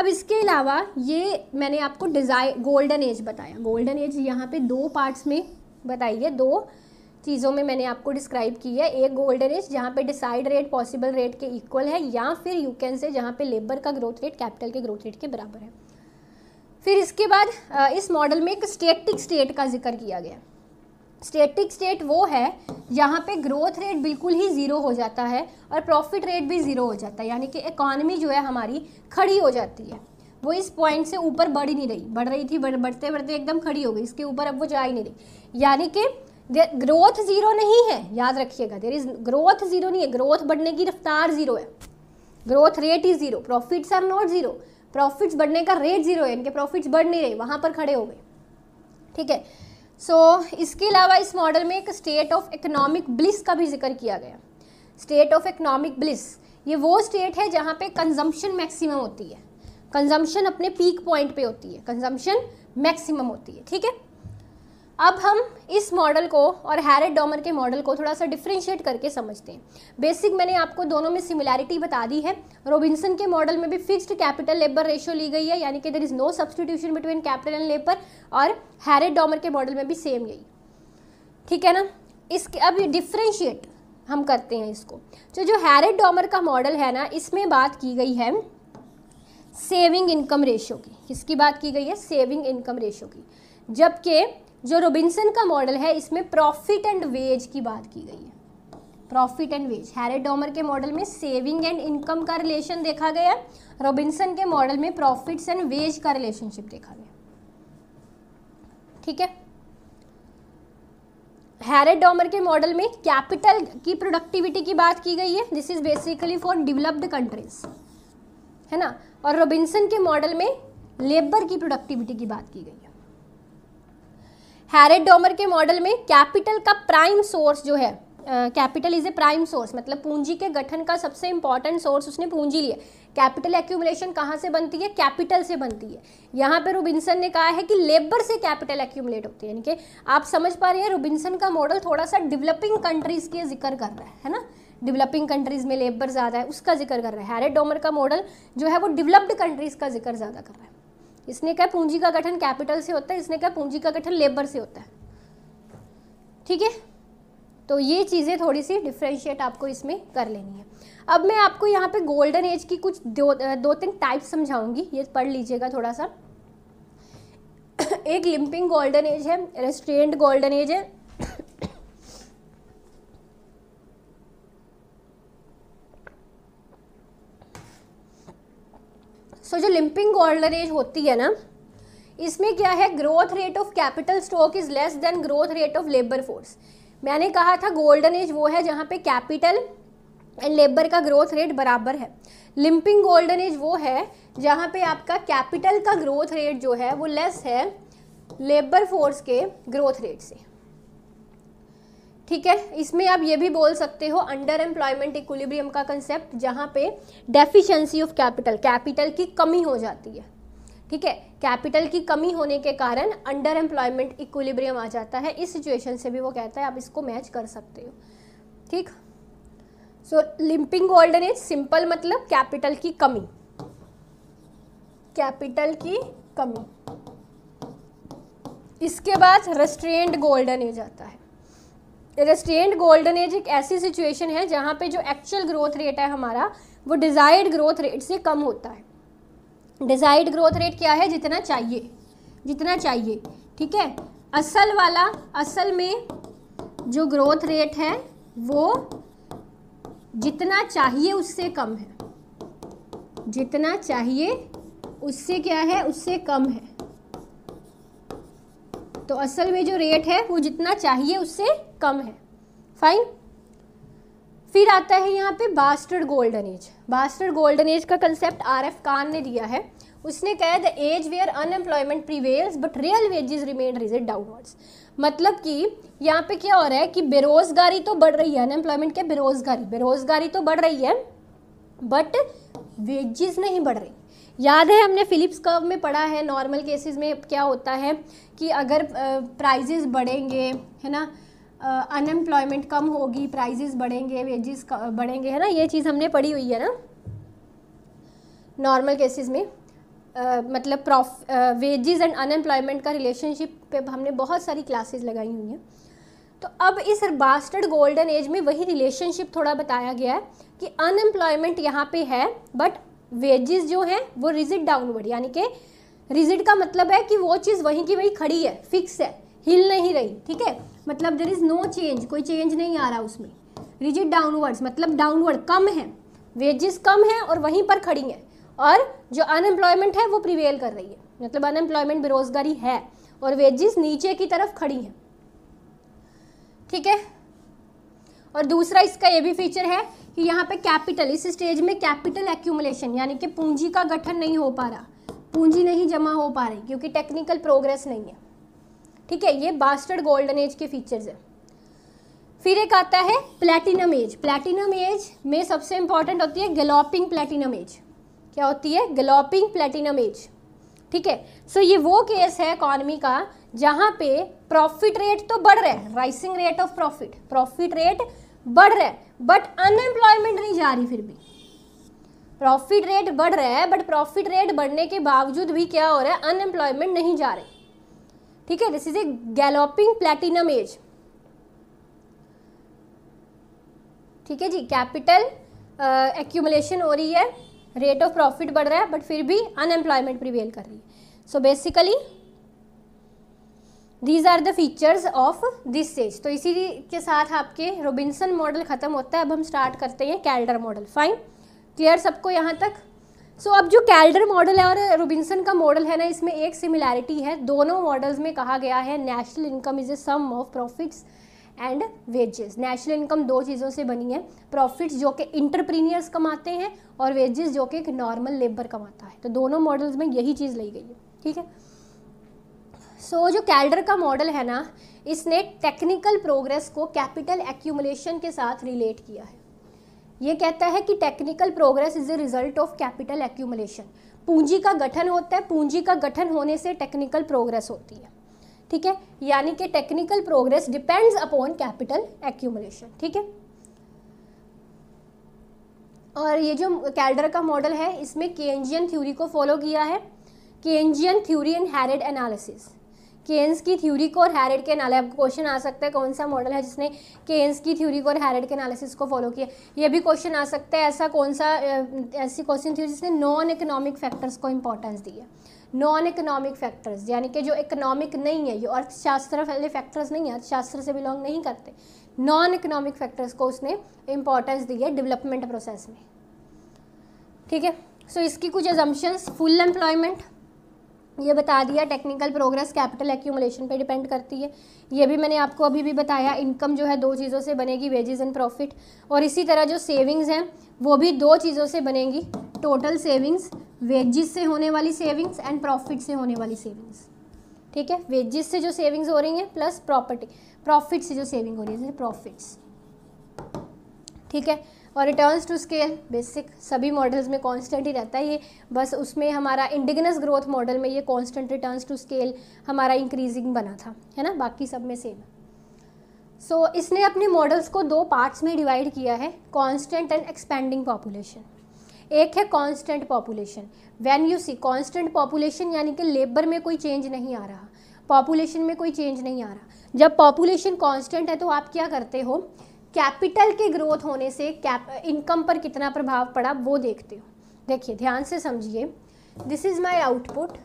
अब इसके अलावा ये मैंने आपको डिज़ाइ गोल्डन एज बताया गोल्डन एज यहाँ पे दो पार्ट्स में बताई है दो चीज़ों में मैंने आपको डिस्क्राइब की है एक गोल्डन एज जहाँ पे डिसाइड रेट पॉसिबल रेट के इक्वल है या फिर यू कैन से जहाँ पे लेबर का ग्रोथ रेट कैपिटल के ग्रोथ रेट के बराबर है फिर इसके बाद इस मॉडल में एक स्टेटिक स्टेट का जिक्र किया गया स्टेटिक स्टेट वो है जहाँ पे ग्रोथ रेट बिल्कुल ही ज़ीरो हो जाता है और प्रॉफिट रेट भी ज़ीरो हो जाता है यानी कि इकॉनमी जो है हमारी खड़ी हो जाती है वो इस पॉइंट से ऊपर बढ़ ही नहीं रही बढ़ रही थी बढ़ बढ़ते बढ़ते एकदम खड़ी हो गई इसके ऊपर अब वो जा ही नहीं रही यानी कि ग्रोथ ज़ीरो नहीं है याद रखिएगा देर इज़ ग्रोथ ज़ीरो नहीं है ग्रोथ बढ़ने की रफ्तार ज़ीरो है growth rate is zero profits are not zero profits बढ़ने का रेट ज़ीरो है इनके प्रॉफिट्स बढ़ नहीं रहे वहाँ पर खड़े हो गए ठीक है सो so, इसके अलावा इस मॉडल में एक स्टेट ऑफ इकोनॉमिक ब्लिस का भी जिक्र किया गया स्टेट ऑफ इकोनॉमिक ब्लिस ये वो स्टेट है जहाँ पे कंजम्पशन मैक्सिमम होती है कंजम्पशन अपने पीक पॉइंट पे होती है कंजम्पशन मैक्सिमम होती है ठीक है अब हम इस मॉडल को और हैरेट डॉमर के मॉडल को थोड़ा सा डिफ्रेंशिएट करके समझते हैं बेसिक मैंने आपको दोनों में सिमिलैरिटी बता दी है रोबिन्सन के मॉडल में भी फिक्स्ड कैपिटल लेबर रेशियो ली गई है यानी कि there is no substitution between capital and labour और हैरेट डॉमर के मॉडल में भी सेम यही ठीक है ना इसके अब डिफ्रेंशिएट हम करते हैं इसको तो जो हैरेट डॉमर का मॉडल है ना इसमें बात की गई है सेविंग इनकम रेशियो की किसकी बात की गई है सेविंग इनकम रेशियो की जबकि जो रोबिन्सन का मॉडल है इसमें प्रॉफिट एंड वेज की बात की गई है profit and wage Harrod Domar के मॉडल में सेविंग एंड इनकम का रिलेशन देखा गया रोबिन्सन के मॉडल में प्रॉफिट्स एंड वेज का रिलेशनशिप देखा गया ठीक है हैरेट डॉमर के मॉडल में कैपिटल की प्रोडक्टिविटी की बात की गई है this is basically for developed countries है ना और रोबिन्सन के मॉडल में लेबर की प्रोडक्टिविटी की बात की गई हैरेड डोमर के मॉडल में कैपिटल का प्राइम सोर्स जो है capital is a prime source मतलब पूंजी के गठन का सबसे इंपॉर्टेंट सोर्स उसने पूंजी लिया कैपिटल एक्यूमुलेशन कहाँ से बनती है कैपिटल से बनती है यहाँ पे रुबिन्सन ने कहा है कि लेबर से कैपिटल एक्यूमुलेट होती है यानी कि आप समझ पा रहे हैं रुबिन्सन का मॉडल थोड़ा सा डेवलपिंग कंट्रीज़ के जिक्र कर रहा है है ना डेवलपिंग कंट्रीज़ में लेबर ज़्यादा है उसका जिक्र कर रहा है हैरेट डोमर का मॉडल जो है वो डेवलप्ड कंट्रीज़ का जिक्र ज़्यादा कर रहा है इसने कहा पूंजी का गठन कैपिटल से होता है इसने कहा पूंजी का गठन लेबर से होता है ठीक है तो ये चीज़ें थोड़ी सी डिफ्रेंशिएट आपको इसमें कर लेनी है अब मैं आपको यहाँ पे गोल्डन एज की कुछ दो दो तीन टाइप समझाऊंगी ये पढ़ लीजिएगा थोड़ा सा एक लिंपिंग गोल्डन एज है रेस्ट्रेंड गोल्डन एज है सो so, जो लिम्पिंग गोल्डन एज होती है ना इसमें क्या है growth rate of capital stock is less than growth rate of labour force मैंने कहा था गोल्डन एज वो है जहाँ पे कैपिटल एंड लेबर का ग्रोथ रेट बराबर है लिम्पिंग गोल्डन एज वो है जहाँ पे आपका कैपिटल का ग्रोथ रेट जो है वो लेस है लेबर फोर्स के ग्रोथ रेट से ठीक है इसमें आप ये भी बोल सकते हो अंडर एम्प्लॉयमेंट इक्विलिब्रियम का कंसेप्ट जहाँ पे डेफिशिएंसी ऑफ कैपिटल कैपिटल की कमी हो जाती है ठीक है कैपिटल की कमी होने के कारण अंडर एम्प्लॉयमेंट इक्विलिब्रियम आ जाता है इस सिचुएशन से भी वो कहता है आप इसको मैच कर सकते हो ठीक so limping golden age simple मतलब कैपिटल की कमी कैपिटल की कमी इसके बाद रेस्ट्रेंड गोल्डन एज आता है रेस्ट्रेंड गोल्डन एज एक ऐसी सिचुएशन है जहाँ पे जो एक्चुअल ग्रोथ रेट है हमारा वो डिज़ायर्ड ग्रोथ रेट से कम होता है डिज़ायर्ड ग्रोथ रेट क्या है जितना चाहिए जितना चाहिए ठीक है असल वाला असल में जो ग्रोथ रेट है वो जितना चाहिए उससे कम है जितना चाहिए उससे क्या है उससे कम है तो असल में जो रेट है वो जितना चाहिए उससे कम है फाइन फिर आता है यहाँ पे bastard golden age bastard golden age का कंसेप्ट आर एफ कान ने दिया है उसने कहा the age where unemployment prevails but real wages remain rigid downwards मतलब कि यहाँ पे क्या हो रहा है कि बेरोजगारी तो बढ़ रही है अनएम्प्लॉयमेंट क्या बेरोजगारी बेरोजगारी तो बढ़ रही है बट वेजेस नहीं बढ़ रही याद है हमने फिलिप्स कर्व में पढ़ा है नॉर्मल केसेस में क्या होता है कि अगर प्राइजेस बढ़ेंगे है ना अनएम्प्लॉयमेंट कम होगी प्राइजेस बढ़ेंगे वेजेस बढ़ेंगे है ना ये चीज़ हमने पढ़ी हुई है ना नॉर्मल केसेस में आ, मतलब प्रॉफ वेजेस एंड अनएम्प्लॉयमेंट का रिलेशनशिप पे हमने बहुत सारी क्लासेस लगाई हुई हैं तो अब इस बास्टर्ड गोल्डन एज में वही रिलेशनशिप थोड़ा बताया गया है कि अनएम्प्लॉयमेंट यहाँ पे है बट वेजेस जो हैं वो रिजिड डाउनवर्ड यानी कि रिजिड का मतलब है कि वो चीज़ वहीं की वहीं खड़ी है फिक्स है हिल नहीं रही ठीक है मतलब देर इज़ नो चेंज कोई चेंज नहीं आ रहा उसमें रिजिट डाउनवर्ड्स मतलब डाउनवर्ड कम है वेजेस कम है और वहीं पर खड़ी है और जो अनएम्प्लॉयमेंट है वो प्रिवेल कर रही है मतलब अनएम्प्लॉयमेंट बेरोजगारी है और वेजेस नीचे की तरफ खड़ी हैं ठीक है और दूसरा इसका ये भी फीचर है कि यहाँ पे कैपिटल इस स्टेज में कैपिटल एक्यूमुलेशन यानी कि पूंजी का गठन नहीं हो पा रहा पूंजी नहीं जमा हो पा रही क्योंकि टेक्निकल प्रोग्रेस नहीं है ठीक है ये बास्टर्ड गोल्डन एज के फीचर्स है फिर एक आता है प्लेटिनम एज प्लेटिनम एज में सबसे इंपॉर्टेंट होती है गलॉपिंग प्लेटिनम एज क्या होती है गलॉपिंग प्लेटिनम एज ठीक है सो ये वो केस है इकॉनमी का जहां पे प्रॉफिट रेट तो बढ़ रहा है rising rate of profit profit rate बढ़ रहा है बट अनएम्प्लॉयमेंट नहीं जा रही फिर भी प्रॉफिट रेट बढ़ रहा है बट प्रॉफिट रेट बढ़ने के बावजूद भी क्या हो रहा है अनएम्प्लॉयमेंट नहीं जा रही ठीक है this is a galloping platinum age ठीक है जी कैपिटल एक्यूमलेशन uh, हो रही है रेट ऑफ प्रॉफिट बढ़ रहा है बट फिर भी अनएम्प्लॉयमेंट प्रिवेल कर रही है so basically these are the features of this age तो इसी के साथ आपके रोबिन्सन मॉडल खत्म होता है अब हम स्टार्ट करते हैं कैल्डर मॉडल फाइन क्लियर सबको यहाँ तक सो so, अब जो कैल्डर मॉडल है और रोबिनसन का मॉडल है ना इसमें एक सिमिलैरिटी है दोनों मॉडल्स में कहा गया है national income is a sum of profits and wages national income दो चीज़ों से बनी है प्रॉफिट्स जो कि इंटरप्रीनियर्स कमाते हैं और वेजेस जो कि एक नॉर्मल लेबर कमाता है तो दोनों मॉडल्स में यही चीज़ ली गई है ठीक है सो so, जो कैल्डर का मॉडल है ना इसने टेक्निकल प्रोग्रेस को कैपिटल एक्यूमुलेशन के साथ रिलेट किया है ये कहता है कि technical progress is a result of capital accumulation पूंजी का गठन होता है पूंजी का गठन होने से टेक्निकल प्रोग्रेस होती है ठीक है यानी कि technical progress depends upon capital accumulation ठीक है और ये जो कैल्डर का मॉडल है इसमें केंजियन थ्योरी को फॉलो किया है Keynesian theory in Harrod analysis Keynes की थ्योरी को और हैरेड के नाले आपको क्वेश्चन आ सकता है कौन सा मॉडल है जिसने केन्स की थ्योरी को और हैरिड के एनालिसिस को फॉलो किया ये भी क्वेश्चन आ सकता है ऐसा कौन सा ऐसी क्वेश्चन थ्योरी जिसने नॉन इकोनॉमिक फैक्टर्स को इंपॉर्टेंस दी है नॉन इकोनॉमिक फैक्टर्स यानी कि जो इकोनॉमिक नहीं है ये अर्थशास्त्र वाले फैक्टर्स नहीं है अर्थशास्त्र से बिलोंग नहीं करते नॉन इकोनॉमिक फैक्टर्स को उसने इंपॉर्टेंस दी है डेवलपमेंट प्रोसेस में ठीक है सो इसकी कुछ एजम्पन्स फुल एम्प्लॉयमेंट ये बता दिया टेक्निकल प्रोग्रेस कैपिटल एक्यूमुलेशन पे डिपेंड करती है ये भी मैंने आपको अभी भी बताया इनकम जो है दो चीज़ों से बनेगी वेजेस एंड प्रॉफिट और इसी तरह जो सेविंग्स हैं वो भी दो चीज़ों से बनेंगी टोटल सेविंग्स वेजेस से होने वाली सेविंग्स एंड प्रॉफिट से होने वाली सेविंग्स ठीक है वेजिस से जो सेविंग्स हो रही हैं प्लस प्रॉपर्टी प्रॉफिट से जो सेविंग हो रही है प्रॉफिट्स ठीक है और रिटर्न्स टू स्केल बेसिक सभी मॉडल्स में कांस्टेंट ही रहता है ये बस उसमें हमारा इंडिगनस ग्रोथ मॉडल में ये कांस्टेंट रिटर्न्स टू स्केल हमारा इंक्रीजिंग बना था है ना बाकी सब में सेम सो so, इसने अपने मॉडल्स को दो पार्ट्स में डिवाइड किया है कांस्टेंट एंड एक्सपेंडिंग पॉपुलेशन एक है constant population when you see constant population यानी कि लेबर में कोई चेंज नहीं आ रहा पॉपुलेशन में कोई चेंज नहीं आ रहा जब पॉपुलेशन कांस्टेंट है तो आप क्या करते हो कैपिटल के ग्रोथ होने से इनकम पर कितना प्रभाव पड़ा वो देखते हो देखिए ध्यान से समझिए this is my output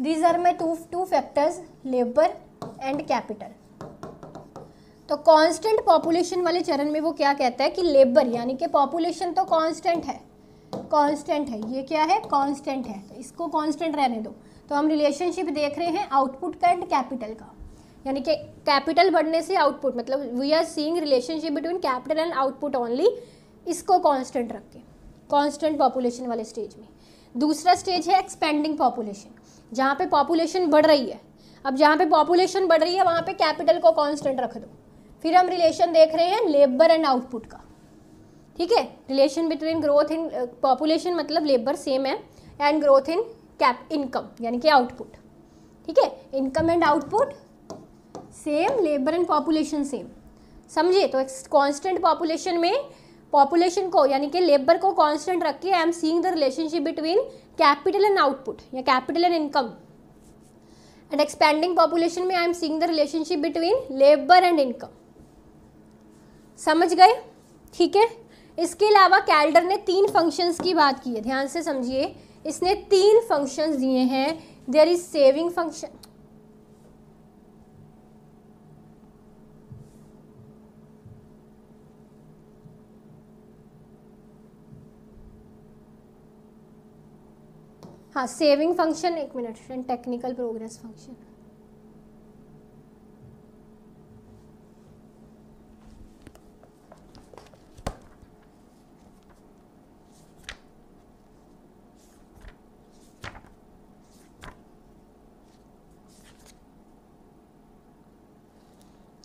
these are my two two factors labour and capital तो कांस्टेंट पॉपुलेशन वाले चरण में वो क्या कहता है कि लेबर यानी कि पॉपुलेशन तो कांस्टेंट है कांस्टेंट है ये क्या है कांस्टेंट है तो इसको कांस्टेंट रहने दो तो हम रिलेशनशिप देख रहे हैं आउटपुट का एंड कैपिटल का यानी कि कैपिटल बढ़ने से आउटपुट मतलब we are seeing relationship between capital and output only इसको कांस्टेंट रख के कांस्टेंट पॉपुलेशन वाले स्टेज में दूसरा स्टेज है एक्सपेंडिंग पॉपुलेशन जहाँ पे पॉपुलेशन बढ़ रही है अब जहाँ पे पॉपुलेशन बढ़ रही है वहाँ पे कैपिटल को कांस्टेंट रख दो फिर हम रिलेशन देख रहे हैं लेबर एंड आउटपुट का ठीक है relation between growth in population मतलब लेबर सेम है and growth in cap income यानी कि आउटपुट ठीक है income and output same labour and population same समझिए तो एक कॉन्स्टेंट पॉपुलेशन में पॉपुलेशन को यानी कि लेबर को कॉन्स्टेंट रख के I am seeing the relationship between capital and output या capital and income and expanding population में I am seeing the relationship between labour and income समझ गए ठीक है इसके अलावा कैल्डर ने तीन फंक्शंस की बात की है ध्यान से समझिए इसने तीन फंक्शंस दिए हैं देयर इज सेविंग फंक्शन हाँ सेविंग फंक्शन एक minute and technical progress function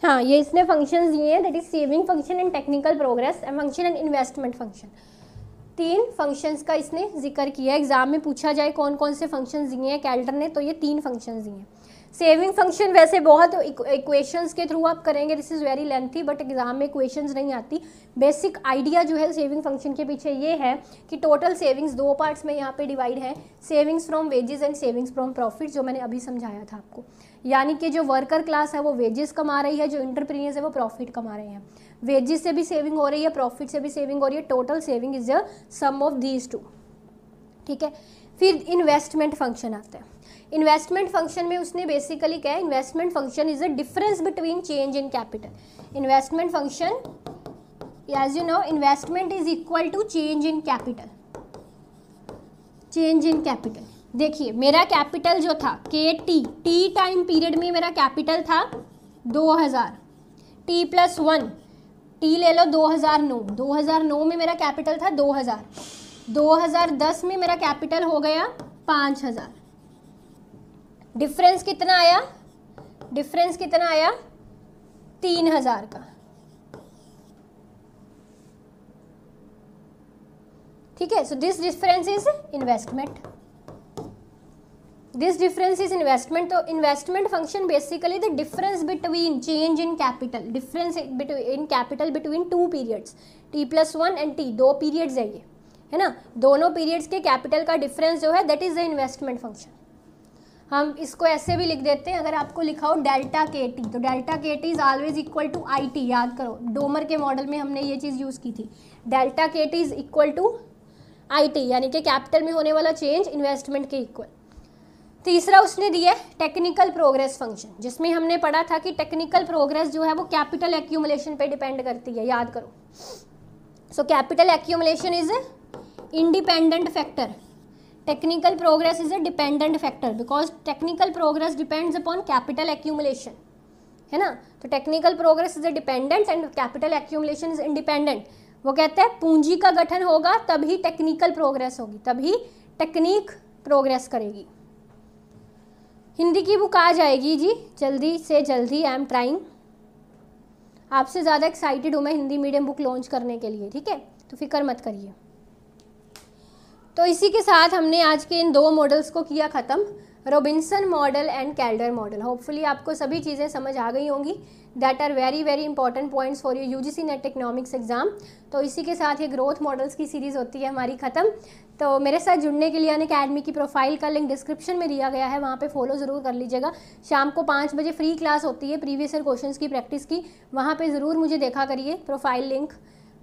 हाँ ये इसने फंक्शंस दिए हैं that is saving function and technical progress and function and investment function तीन फंक्शंस का इसने जिक्र किया एग्जाम में पूछा जाए कौन कौन से फंक्शंस दिए हैं कैल्डर ने तो ये तीन फंक्शंस दिए हैं सेविंग फंक्शन वैसे बहुत इक्वेशंस के थ्रू आप करेंगे this is very lengthy but exam में इक्वेशंस नहीं आती बेसिक आइडिया जो है सेविंग फंक्शन के पीछे ये है कि टोटल सेविंग्स दो पार्ट्स में यहाँ पे डिवाइड है savings from wages and savings from profit जो मैंने अभी समझाया था आपको यानी कि जो वर्कर क्लास है वो वेजेस कमा रही है जो इंटरप्रीनियर्स है वो प्रॉफिट कमा रहे हैं वेजेस से भी सेविंग हो रही है प्रॉफिट से भी सेविंग हो रही है total saving is a sum of these two ठीक है फिर इन्वेस्टमेंट फंक्शन आता है इन्वेस्टमेंट फंक्शन में उसने बेसिकली क्या है investment function is a difference between change in capital investment function as you know investment is equal to change in capital change in capital देखिए मेरा कैपिटल जो था के टी टी टाइम पीरियड में मेरा कैपिटल था 2000 टी प्लस वन टी ले लो 2009 2009 में मेरा कैपिटल था 2000 2010 में मेरा कैपिटल हो गया 5000 डिफरेंस कितना आया डिफरेंस कितना आया 3000 का ठीक है so this difference is investment this difference is investment so investment function basically the difference between change in capital difference between in capital between two periods t plus one and t दो periods है ये है ना दोनों periods के capital का difference जो है that is the investment function हम इसको ऐसे भी लिख देते हैं अगर आपको लिखा हो डेल्टा के टी तो delta K T is always equal to I T याद करो डोमर के मॉडल में हमने ये चीज़ यूज़ की थी delta K T is equal to I T यानी कि कैपिटल में होने वाला चेंज इन्वेस्टमेंट के इक्वल तीसरा उसने दिया है टेक्निकल प्रोग्रेस फंक्शन जिसमें हमने पढ़ा था कि टेक्निकल प्रोग्रेस जो है वो कैपिटल एक्यूमुलेशन पे डिपेंड करती है याद करो so capital accumulation is a independent factor technical progress is a dependent factor because technical progress depends upon capital accumulation है ना तो technical progress is a dependent and capital accumulation is independent वो कहते हैं पूंजी का गठन होगा तभी टेक्निकल प्रोग्रेस होगी तभी टेक्निक प्रोग्रेस करेगी हिंदी की बुक आ जाएगी जी जल्दी से जल्दी आई एम ट्राइंग आपसे ज़्यादा एक्साइटेड हूँ मैं हिंदी मीडियम बुक लॉन्च करने के लिए ठीक है तो फिक्र मत करिए तो इसी के साथ हमने आज के इन दो मॉडल्स को किया ख़त्म Robinson model and Kaldor model hopefully आपको सभी चीज़ें समझ आ गई होंगी that are very very important points for you UGC net economics exam तो इसी के साथ ये ग्रोथ मॉडल्स की सीरीज़ होती है हमारी ख़त्म तो मेरे साथ जुड़ने के लिए अन अकेडमी की प्रोफाइल का लिंक डिस्क्रिप्शन में दिया गया है वहाँ पे फॉलो ज़रूर कर लीजिएगा शाम को पाँच बजे फ्री क्लास होती है प्रीवियस ईयर क्वेश्चंस की प्रैक्टिस की वहाँ पे ज़रूर मुझे देखा करिए प्रोफाइल लिंक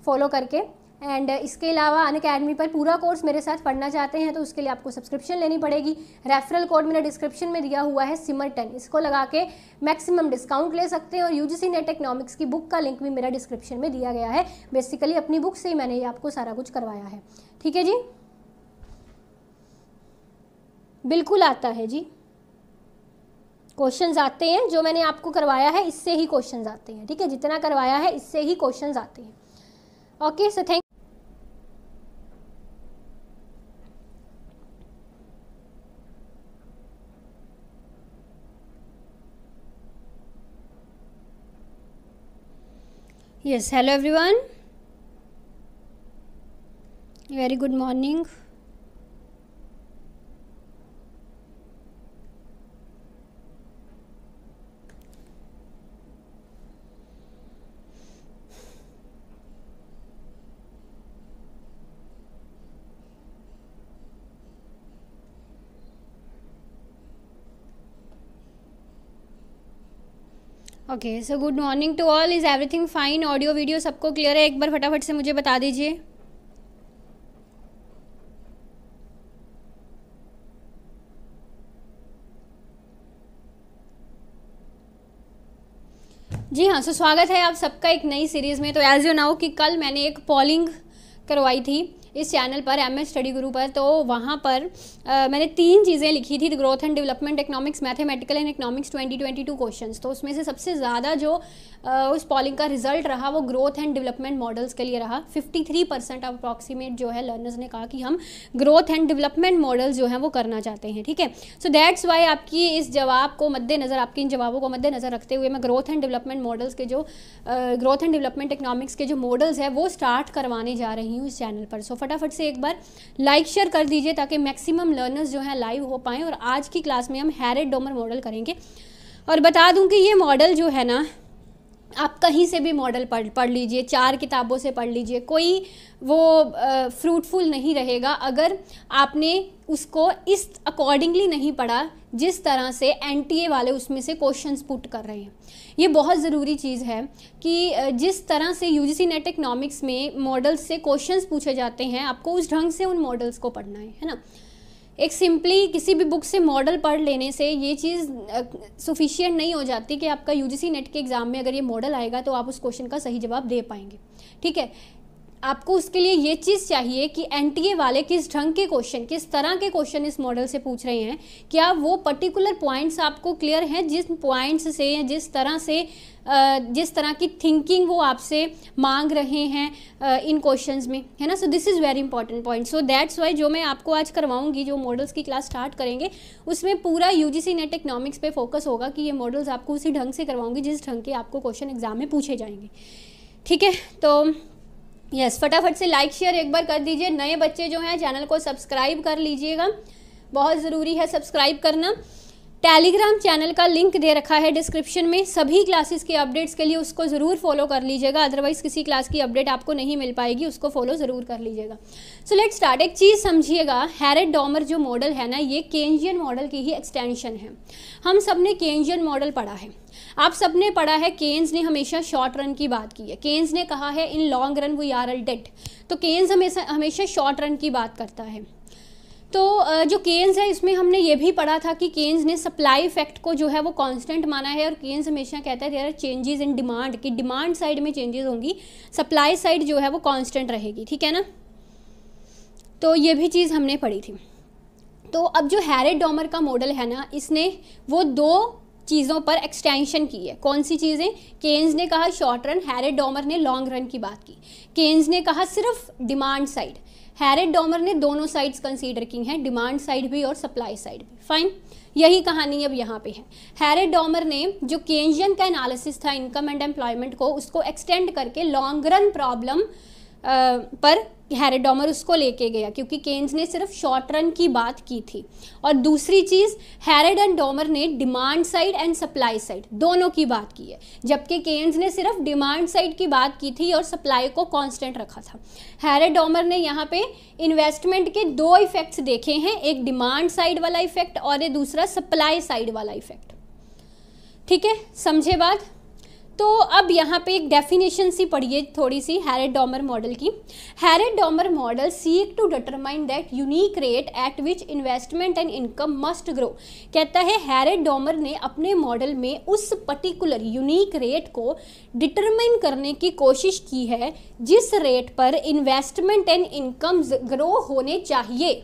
फॉलो करके एंड uh, इसके अलावा अन अकेडमी पर पूरा कोर्स मेरे साथ पढ़ना चाहते हैं तो उसके लिए आपको सब्सक्रिप्शन लेनी पड़ेगी रेफरल कोड मेरा डिस्क्रिप्शन में दिया हुआ है सिमर टेन इसको लगा के मैक्सिमम डिस्काउंट ले सकते हैं और यू जी नेट इकनॉमिक्स की बुक का लिंक भी मेरा डिस्क्रिप्शन में दिया गया है बेसिकली अपनी बुक से ही मैंने ये आपको सारा कुछ करवाया है ठीक है जी बिल्कुल आता है जी क्वेश्चंस आते हैं जो मैंने आपको करवाया है इससे ही क्वेश्चंस आते हैं ठीक है जितना करवाया है इससे ही क्वेश्चंस आते हैं okay so thank yes hello everyone very good morning okay so good morning to all is everything fine audio video सबको क्लियर है एक बार फटाफट से मुझे बता दीजिए जी हाँ सो स्वागत है आप सबका एक नई सीरीज़ में तो एज यू नाउ कि कल मैंने एक पॉलिंग करवाई थी इस चैनल पर एम एस स्टडी गुरु पर तो वहाँ पर आ, मैंने तीन चीज़ें लिखी थी growth and development economics mathematical and economics 2022 question तो उसमें से सबसे ज़्यादा जो आ, उस पॉलिंग का रिजल्ट रहा वो ग्रोथ एंड डेवलपमेंट मॉडल्स के लिए रहा 53 परसेंट अप्रॉक्सीमेट जो है लर्नर्स ने कहा कि हम ग्रोथ एंड डेवलपमेंट मॉडल्स जो हैं वो करना चाहते हैं ठीक है सो दैट्स वाई आपकी इस जवाब को मद्देनज़र आपके इन जवाबों को मद्देनज़र रखते हुए मैं ग्रोथ एंड डेवलपमेंट मॉडल्स के जो ग्रोथ एंड डेवलपमेंट इकोनॉमिक्स के जो मॉडल्स है वो स्टार्ट करवाने जा रही हूँ इस चैनल पर सो फटाफट से एक बार लाइक शेयर कर दीजिए ताकि मैक्सिमम लर्नर्स जो हैं लाइव हो पाएँ और आज की क्लास में हम हैरेट डोमर मॉडल करेंगे और बता दूँ कि ये मॉडल जो है ना आप कहीं से भी मॉडल पढ़ पढ़ लीजिए चार किताबों से पढ़ लीजिए कोई वो फ्रूटफुल नहीं रहेगा अगर आपने उसको इस अकॉर्डिंगली नहीं पढ़ा जिस तरह से एनटीए वाले उसमें से क्वेश्चंस पुट कर रहे हैं ये बहुत ज़रूरी चीज़ है कि जिस तरह से U G C net economics में मॉडल्स से क्वेश्चंस पूछे जाते हैं आपको उस ढंग से उन मॉडल्स को पढ़ना है है ना एक सिंपली किसी भी बुक से मॉडल पढ़ लेने से ये चीज़ सफिशियंट नहीं हो जाती कि आपका यू नेट के एग्ज़ाम में अगर ये मॉडल आएगा तो आप उस क्वेश्चन का सही जवाब दे पाएंगे ठीक है आपको उसके लिए ये चीज़ चाहिए कि एन वाले किस ढंग के क्वेश्चन किस तरह के क्वेश्चन इस मॉडल से पूछ रहे हैं क्या वो पर्टिकुलर पॉइंट्स आपको क्लियर हैं जिस पॉइंट्स से जिस तरह से जिस तरह की थिंकिंग वो आपसे मांग रहे हैं इन क्वेश्चंस में है ना so this is very important point so that's why जो मैं आपको आज करवाऊंगी जो मॉडल्स की क्लास स्टार्ट करेंगे उसमें पूरा यू जी नेट इकनॉमिक्स पे फोकस होगा कि ये मॉडल्स आपको उसी ढंग से करवाऊंगी जिस ढंग के आपको क्वेश्चन एग्जाम में पूछे जाएंगे ठीक है तो यस yes, फटाफट से लाइक शेयर एक बार कर दीजिए नए बच्चे जो हैं चैनल को सब्सक्राइब कर लीजिएगा बहुत ज़रूरी है सब्सक्राइब करना टेलीग्राम चैनल का लिंक दे रखा है डिस्क्रिप्शन में सभी क्लासेस के अपडेट्स के लिए उसको ज़रूर फॉलो कर लीजिएगा अदरवाइज़ किसी क्लास की अपडेट आपको नहीं मिल पाएगी उसको फॉलो ज़रूर कर लीजिएगा सो लेट स्टार्ट एक चीज़ समझिएगा हैरेट डॉमर जो मॉडल है ना ये केंजियन मॉडल की ही एक्सटेंशन है हम सब ने केंजियन मॉडल पढ़ा है आप सब ने पढ़ा है केन्स ने हमेशा शॉर्ट रन की बात की है केन्स ने कहा है in long run we are all dead तो केन्स हमेशा हमेशा शॉर्ट रन की बात करता है तो जो केन्स है इसमें हमने ये भी पढ़ा था कि केन्स ने सप्लाई इफेक्ट को जो है वो कांस्टेंट माना है और केन्स हमेशा कहता है there are changes in demand कि डिमांड साइड में चेंजेस होंगी सप्लाई साइड जो है वो कांस्टेंट रहेगी ठीक है ना तो ये भी चीज़ हमने पढ़ी थी तो अब जो हैरेड डॉमर का मॉडल है ना इसने वो दो चीज़ों पर एक्सटेंशन की है कौन सी चीज़ें केन्स ने कहा शॉर्ट रन हैरेड डॉमर ने लॉन्ग रन की बात की केन्स ने कहा सिर्फ डिमांड साइड हैरिट डॉमर ने दोनों साइड्स कंसीडर की हैं डिमांड साइड भी और सप्लाई साइड भी फाइन यही कहानी अब यहाँ पे है हैरिट डॉमर ने जो केंजियन का एनालिसिस था इनकम एंड एम्प्लॉयमेंट को उसको एक्सटेंड करके लॉन्ग रन प्रॉब्लम पर हैरेडोमर उसको लेके गया क्योंकि केन्स ने सिर्फ शॉर्ट रन की बात की थी और दूसरी चीज़ हैरेड एंड डोमर ने demand side and supply side दोनों की बात की है जबकि केन्स ने सिर्फ डिमांड साइड की बात की थी और सप्लाई को कांस्टेंट रखा था हैरेड ने यहाँ पे इन्वेस्टमेंट के दो इफेक्ट्स देखे हैं एक डिमांड साइड वाला इफेक्ट और दूसरा सप्लाई साइड वाला इफेक्ट ठीक है समझे बात तो अब यहाँ पे एक डेफिनेशन सी पढ़िए थोड़ी सी हैरेड डॉमर मॉडल की Harrod Domar model seek to determine that unique rate at which investment and income must grow कहता है हैरेड डॉमर ने अपने मॉडल में उस पर्टिकुलर यूनिक रेट को डिटरमाइन करने की कोशिश की है जिस रेट पर इन्वेस्टमेंट एंड इनकम्स ग्रो होने चाहिए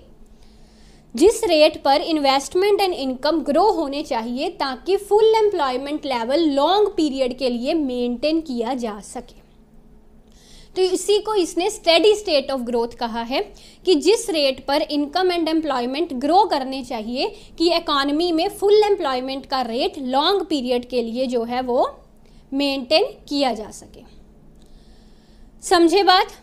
जिस रेट पर इन्वेस्टमेंट एंड इनकम ग्रो होने चाहिए ताकि full employment level long period के लिए मेंटेन किया जा सके तो इसी को इसने स्टेडी स्टेट ऑफ ग्रोथ कहा है कि जिस रेट पर इनकम एंड एम्प्लॉयमेंट ग्रो करने चाहिए कि इकॉनमी में फुल एम्प्लॉयमेंट का रेट लॉन्ग पीरियड के लिए जो है वो मेंटेन किया जा सके समझे बात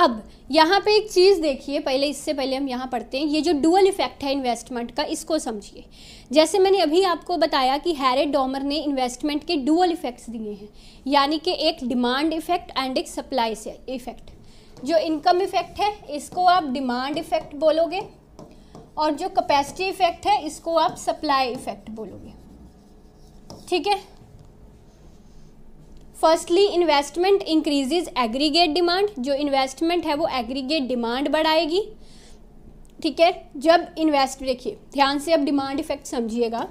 अब यहाँ पे एक चीज़ देखिए पहले इससे पहले हम यहाँ पढ़ते हैं ये जो डुअल इफेक्ट है इन्वेस्टमेंट का इसको समझिए जैसे मैंने अभी आपको बताया कि हैरे डॉमर ने इन्वेस्टमेंट के डुअल इफेक्ट्स दिए हैं यानी कि एक डिमांड इफेक्ट एंड एक सप्लाई से इफेक्ट जो इनकम इफेक्ट है इसको आप डिमांड इफेक्ट बोलोगे और जो कैपेसिटी इफेक्ट है इसको आप सप्लाई इफेक्ट बोलोगे ठीक है firstly investment increases aggregate demand जो इन्वेस्टमेंट है वो एग्रीगेट डिमांड बढ़ाएगी ठीक है जब इन्वेस्ट देखिए ध्यान से अब डिमांड इफेक्ट समझिएगा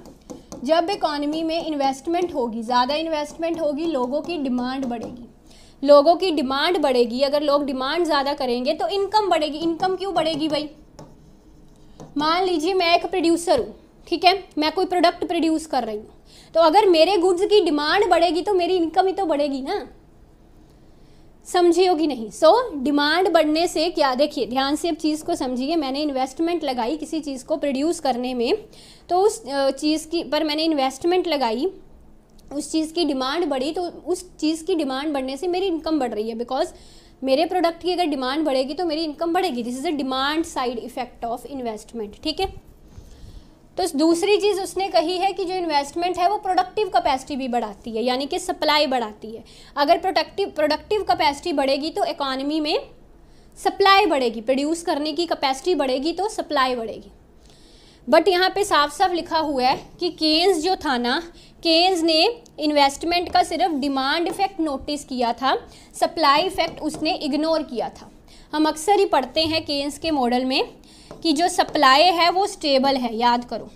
जब इकोनॉमी में इन्वेस्टमेंट होगी ज़्यादा इन्वेस्टमेंट होगी लोगों की डिमांड बढ़ेगी लोगों की डिमांड बढ़ेगी अगर लोग डिमांड ज़्यादा करेंगे तो इनकम बढ़ेगी इनकम क्यों बढ़ेगी भाई मान लीजिए मैं एक प्रोड्यूसर हूँ ठीक है मैं कोई प्रोडक्ट प्रोड्यूस कर रही हूँ तो अगर मेरे गुड्स की डिमांड बढ़ेगी तो मेरी इनकम ही तो बढ़ेगी ना समझी होगी नहीं सो so, डिमांड बढ़ने से क्या देखिए ध्यान से अब चीज़ को समझिए मैंने इन्वेस्टमेंट लगाई किसी चीज़ को प्रोड्यूस करने में तो उस चीज़ की पर मैंने इन्वेस्टमेंट लगाई उस चीज़ की डिमांड बढ़ी तो उस चीज़ की डिमांड बढ़ने से मेरी इनकम बढ़ रही है बिकॉज मेरे प्रोडक्ट की अगर डिमांड बढ़ेगी तो मेरी इनकम बढ़ेगी this is a demand side effect of investment ठीक है तो दूसरी चीज़ उसने कही है कि जो इन्वेस्टमेंट है वो प्रोडक्टिव कैपेसिटी भी बढ़ाती है यानी कि सप्लाई बढ़ाती है अगर प्रोडक्टिव प्रोडक्टिव कैपेसिटी बढ़ेगी तो इकोनॉमी में सप्लाई बढ़ेगी प्रोड्यूस करने की कैपेसिटी बढ़ेगी तो सप्लाई बढ़ेगी बट यहाँ पे साफ साफ लिखा हुआ है कि केन्स जो था ना केन्स ने इन्वेस्टमेंट का सिर्फ डिमांड इफेक्ट नोटिस किया था सप्लाई इफेक्ट उसने इग्नोर किया था हम अक्सर ही पढ़ते हैं केन्स के मॉडल में कि जो सप्लाई है वो स्टेबल है याद करो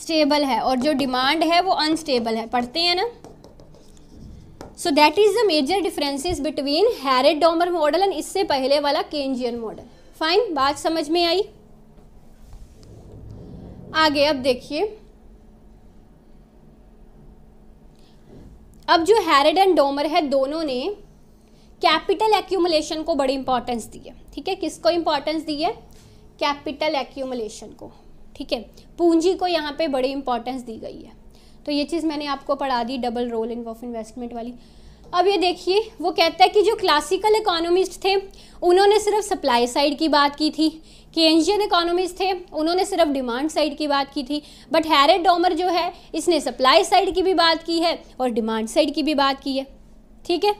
स्टेबल है और जो डिमांड है वो अनस्टेबल है पढ़ते हैं ना so that is the major differences between Harrod Domar model and इससे पहले वाला केंजियन मॉडल फाइन बात समझ में आई आगे अब देखिए अब जो हैरिड एंड डोमर है दोनों ने कैपिटल एक्यूमुलेशन को बड़ी इंपॉर्टेंस दी है ठीक है किसको इंपॉर्टेंस दी है कैपिटल एक्यूमुलेशन को ठीक है पूंजी को यहाँ पे बड़ी इंपॉर्टेंस दी गई है तो ये चीज़ मैंने आपको पढ़ा दी double role in of investment वाली अब ये देखिए वो कहता है कि जो क्लासिकल इकोनॉमिस्ट थे उन्होंने सिर्फ सप्लाई साइड की बात की थी केंजियन इकोनॉमिस्ट थे उन्होंने सिर्फ डिमांड साइड की बात की थी बट हैरेट डोमर जो है इसने सप्लाई साइड की भी बात की है और डिमांड साइड की भी बात की है ठीक है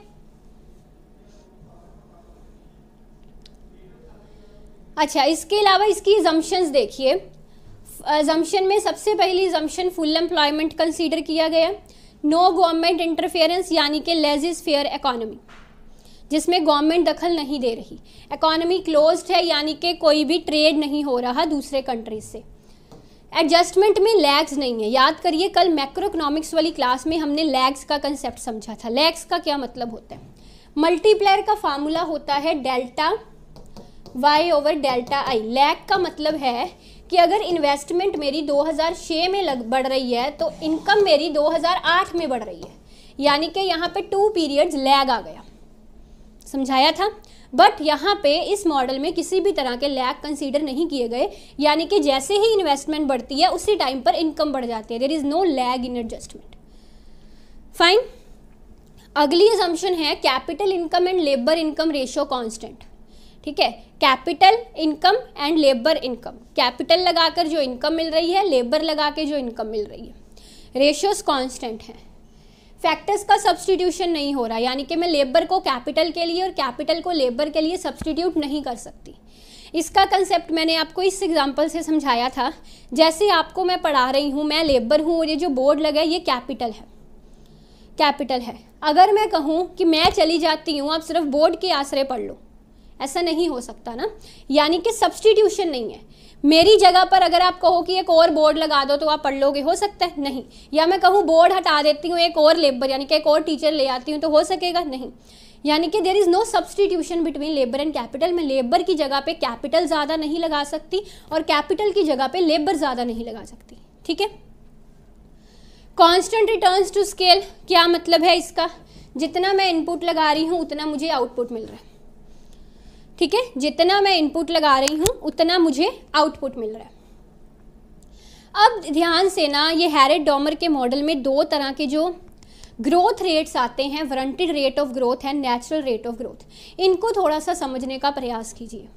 अच्छा इसके अलावा इसकी जम्शंस देखिए जम्पन में सबसे पहली जम्पन फुल एम्प्लॉयमेंट कंसीडर किया गया नो गवर्नमेंट इंटरफेरेंस यानी कि लेजिस फेयर इकोनॉमी जिसमें गवर्नमेंट दखल नहीं दे रही इकोनॉमी क्लोज्ड है यानी कि कोई भी ट्रेड नहीं हो रहा दूसरे कंट्रीज से एडजस्टमेंट में लैग्स नहीं है याद करिए कल मैक्रो इकोनॉमिक्स वाली क्लास में हमने लैग्स का कंसेप्ट समझा था लैग्स का क्या मतलब होता है मल्टीप्लायर का फार्मूला होता है delta Y over delta I lag का मतलब है कि अगर इन्वेस्टमेंट मेरी 2006 में लग बढ़ रही है तो इनकम मेरी 2008 में बढ़ रही है यानी कि यहाँ पे टू पीरियड्स लैग आ गया समझाया था बट यहाँ पे इस मॉडल में किसी भी तरह के लैग कंसीडर नहीं किए गए यानी कि जैसे ही इन्वेस्टमेंट बढ़ती है उसी टाइम पर इनकम बढ़ जाती है there is no lag in adjustment fine अगली एजम्पन है capital income and labour income ratio constant ठीक है capital income and labour income capital लगाकर जो इनकम मिल रही है लेबर लगा के जो इनकम मिल रही है रेशियोज कांस्टेंट हैं फैक्टर्स का सब्सटीट्यूशन नहीं हो रहा यानी कि मैं लेबर को कैपिटल के लिए और कैपिटल को लेबर के लिए सब्सटीट्यूट नहीं कर सकती इसका कंसेप्ट मैंने आपको इस एग्जाम्पल से समझाया था जैसे आपको मैं पढ़ा रही हूँ मैं लेबर हूँ और ये जो बोर्ड लगा है ये कैपिटल है कैपिटल है अगर मैं कहूँ कि मैं चली जाती हूँ आप सिर्फ बोर्ड के आसरे पढ़ लो ऐसा नहीं हो सकता ना यानी कि सब्सटीट्यूशन नहीं है मेरी जगह पर अगर आप कहो कि एक और बोर्ड लगा दो तो आप पढ़ लोगे हो सकता है नहीं या मैं कहूँ बोर्ड हटा देती हूँ एक और लेबर यानी कि एक और टीचर ले आती हूँ तो हो सकेगा नहीं यानी कि there is no substitution between labour and capital मैं लेबर की जगह पे कैपिटल ज़्यादा नहीं लगा सकती और कैपिटल की जगह पे लेबर ज़्यादा नहीं लगा सकती ठीक है कॉन्स्टेंट रिटर्न्स टू स्केल क्या मतलब है इसका जितना मैं इनपुट लगा रही हूँ उतना मुझे आउटपुट मिल रहा है ठीक है जितना मैं इनपुट लगा रही हूँ उतना मुझे आउटपुट मिल रहा है अब ध्यान से ना ये हैरेट डॉमर के मॉडल में दो तरह के जो ग्रोथ रेट्स आते हैं वरंटेड रेट ऑफ ग्रोथ है नेचुरल रेट ऑफ ग्रोथ इनको थोड़ा सा समझने का प्रयास कीजिए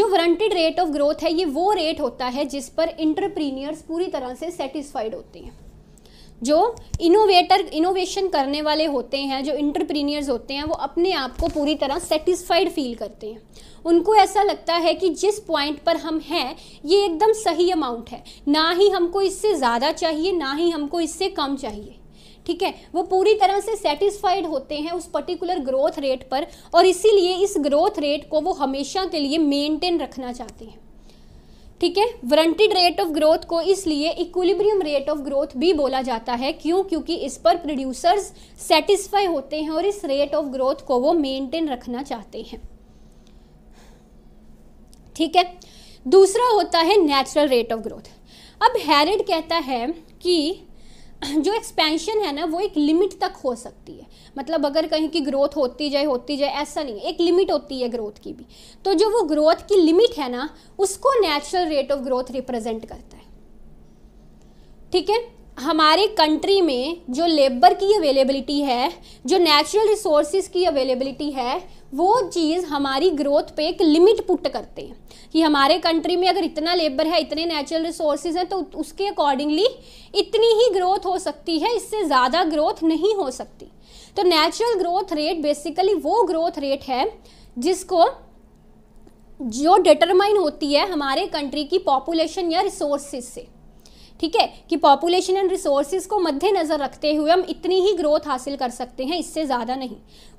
जो वरंटेड रेट ऑफ ग्रोथ है ये वो रेट होता है जिस पर इंटरप्रीनियर्स पूरी तरह से सेटिस्फाइड होते हैं जो इनोवेटर इनोवेशन करने वाले होते हैं जो इंटरप्रीनियर्स होते हैं वो अपने आप को पूरी तरह सेटिस्फाइड फील करते हैं उनको ऐसा लगता है कि जिस पॉइंट पर हम हैं ये एकदम सही अमाउंट है ना ही हमको इससे ज़्यादा चाहिए ना ही हमको इससे कम चाहिए ठीक है वो पूरी तरह से सेटिस्फाइड होते हैं उस पर्टिकुलर ग्रोथ रेट पर और इसीलिए इस ग्रोथ रेट को वो हमेशा के लिए मेंटेन रखना चाहते हैं ठीक है वरंटेड रेट ऑफ ग्रोथ को इसलिए इक्विलिब्रियम रेट ऑफ ग्रोथ भी बोला जाता है क्यों क्योंकि इस पर प्रोड्यूसर्स सेटिस्फाई होते हैं और इस रेट ऑफ ग्रोथ को वो मेंटेन रखना चाहते हैं ठीक है दूसरा होता है नेचुरल रेट ऑफ ग्रोथ अब हैरिड कहता है कि जो एक्सपेंशन है ना वो एक लिमिट तक हो सकती है मतलब अगर कहीं की ग्रोथ होती जाए होती जाए ऐसा नहीं है एक लिमिट होती है ग्रोथ की भी तो जो वो ग्रोथ की लिमिट है ना उसको natural rate of growth represent करता है ठीक है हमारे कंट्री में जो लेबर की अवेलेबिलिटी है जो नेचुरल रिसोर्स की अवेलेबिलिटी है वो चीज़ हमारी ग्रोथ पे एक लिमिट पुट करते हैं कि हमारे कंट्री में अगर इतना लेबर है इतने नेचुरल रिसोर्स हैं तो उसके अकॉर्डिंगली इतनी ही ग्रोथ हो सकती है इससे ज़्यादा ग्रोथ नहीं हो सकती तो नेचुरल ग्रोथ रेट बेसिकली वो ग्रोथ रेट है जिसको जो डिटरमाइन होती है हमारे कंट्री की पॉपुलेशन या रिसोर्सेज से ठीक है कि पॉपुलेशन एंड रिसोर्सेज को मद्देनज़र रखते हुए हम इतनी ही ग्रोथ हासिल कर सकते हैं इससे ज़्यादा नहीं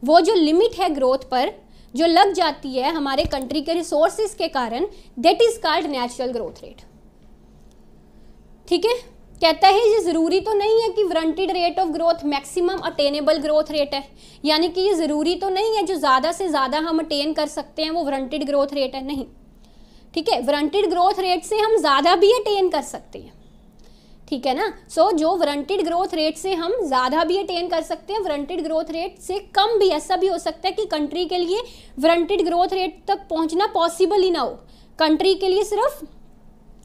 वो जो लिमिट है ग्रोथ पर जो लग जाती है हमारे कंट्री के रिसोर्सिस के कारण that is called natural growth rate ठीक है कहता है ये ज़रूरी तो नहीं है कि warranted rate of growth maximum attainable growth rate है यानी कि ये ज़रूरी तो नहीं है जो ज़्यादा से ज़्यादा हम अटेन कर सकते हैं वो वरंटेड ग्रोथ रेट है नहीं ठीक है वरंटेड ग्रोथ रेट से हम ज़्यादा भी अटेन कर सकते हैं ठीक है ना सो so, जो वरंटेड ग्रोथ रेट से हम ज़्यादा भी अटेन कर सकते हैं वरंटेड ग्रोथ रेट से कम भी ऐसा भी हो सकता है कि कंट्री के लिए वरंटेड ग्रोथ रेट तक पहुंचना पॉसिबल ही ना हो कंट्री के लिए सिर्फ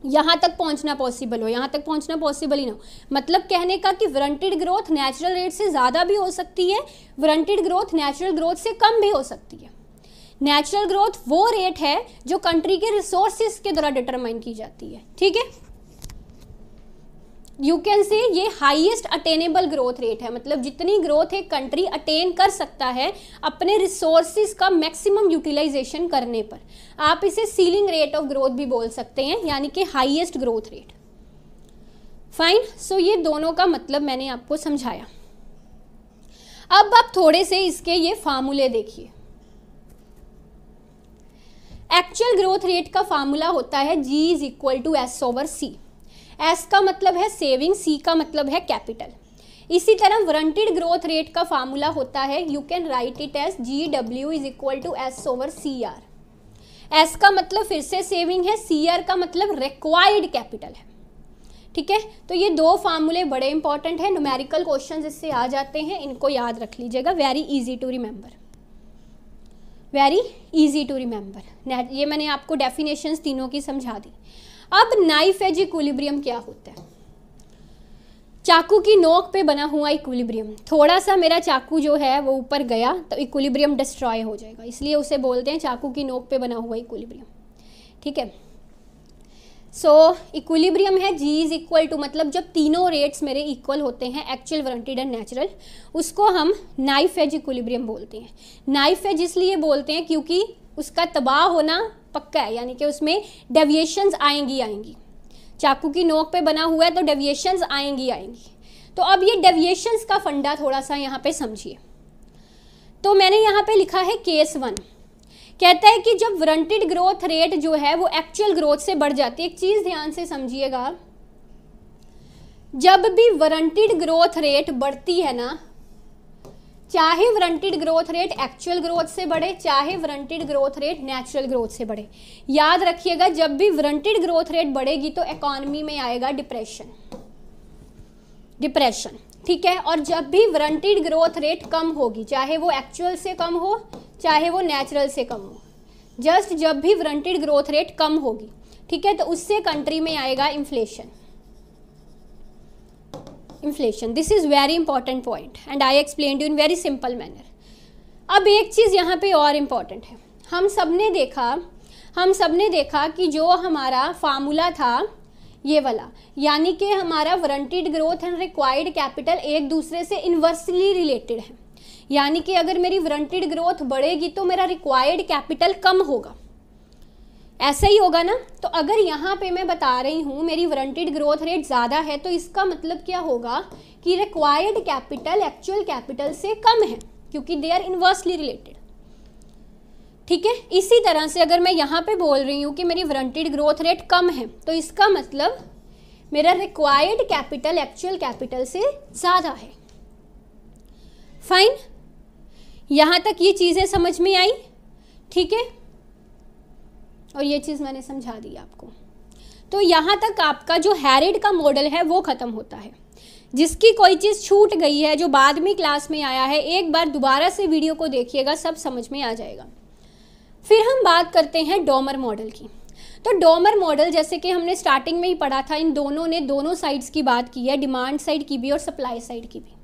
यहाँ तक पहुँचना पॉसिबल हो यहाँ तक पहुँचना पॉसिबल ही ना हो मतलब कहने का कि वरंटेड ग्रोथ नेचुरल रेट से ज़्यादा भी हो सकती है वरंटेड ग्रोथ नेचुरल ग्रोथ से कम भी हो सकती है नेचुरल ग्रोथ वो रेट है जो कंट्री के रिसोर्सेज के द्वारा डिटरमाइन की जाती है ठीक है यू कैन से ये हाईएस्ट अटेनेबल ग्रोथ रेट है मतलब जितनी ग्रोथ एक कंट्री अटेन कर सकता है अपने रिसोर्सिस का मैक्सिमम यूटिलाइजेशन करने पर आप इसे सीलिंग रेट ऑफ ग्रोथ भी बोल सकते हैं यानी कि highest growth rate fine so ये दोनों का मतलब मैंने आपको समझाया अब आप थोड़े से इसके ये फार्मूले देखिए एक्चुअल ग्रोथ रेट का फार्मूला होता है G is equal to S over C S का मतलब है सेविंग सी का मतलब है कैपिटल इसी तरह वारंटेड ग्रोथ रेट का फार्मूला होता है you can write it S G W is equal to S over C R S का मतलब फिर से सेविंग है सी आर का मतलब रिक्वायर्ड कैपिटल है ठीक है तो ये दो फार्मूले बड़े इंपॉर्टेंट हैं न्यूमेरिकल क्वेश्चंस इससे आ जाते हैं इनको याद रख लीजिएगा very easy to remember very easy to remember ये मैंने आपको डेफिनेशंस तीनों की समझा दी अब नाइफ एज इक्विलिब्रियम क्या होता है चाकू की नोक पे बना हुआ इक्विलिब्रियम थोड़ा सा मेरा चाकू जो है वो ऊपर गया तो इक्विलिब्रियम डिस्ट्रॉय हो जाएगा इसलिए उसे बोलते हैं चाकू की नोक पे बना हुआ इक्विलिब्रियम ठीक है सो इक्विलिब्रियम है जी इज़ इक्वल टू मतलब जब तीनों रेट्स मेरे इक्वल होते हैं एक्चुअल वारंटेड एंड नेचुरल उसको हम नाइफ एज इक्विलिब्रियम बोलते हैं नाइफ एज इसलिए बोलते हैं क्योंकि उसका तबाह होना पक्का है यानी कि उसमें डेविएशंस आएंगी आएंगी चाकू की नोक पे बना हुआ है तो डेविएशंस आएंगी आएंगी तो अब ये डेविएशंस का फंडा थोड़ा सा यहाँ पे समझिए तो मैंने यहाँ पे लिखा है केस वन कहता है कि जब वरंटेड ग्रोथ रेट जो है वो एक्चुअल ग्रोथ से बढ़ जाती है एक चीज़ ध्यान से समझिएगा जब भी वरंटेड ग्रोथ रेट बढ़ती है ना चाहे warranted growth rate actual growth से बढ़े चाहे warranted growth rate natural growth से बढ़े याद रखिएगा जब भी वरंटेड ग्रोथ रेट बढ़ेगी तो इकोनॉमी में आएगा डिप्रेशन डिप्रेशन ठीक है और जब भी वरंटेड ग्रोथ रेट कम होगी चाहे वो एक्चुअल से कम हो चाहे वो नेचुरल से कम हो जस्ट जब भी वरंटेड ग्रोथ रेट कम होगी ठीक है तो उससे कंट्री में आएगा inflation inflation this is very important point and I explain you in very simple manner अब एक चीज़ यहाँ पे और इम्पॉर्टेंट है हम सब ने देखा हम सब ने देखा कि जो हमारा फार्मूला था ये वाला यानी कि हमारा warranted growth and required capital एक दूसरे से इन्वर्सली रिलेटेड है यानी कि अगर मेरी वारंटेड ग्रोथ बढ़ेगी तो मेरा रिक्वायर्ड कैपिटल कम होगा ऐसा ही होगा ना तो अगर यहाँ पे मैं बता रही हूँ मेरी वारंटेड ग्रोथ रेट ज़्यादा है तो इसका मतलब क्या होगा कि रिक्वायर्ड कैपिटल एक्चुअल कैपिटल से कम है क्योंकि दे आर इन्वर्सली रिलेटेड ठीक है इसी तरह से अगर मैं यहाँ पे बोल रही हूँ कि मेरी वारंटेड ग्रोथ रेट कम है तो इसका मतलब मेरा रिक्वायर्ड कैपिटल एक्चुअल कैपिटल से ज़्यादा है फाइन यहाँ तक ये चीज़ें समझ में आई ठीक है और ये चीज़ मैंने समझा दी आपको तो यहाँ तक आपका जो हैरिड का मॉडल है वो ख़त्म होता है जिसकी कोई चीज़ छूट गई है जो बाद में क्लास में आया है एक बार दोबारा से वीडियो को देखिएगा सब समझ में आ जाएगा फिर हम बात करते हैं डोमर मॉडल की तो डोमर मॉडल जैसे कि हमने स्टार्टिंग में ही पढ़ा था इन दोनों ने दोनों साइड्स की बात की है डिमांड साइड की भी और सप्लाई साइड की भी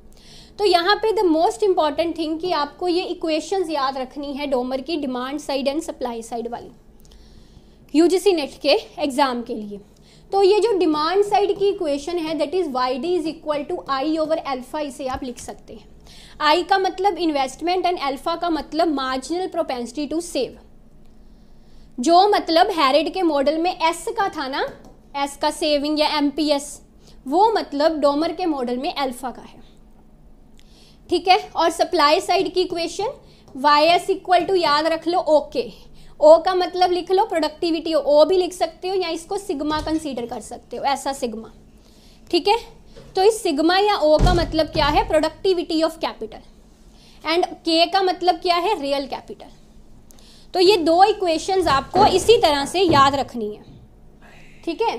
तो यहाँ पे द मोस्ट इम्पॉर्टेंट थिंग कि आपको ये इक्वेशंस याद रखनी है डोमर की demand side and supply side वाली यूजीसी नेट e के एग्ज़ाम के लिए तो ये जो डिमांड साइड की इक्वेशन है that is Y D is equal to I over alpha इसे आप लिख सकते हैं आई का मतलब इन्वेस्टमेंट एंड एल्फ़ा का मतलब मार्जिनल प्रोपेंसिटी टू सेव जो मतलब हैरिड के मॉडल में एस का था ना एस का सेविंग या एम वो मतलब डोमर के मॉडल में एल्फा का है ठीक है और सप्लाई साइड की equation Y S equal to याद रख लो ओके okay. ओ का मतलब लिख लो प्रोडक्टिविटी ओ भी लिख सकते हो या इसको सिग्मा कंसीडर कर सकते हो ऐसा सिग्मा ठीक है तो इस सिग्मा या ओ का मतलब क्या है प्रोडक्टिविटी ऑफ कैपिटल एंड के का मतलब क्या है रियल कैपिटल तो ये दो इक्वेशंस आपको इसी तरह से याद रखनी है ठीक है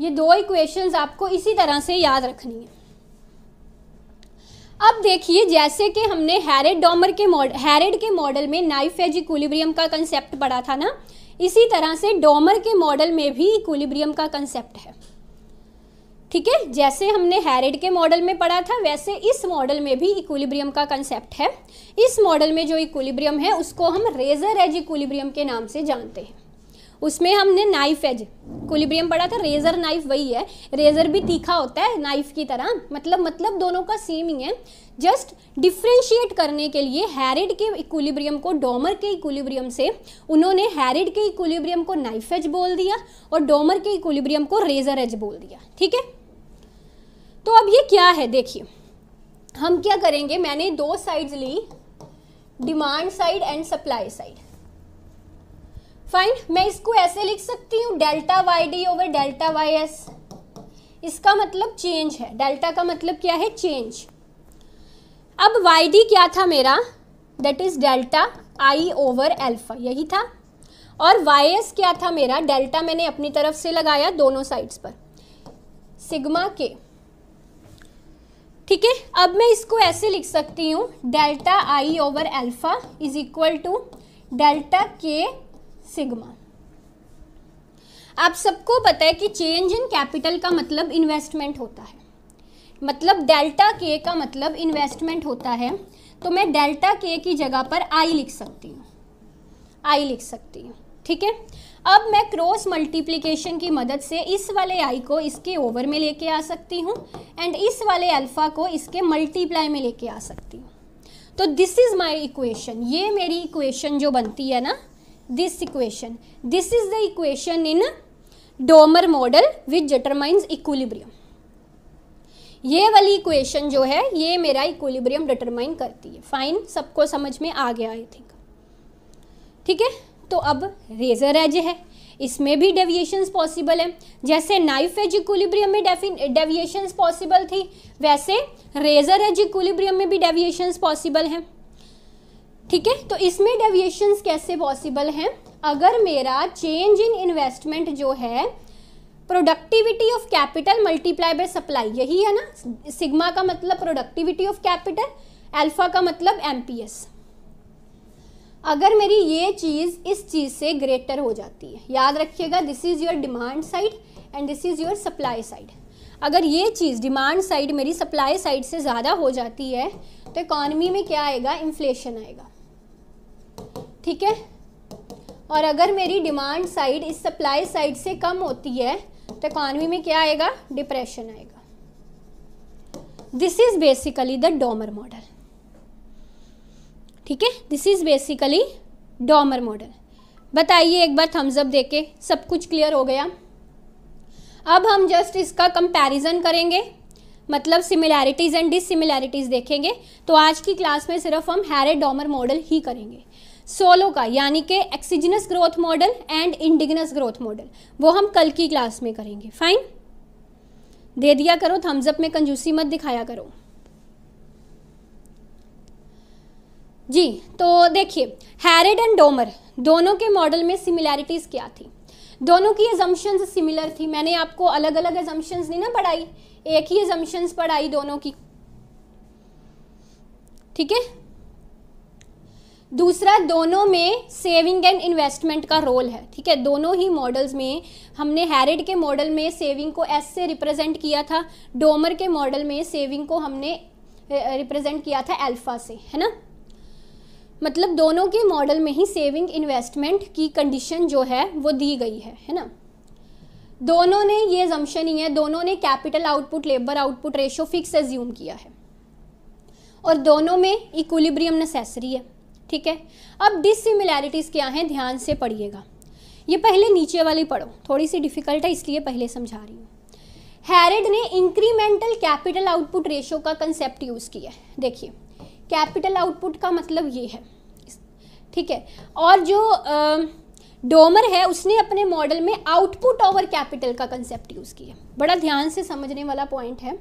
ये दो इक्वेशंस आपको इसी तरह से याद रखनी है अब देखिए जैसे कि हमने हैरेड डॉमर के मॉडल हैरेड के मॉडल में नाइफ एज इक्विलिब्रियम का कंसेप्ट पढ़ा था ना इसी तरह से डॉमर के मॉडल में भी इक्विलिब्रियम का कंसेप्ट है ठीक है जैसे हमने हैरेड के मॉडल में पढ़ा था वैसे इस मॉडल में भी इक्विलिब्रियम का कंसेप्ट है इस मॉडल में जो इक्विलिब्रियम है उसको हम रेजर एज इक्विलिब्रियम के नाम से जानते हैं उसमें हमने नाइफ एज कोलिब्रियम पढ़ा था रेजर नाइफ वही है रेजर भी तीखा होता है नाइफ की तरह मतलब मतलब दोनों का सेम ही है जस्ट डिफ्रेंशिएट करने के लिए हैरिड के इक्विलिब्रियम को डोमर के इक्विलिब्रियम से उन्होंने हैरिड के इक्विलिब्रियम को नाइफ एज बोल दिया और डोमर के इक्विलिब्रियम को रेजर एज बोल दिया ठीक है तो अब ये क्या है देखिए हम क्या करेंगे मैंने दो साइड्स ली demand side and supply side fine मैं इसको ऐसे लिख सकती हूँ delta Y D over delta Y S इसका मतलब चेंज है डेल्टा का मतलब क्या है चेंज अब वाई डी क्या था मेरा that is delta I over alpha यही था और वाई एस क्या था मेरा डेल्टा मैंने अपनी तरफ से लगाया दोनों साइड्स पर सिग्मा के ठीक है अब मैं इसको ऐसे लिख सकती हूँ delta I over alpha is equal to delta के सिग्मा आप सबको पता है कि चेंज इन कैपिटल का मतलब इन्वेस्टमेंट होता है मतलब डेल्टा के का मतलब इन्वेस्टमेंट होता है तो मैं डेल्टा के की जगह पर आई लिख सकती हूँ आई लिख सकती हूँ ठीक है अब मैं क्रॉस मल्टीप्लिकेशन की मदद से इस वाले आई को इसके ओवर में लेके आ सकती हूँ एंड इस वाले अल्फ़ा को इसके मल्टीप्लाई में लेके आ सकती हूँ तो दिस इज़ माई इक्वेशन ये मेरी इक्वेशन जो बनती है ना this equation this is the equation in Domar model which determines equilibrium ये वाली इक्वेशन जो है ये मेरा इक्वलिब्रियम डिटरमाइन करती है फाइन सबको समझ में आ गया आई थिंक ठीक है तो अब रेजर एज है इसमें भी डेविएशंस पॉसिबल है जैसे नाइफ एज इक्वलिब्रियम में डेविएशंस पॉसिबल थी वैसे रेजर एज इक्वलिब्रियम में भी डेविएशंस पॉसिबल हैं ठीक है तो इसमें डेविएशंस कैसे पॉसिबल हैं अगर मेरा चेंज इन इन्वेस्टमेंट जो है productivity of capital multiply by supply यही है ना सिग्मा का मतलब प्रोडक्टिविटी ऑफ कैपिटल अल्फा का मतलब एमपीएस अगर मेरी ये चीज़ इस चीज़ से ग्रेटर हो जाती है याद रखिएगा this is your demand side and this is your supply side अगर ये चीज़ डिमांड साइड मेरी सप्लाई साइड से ज़्यादा हो जाती है तो इकॉनमी में क्या आएगा इन्फ्लेशन आएगा ठीक है और अगर मेरी डिमांड साइड इस सप्लाई साइड से कम होती है तो इकॉनमी में क्या आएगा डिप्रेशन आएगा this is basically the Domar model ठीक है this is basically Domar model बताइए एक बार थम्सअप देके सब कुछ क्लियर हो गया अब हम जस्ट इसका कंपैरिजन करेंगे मतलब सिमिलैरिटीज़ एंड डिसिमिलैरिटीज़ देखेंगे तो आज की क्लास में सिर्फ हम हैरे डोमर मॉडल ही करेंगे सोलो का यानी कि exogenous growth model and endogenous growth model वो हम कल की क्लास में करेंगे फाइन दे दिया करो थम्सअप में कंजूसी मत दिखाया करो जी तो देखिए हैरिड एंड डोमर दोनों के मॉडल में सिमिलैरिटीज़ क्या थी दोनों की एजम्पन्स सिमिलर थी मैंने आपको अलग अलग एजम्पन्स नहीं ना पढ़ाई एक ही एजम्पन्स पढ़ाई दोनों की ठीक है दूसरा दोनों में सेविंग एंड इन्वेस्टमेंट का रोल है ठीक है दोनों ही मॉडल्स में हमने हैरिड के मॉडल में सेविंग को एस से रिप्रेजेंट किया था डोमर के मॉडल में सेविंग को हमने रिप्रेजेंट किया था अल्फा से है ना मतलब दोनों के मॉडल में ही सेविंग इन्वेस्टमेंट की कंडीशन जो है वो दी गई है है ना दोनों ने ये जम्शन ही है दोनों ने capital output labour output ratio fix assume किया है और दोनों में इक्विलिब्रियम नेसेसरी है ठीक है अब डिसिमिलैरिटीज़ क्या हैं ध्यान से पढ़िएगा ये पहले नीचे वाली पढ़ो थोड़ी सी डिफ़िकल्ट है इसलिए पहले समझा रही हूँ हैरिड ने इंक्रीमेंटल कैपिटल आउटपुट रेशो का कंसेप्ट यूज़ किया है देखिए कैपिटल आउटपुट का मतलब ये है ठीक है और जो डोमर है उसने अपने मॉडल में आउटपुट ओवर कैपिटल का कंसेप्ट यूज़ किया बड़ा ध्यान से समझने वाला पॉइंट है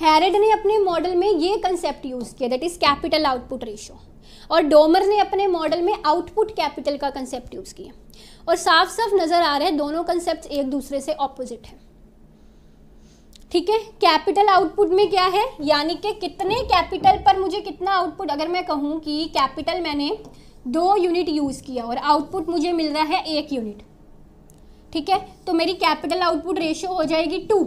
हैरेड ने अपने मॉडल में ये कंसेप्ट यूज़ किया that is capital output ratio और डोमर ने अपने मॉडल में आउटपुट कैपिटल का कंसेप्ट यूज़ किया और साफ साफ नज़र आ रहा है दोनों कंसेप्ट एक दूसरे से ऑपोजिट है ठीक है कैपिटल आउटपुट में क्या है यानी कि कितने कैपिटल पर मुझे कितना आउटपुट अगर मैं कहूँ कि कैपिटल मैंने दो यूनिट यूज़ किया और आउटपुट मुझे मिल रहा है एक यूनिट ठीक है तो मेरी कैपिटल आउटपुट रेशियो हो जाएगी टू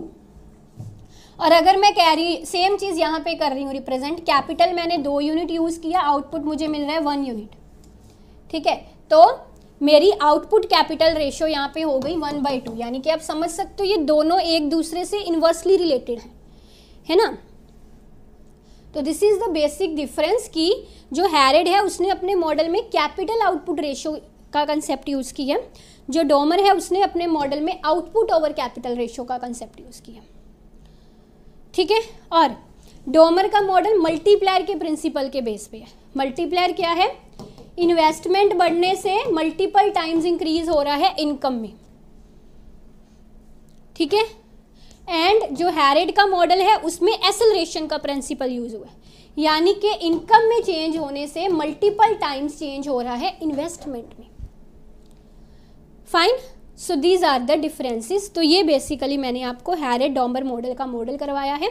और अगर मैं कह रही सेम चीज़ यहाँ पे कर रही हूँ रिप्रेजेंट कैपिटल मैंने दो यूनिट यूज़ किया आउटपुट मुझे मिल रहा है वन यूनिट ठीक है तो मेरी आउटपुट कैपिटल रेशियो यहाँ पे हो गई वन बाई टू यानी कि आप समझ सकते हो ये दोनों एक दूसरे से इन्वर्सली रिलेटेड हैं है ना तो this is the basic difference कि जो हैरिड है उसने अपने मॉडल में कैपिटल आउटपुट रेशियो का कंसेप्ट यूज़ किया जो डोमर है उसने अपने मॉडल में आउटपुट ओवर कैपिटल रेशियो का कंसेप्ट यूज़ किया ठीक है और डोमर का मॉडल मल्टीप्लायर के प्रिंसिपल के बेस पे है मल्टीप्लायर क्या है इन्वेस्टमेंट बढ़ने से मल्टीपल टाइम्स इंक्रीज हो रहा है इनकम में ठीक है एंड जो हैरिड का मॉडल है उसमें एसलरेशन का प्रिंसिपल यूज हुआ है यानी कि इनकम में चेंज होने से मल्टीपल टाइम्स चेंज हो रहा है इन्वेस्टमेंट में fine so these are the differences तो ये बेसिकली मैंने आपको हैरे डॉम्बर मॉडल का मॉडल करवाया है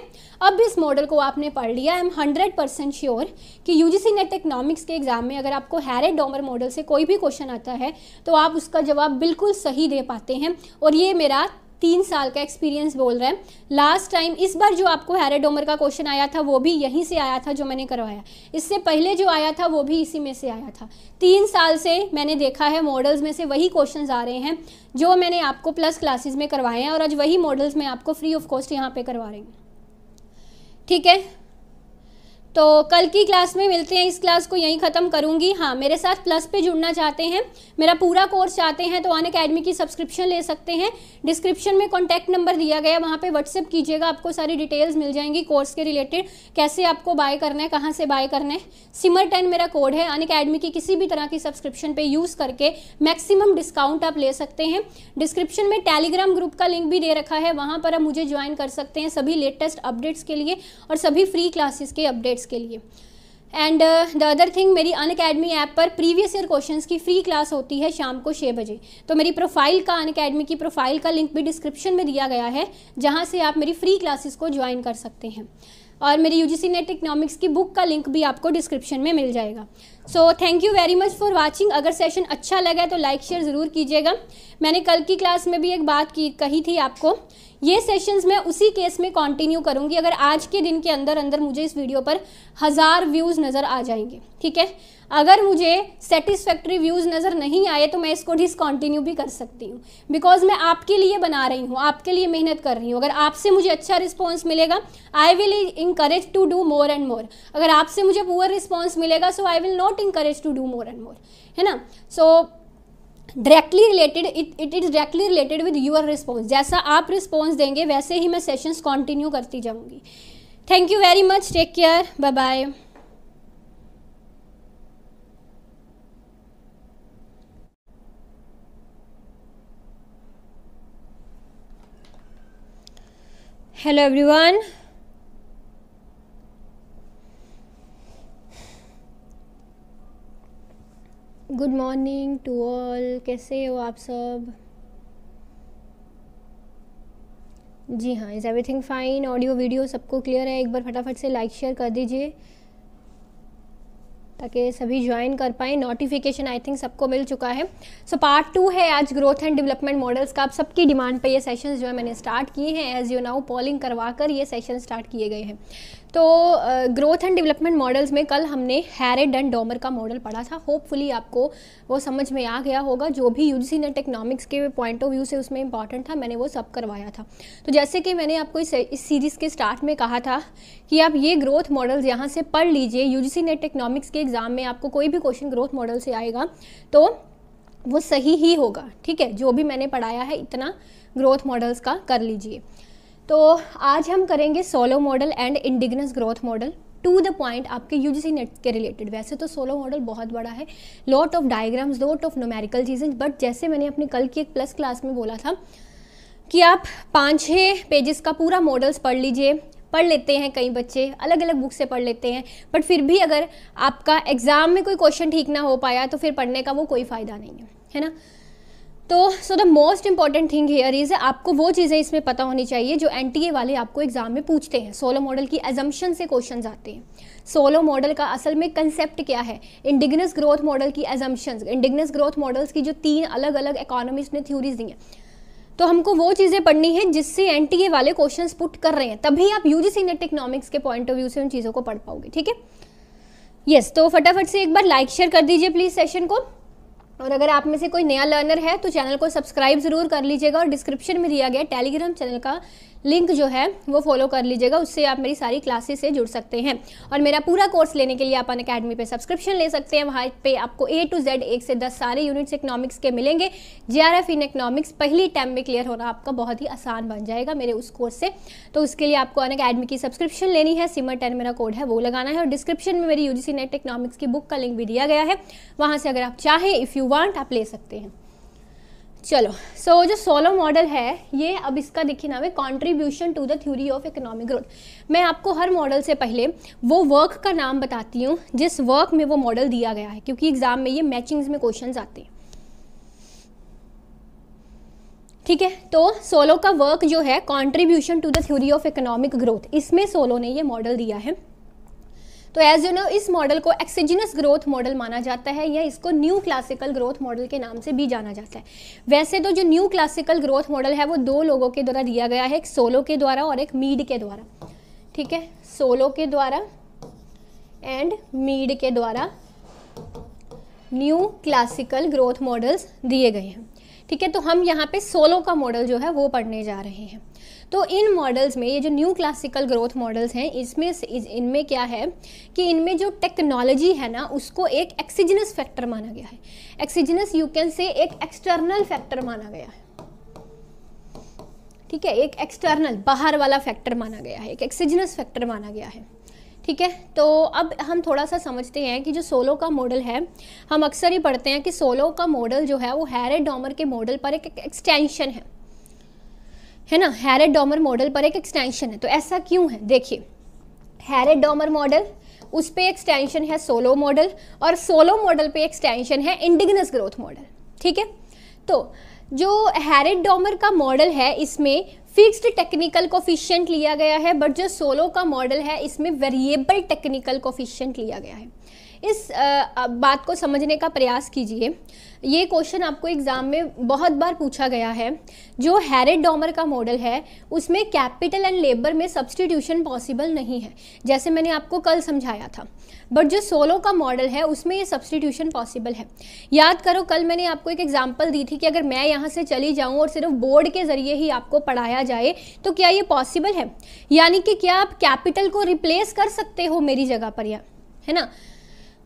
अब इस मॉडल को आपने पढ़ लिया I am hundred percent sure कि U G C net economics के एग्जाम में अगर आपको हैरे डॉम्बर मॉडल से कोई भी क्वेश्चन आता है तो आप उसका जवाब बिल्कुल सही दे पाते हैं और ये मेरा तीन साल का एक्सपीरियंस बोल रहे हैं लास्ट टाइम इस बार जो आपको हैरेडोमर का क्वेश्चन आया था वो भी यहीं से आया था जो मैंने करवाया इससे पहले जो आया था वो भी इसी में से आया था तीन साल से मैंने देखा है मॉडल्स में से वही क्वेश्चन आ रहे हैं जो मैंने आपको प्लस क्लासेज में करवाए हैं और आज वही मॉडल्स में आपको फ्री ऑफ कॉस्ट यहाँ पर करवा रही हूँ ठीक है तो कल की क्लास में मिलते हैं इस क्लास को यहीं ख़त्म करूंगी हाँ मेरे साथ प्लस पे जुड़ना चाहते हैं मेरा पूरा कोर्स चाहते हैं तो अन अकेडमी की सब्सक्रिप्शन ले सकते हैं डिस्क्रिप्शन में कॉन्टैक्ट नंबर दिया गया वहाँ पे व्हाट्सअप कीजिएगा आपको सारी डिटेल्स मिल जाएंगी कोर्स के रिलेटेड कैसे आपको बाय करना है कहाँ से बाय करना है सिमर टेन मेरा कोड है अन अकेडमी की किसी भी तरह की सब्सक्रिप्शन पर यूज़ करके मैक्सिमम डिस्काउंट आप ले सकते हैं डिस्क्रिप्शन में टेलीग्राम ग्रुप का लिंक भी दे रखा है वहाँ पर आप मुझे ज्वाइन कर सकते हैं सभी लेटेस्ट अपडेट्स के लिए और सभी फ्री क्लासेस के अपडेट कैंडिडेट्स के लिए एंड द अदर थिंग मेरी अन अकेडमी ऐप पर प्रीवियस ईयर क्वेश्चंस की फ्री क्लास होती है शाम को छः बजे तो मेरी प्रोफाइल का अन अकेडमी की प्रोफाइल का लिंक भी डिस्क्रिप्शन में दिया गया है जहाँ से आप मेरी फ्री क्लासेस को ज्वाइन कर सकते हैं और मेरी U G C net economics की बुक का लिंक भी आपको डिस्क्रिप्शन में मिल जाएगा so thank you very much for watching अगर सेशन अच्छा लगा है तो लाइक शेयर ज़रूर कीजिएगा मैंने कल की क्लास में भी एक बात की कही थी आपको ये सेशंस मैं उसी केस में कंटिन्यू करूंगी अगर आज के दिन के अंदर अंदर मुझे इस वीडियो पर हज़ार व्यूज़ नज़र आ जाएंगे ठीक है अगर मुझे सेटिस्फैक्ट्री व्यूज़ नज़र नहीं आए तो मैं इसको डिसकॉन्टिन्यू भी कर सकती हूँ बिकॉज मैं आपके लिए बना रही हूँ आपके लिए मेहनत कर रही हूँ अगर आपसे मुझे अच्छा रिस्पॉन्स मिलेगा I will encourage to do more and more अगर आपसे मुझे पुअर रिस्पॉन्स मिलेगा so I will not encourage to do more and more है ना so so, directly related it is directly related with your response जैसा आप रिस्पॉन्स देंगे वैसे ही मैं सेशंस कंटिन्यू करती जाऊंगी thank you very much take care bye bye hello everyone good morning to all कैसे हो आप सब जी हाँ is everything fine audio video सबको क्लियर है एक बार फटाफट से लाइक शेयर कर दीजिए ताकि सभी ज्वाइन कर पाए नोटिफिकेशन आई थिंक सबको मिल चुका है सो पार्ट टू है आज ग्रोथ एंड डेवलपमेंट मॉडल्स का आप सबकी डिमांड पे ये सेशंस जो है मैंने स्टार्ट किए हैं एज यू नाउ पॉलिंग करवा कर ये सेशन स्टार्ट किए गए हैं तो ग्रोथ एंड डेवलपमेंट मॉडल्स में कल हमने हैरिड एंड डोमर का मॉडल पढ़ा था होपफुली आपको वो समझ में आ गया होगा जो भी यूजीसी नेट इकोनॉमिक्स के पॉइंट ऑफ व्यू से उसमें इंपॉर्टेंट था मैंने वो सब करवाया था तो जैसे कि मैंने आपको इस, इस सीरीज़ के स्टार्ट में कहा था कि आप ये ग्रोथ मॉडल्स यहाँ से पढ़ लीजिए यू नेट इकोनॉमिक्स के एग्ज़ाम में आपको कोई भी क्वेश्चन ग्रोथ मॉडल से आएगा तो वो सही ही होगा ठीक है जो भी मैंने पढ़ाया है इतना ग्रोथ मॉडल्स का कर लीजिए तो आज हम करेंगे Solow model and endogenous growth model to the point आपके यू जी नेट के रिलेटेड वैसे तो सोलो मॉडल बहुत बड़ा है lot of diagrams lot of numerical चीज़ें बट जैसे मैंने अपनी कल की एक प्लस क्लास में बोला था कि आप पाँच छः पेजेस का पूरा मॉडल्स पढ़ लीजिए पढ़ लेते हैं कई बच्चे अलग अलग बुक से पढ़ लेते हैं बट फिर भी अगर आपका एग्ज़ाम में कोई क्वेश्चन ठीक ना हो पाया तो फिर पढ़ने का वो कोई फ़ायदा नहीं है है ना तो so the most important thing here is आपको वो चीज़ें इसमें पता होनी चाहिए जो एन वाले आपको एग्जाम में पूछते हैं सोलो मॉडल की एजम्पन से क्वेश्चन आते हैं सोलो मॉडल का असल में कंसेप्ट क्या है इंडिगनस ग्रोथ मॉडल की एजम्पन्स इंडिगनस ग्रोथ मॉडल्स की जो तीन अलग अलग इकोनॉमिक्स ने थ्योरीज दी हैं तो हमको वो चीज़ें पढ़नी है जिससे एन वाले क्वेश्चन पुट कर रहे हैं तभी आप यू जी नेट इकोनॉमिक्स के पॉइंट ऑफ व्यू से उन चीज़ों को पढ़ पाओगे ठीक है यस तो फटाफट से एक बार लाइक शेयर कर दीजिए प्लीज़ सेशन को और अगर आप में से कोई नया लर्नर है तो चैनल को सब्सक्राइब ज़रूर कर लीजिएगा और डिस्क्रिप्शन में दिया गया टेलीग्राम चैनल का लिंक जो है वो फॉलो कर लीजिएगा उससे आप मेरी सारी क्लासेस से जुड़ सकते हैं और मेरा पूरा कोर्स लेने के लिए आप अन अकेडमी पर सब्सक्रिप्शन ले सकते हैं वहाँ पे आपको ए टू जेड एक से दस सारे यूनिट्स इकनॉमिक्स के मिलेंगे J R F in economics पहली टाइम में क्लियर होना आपका बहुत ही आसान बन जाएगा मेरे उस कोर्स से तो उसके लिए आपको अन अकेडमी की सब्सक्रिप्शन लेनी है सिमर टेन मेरा कोड है वो लगाना है और डिस्क्रिप्शन में मेरी U G C net economics की बुक का लिंक भी दिया गया है वहाँ से अगर आप चाहें इफ़ यू वांट आप ले सकते हैं चलो सो so, जो सोलो मॉडल है ये अब इसका देखिए नाम है contribution to the theory of economic growth मैं आपको हर मॉडल से पहले वो वर्क का नाम बताती हूँ जिस वर्क में वो मॉडल दिया गया है क्योंकि एग्जाम में ये मैचिंग्स में क्वेश्चन आते हैं ठीक है तो सोलो का वर्क जो है contribution to the theory of economic growth इसमें सोलो ने ये मॉडल दिया है तो एज यू नो इस मॉडल को एक्सीजिनस ग्रोथ मॉडल माना जाता है या इसको न्यू क्लासिकल ग्रोथ मॉडल के नाम से भी जाना जाता है वैसे तो जो न्यू क्लासिकल ग्रोथ मॉडल है वो दो लोगों के द्वारा दिया गया है एक सोलो के द्वारा और एक मीड के द्वारा ठीक है सोलो के द्वारा एंड मीड के द्वारा न्यू क्लासिकल ग्रोथ मॉडल्स दिए गए हैं ठीक है तो हम यहाँ पे सोलो का मॉडल जो है वो पढ़ने जा रहे हैं तो इन मॉडल्स में ये जो न्यू क्लासिकल ग्रोथ मॉडल्स हैं इसमें इनमें क्या है कि इनमें जो टेक्नोलॉजी है ना उसको एक एक्सीजनस फैक्टर माना गया है एक्सीजनस यू कैन से एक एक्सटर्नल फैक्टर माना गया है ठीक है एक एक्सटर्नल बाहर वाला फैक्टर माना गया है एक एक्सीजनस फैक्टर माना गया है ठीक है तो अब हम थोड़ा सा समझते हैं कि जो सोलो का मॉडल है हम अक्सर ही पढ़ते हैं कि सोलो का मॉडल जो है वो हैरे डॉमर के मॉडल पर एक एक्सटेंशन है है ना हैरेड डॉमर मॉडल पर एक एक्सटेंशन है तो ऐसा क्यों है देखिए हैरेड डॉमर मॉडल उस पर एक्सटेंशन है सोलो मॉडल और सोलो मॉडल पे एक्सटेंशन है इंडिगनस ग्रोथ मॉडल ठीक है तो जो हैरेड डॉमर का मॉडल है इसमें फिक्स्ड टेक्निकल कोफिशियंट लिया गया है बट जो सोलो का मॉडल है इसमें वेरिएबल टेक्निकल कोफिशियंट लिया गया है इस बात को समझने का प्रयास कीजिए ये क्वेश्चन आपको एग्ज़ाम में बहुत बार पूछा गया है जो हैरिड डॉमर का मॉडल है उसमें कैपिटल एंड लेबर में सब्सटीट्यूशन पॉसिबल नहीं है जैसे मैंने आपको कल समझाया था बट जो सोलो का मॉडल है उसमें ये सब्सटीट्यूशन पॉसिबल है याद करो कल मैंने आपको एक एग्जाम्पल दी थी कि अगर मैं यहाँ से चली जाऊँ और सिर्फ बोर्ड के ज़रिए ही आपको पढ़ाया जाए तो क्या ये पॉसिबल है यानी कि क्या आप कैपिटल को रिप्लेस कर सकते हो मेरी जगह पर या है ना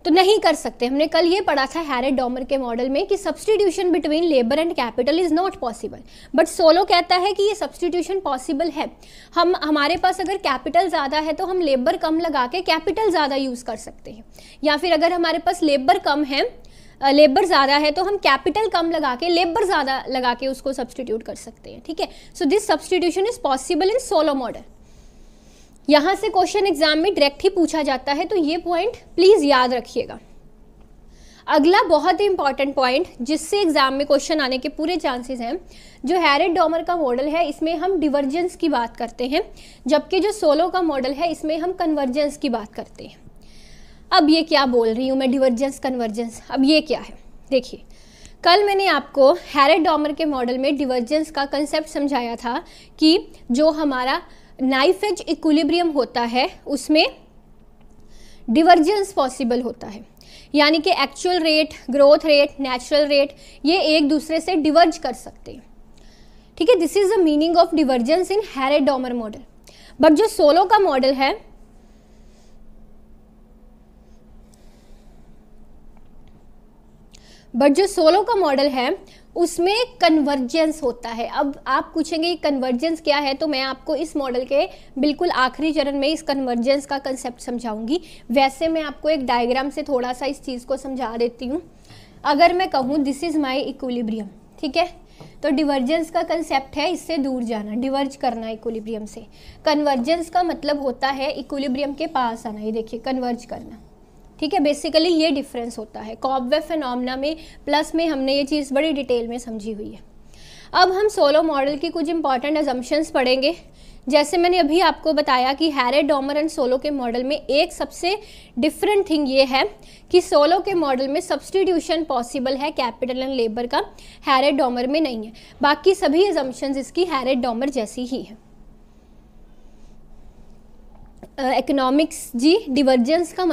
तो नहीं कर सकते हमने कल ये पढ़ा था हैरेट डॉमर के मॉडल में कि substitution between labour and capital is not possible but Solow कहता है कि ये सब्सटीट्यूशन पॉसिबल है हम हमारे पास अगर कैपिटल ज़्यादा है तो हम लेबर कम लगा के कैपिटल ज़्यादा यूज़ कर सकते हैं या फिर अगर हमारे पास लेबर कम है लेबर ज़्यादा है तो हम कैपिटल कम लगा के लेबर ज़्यादा लगा के उसको सब्सटीट्यूट कर सकते हैं ठीक है so this substitution is possible in Solow model यहाँ से क्वेश्चन एग्जाम में डायरेक्ट ही पूछा जाता है तो ये पॉइंट प्लीज़ याद रखिएगा अगला बहुत ही इंपॉर्टेंट पॉइंट जिससे एग्जाम में क्वेश्चन आने के पूरे चांसेस हैं जो हैरिड डॉमर का मॉडल है इसमें हम डिवर्जेंस की बात करते हैं जबकि जो सोलो का मॉडल है इसमें हम कन्वर्जेंस की बात करते हैं अब ये क्या बोल रही हूँ मैं डिवर्जेंस कन्वर्जेंस अब ये क्या है देखिए कल मैंने आपको हैरिड डॉमर के मॉडल में डिवर्जेंस का कंसेप्ट समझाया था कि जो हमारा नाइफ एज इक्विलिब्रियम होता है उसमें डिवर्जेंस पॉसिबल होता है यानी कि actual rate growth rate natural rate ये एक दूसरे से डिवर्ज कर सकते हैं ठीक है this is the meaning of divergence in Harrod Domar model but जो सोलो का मॉडल है बट जो सोलो का मॉडल है उसमें कन्वर्जेंस होता है अब आप पूछेंगे कन्वर्जेंस क्या है तो मैं आपको इस मॉडल के बिल्कुल आखिरी चरण में इस कन्वर्जेंस का कंसेप्ट समझाऊंगी वैसे मैं आपको एक डायग्राम से थोड़ा सा इस चीज़ को समझा देती हूँ अगर मैं कहूँ दिस इज़ माई इक्विलिब्रियम ठीक है तो डिवर्जेंस का कंसेप्ट है इससे दूर जाना डिवर्ज करना इक्विलिब्रियम से कन्वर्जेंस का मतलब होता है इक्विलिब्रियम के पास आना ये देखिए कन्वर्ज करना ठीक है बेसिकली ये डिफरेंस होता है कॉबवे फिनोमना में प्लस में हमने ये चीज़ बड़ी डिटेल में समझी हुई है अब हम सोलो मॉडल की कुछ इंपॉर्टेंट एजम्पन्स पढ़ेंगे जैसे मैंने अभी आपको बताया कि हैरे डोमर एंड सोलो के मॉडल में एक सबसे डिफरेंट थिंग ये है कि सोलो के मॉडल में सब्सटीट्यूशन पॉसिबल है कैपिटल एंड लेबर का हैरे डोमर में नहीं है बाकी सभी एजम्पन्स इसकी हैरे डोमर जैसी ही है इकोनॉमिक्स uh, जी डिवर्जेंस का मतलब